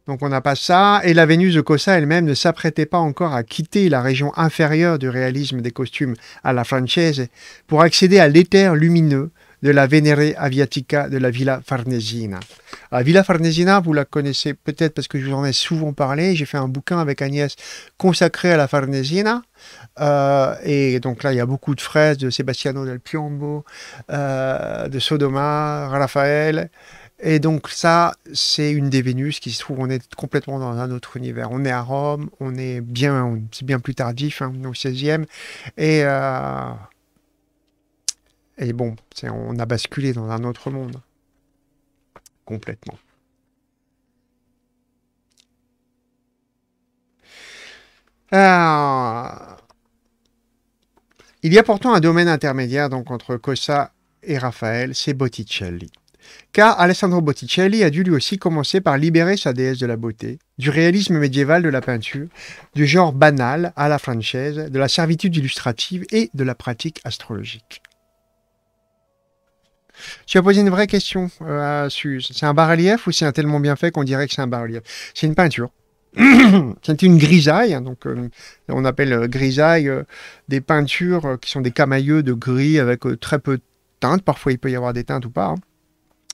S1: Donc on n'a pas ça, et la Vénus de Cossa elle-même ne s'apprêtait pas encore à quitter la région inférieure du réalisme des costumes à la Francese pour accéder à l'éther lumineux de la Vénérée Aviatica de la Villa Farnesina. La Villa Farnesina, vous la connaissez peut-être parce que je vous en ai souvent parlé. J'ai fait un bouquin avec Agnès consacré à la Farnesina. Euh, et donc là, il y a beaucoup de fraises de Sebastiano del Piombo, euh, de Sodoma, Raphaël, et donc ça, c'est une des Vénus qui se trouve, on est complètement dans un autre univers. On est à Rome, on est bien, c'est bien plus tardif, hein, on est au 16e. Et, euh, et bon, on a basculé dans un autre monde. Complètement. il y a pourtant un domaine intermédiaire donc entre Cossa et Raphaël, c'est Botticelli car Alessandro Botticelli a dû lui aussi commencer par libérer sa déesse de la beauté, du réalisme médiéval de la peinture, du genre banal à la française, de la servitude illustrative et de la pratique astrologique. Tu as posé une vraie question euh, à Suze. C'est un bas-relief ou c'est un tellement bien fait qu'on dirait que c'est un bas-relief C'est une peinture. C'est une grisaille, hein, donc euh, on appelle euh, grisaille des peintures qui sont des camailleux de gris avec très peu de teintes. Parfois il peut y avoir des teintes ou pas. Hein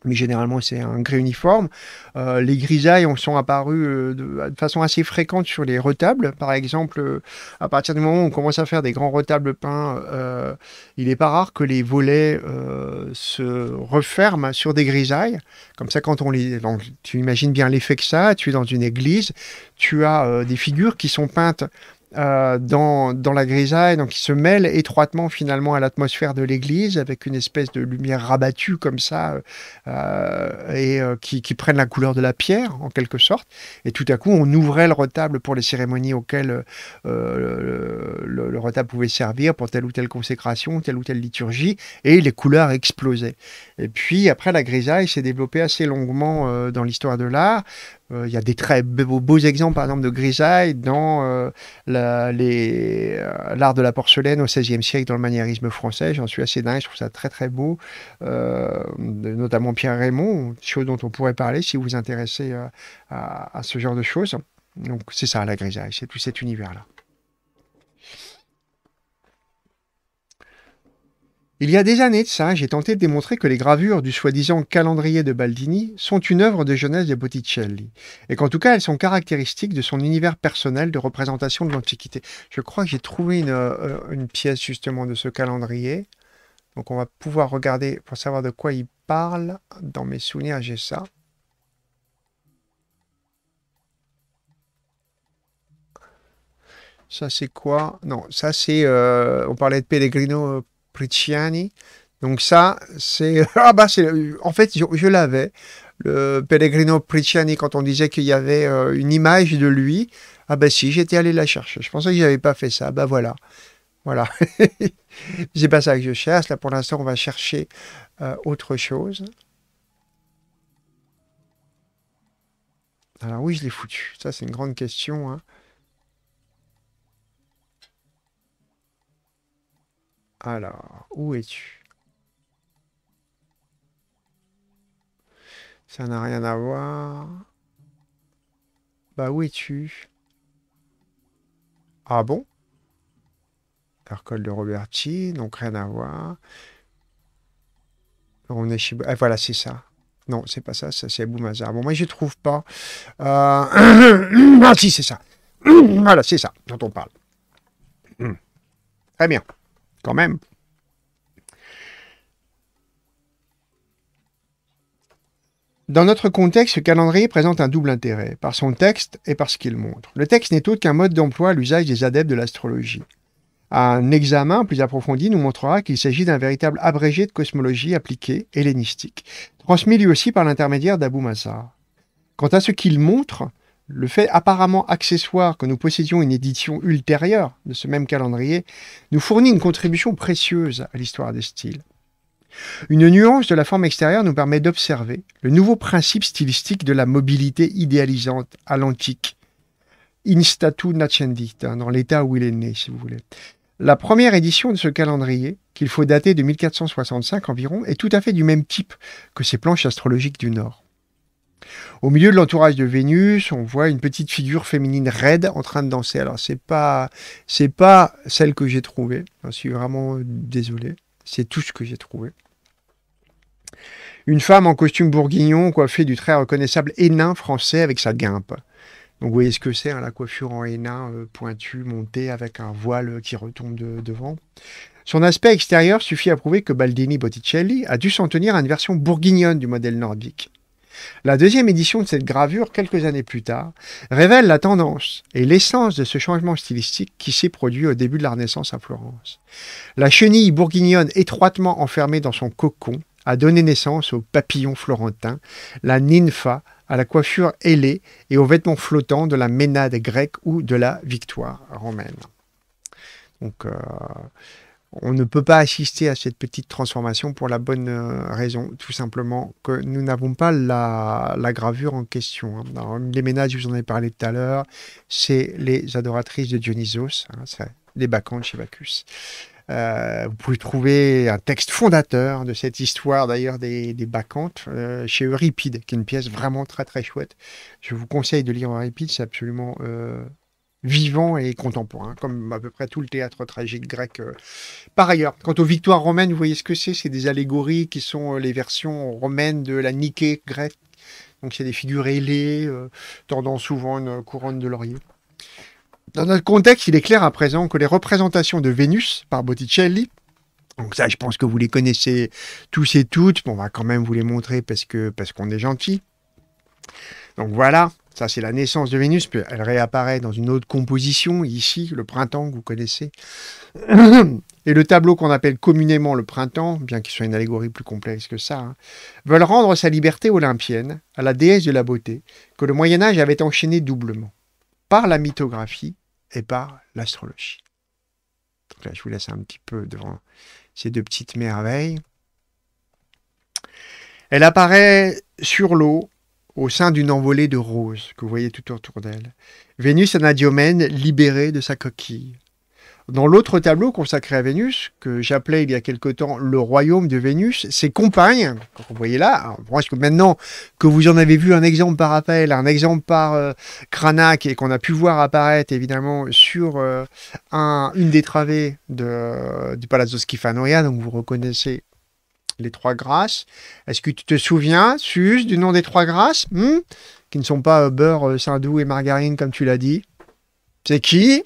S1: mais généralement c'est un gris uniforme. Euh, les grisailles sont apparues euh, de, façon assez fréquente sur les retables. Par exemple, euh, à partir du moment où on commence à faire des grands retables peints, il n'est pas rare que les volets se referment sur des grisailles. Comme ça, quand on les... tu imagines bien l'effet que ça, tu es dans une église, tu as des figures qui sont peintes euh, dans, la grisaille, donc qui se mêle étroitement finalement à l'atmosphère de l'église avec une espèce de lumière rabattue comme ça euh, et euh, qui, qui, prennent la couleur de la pierre en quelque sorte. Et tout à coup, on ouvrait le retable pour les cérémonies auxquelles le, le, retable pouvait servir pour telle ou telle consécration, telle ou telle liturgie, et les couleurs explosaient. Et puis après, la grisaille s'est développée assez longuement dans l'histoire de l'art euh, il y a des très beaux, beaux, exemples, par exemple, de grisaille dans euh, euh, l'art de la porcelaine au XVIe siècle dans le maniérisme français. J'en suis assez dingue, je trouve ça très très beau. Euh, notamment Pierre Raymond, chose dont on pourrait parler si vous vous intéressez à, à, ce genre de choses. Donc c'est ça la grisaille, c'est tout cet univers-là. Il y a des années de ça, j'ai tenté de démontrer que les gravures du soi-disant calendrier de Baldini sont une œuvre de jeunesse de Botticelli, et qu'en tout cas elles sont caractéristiques de son univers personnel de représentation de l'Antiquité. Je crois que j'ai trouvé euh, une, pièce justement de ce calendrier, donc on va pouvoir regarder pour savoir de quoi il parle. Dans mes souvenirs, j'ai ça. Ça c'est quoi Non, ça c'est... Euh, on parlait de Pellegrino euh, Pricciani. Donc ça, c'est... Ah bah, c'est... En fait, je, l'avais. Le Pellegrino Pricciani, quand on disait qu'il y avait euh, une image de lui, ah bah si, j'étais allé la chercher. Je pensais que j'avais pas fait ça. Bah voilà. Voilà. c'est pas ça que je cherche. Là, pour l'instant, on va chercher euh, autre chose. Alors oui, je l'ai foutu. Ça, c'est une grande question. Hein. Alors, où es-tu Ça n'a rien à voir. Bah, où es-tu Ah bon col de Roberti, donc rien à voir. On est chez... Ah, voilà, c'est ça. Non, c'est pas ça, ça c'est Mazar Bon, moi je trouve pas. Euh, ah si, c'est ça. voilà, c'est ça dont on parle. Très bien même. Dans notre contexte, ce calendrier présente un double intérêt, par son texte et par ce qu'il montre. Le texte n'est autre qu'un mode d'emploi à l'usage des adeptes de l'astrologie. Un examen plus approfondi nous montrera qu'il s'agit d'un véritable abrégé de cosmologie appliquée, hellénistique, transmis lui aussi par l'intermédiaire d'Abou Massar. Quant à ce qu'il montre, le fait apparemment accessoire que nous possédions une édition ultérieure de ce même calendrier nous fournit une contribution précieuse à l'histoire des styles. Une nuance de la forme extérieure nous permet d'observer le nouveau principe stylistique de la mobilité idéalisante à l'antique, in statu nascendit, dans l'état où il est né, si vous voulez. La première édition de ce calendrier, qu'il faut dater de 1465 environ, est tout à fait du même type que ces planches astrologiques du Nord. Au milieu de l'entourage de Vénus, on voit une petite figure féminine raide en train de danser. Alors c'est pas pas celle que j'ai trouvée. Je suis vraiment désolé. C'est tout ce que j'ai trouvé. Une femme en costume bourguignon coiffée du très reconnaissable Hénin français avec sa guimpe. Donc vous voyez ce que c'est, hein, la coiffure en Hénin pointu euh, pointue, montée avec un voile qui retombe devant. Son aspect extérieur suffit à prouver que Baldini Botticelli a dû s'en tenir à une version bourguignonne du modèle nordique. La deuxième édition de cette gravure, quelques années plus tard, révèle la tendance et l'essence de ce changement stylistique qui s'est produit au début de la Renaissance à Florence. La chenille bourguignonne étroitement enfermée dans son cocon a donné naissance au papillon florentin, la ninfa, à la coiffure ailée et aux vêtements flottants de la ménade grecque ou de la victoire romaine. Donc, euh, on ne peut pas assister à cette petite transformation pour la bonne euh, raison, tout simplement que nous n'avons pas la, gravure en question. Hein. Dans les ménages, vous en ai parlé tout à l'heure, c'est les adoratrices de Dionysos, hein, les bacchantes chez Bacchus. Euh, vous pouvez trouver un texte fondateur de cette histoire d'ailleurs des, Bacchantes euh, chez Euripide, qui est une pièce vraiment très très chouette. Je vous conseille de lire Euripide, c'est absolument vivant et contemporain, comme à peu près tout le théâtre tragique grec. Euh, par ailleurs, quant aux victoires romaines, vous voyez ce que c'est C'est des allégories qui sont euh, les versions romaines de la Niké grecque. Donc c'est des figures ailées, euh, tendant souvent une couronne de laurier. Dans notre contexte, il est clair à présent que les représentations de Vénus par Botticelli donc ça, je pense que vous les connaissez tous et toutes. on va quand même vous les montrer parce que parce qu'on est gentil. Donc voilà, ça, c'est la naissance de Vénus, puis elle réapparaît dans une autre composition, ici, le printemps que vous connaissez. Et le tableau qu'on appelle communément le printemps, bien qu'il soit une allégorie plus complexe que ça, hein, veulent rendre sa liberté olympienne à la déesse de la beauté que le Moyen Âge avait enchaînée doublement, par la mythographie et par l'astrologie. Donc je vous laisse un petit peu devant ces deux petites merveilles. Elle apparaît sur l'eau, au sein d'une envolée de roses que vous voyez tout autour d'elle. Vénus, un adiomène libéré de sa coquille. Dans l'autre tableau consacré à Vénus, que j'appelais il y a quelque temps le royaume de Vénus, ses compagnes, que vous voyez là, hein, que maintenant que vous en avez vu un exemple par appel, un exemple par Cranach euh, et qu'on a pu voir apparaître évidemment sur euh, une des travées euh, du Palazzo Schifanoia, donc vous reconnaissez les trois grâces. Est-ce que tu te souviens, Sus, du nom des trois grâces hmm, Qui ne sont pas euh, beurre, euh, saindoux et margarine, comme tu l'as dit. C'est qui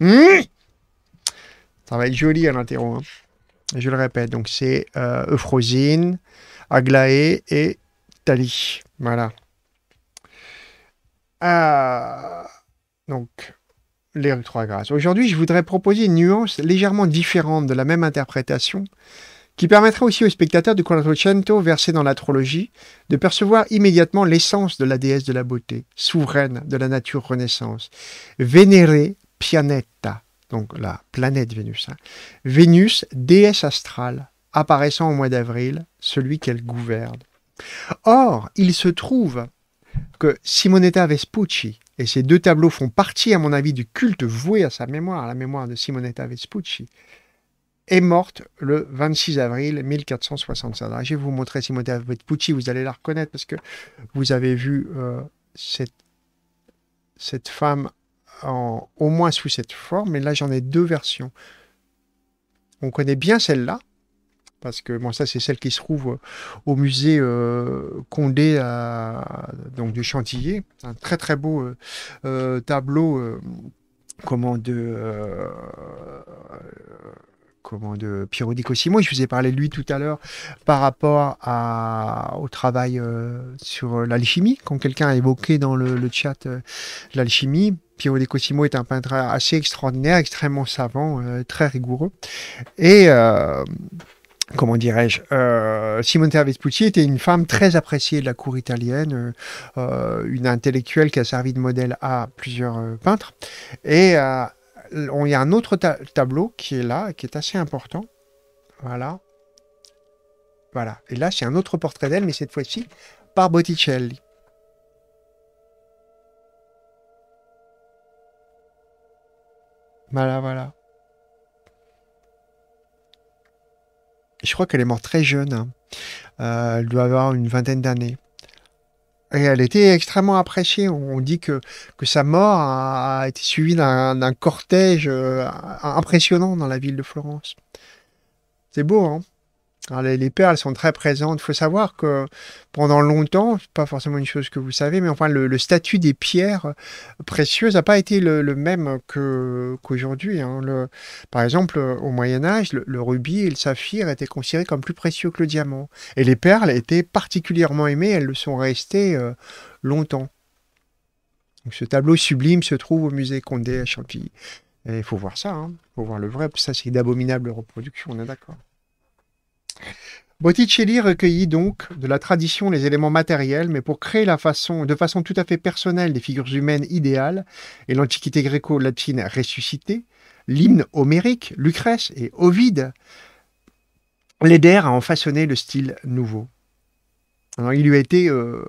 S1: hmm? Ça va être joli à l'interro. Hein. Je le répète, donc c'est euh, Euphrosine, Aglaé et Thalie. Voilà. donc, trois grâces. Aujourd'hui, je voudrais proposer une nuance légèrement différente de la même interprétation qui permettra aussi aux spectateurs du Quattrocento versé dans la de percevoir immédiatement l'essence de la déesse de la beauté, souveraine de la nature renaissance, vénérée Pianetta, donc la planète Vénus. Hein. Vénus, déesse astrale, apparaissant au mois d'avril, celui qu'elle gouverne. Or, il se trouve que Simonetta Vespucci, et ces deux tableaux font partie, à mon avis, du culte voué à sa mémoire, à la mémoire de Simonetta Vespucci, est morte le 26 avril 1465. je vais vous montrer Simonetta Vespucci, vous allez la reconnaître parce que vous avez vu euh, cette, cette femme au moins sous cette forme, mais là j'en ai deux versions. On connaît bien celle-là, parce que moi, ça c'est celle qui se trouve euh, au musée euh, Condé à, donc de Chantilly, un très très beau euh, tableau comment de Pierrot comment de Piero Di Cosimo. Je vous ai parlé de lui tout à l'heure par rapport à, au travail sur l'alchimie, quand quelqu'un a évoqué dans le, chat l'alchimie. Piero De Cosimo est un peintre assez extraordinaire, extrêmement savant, très rigoureux. Et comment dirais-je, euh, Simone Simonetta Vespucci était une femme très appréciée de la cour italienne, euh, euh, une intellectuelle qui a servi de modèle à plusieurs peintres. Et il y a un autre tableau qui est là, qui est assez important. Voilà. Voilà. Et là, c'est un autre portrait d'elle, mais cette fois-ci par Botticelli. Voilà, voilà. Je crois qu'elle est morte très jeune. Hein. Euh, elle doit avoir une vingtaine d'années. Et elle était extrêmement appréciée. On dit que, que sa mort a, a été suivie d'un cortège euh, impressionnant dans la ville de Florence. C'est beau, hein les, perles sont très présentes. Il faut savoir que pendant longtemps, pas forcément une chose que vous savez, mais enfin, le, statut des pierres précieuses n'a pas été le, même qu'aujourd'hui. Hein. Par exemple, au Moyen Âge, le, rubis et le saphir étaient considérés comme plus précieux que le diamant. Et les perles étaient particulièrement aimées, elles le sont restées euh, longtemps. ce tableau sublime se trouve au musée Condé à Champilly. Il faut voir ça, il hein. faut voir le vrai, ça c'est d'abominables reproduction, on est d'accord. Botticelli recueillit donc de la tradition les éléments matériels, mais pour créer la façon, de façon tout à fait personnelle des figures humaines idéales et l'antiquité gréco-latine ressuscitée, l'hymne homérique, Lucrèce et Ovide l'aidèrent à en façonner le style nouveau. il lui a été euh,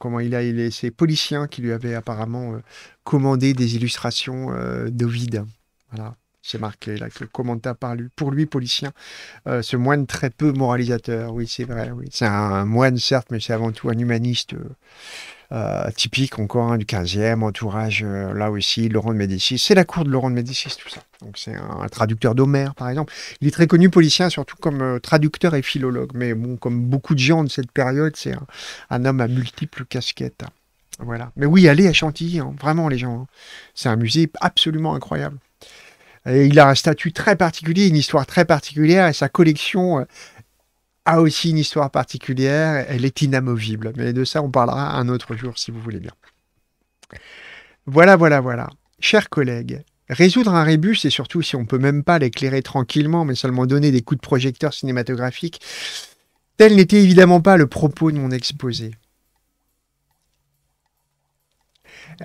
S1: comment il a, il est, qui lui avaient apparemment euh, commandé des illustrations euh, d'Ovid Voilà c'est marqué là que commenta par lui, pour lui Policien, euh, ce moine très peu moralisateur. Oui, c'est vrai. Oui. C'est un, moine certes, mais c'est avant tout un humaniste euh, euh, typique encore hein, du 15e entourage. là aussi, Laurent de Médicis. C'est la cour de Laurent de Médicis tout ça. Donc c'est un, traducteur d'Homère par exemple. Il est très connu Policien surtout comme traducteur et philologue. Mais bon, comme beaucoup de gens de cette période, c'est un, homme à multiples casquettes. Voilà. Mais oui, allez à Chantilly, hein. vraiment les gens. Hein. C'est un musée absolument incroyable il a un statut très particulier, une histoire très particulière, et sa collection euh, a aussi une histoire particulière. Elle est inamovible. Mais de ça, on parlera un autre jour, si vous voulez bien. Voilà, voilà, voilà. Chers collègues, Résoudre un rébus, et surtout si on ne peut même pas l'éclairer tranquillement, mais seulement donner des coups de projecteur cinématographique, tel n'était évidemment pas le propos de mon exposé.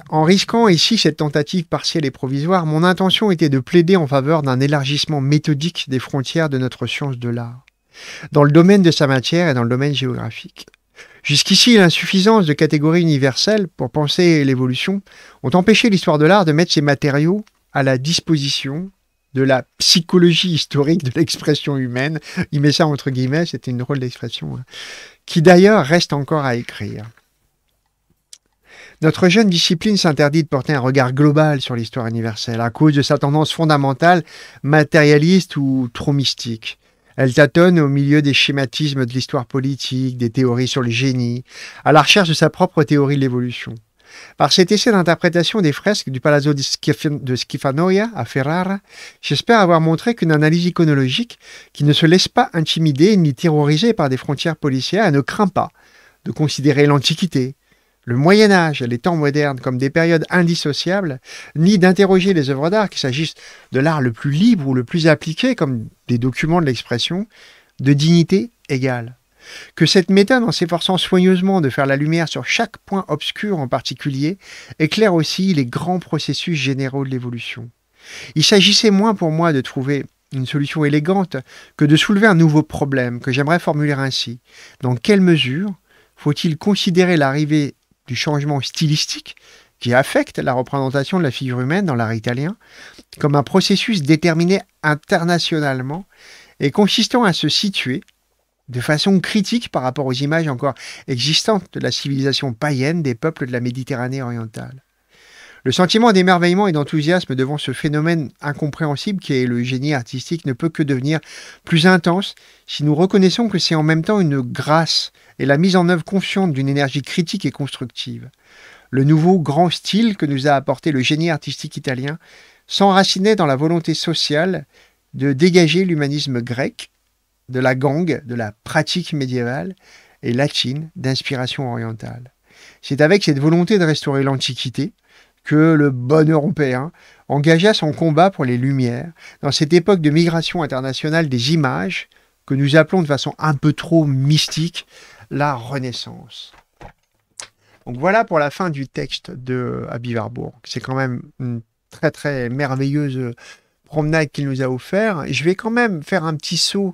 S1: En risquant ici cette tentative partielle et provisoire, mon intention était de plaider en faveur d'un élargissement méthodique des frontières de notre science de l'art, dans le domaine de sa matière et dans le domaine géographique. Jusqu'ici, l'insuffisance de catégories universelles pour penser l'évolution ont empêché l'histoire de l'art de mettre ses matériaux à la disposition de la psychologie historique de l'expression humaine. entre guillemets, c'était une drôle d'expression, hein, qui d'ailleurs reste encore à écrire. Notre jeune discipline s'interdit de porter un regard global sur l'histoire universelle à cause de sa tendance fondamentale matérialiste ou trop mystique. Elle tâtonne au milieu des schématismes de l'histoire politique, des théories sur le génie, à la recherche de sa propre théorie de l'évolution. Par cet essai d'interprétation des fresques du Palazzo de, Schifanoia à Ferrara, j'espère avoir montré qu'une analyse iconologique qui ne se laisse pas intimider ni terroriser par des frontières policières ne craint pas de considérer l'Antiquité, le Moyen Âge et les temps modernes comme des périodes indissociables, ni d'interroger les œuvres d'art, qu'il s'agisse de l'art le plus libre ou le plus appliqué, comme des documents de l'expression, de dignité égale. Que cette méthode, en s'efforçant soigneusement de faire la lumière sur chaque point obscur en particulier, éclaire aussi les grands processus généraux de l'évolution. Il s'agissait moins pour moi de trouver une solution élégante que de soulever un nouveau problème que j'aimerais formuler ainsi. Dans quelle mesure faut-il considérer l'arrivée du changement stylistique qui affecte la représentation de la figure humaine dans l'art italien comme un processus déterminé internationalement et consistant à se situer de façon critique par rapport aux images encore existantes de la civilisation païenne des peuples de la Méditerranée orientale. Le sentiment d'émerveillement et d'enthousiasme devant ce phénomène incompréhensible qui est le génie artistique ne peut que devenir plus intense si nous reconnaissons que c'est en même temps une grâce et la mise en œuvre consciente d'une énergie critique et constructive. Le nouveau grand style que nous a apporté le génie artistique italien s'enracinait dans la volonté sociale de dégager l'humanisme grec, de la gangue, de la pratique médiévale et latine d'inspiration orientale. C'est avec cette volonté de restaurer l'Antiquité que le bon Européen engagea son combat pour les Lumières dans cette époque de migration internationale des images que nous appelons de façon un peu trop mystique la Renaissance. Donc voilà pour la fin du texte de Abby Warburg. C'est quand même une très très merveilleuse euh, promenade qu'il nous a offert. Je vais quand même faire un petit saut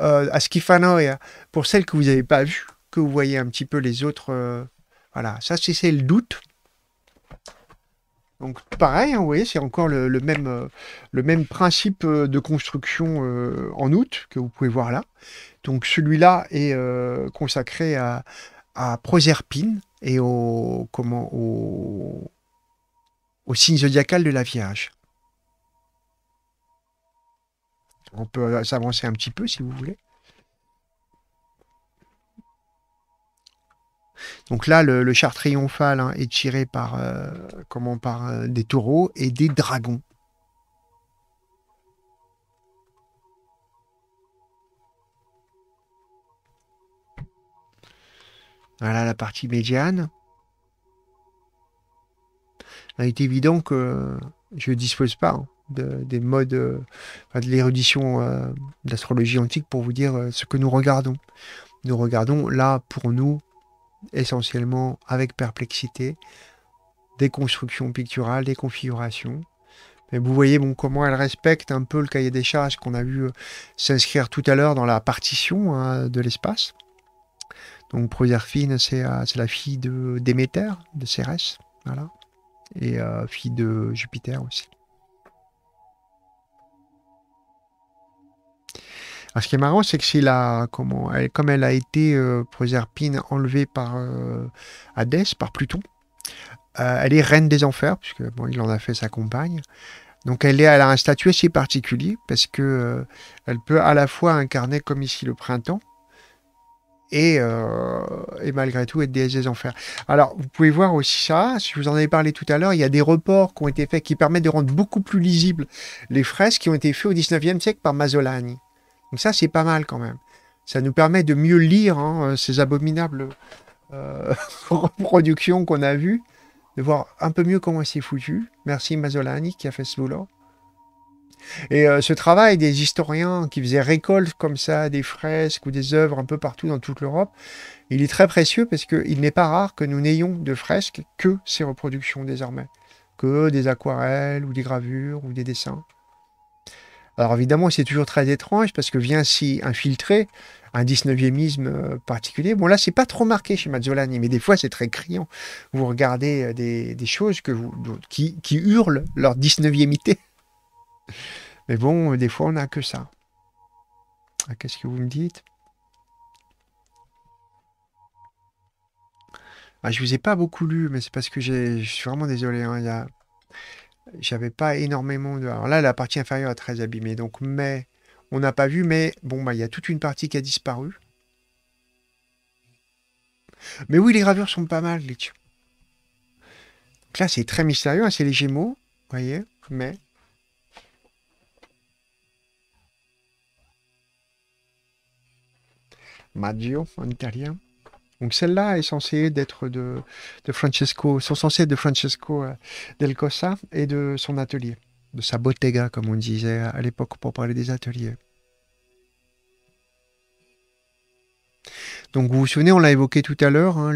S1: euh, à Skifanoia pour celles que vous n'avez pas vues, que vous voyez un petit peu les autres. Euh, voilà, ça c'est le doute. Donc pareil, hein, vous voyez, c'est encore le, même, le même principe de construction en août que vous pouvez voir là. Donc celui-là est euh, consacré à, Proserpine et au, comment, au, signe zodiacal de la Vierge. On peut euh, s'avancer un petit peu si vous voulez. Donc là, le, char triomphal hein, est tiré par, euh, comment, par des taureaux et des dragons. Voilà la partie médiane. Il est évident que je ne dispose pas hein, de, des modes euh, de l'érudition euh, d'astrologie antique pour vous dire euh, ce que nous regardons. Nous regardons là pour nous essentiellement avec perplexité des constructions picturales, des configurations. Mais vous voyez bon, comment elle respecte un peu le cahier des charges qu'on a vu s'inscrire tout à l'heure dans la partition hein, de l'espace. Donc Proserpine, euh, c'est la fille de Déméter, de Cérès, voilà, et euh, fille de Jupiter aussi. Alors, ce qui est marrant, c'est que comme elle a été euh, Proserpine enlevée par Hadès, par Pluton, elle est reine des enfers, puisque il en a fait sa compagne. Donc elle, est, elle a un statut assez particulier parce que elle peut à la fois incarner comme ici le printemps, euh, et, malgré tout être déesse des enfers. Alors, vous pouvez voir aussi ça, je vous en avez parlé tout à l'heure, il y a des reports qui ont été faits qui permettent de rendre beaucoup plus lisibles les fresques qui ont été faites au 19e siècle par Masolani. Donc ça, c'est pas mal quand même. Ça nous permet de mieux lire hein, euh, ces abominables euh, reproductions qu'on a vues, de voir un peu mieux comment c'est foutu. Merci Masolani qui a fait ce boulot. Et euh, ce travail des historiens qui faisaient récolte comme ça des fresques ou des œuvres un peu partout dans toute l'Europe, il est très précieux parce qu'il n'est pas rare que nous n'ayons de fresques que ces reproductions désormais, que des aquarelles ou des gravures ou des dessins. Alors évidemment, c'est toujours très étrange parce que vient s'y infiltrer un 19e euh, particulier. Bon là, c'est pas trop marqué chez Mazzolani, mais des fois, c'est très criant. Vous regardez euh, des, choses qui, hurlent leur 19e mais bon, des fois, on n'a que ça. Ah, qu'est-ce que vous me dites Je ah, Je vous ai pas beaucoup lu, mais c'est parce que je suis vraiment désolé. Hein, a... J'avais pas énormément de... Alors là, la partie inférieure est très abîmée. Donc, mais on n'a pas vu, mais bon, bah, il y a toute une partie qui a disparu. Mais oui, les gravures sont pas mal, Donc là, c'est très mystérieux, hein, c'est les Gémeaux, vous voyez, mais Maggio en italien. Donc celle-là est censée être de, Francesco, sont censées de Francesco euh, Del Cossa et de son atelier, de sa bottega comme on disait à l'époque pour parler des ateliers. Donc vous vous souvenez, on l'a évoqué tout à l'heure, hein,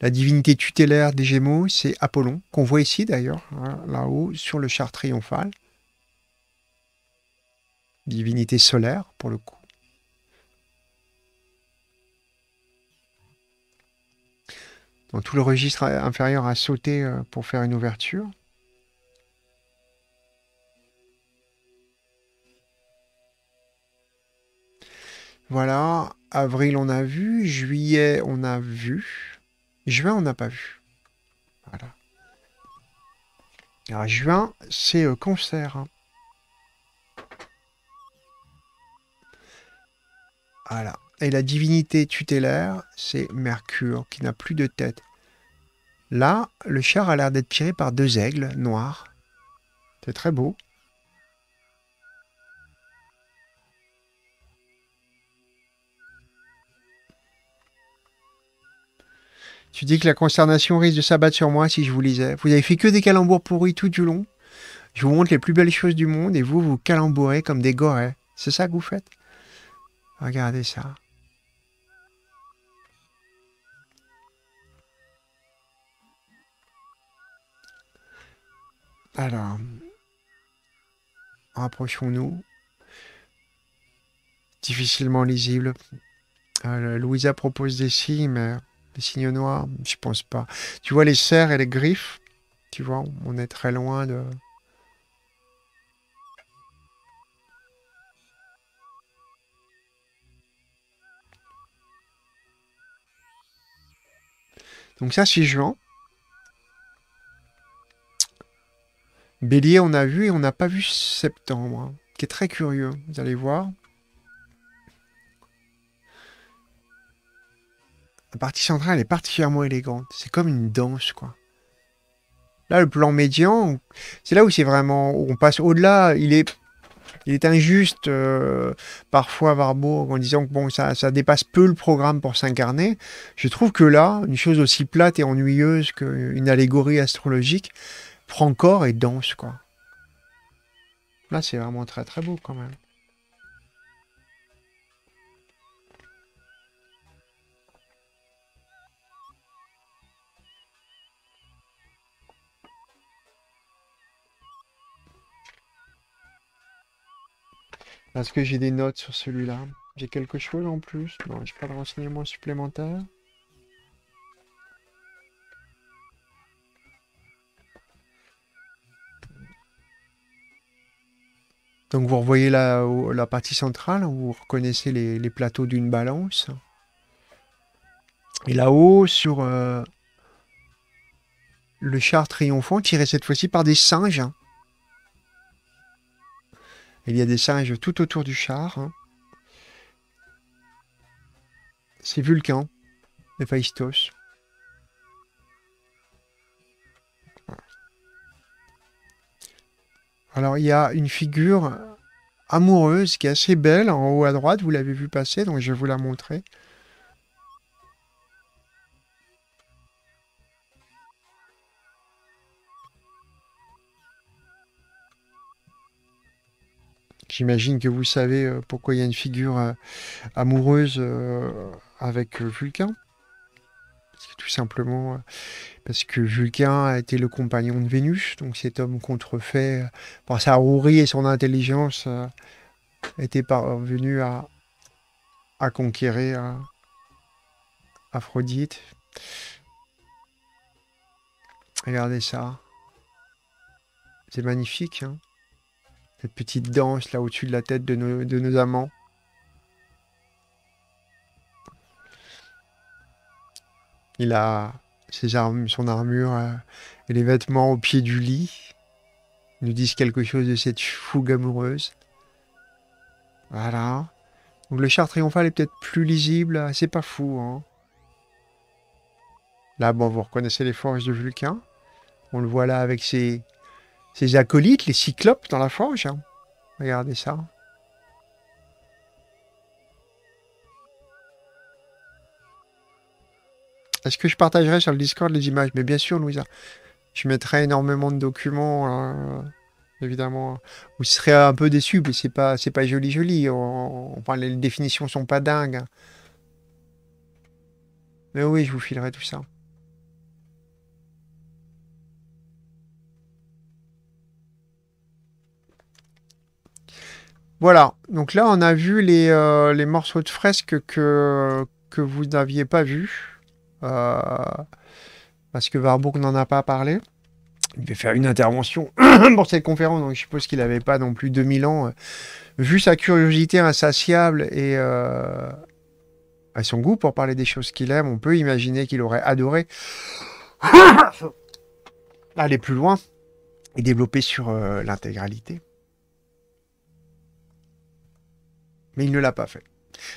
S1: la divinité tutélaire des Gémeaux, c'est Apollon, qu'on voit ici d'ailleurs, hein, là-haut, sur le char triomphal. Divinité solaire, pour le coup. tout le registre inférieur a sauté euh, pour faire une ouverture. Voilà, avril on a vu, juillet on a vu, juin on n'a pas vu. Voilà. Alors juin, c'est euh, concert. Hein. Voilà et la divinité tutélaire, c'est Mercure, qui n'a plus de tête. Là, le char a l'air d'être tiré par deux aigles noirs. C'est très beau. Tu dis que la consternation risque de s'abattre sur moi si je vous lisais. Vous avez fait que des calembours pourris tout du long. Je vous montre les plus belles choses du monde et vous vous calembourez comme des gorées. C'est ça que vous faites Regardez ça. Alors, rapprochons-nous. Difficilement lisible. Euh, Louisa propose des signes, mais les signes noirs, je pense pas. Tu vois les serres et les griffes Tu vois, on est très loin de... Donc ça, c'est Jean. Bélier, on a vu et on n'a pas vu septembre, hein, qui est très curieux, vous allez voir. La partie centrale est particulièrement élégante, c'est comme une danse, quoi. Là, le plan médian, c'est là où c'est vraiment, on passe au-delà, il est il est injuste euh, parfois Warburg en disant que bon, ça, ça dépasse peu le programme pour s'incarner. Je trouve que là, une chose aussi plate et ennuyeuse qu'une allégorie astrologique, corps et danse, quoi. Là, c'est vraiment très très beau quand même. Parce que j'ai des notes sur celui-là J'ai quelque chose en plus Non, j'ai pas de renseignements supplémentaires. Donc vous revoyez la, la partie centrale, vous reconnaissez les, plateaux d'une balance. Et là-haut, sur euh, le char triomphant, tiré cette fois-ci par des singes. Il y a des singes tout autour du char. C'est Vulcan, Héphaïstos. Alors il y a une figure amoureuse qui est assez belle en haut à droite, vous l'avez vu passer, donc je vais vous la montrer. J'imagine que vous savez euh, pourquoi il y a une figure euh, amoureuse euh, avec Vulcain tout simplement euh, parce que Vulcain a été le compagnon de Vénus, donc cet homme contrefait euh, par sa rouerie et son intelligence euh, était parvenu à, conquérir Aphrodite. Regardez ça. C'est magnifique, hein. cette petite danse là au-dessus de la tête de nos amants. Il a ses armes, son armure euh, et les vêtements au pied du lit Ils nous disent quelque chose de cette fougue amoureuse. Voilà. Donc le char triomphal est peut-être plus lisible, euh, c'est pas fou. Hein. Là, bon, vous reconnaissez les forges de Vulcain. On le voit là avec ses, acolytes, les cyclopes dans la forge. Hein. Regardez ça. Est-ce que je partagerai sur le Discord les images. Mais bien sûr, Louisa, je mettrai énormément de documents, hein, évidemment. Vous serez un peu déçu, mais c'est pas, c'est pas joli, joli. enfin, les définitions sont pas dingues. Hein. Mais oui, je vous filerai tout ça. Voilà, donc là on a vu les, euh, morceaux de fresques que, que vous n'aviez pas vus. Euh, parce que Warburg n'en a pas parlé. Il devait faire une intervention pour cette conférence, donc je suppose qu'il n'avait pas non plus 2000 ans. Vu sa curiosité insatiable et euh, à son goût pour parler des choses qu'il aime, on peut imaginer qu'il aurait adoré aller plus loin et développer sur euh, l'intégralité. Mais il ne l'a pas fait.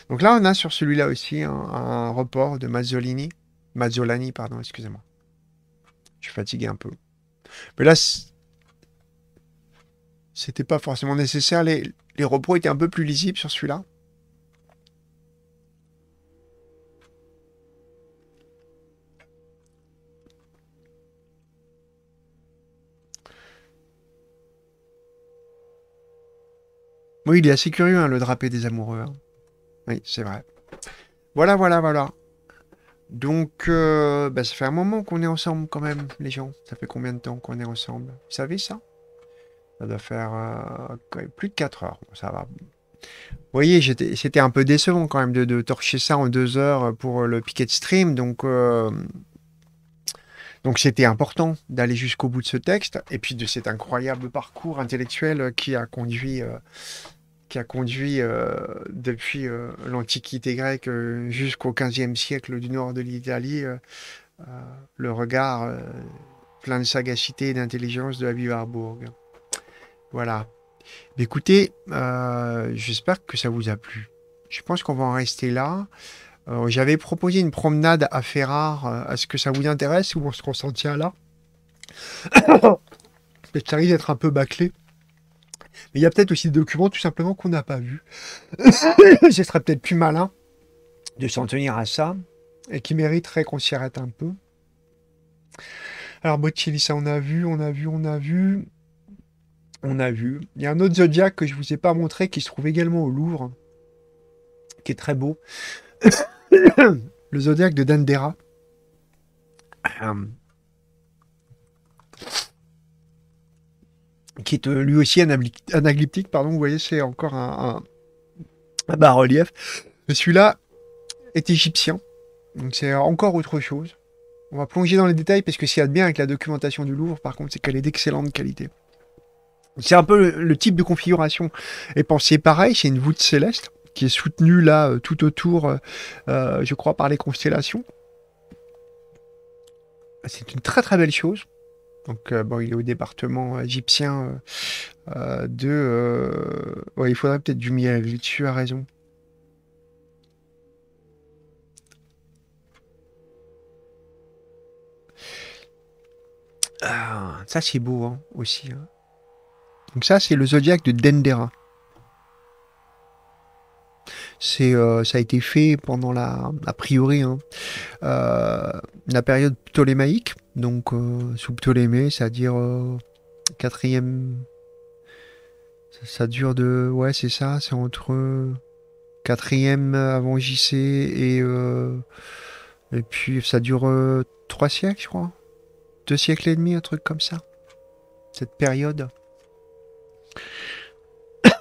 S1: Donc là, on a sur celui-là aussi un report de Mazzolini. Mazzolani, pardon, excusez-moi. Je suis fatigué un peu. Mais là, c'était pas forcément nécessaire. Les, repos étaient un peu plus lisibles sur celui-là. Oui, il est assez curieux, hein, le drapé des amoureux. Hein. Oui, c'est vrai. Voilà, voilà, voilà. Donc, euh, bah, ça fait un moment qu'on est ensemble quand même, les gens. Ça fait combien de temps qu'on est ensemble Vous savez ça Ça doit faire euh, plus de 4 heures. ça va. Vous voyez, c'était un peu décevant quand même de, torcher ça en 2 heures pour le piquet de stream. Donc, euh, donc c'était important d'aller jusqu'au bout de ce texte et puis de cet incroyable parcours intellectuel qui a conduit qui a conduit euh, depuis euh, l'Antiquité grecque euh, jusqu'au XVe siècle du nord de l'Italie le regard plein de sagacité et d'intelligence de Habib Harbourg. Voilà. écoutez, j'espère que ça vous a plu. Je pense qu'on va en rester là. J'avais proposé une promenade à Ferrare. Est-ce que ça vous intéresse ou on se s'en tient là ça risque d'être un peu bâclé. Mais il y a peut-être aussi des documents tout simplement qu'on n'a pas vus. Ce serait peut-être plus malin de s'en tenir à ça et qui mériterait qu'on s'y arrête un peu. Alors Botticelli, ça on a vu, on a vu, on a vu. On a vu. Il y a un autre Zodiac que je ne vous ai pas montré qui se trouve également au Louvre, qui est très beau. le Zodiac de Dandera. Euh, qui est euh, lui aussi anaglyptique, pardon, vous voyez, c'est encore un, bas-relief. Celui-là est égyptien, donc c'est encore autre chose. On va plonger dans les détails parce que ce y a de bien avec la documentation du Louvre, par contre, c'est qu'elle est d'excellente qualité. C'est un peu le, type de configuration Et pensez, pareil, c'est une voûte céleste qui est soutenue là euh, tout autour, euh, je crois, par les constellations. C'est une très très belle chose. Donc, euh, bon, il est au département égyptien euh, euh, de. il faudrait peut-être du miel. Tu as raison. Ah, ça, c'est beau hein, aussi. Hein. Donc, ça, c'est le zodiaque de Dendera. Euh, ça a été fait pendant la a priori hein, euh, la période ptolémaïque donc euh, sous Ptolémée, c'est-à-dire euh, quatrième. Ça, ça, dure de. Ouais, c'est ça, c'est entre quatrième avant JC et. Euh, et puis ça dure trois siècles, je crois. Deux siècles et demi, un truc comme ça. Cette période.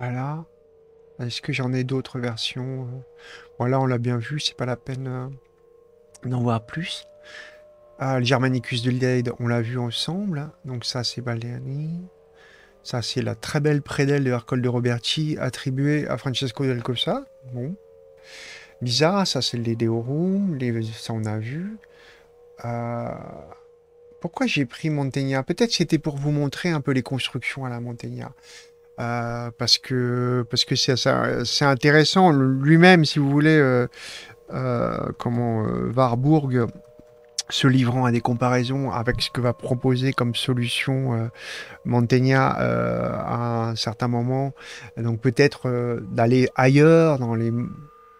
S1: voilà. Est-ce que j'en ai d'autres versions Voilà, euh on l'a bien vu, c'est pas la peine euh, d'en voir plus. Ah, le Germanicus de Lied, on l'a vu ensemble. Hein. Donc ça, c'est Baleani. Ça, c'est la très belle prédelle de Hercule de Roberti, attribuée à Francesco del Cosa. Bon. Bizarre, ça, c'est les Deorum. Ça, on a vu. Euh, pourquoi j'ai pris Montaigne Peut-être c'était pour vous montrer un peu les constructions à la Montaigne. Euh, parce que parce que c'est intéressant lui-même si vous voulez euh, euh, comment Warburg se livrant à des comparaisons avec ce que va proposer comme solution Mantegna à un certain moment donc peut-être d'aller ailleurs dans les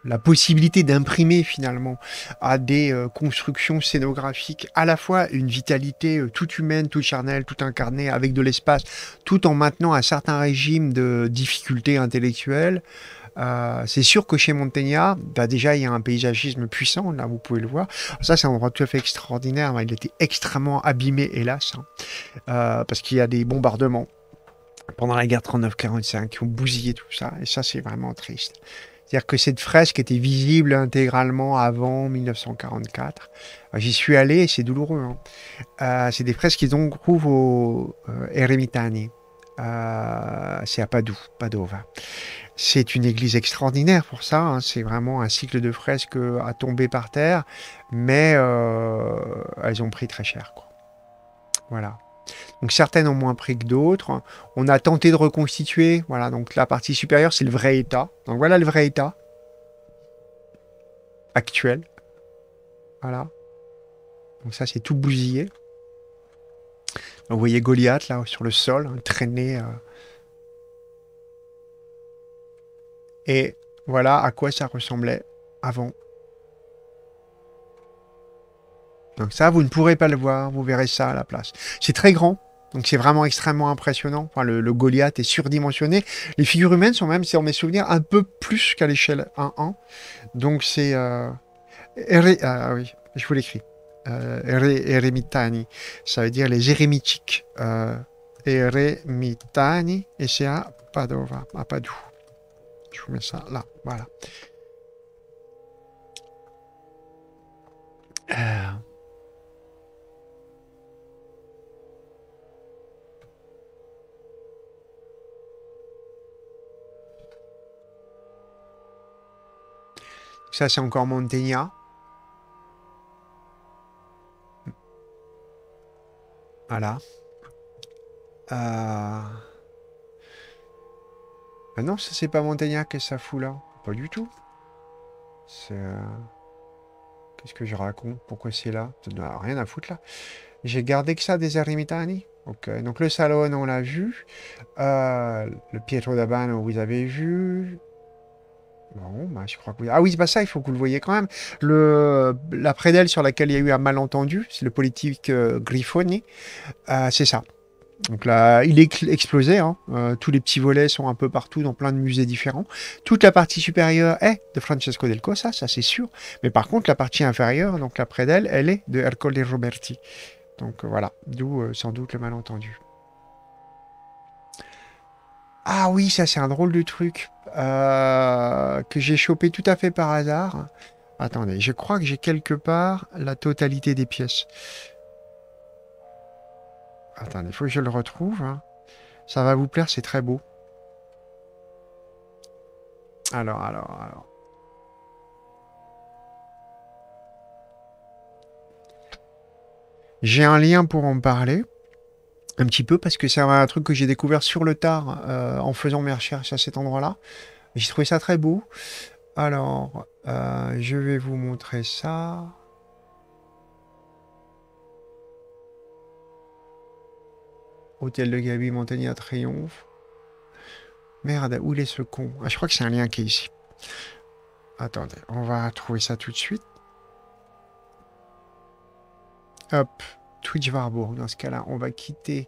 S1: la possibilité d'imprimer finalement à des euh, constructions scénographiques à la fois une vitalité tout euh, toute humaine, toute charnelle, tout incarnée, avec de l'espace, tout en maintenant un certain régime de difficultés intellectuelles. Euh, c'est sûr que chez Montaigne, bah, déjà il y a un paysagisme puissant, là vous pouvez le voir. Ça c'est un endroit tout à fait extraordinaire, hein. il était extrêmement abîmé hélas, hein. parce qu'il y a des bombardements pendant la guerre 39-45 qui ont bousillé tout ça, et ça c'est vraiment triste. C'est-à-dire que cette fresque était visible intégralement avant 1944. Euh, j'y suis allé, et c'est douloureux. Hein. Euh, c'est des fresques qu'ils ont trouvées au euh, Eremitani. c'est à Padoue, Padova. C'est une église extraordinaire pour ça. Hein. C'est vraiment un cycle de fresques à tomber par terre, mais elles ont pris très cher. Voilà. Donc certaines ont moins pris que d'autres. On a tenté de reconstituer. Voilà, donc la partie supérieure, c'est le vrai état. Donc voilà le vrai état actuel. Voilà. Donc ça, c'est tout bousillé. Vous voyez Goliath là sur le sol, hein, traîné. Euh. Et voilà à quoi ça ressemblait avant. Donc ça, vous ne pourrez pas le voir, vous verrez ça à la place. C'est très grand, donc c'est vraiment extrêmement impressionnant. le, Goliath est surdimensionné. Les figures humaines sont même, si on mes souvenirs, un peu plus qu'à l'échelle 1-1. Donc c'est... Euh, ah, ah oui, je vous l'écris. Euh, Eremitani. Ça veut dire les érémitiques. Euh, Eremitani. Et c'est à Padova, à Padoue. Je vous mets ça là, voilà. Euh, Ça, c'est encore Montegna. Voilà. Euh. Ah non, ça c'est pas Montegna que ça fout là. Pas du tout. C'est... Euh, qu'est-ce que je raconte Pourquoi c'est là rien à foutre là. J'ai gardé que ça des Arimitani. Ok. Donc le Salon, on l'a vu. Euh, le Pietro d'Abano, vous avez vu. Bah, je crois que... Ah oui, pas bah, ça, il faut que vous le voyez quand même. Le... La prédelle sur laquelle il y a eu un malentendu, c'est le politique euh, Griffoni, euh, c'est ça. Donc là, il est explosé. Hein. Euh, tous les petits volets sont un peu partout dans plein de musées différents. Toute la partie supérieure est de Francesco del Cosa, ça c'est sûr. Mais par contre, la partie inférieure, donc la prédelle, elle est de Ercole Roberti. Donc voilà, d'où sans doute le malentendu. Ah oui, ça c'est un drôle de truc euh, que j'ai chopé tout à fait par hasard. Attendez, je crois que j'ai quelque part la totalité des pièces. Attendez, faut que je le retrouve. Hein. Ça va vous plaire, c'est très beau. Alors, alors, alors. J'ai un lien pour en parler un petit peu parce que c'est un truc que j'ai découvert sur le tard euh, en faisant mes recherches à cet endroit-là. J'ai trouvé ça très beau. Alors, euh, je vais vous montrer ça. Hôtel de Gabi, à Triomphe. Merde, où est ce con ah, Je crois que c'est un lien qui est ici. Attendez, on va trouver ça tout de suite. Hop. Twitch Warburg. Dans ce cas-là, on va quitter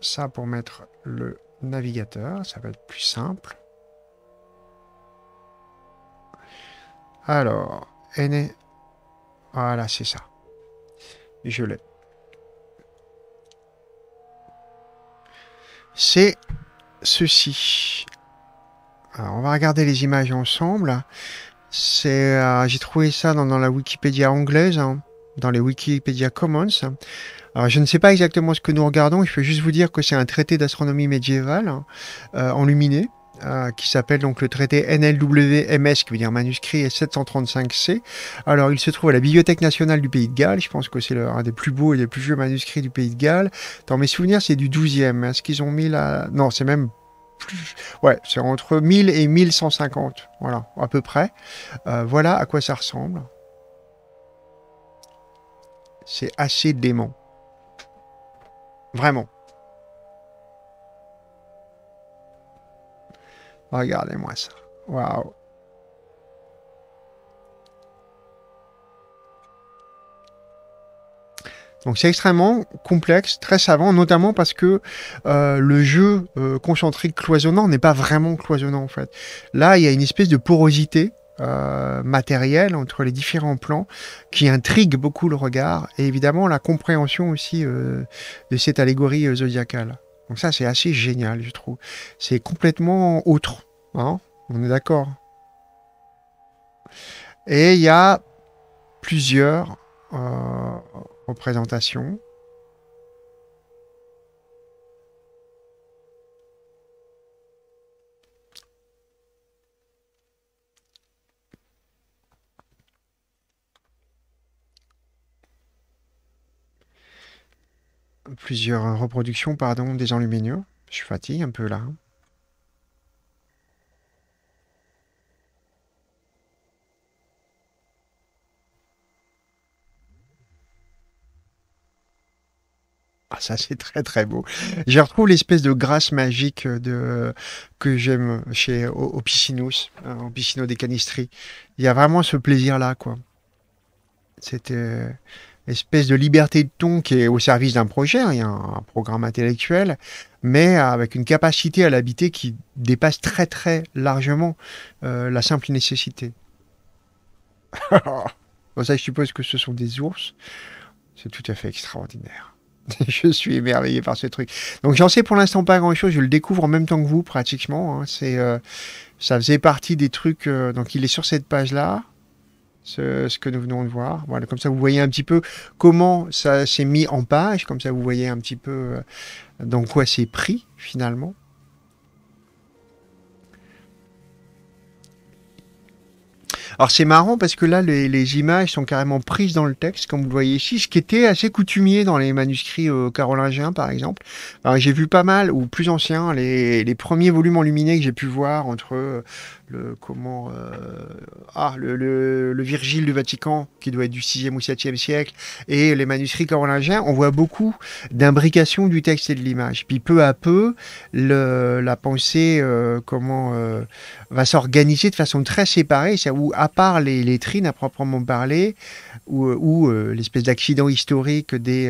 S1: ça pour mettre le navigateur. Ça va être plus simple. Alors, N. Voilà, c'est ça. Je l'ai. C'est ceci. Alors, on va regarder les images ensemble. C'est, euh, j'ai trouvé ça dans, la Wikipédia anglaise. Hein dans les Wikipédia Commons. Alors, je ne sais pas exactement ce que nous regardons, je peux juste vous dire que c'est un traité d'astronomie médiévale euh, enluminé. Euh, qui s'appelle donc le traité NLWMS, qui veut dire manuscrit et 735C. Alors, il se trouve à la Bibliothèque nationale du Pays de Galles. Je pense que c'est un des plus beaux et des plus vieux manuscrits du Pays de Galles. Dans mes souvenirs, c'est du 12e. Est-ce hein, qu'ils ont mis là... Non, c'est même plus... Ouais, c'est entre 1000 et 1150. Voilà, à peu près. Euh, voilà à quoi ça ressemble c'est assez dément. Vraiment. Regardez-moi ça. Waouh. Donc c'est extrêmement complexe, très savant, notamment parce que euh, le jeu euh, concentrique cloisonnant n'est pas vraiment cloisonnant en fait. Là, il y a une espèce de porosité euh, matériel entre les différents plans qui intrigue beaucoup le regard et évidemment la compréhension aussi euh, de cette allégorie euh, zodiacale. Donc ça c'est assez génial je trouve. C'est complètement autre. Hein On est d'accord. Et il y a plusieurs représentations plusieurs reproductions pardon, des enluminures. Je suis fatigué un peu là. Ah, ça, c'est très très beau. Je retrouve l'espèce de grâce magique de, que j'aime chez piscinos, euh, hein, au des Canistries. Il y a vraiment ce plaisir-là, quoi. C'était espèce de liberté de ton qui est au service d'un projet, hein, un programme intellectuel, mais avec une capacité à l'habiter qui dépasse très très largement euh, la simple nécessité. bon, ça, je suppose que ce sont des ours. C'est tout à fait extraordinaire. je suis émerveillé par ce truc. Donc j'en sais pour l'instant pas grand-chose. Je le découvre en même temps que vous pratiquement. Hein. C'est, euh, ça faisait partie des trucs. Euh, donc il est sur cette page-là ce, que nous venons de voir. Voilà, comme ça vous voyez un petit peu comment ça s'est mis en page, comme ça vous voyez un petit peu euh, dans quoi c'est pris finalement. Alors c'est marrant parce que là, les, images sont carrément prises dans le texte, comme vous le voyez ici, ce qui était assez coutumier dans les manuscrits euh, carolingiens, par exemple. J'ai vu pas mal, ou plus anciens, les, les premiers volumes enluminés que j'ai pu voir entre euh, comment euh, ah le, Virgile du Vatican qui doit être du 6e ou 7e siècle et les manuscrits carolingiens, on voit beaucoup d'imbrication du texte et de l'image. Puis peu à peu, la pensée euh, comment euh, va s'organiser de façon très séparée, où à part les lettrines à proprement parler ou, l'espèce d'accident historique des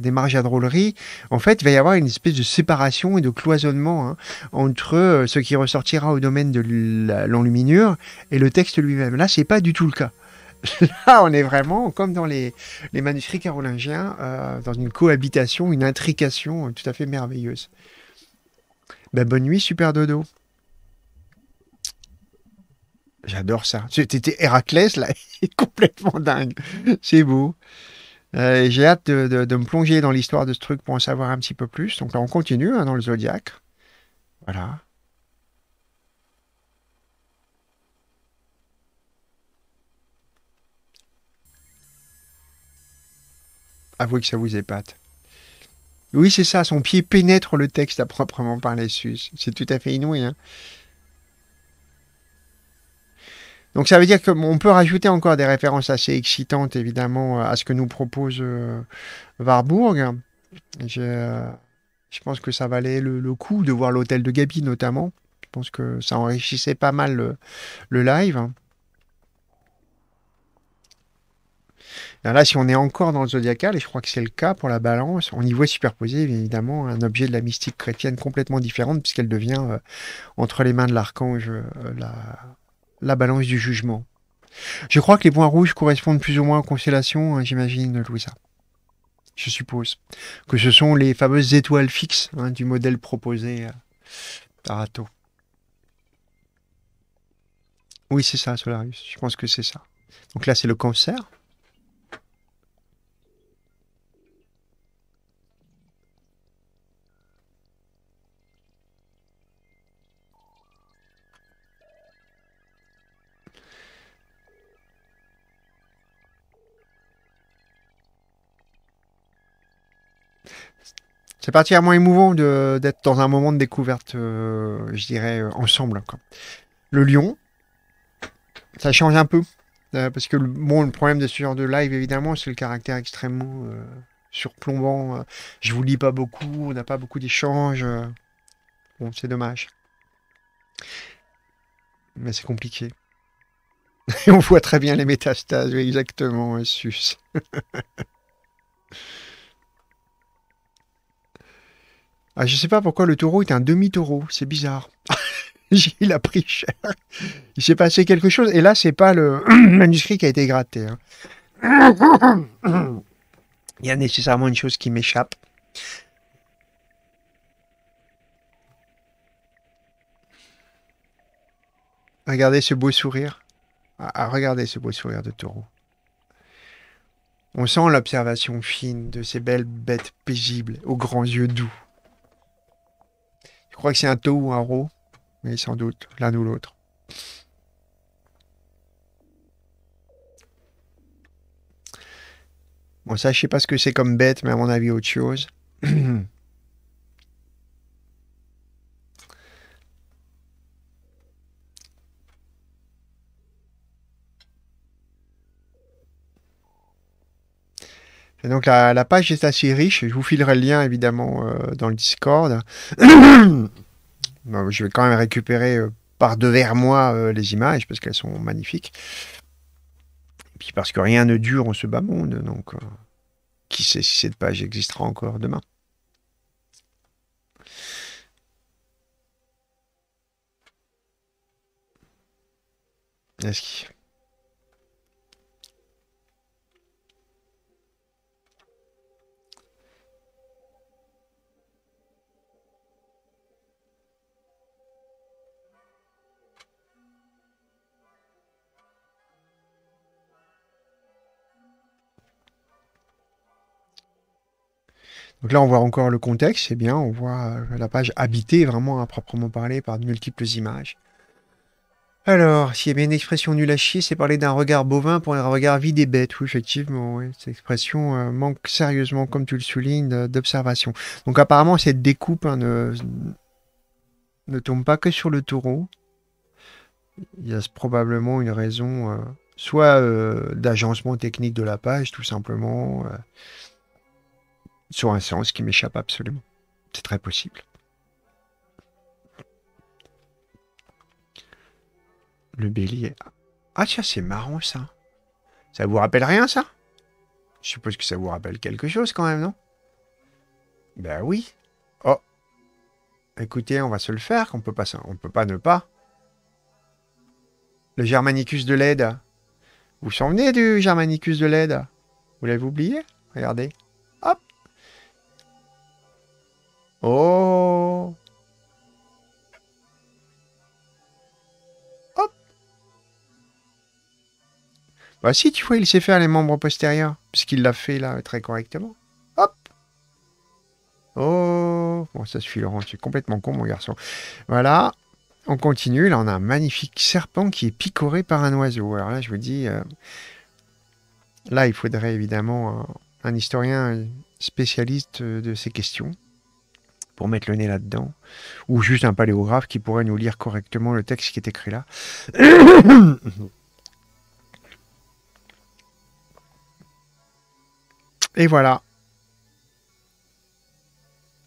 S1: des marges à drôlerie, en fait, il va y avoir une espèce de séparation et de cloisonnement hein, entre ce qui ressortira au domaine de l'enluminure et le texte lui-même. Là, c'est pas du tout le cas. Là, on est vraiment comme dans les, manuscrits carolingiens, euh, dans une cohabitation, une intrication tout à fait merveilleuse. Ben, bonne nuit, super dodo. J'adore ça. C'était Héraclès, là, complètement dingue. C'est beau. Euh, j'ai hâte de, me plonger dans l'histoire de ce truc pour en savoir un petit peu plus. Donc là, on continue hein, dans le zodiaque. Voilà. avouez que ça vous épate. Oui, c'est ça, son pied pénètre le texte à proprement parler, Sus. C'est tout à fait inouï. Hein. Donc ça veut dire qu'on peut rajouter encore des références assez excitantes, évidemment, euh, à ce que nous propose euh, Warburg. Je, pense que ça valait le, coup de voir l'hôtel de Gabi, notamment. Je pense que ça enrichissait pas mal le, le live. là, si on est encore dans le zodiacal, et je crois que c'est le cas pour la balance, on y voit superposer évidemment un objet de la mystique chrétienne complètement différente, puisqu'elle devient euh, entre les mains de l'archange euh, la, balance du jugement. Je crois que les points rouges correspondent plus ou moins aux constellations, hein, j'imagine, Louisa. Je suppose que ce sont les fameuses étoiles fixes hein, du modèle proposé euh, par Atto. Oui, c'est ça, Solarius. Je pense que c'est ça. Donc là, c'est le cancer. C'est particulièrement émouvant d'être dans un moment de découverte, euh, je dirais, euh, ensemble. Le lion, ça change un peu. Euh, parce que bon, le problème de ce genre de live, évidemment, c'est le caractère extrêmement surplombant. Je vous lis pas beaucoup, on n'a pas beaucoup d'échanges. Bon, c'est dommage. Mais c'est compliqué. on voit très bien les métastases, exactement, Sus. Ah, je sais pas pourquoi le taureau est un demi-taureau, c'est bizarre. il a pris cher. Il s'est passé quelque chose. Et là, c'est pas le manuscrit qui a été gratté. Hein. Il y a nécessairement une chose qui m'échappe. Regardez ce beau sourire. Ah, ah, regardez ce beau sourire de taureau. On sent l'observation fine de ces belles bêtes paisibles aux grands yeux doux. Je crois que c'est un taux ou un rho, mais sans doute l'un ou l'autre. Bon, ça, je sais pas ce que c'est comme bête, mais à mon avis, autre chose. Et donc la, page est assez riche. Je vous filerai le lien évidemment euh, dans le Discord. je vais quand même récupérer euh, par devers moi euh, les images parce qu'elles sont magnifiques. Et puis parce que rien ne dure en ce bas monde. Donc qui sait si cette page existera encore demain. est Donc là, on voit encore le contexte, et eh bien, on voit euh, la page habitée vraiment à proprement parler par de multiples images. Alors, s'il y avait une expression nulle à chier, c'est parler d'un regard bovin pour un regard vide et bête. Oui, effectivement, cette expression euh, manque sérieusement, comme tu le soulignes, d'observation. Donc apparemment, cette découpe hein, ne, ne, tombe pas que sur le taureau. Il y a probablement une raison, euh, soit d'agencement technique de la page, tout simplement sur un sens qui m'échappe absolument. C'est très possible. Le bélier. Ah tiens, c'est marrant ça. Ça vous rappelle rien ça Je suppose que ça vous rappelle quelque chose quand même, non Ben oui. Oh. Écoutez, on va se le faire, on peut pas, on peut pas ne pas. Le Germanicus de l'aide. Vous vous souvenez du Germanicus de l'aide Vous l'avez oublié Regardez. Oh Hop Bah si, tu vois, il sait faire les membres postérieurs, puisqu'il l'a fait là très correctement. Hop Oh Bon, ça suffit, Laurent, tu es complètement con, mon garçon. Voilà. On continue, là on a un magnifique serpent qui est picoré par un oiseau. Alors là je vous dis, euh, là il faudrait évidemment un historien spécialiste de ces questions pour mettre le nez là-dedans, ou juste un paléographe qui pourrait nous lire correctement le texte qui est écrit là. Et voilà.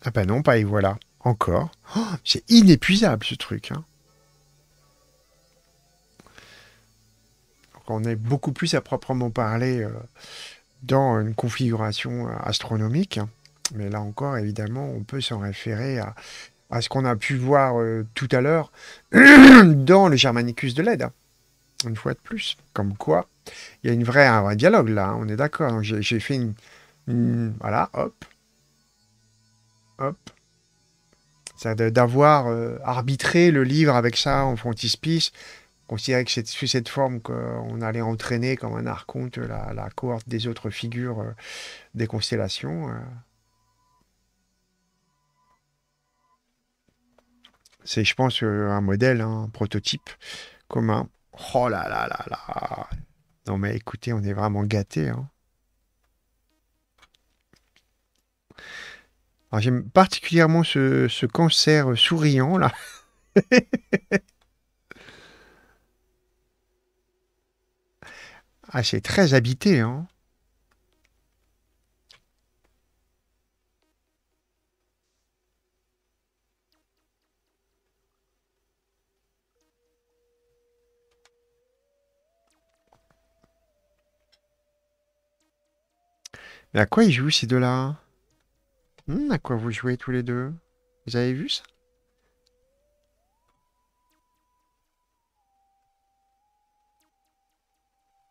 S1: Ah ben non, pas et voilà. Encore. Oh, c'est inépuisable ce truc. Hein. on est beaucoup plus à proprement parler euh, dans une configuration euh, astronomique. Hein. Mais là encore, évidemment, on peut s'en référer à, à ce qu'on a pu voir euh, tout à l'heure dans le Germanicus de l'aide. Hein. Une fois de plus. Comme quoi, il y a une vraie, un vrai dialogue là, hein. on est d'accord. J'ai fait une, Voilà, hop. Hop. cest d'avoir euh, arbitré le livre avec ça en frontispice, considérer que c'est sous cette forme qu'on allait entraîner comme un archonte la, la cohorte des autres figures euh, des constellations. C'est, je pense, euh, un modèle, hein, un prototype commun. Oh là là là là Non mais écoutez, on est vraiment gâtés. Hein. j'aime particulièrement ce, ce cancer souriant là. ah c'est très habité. Hein. à quoi ils jouent ces deux-là hmm, À quoi vous jouez tous les deux Vous avez vu ça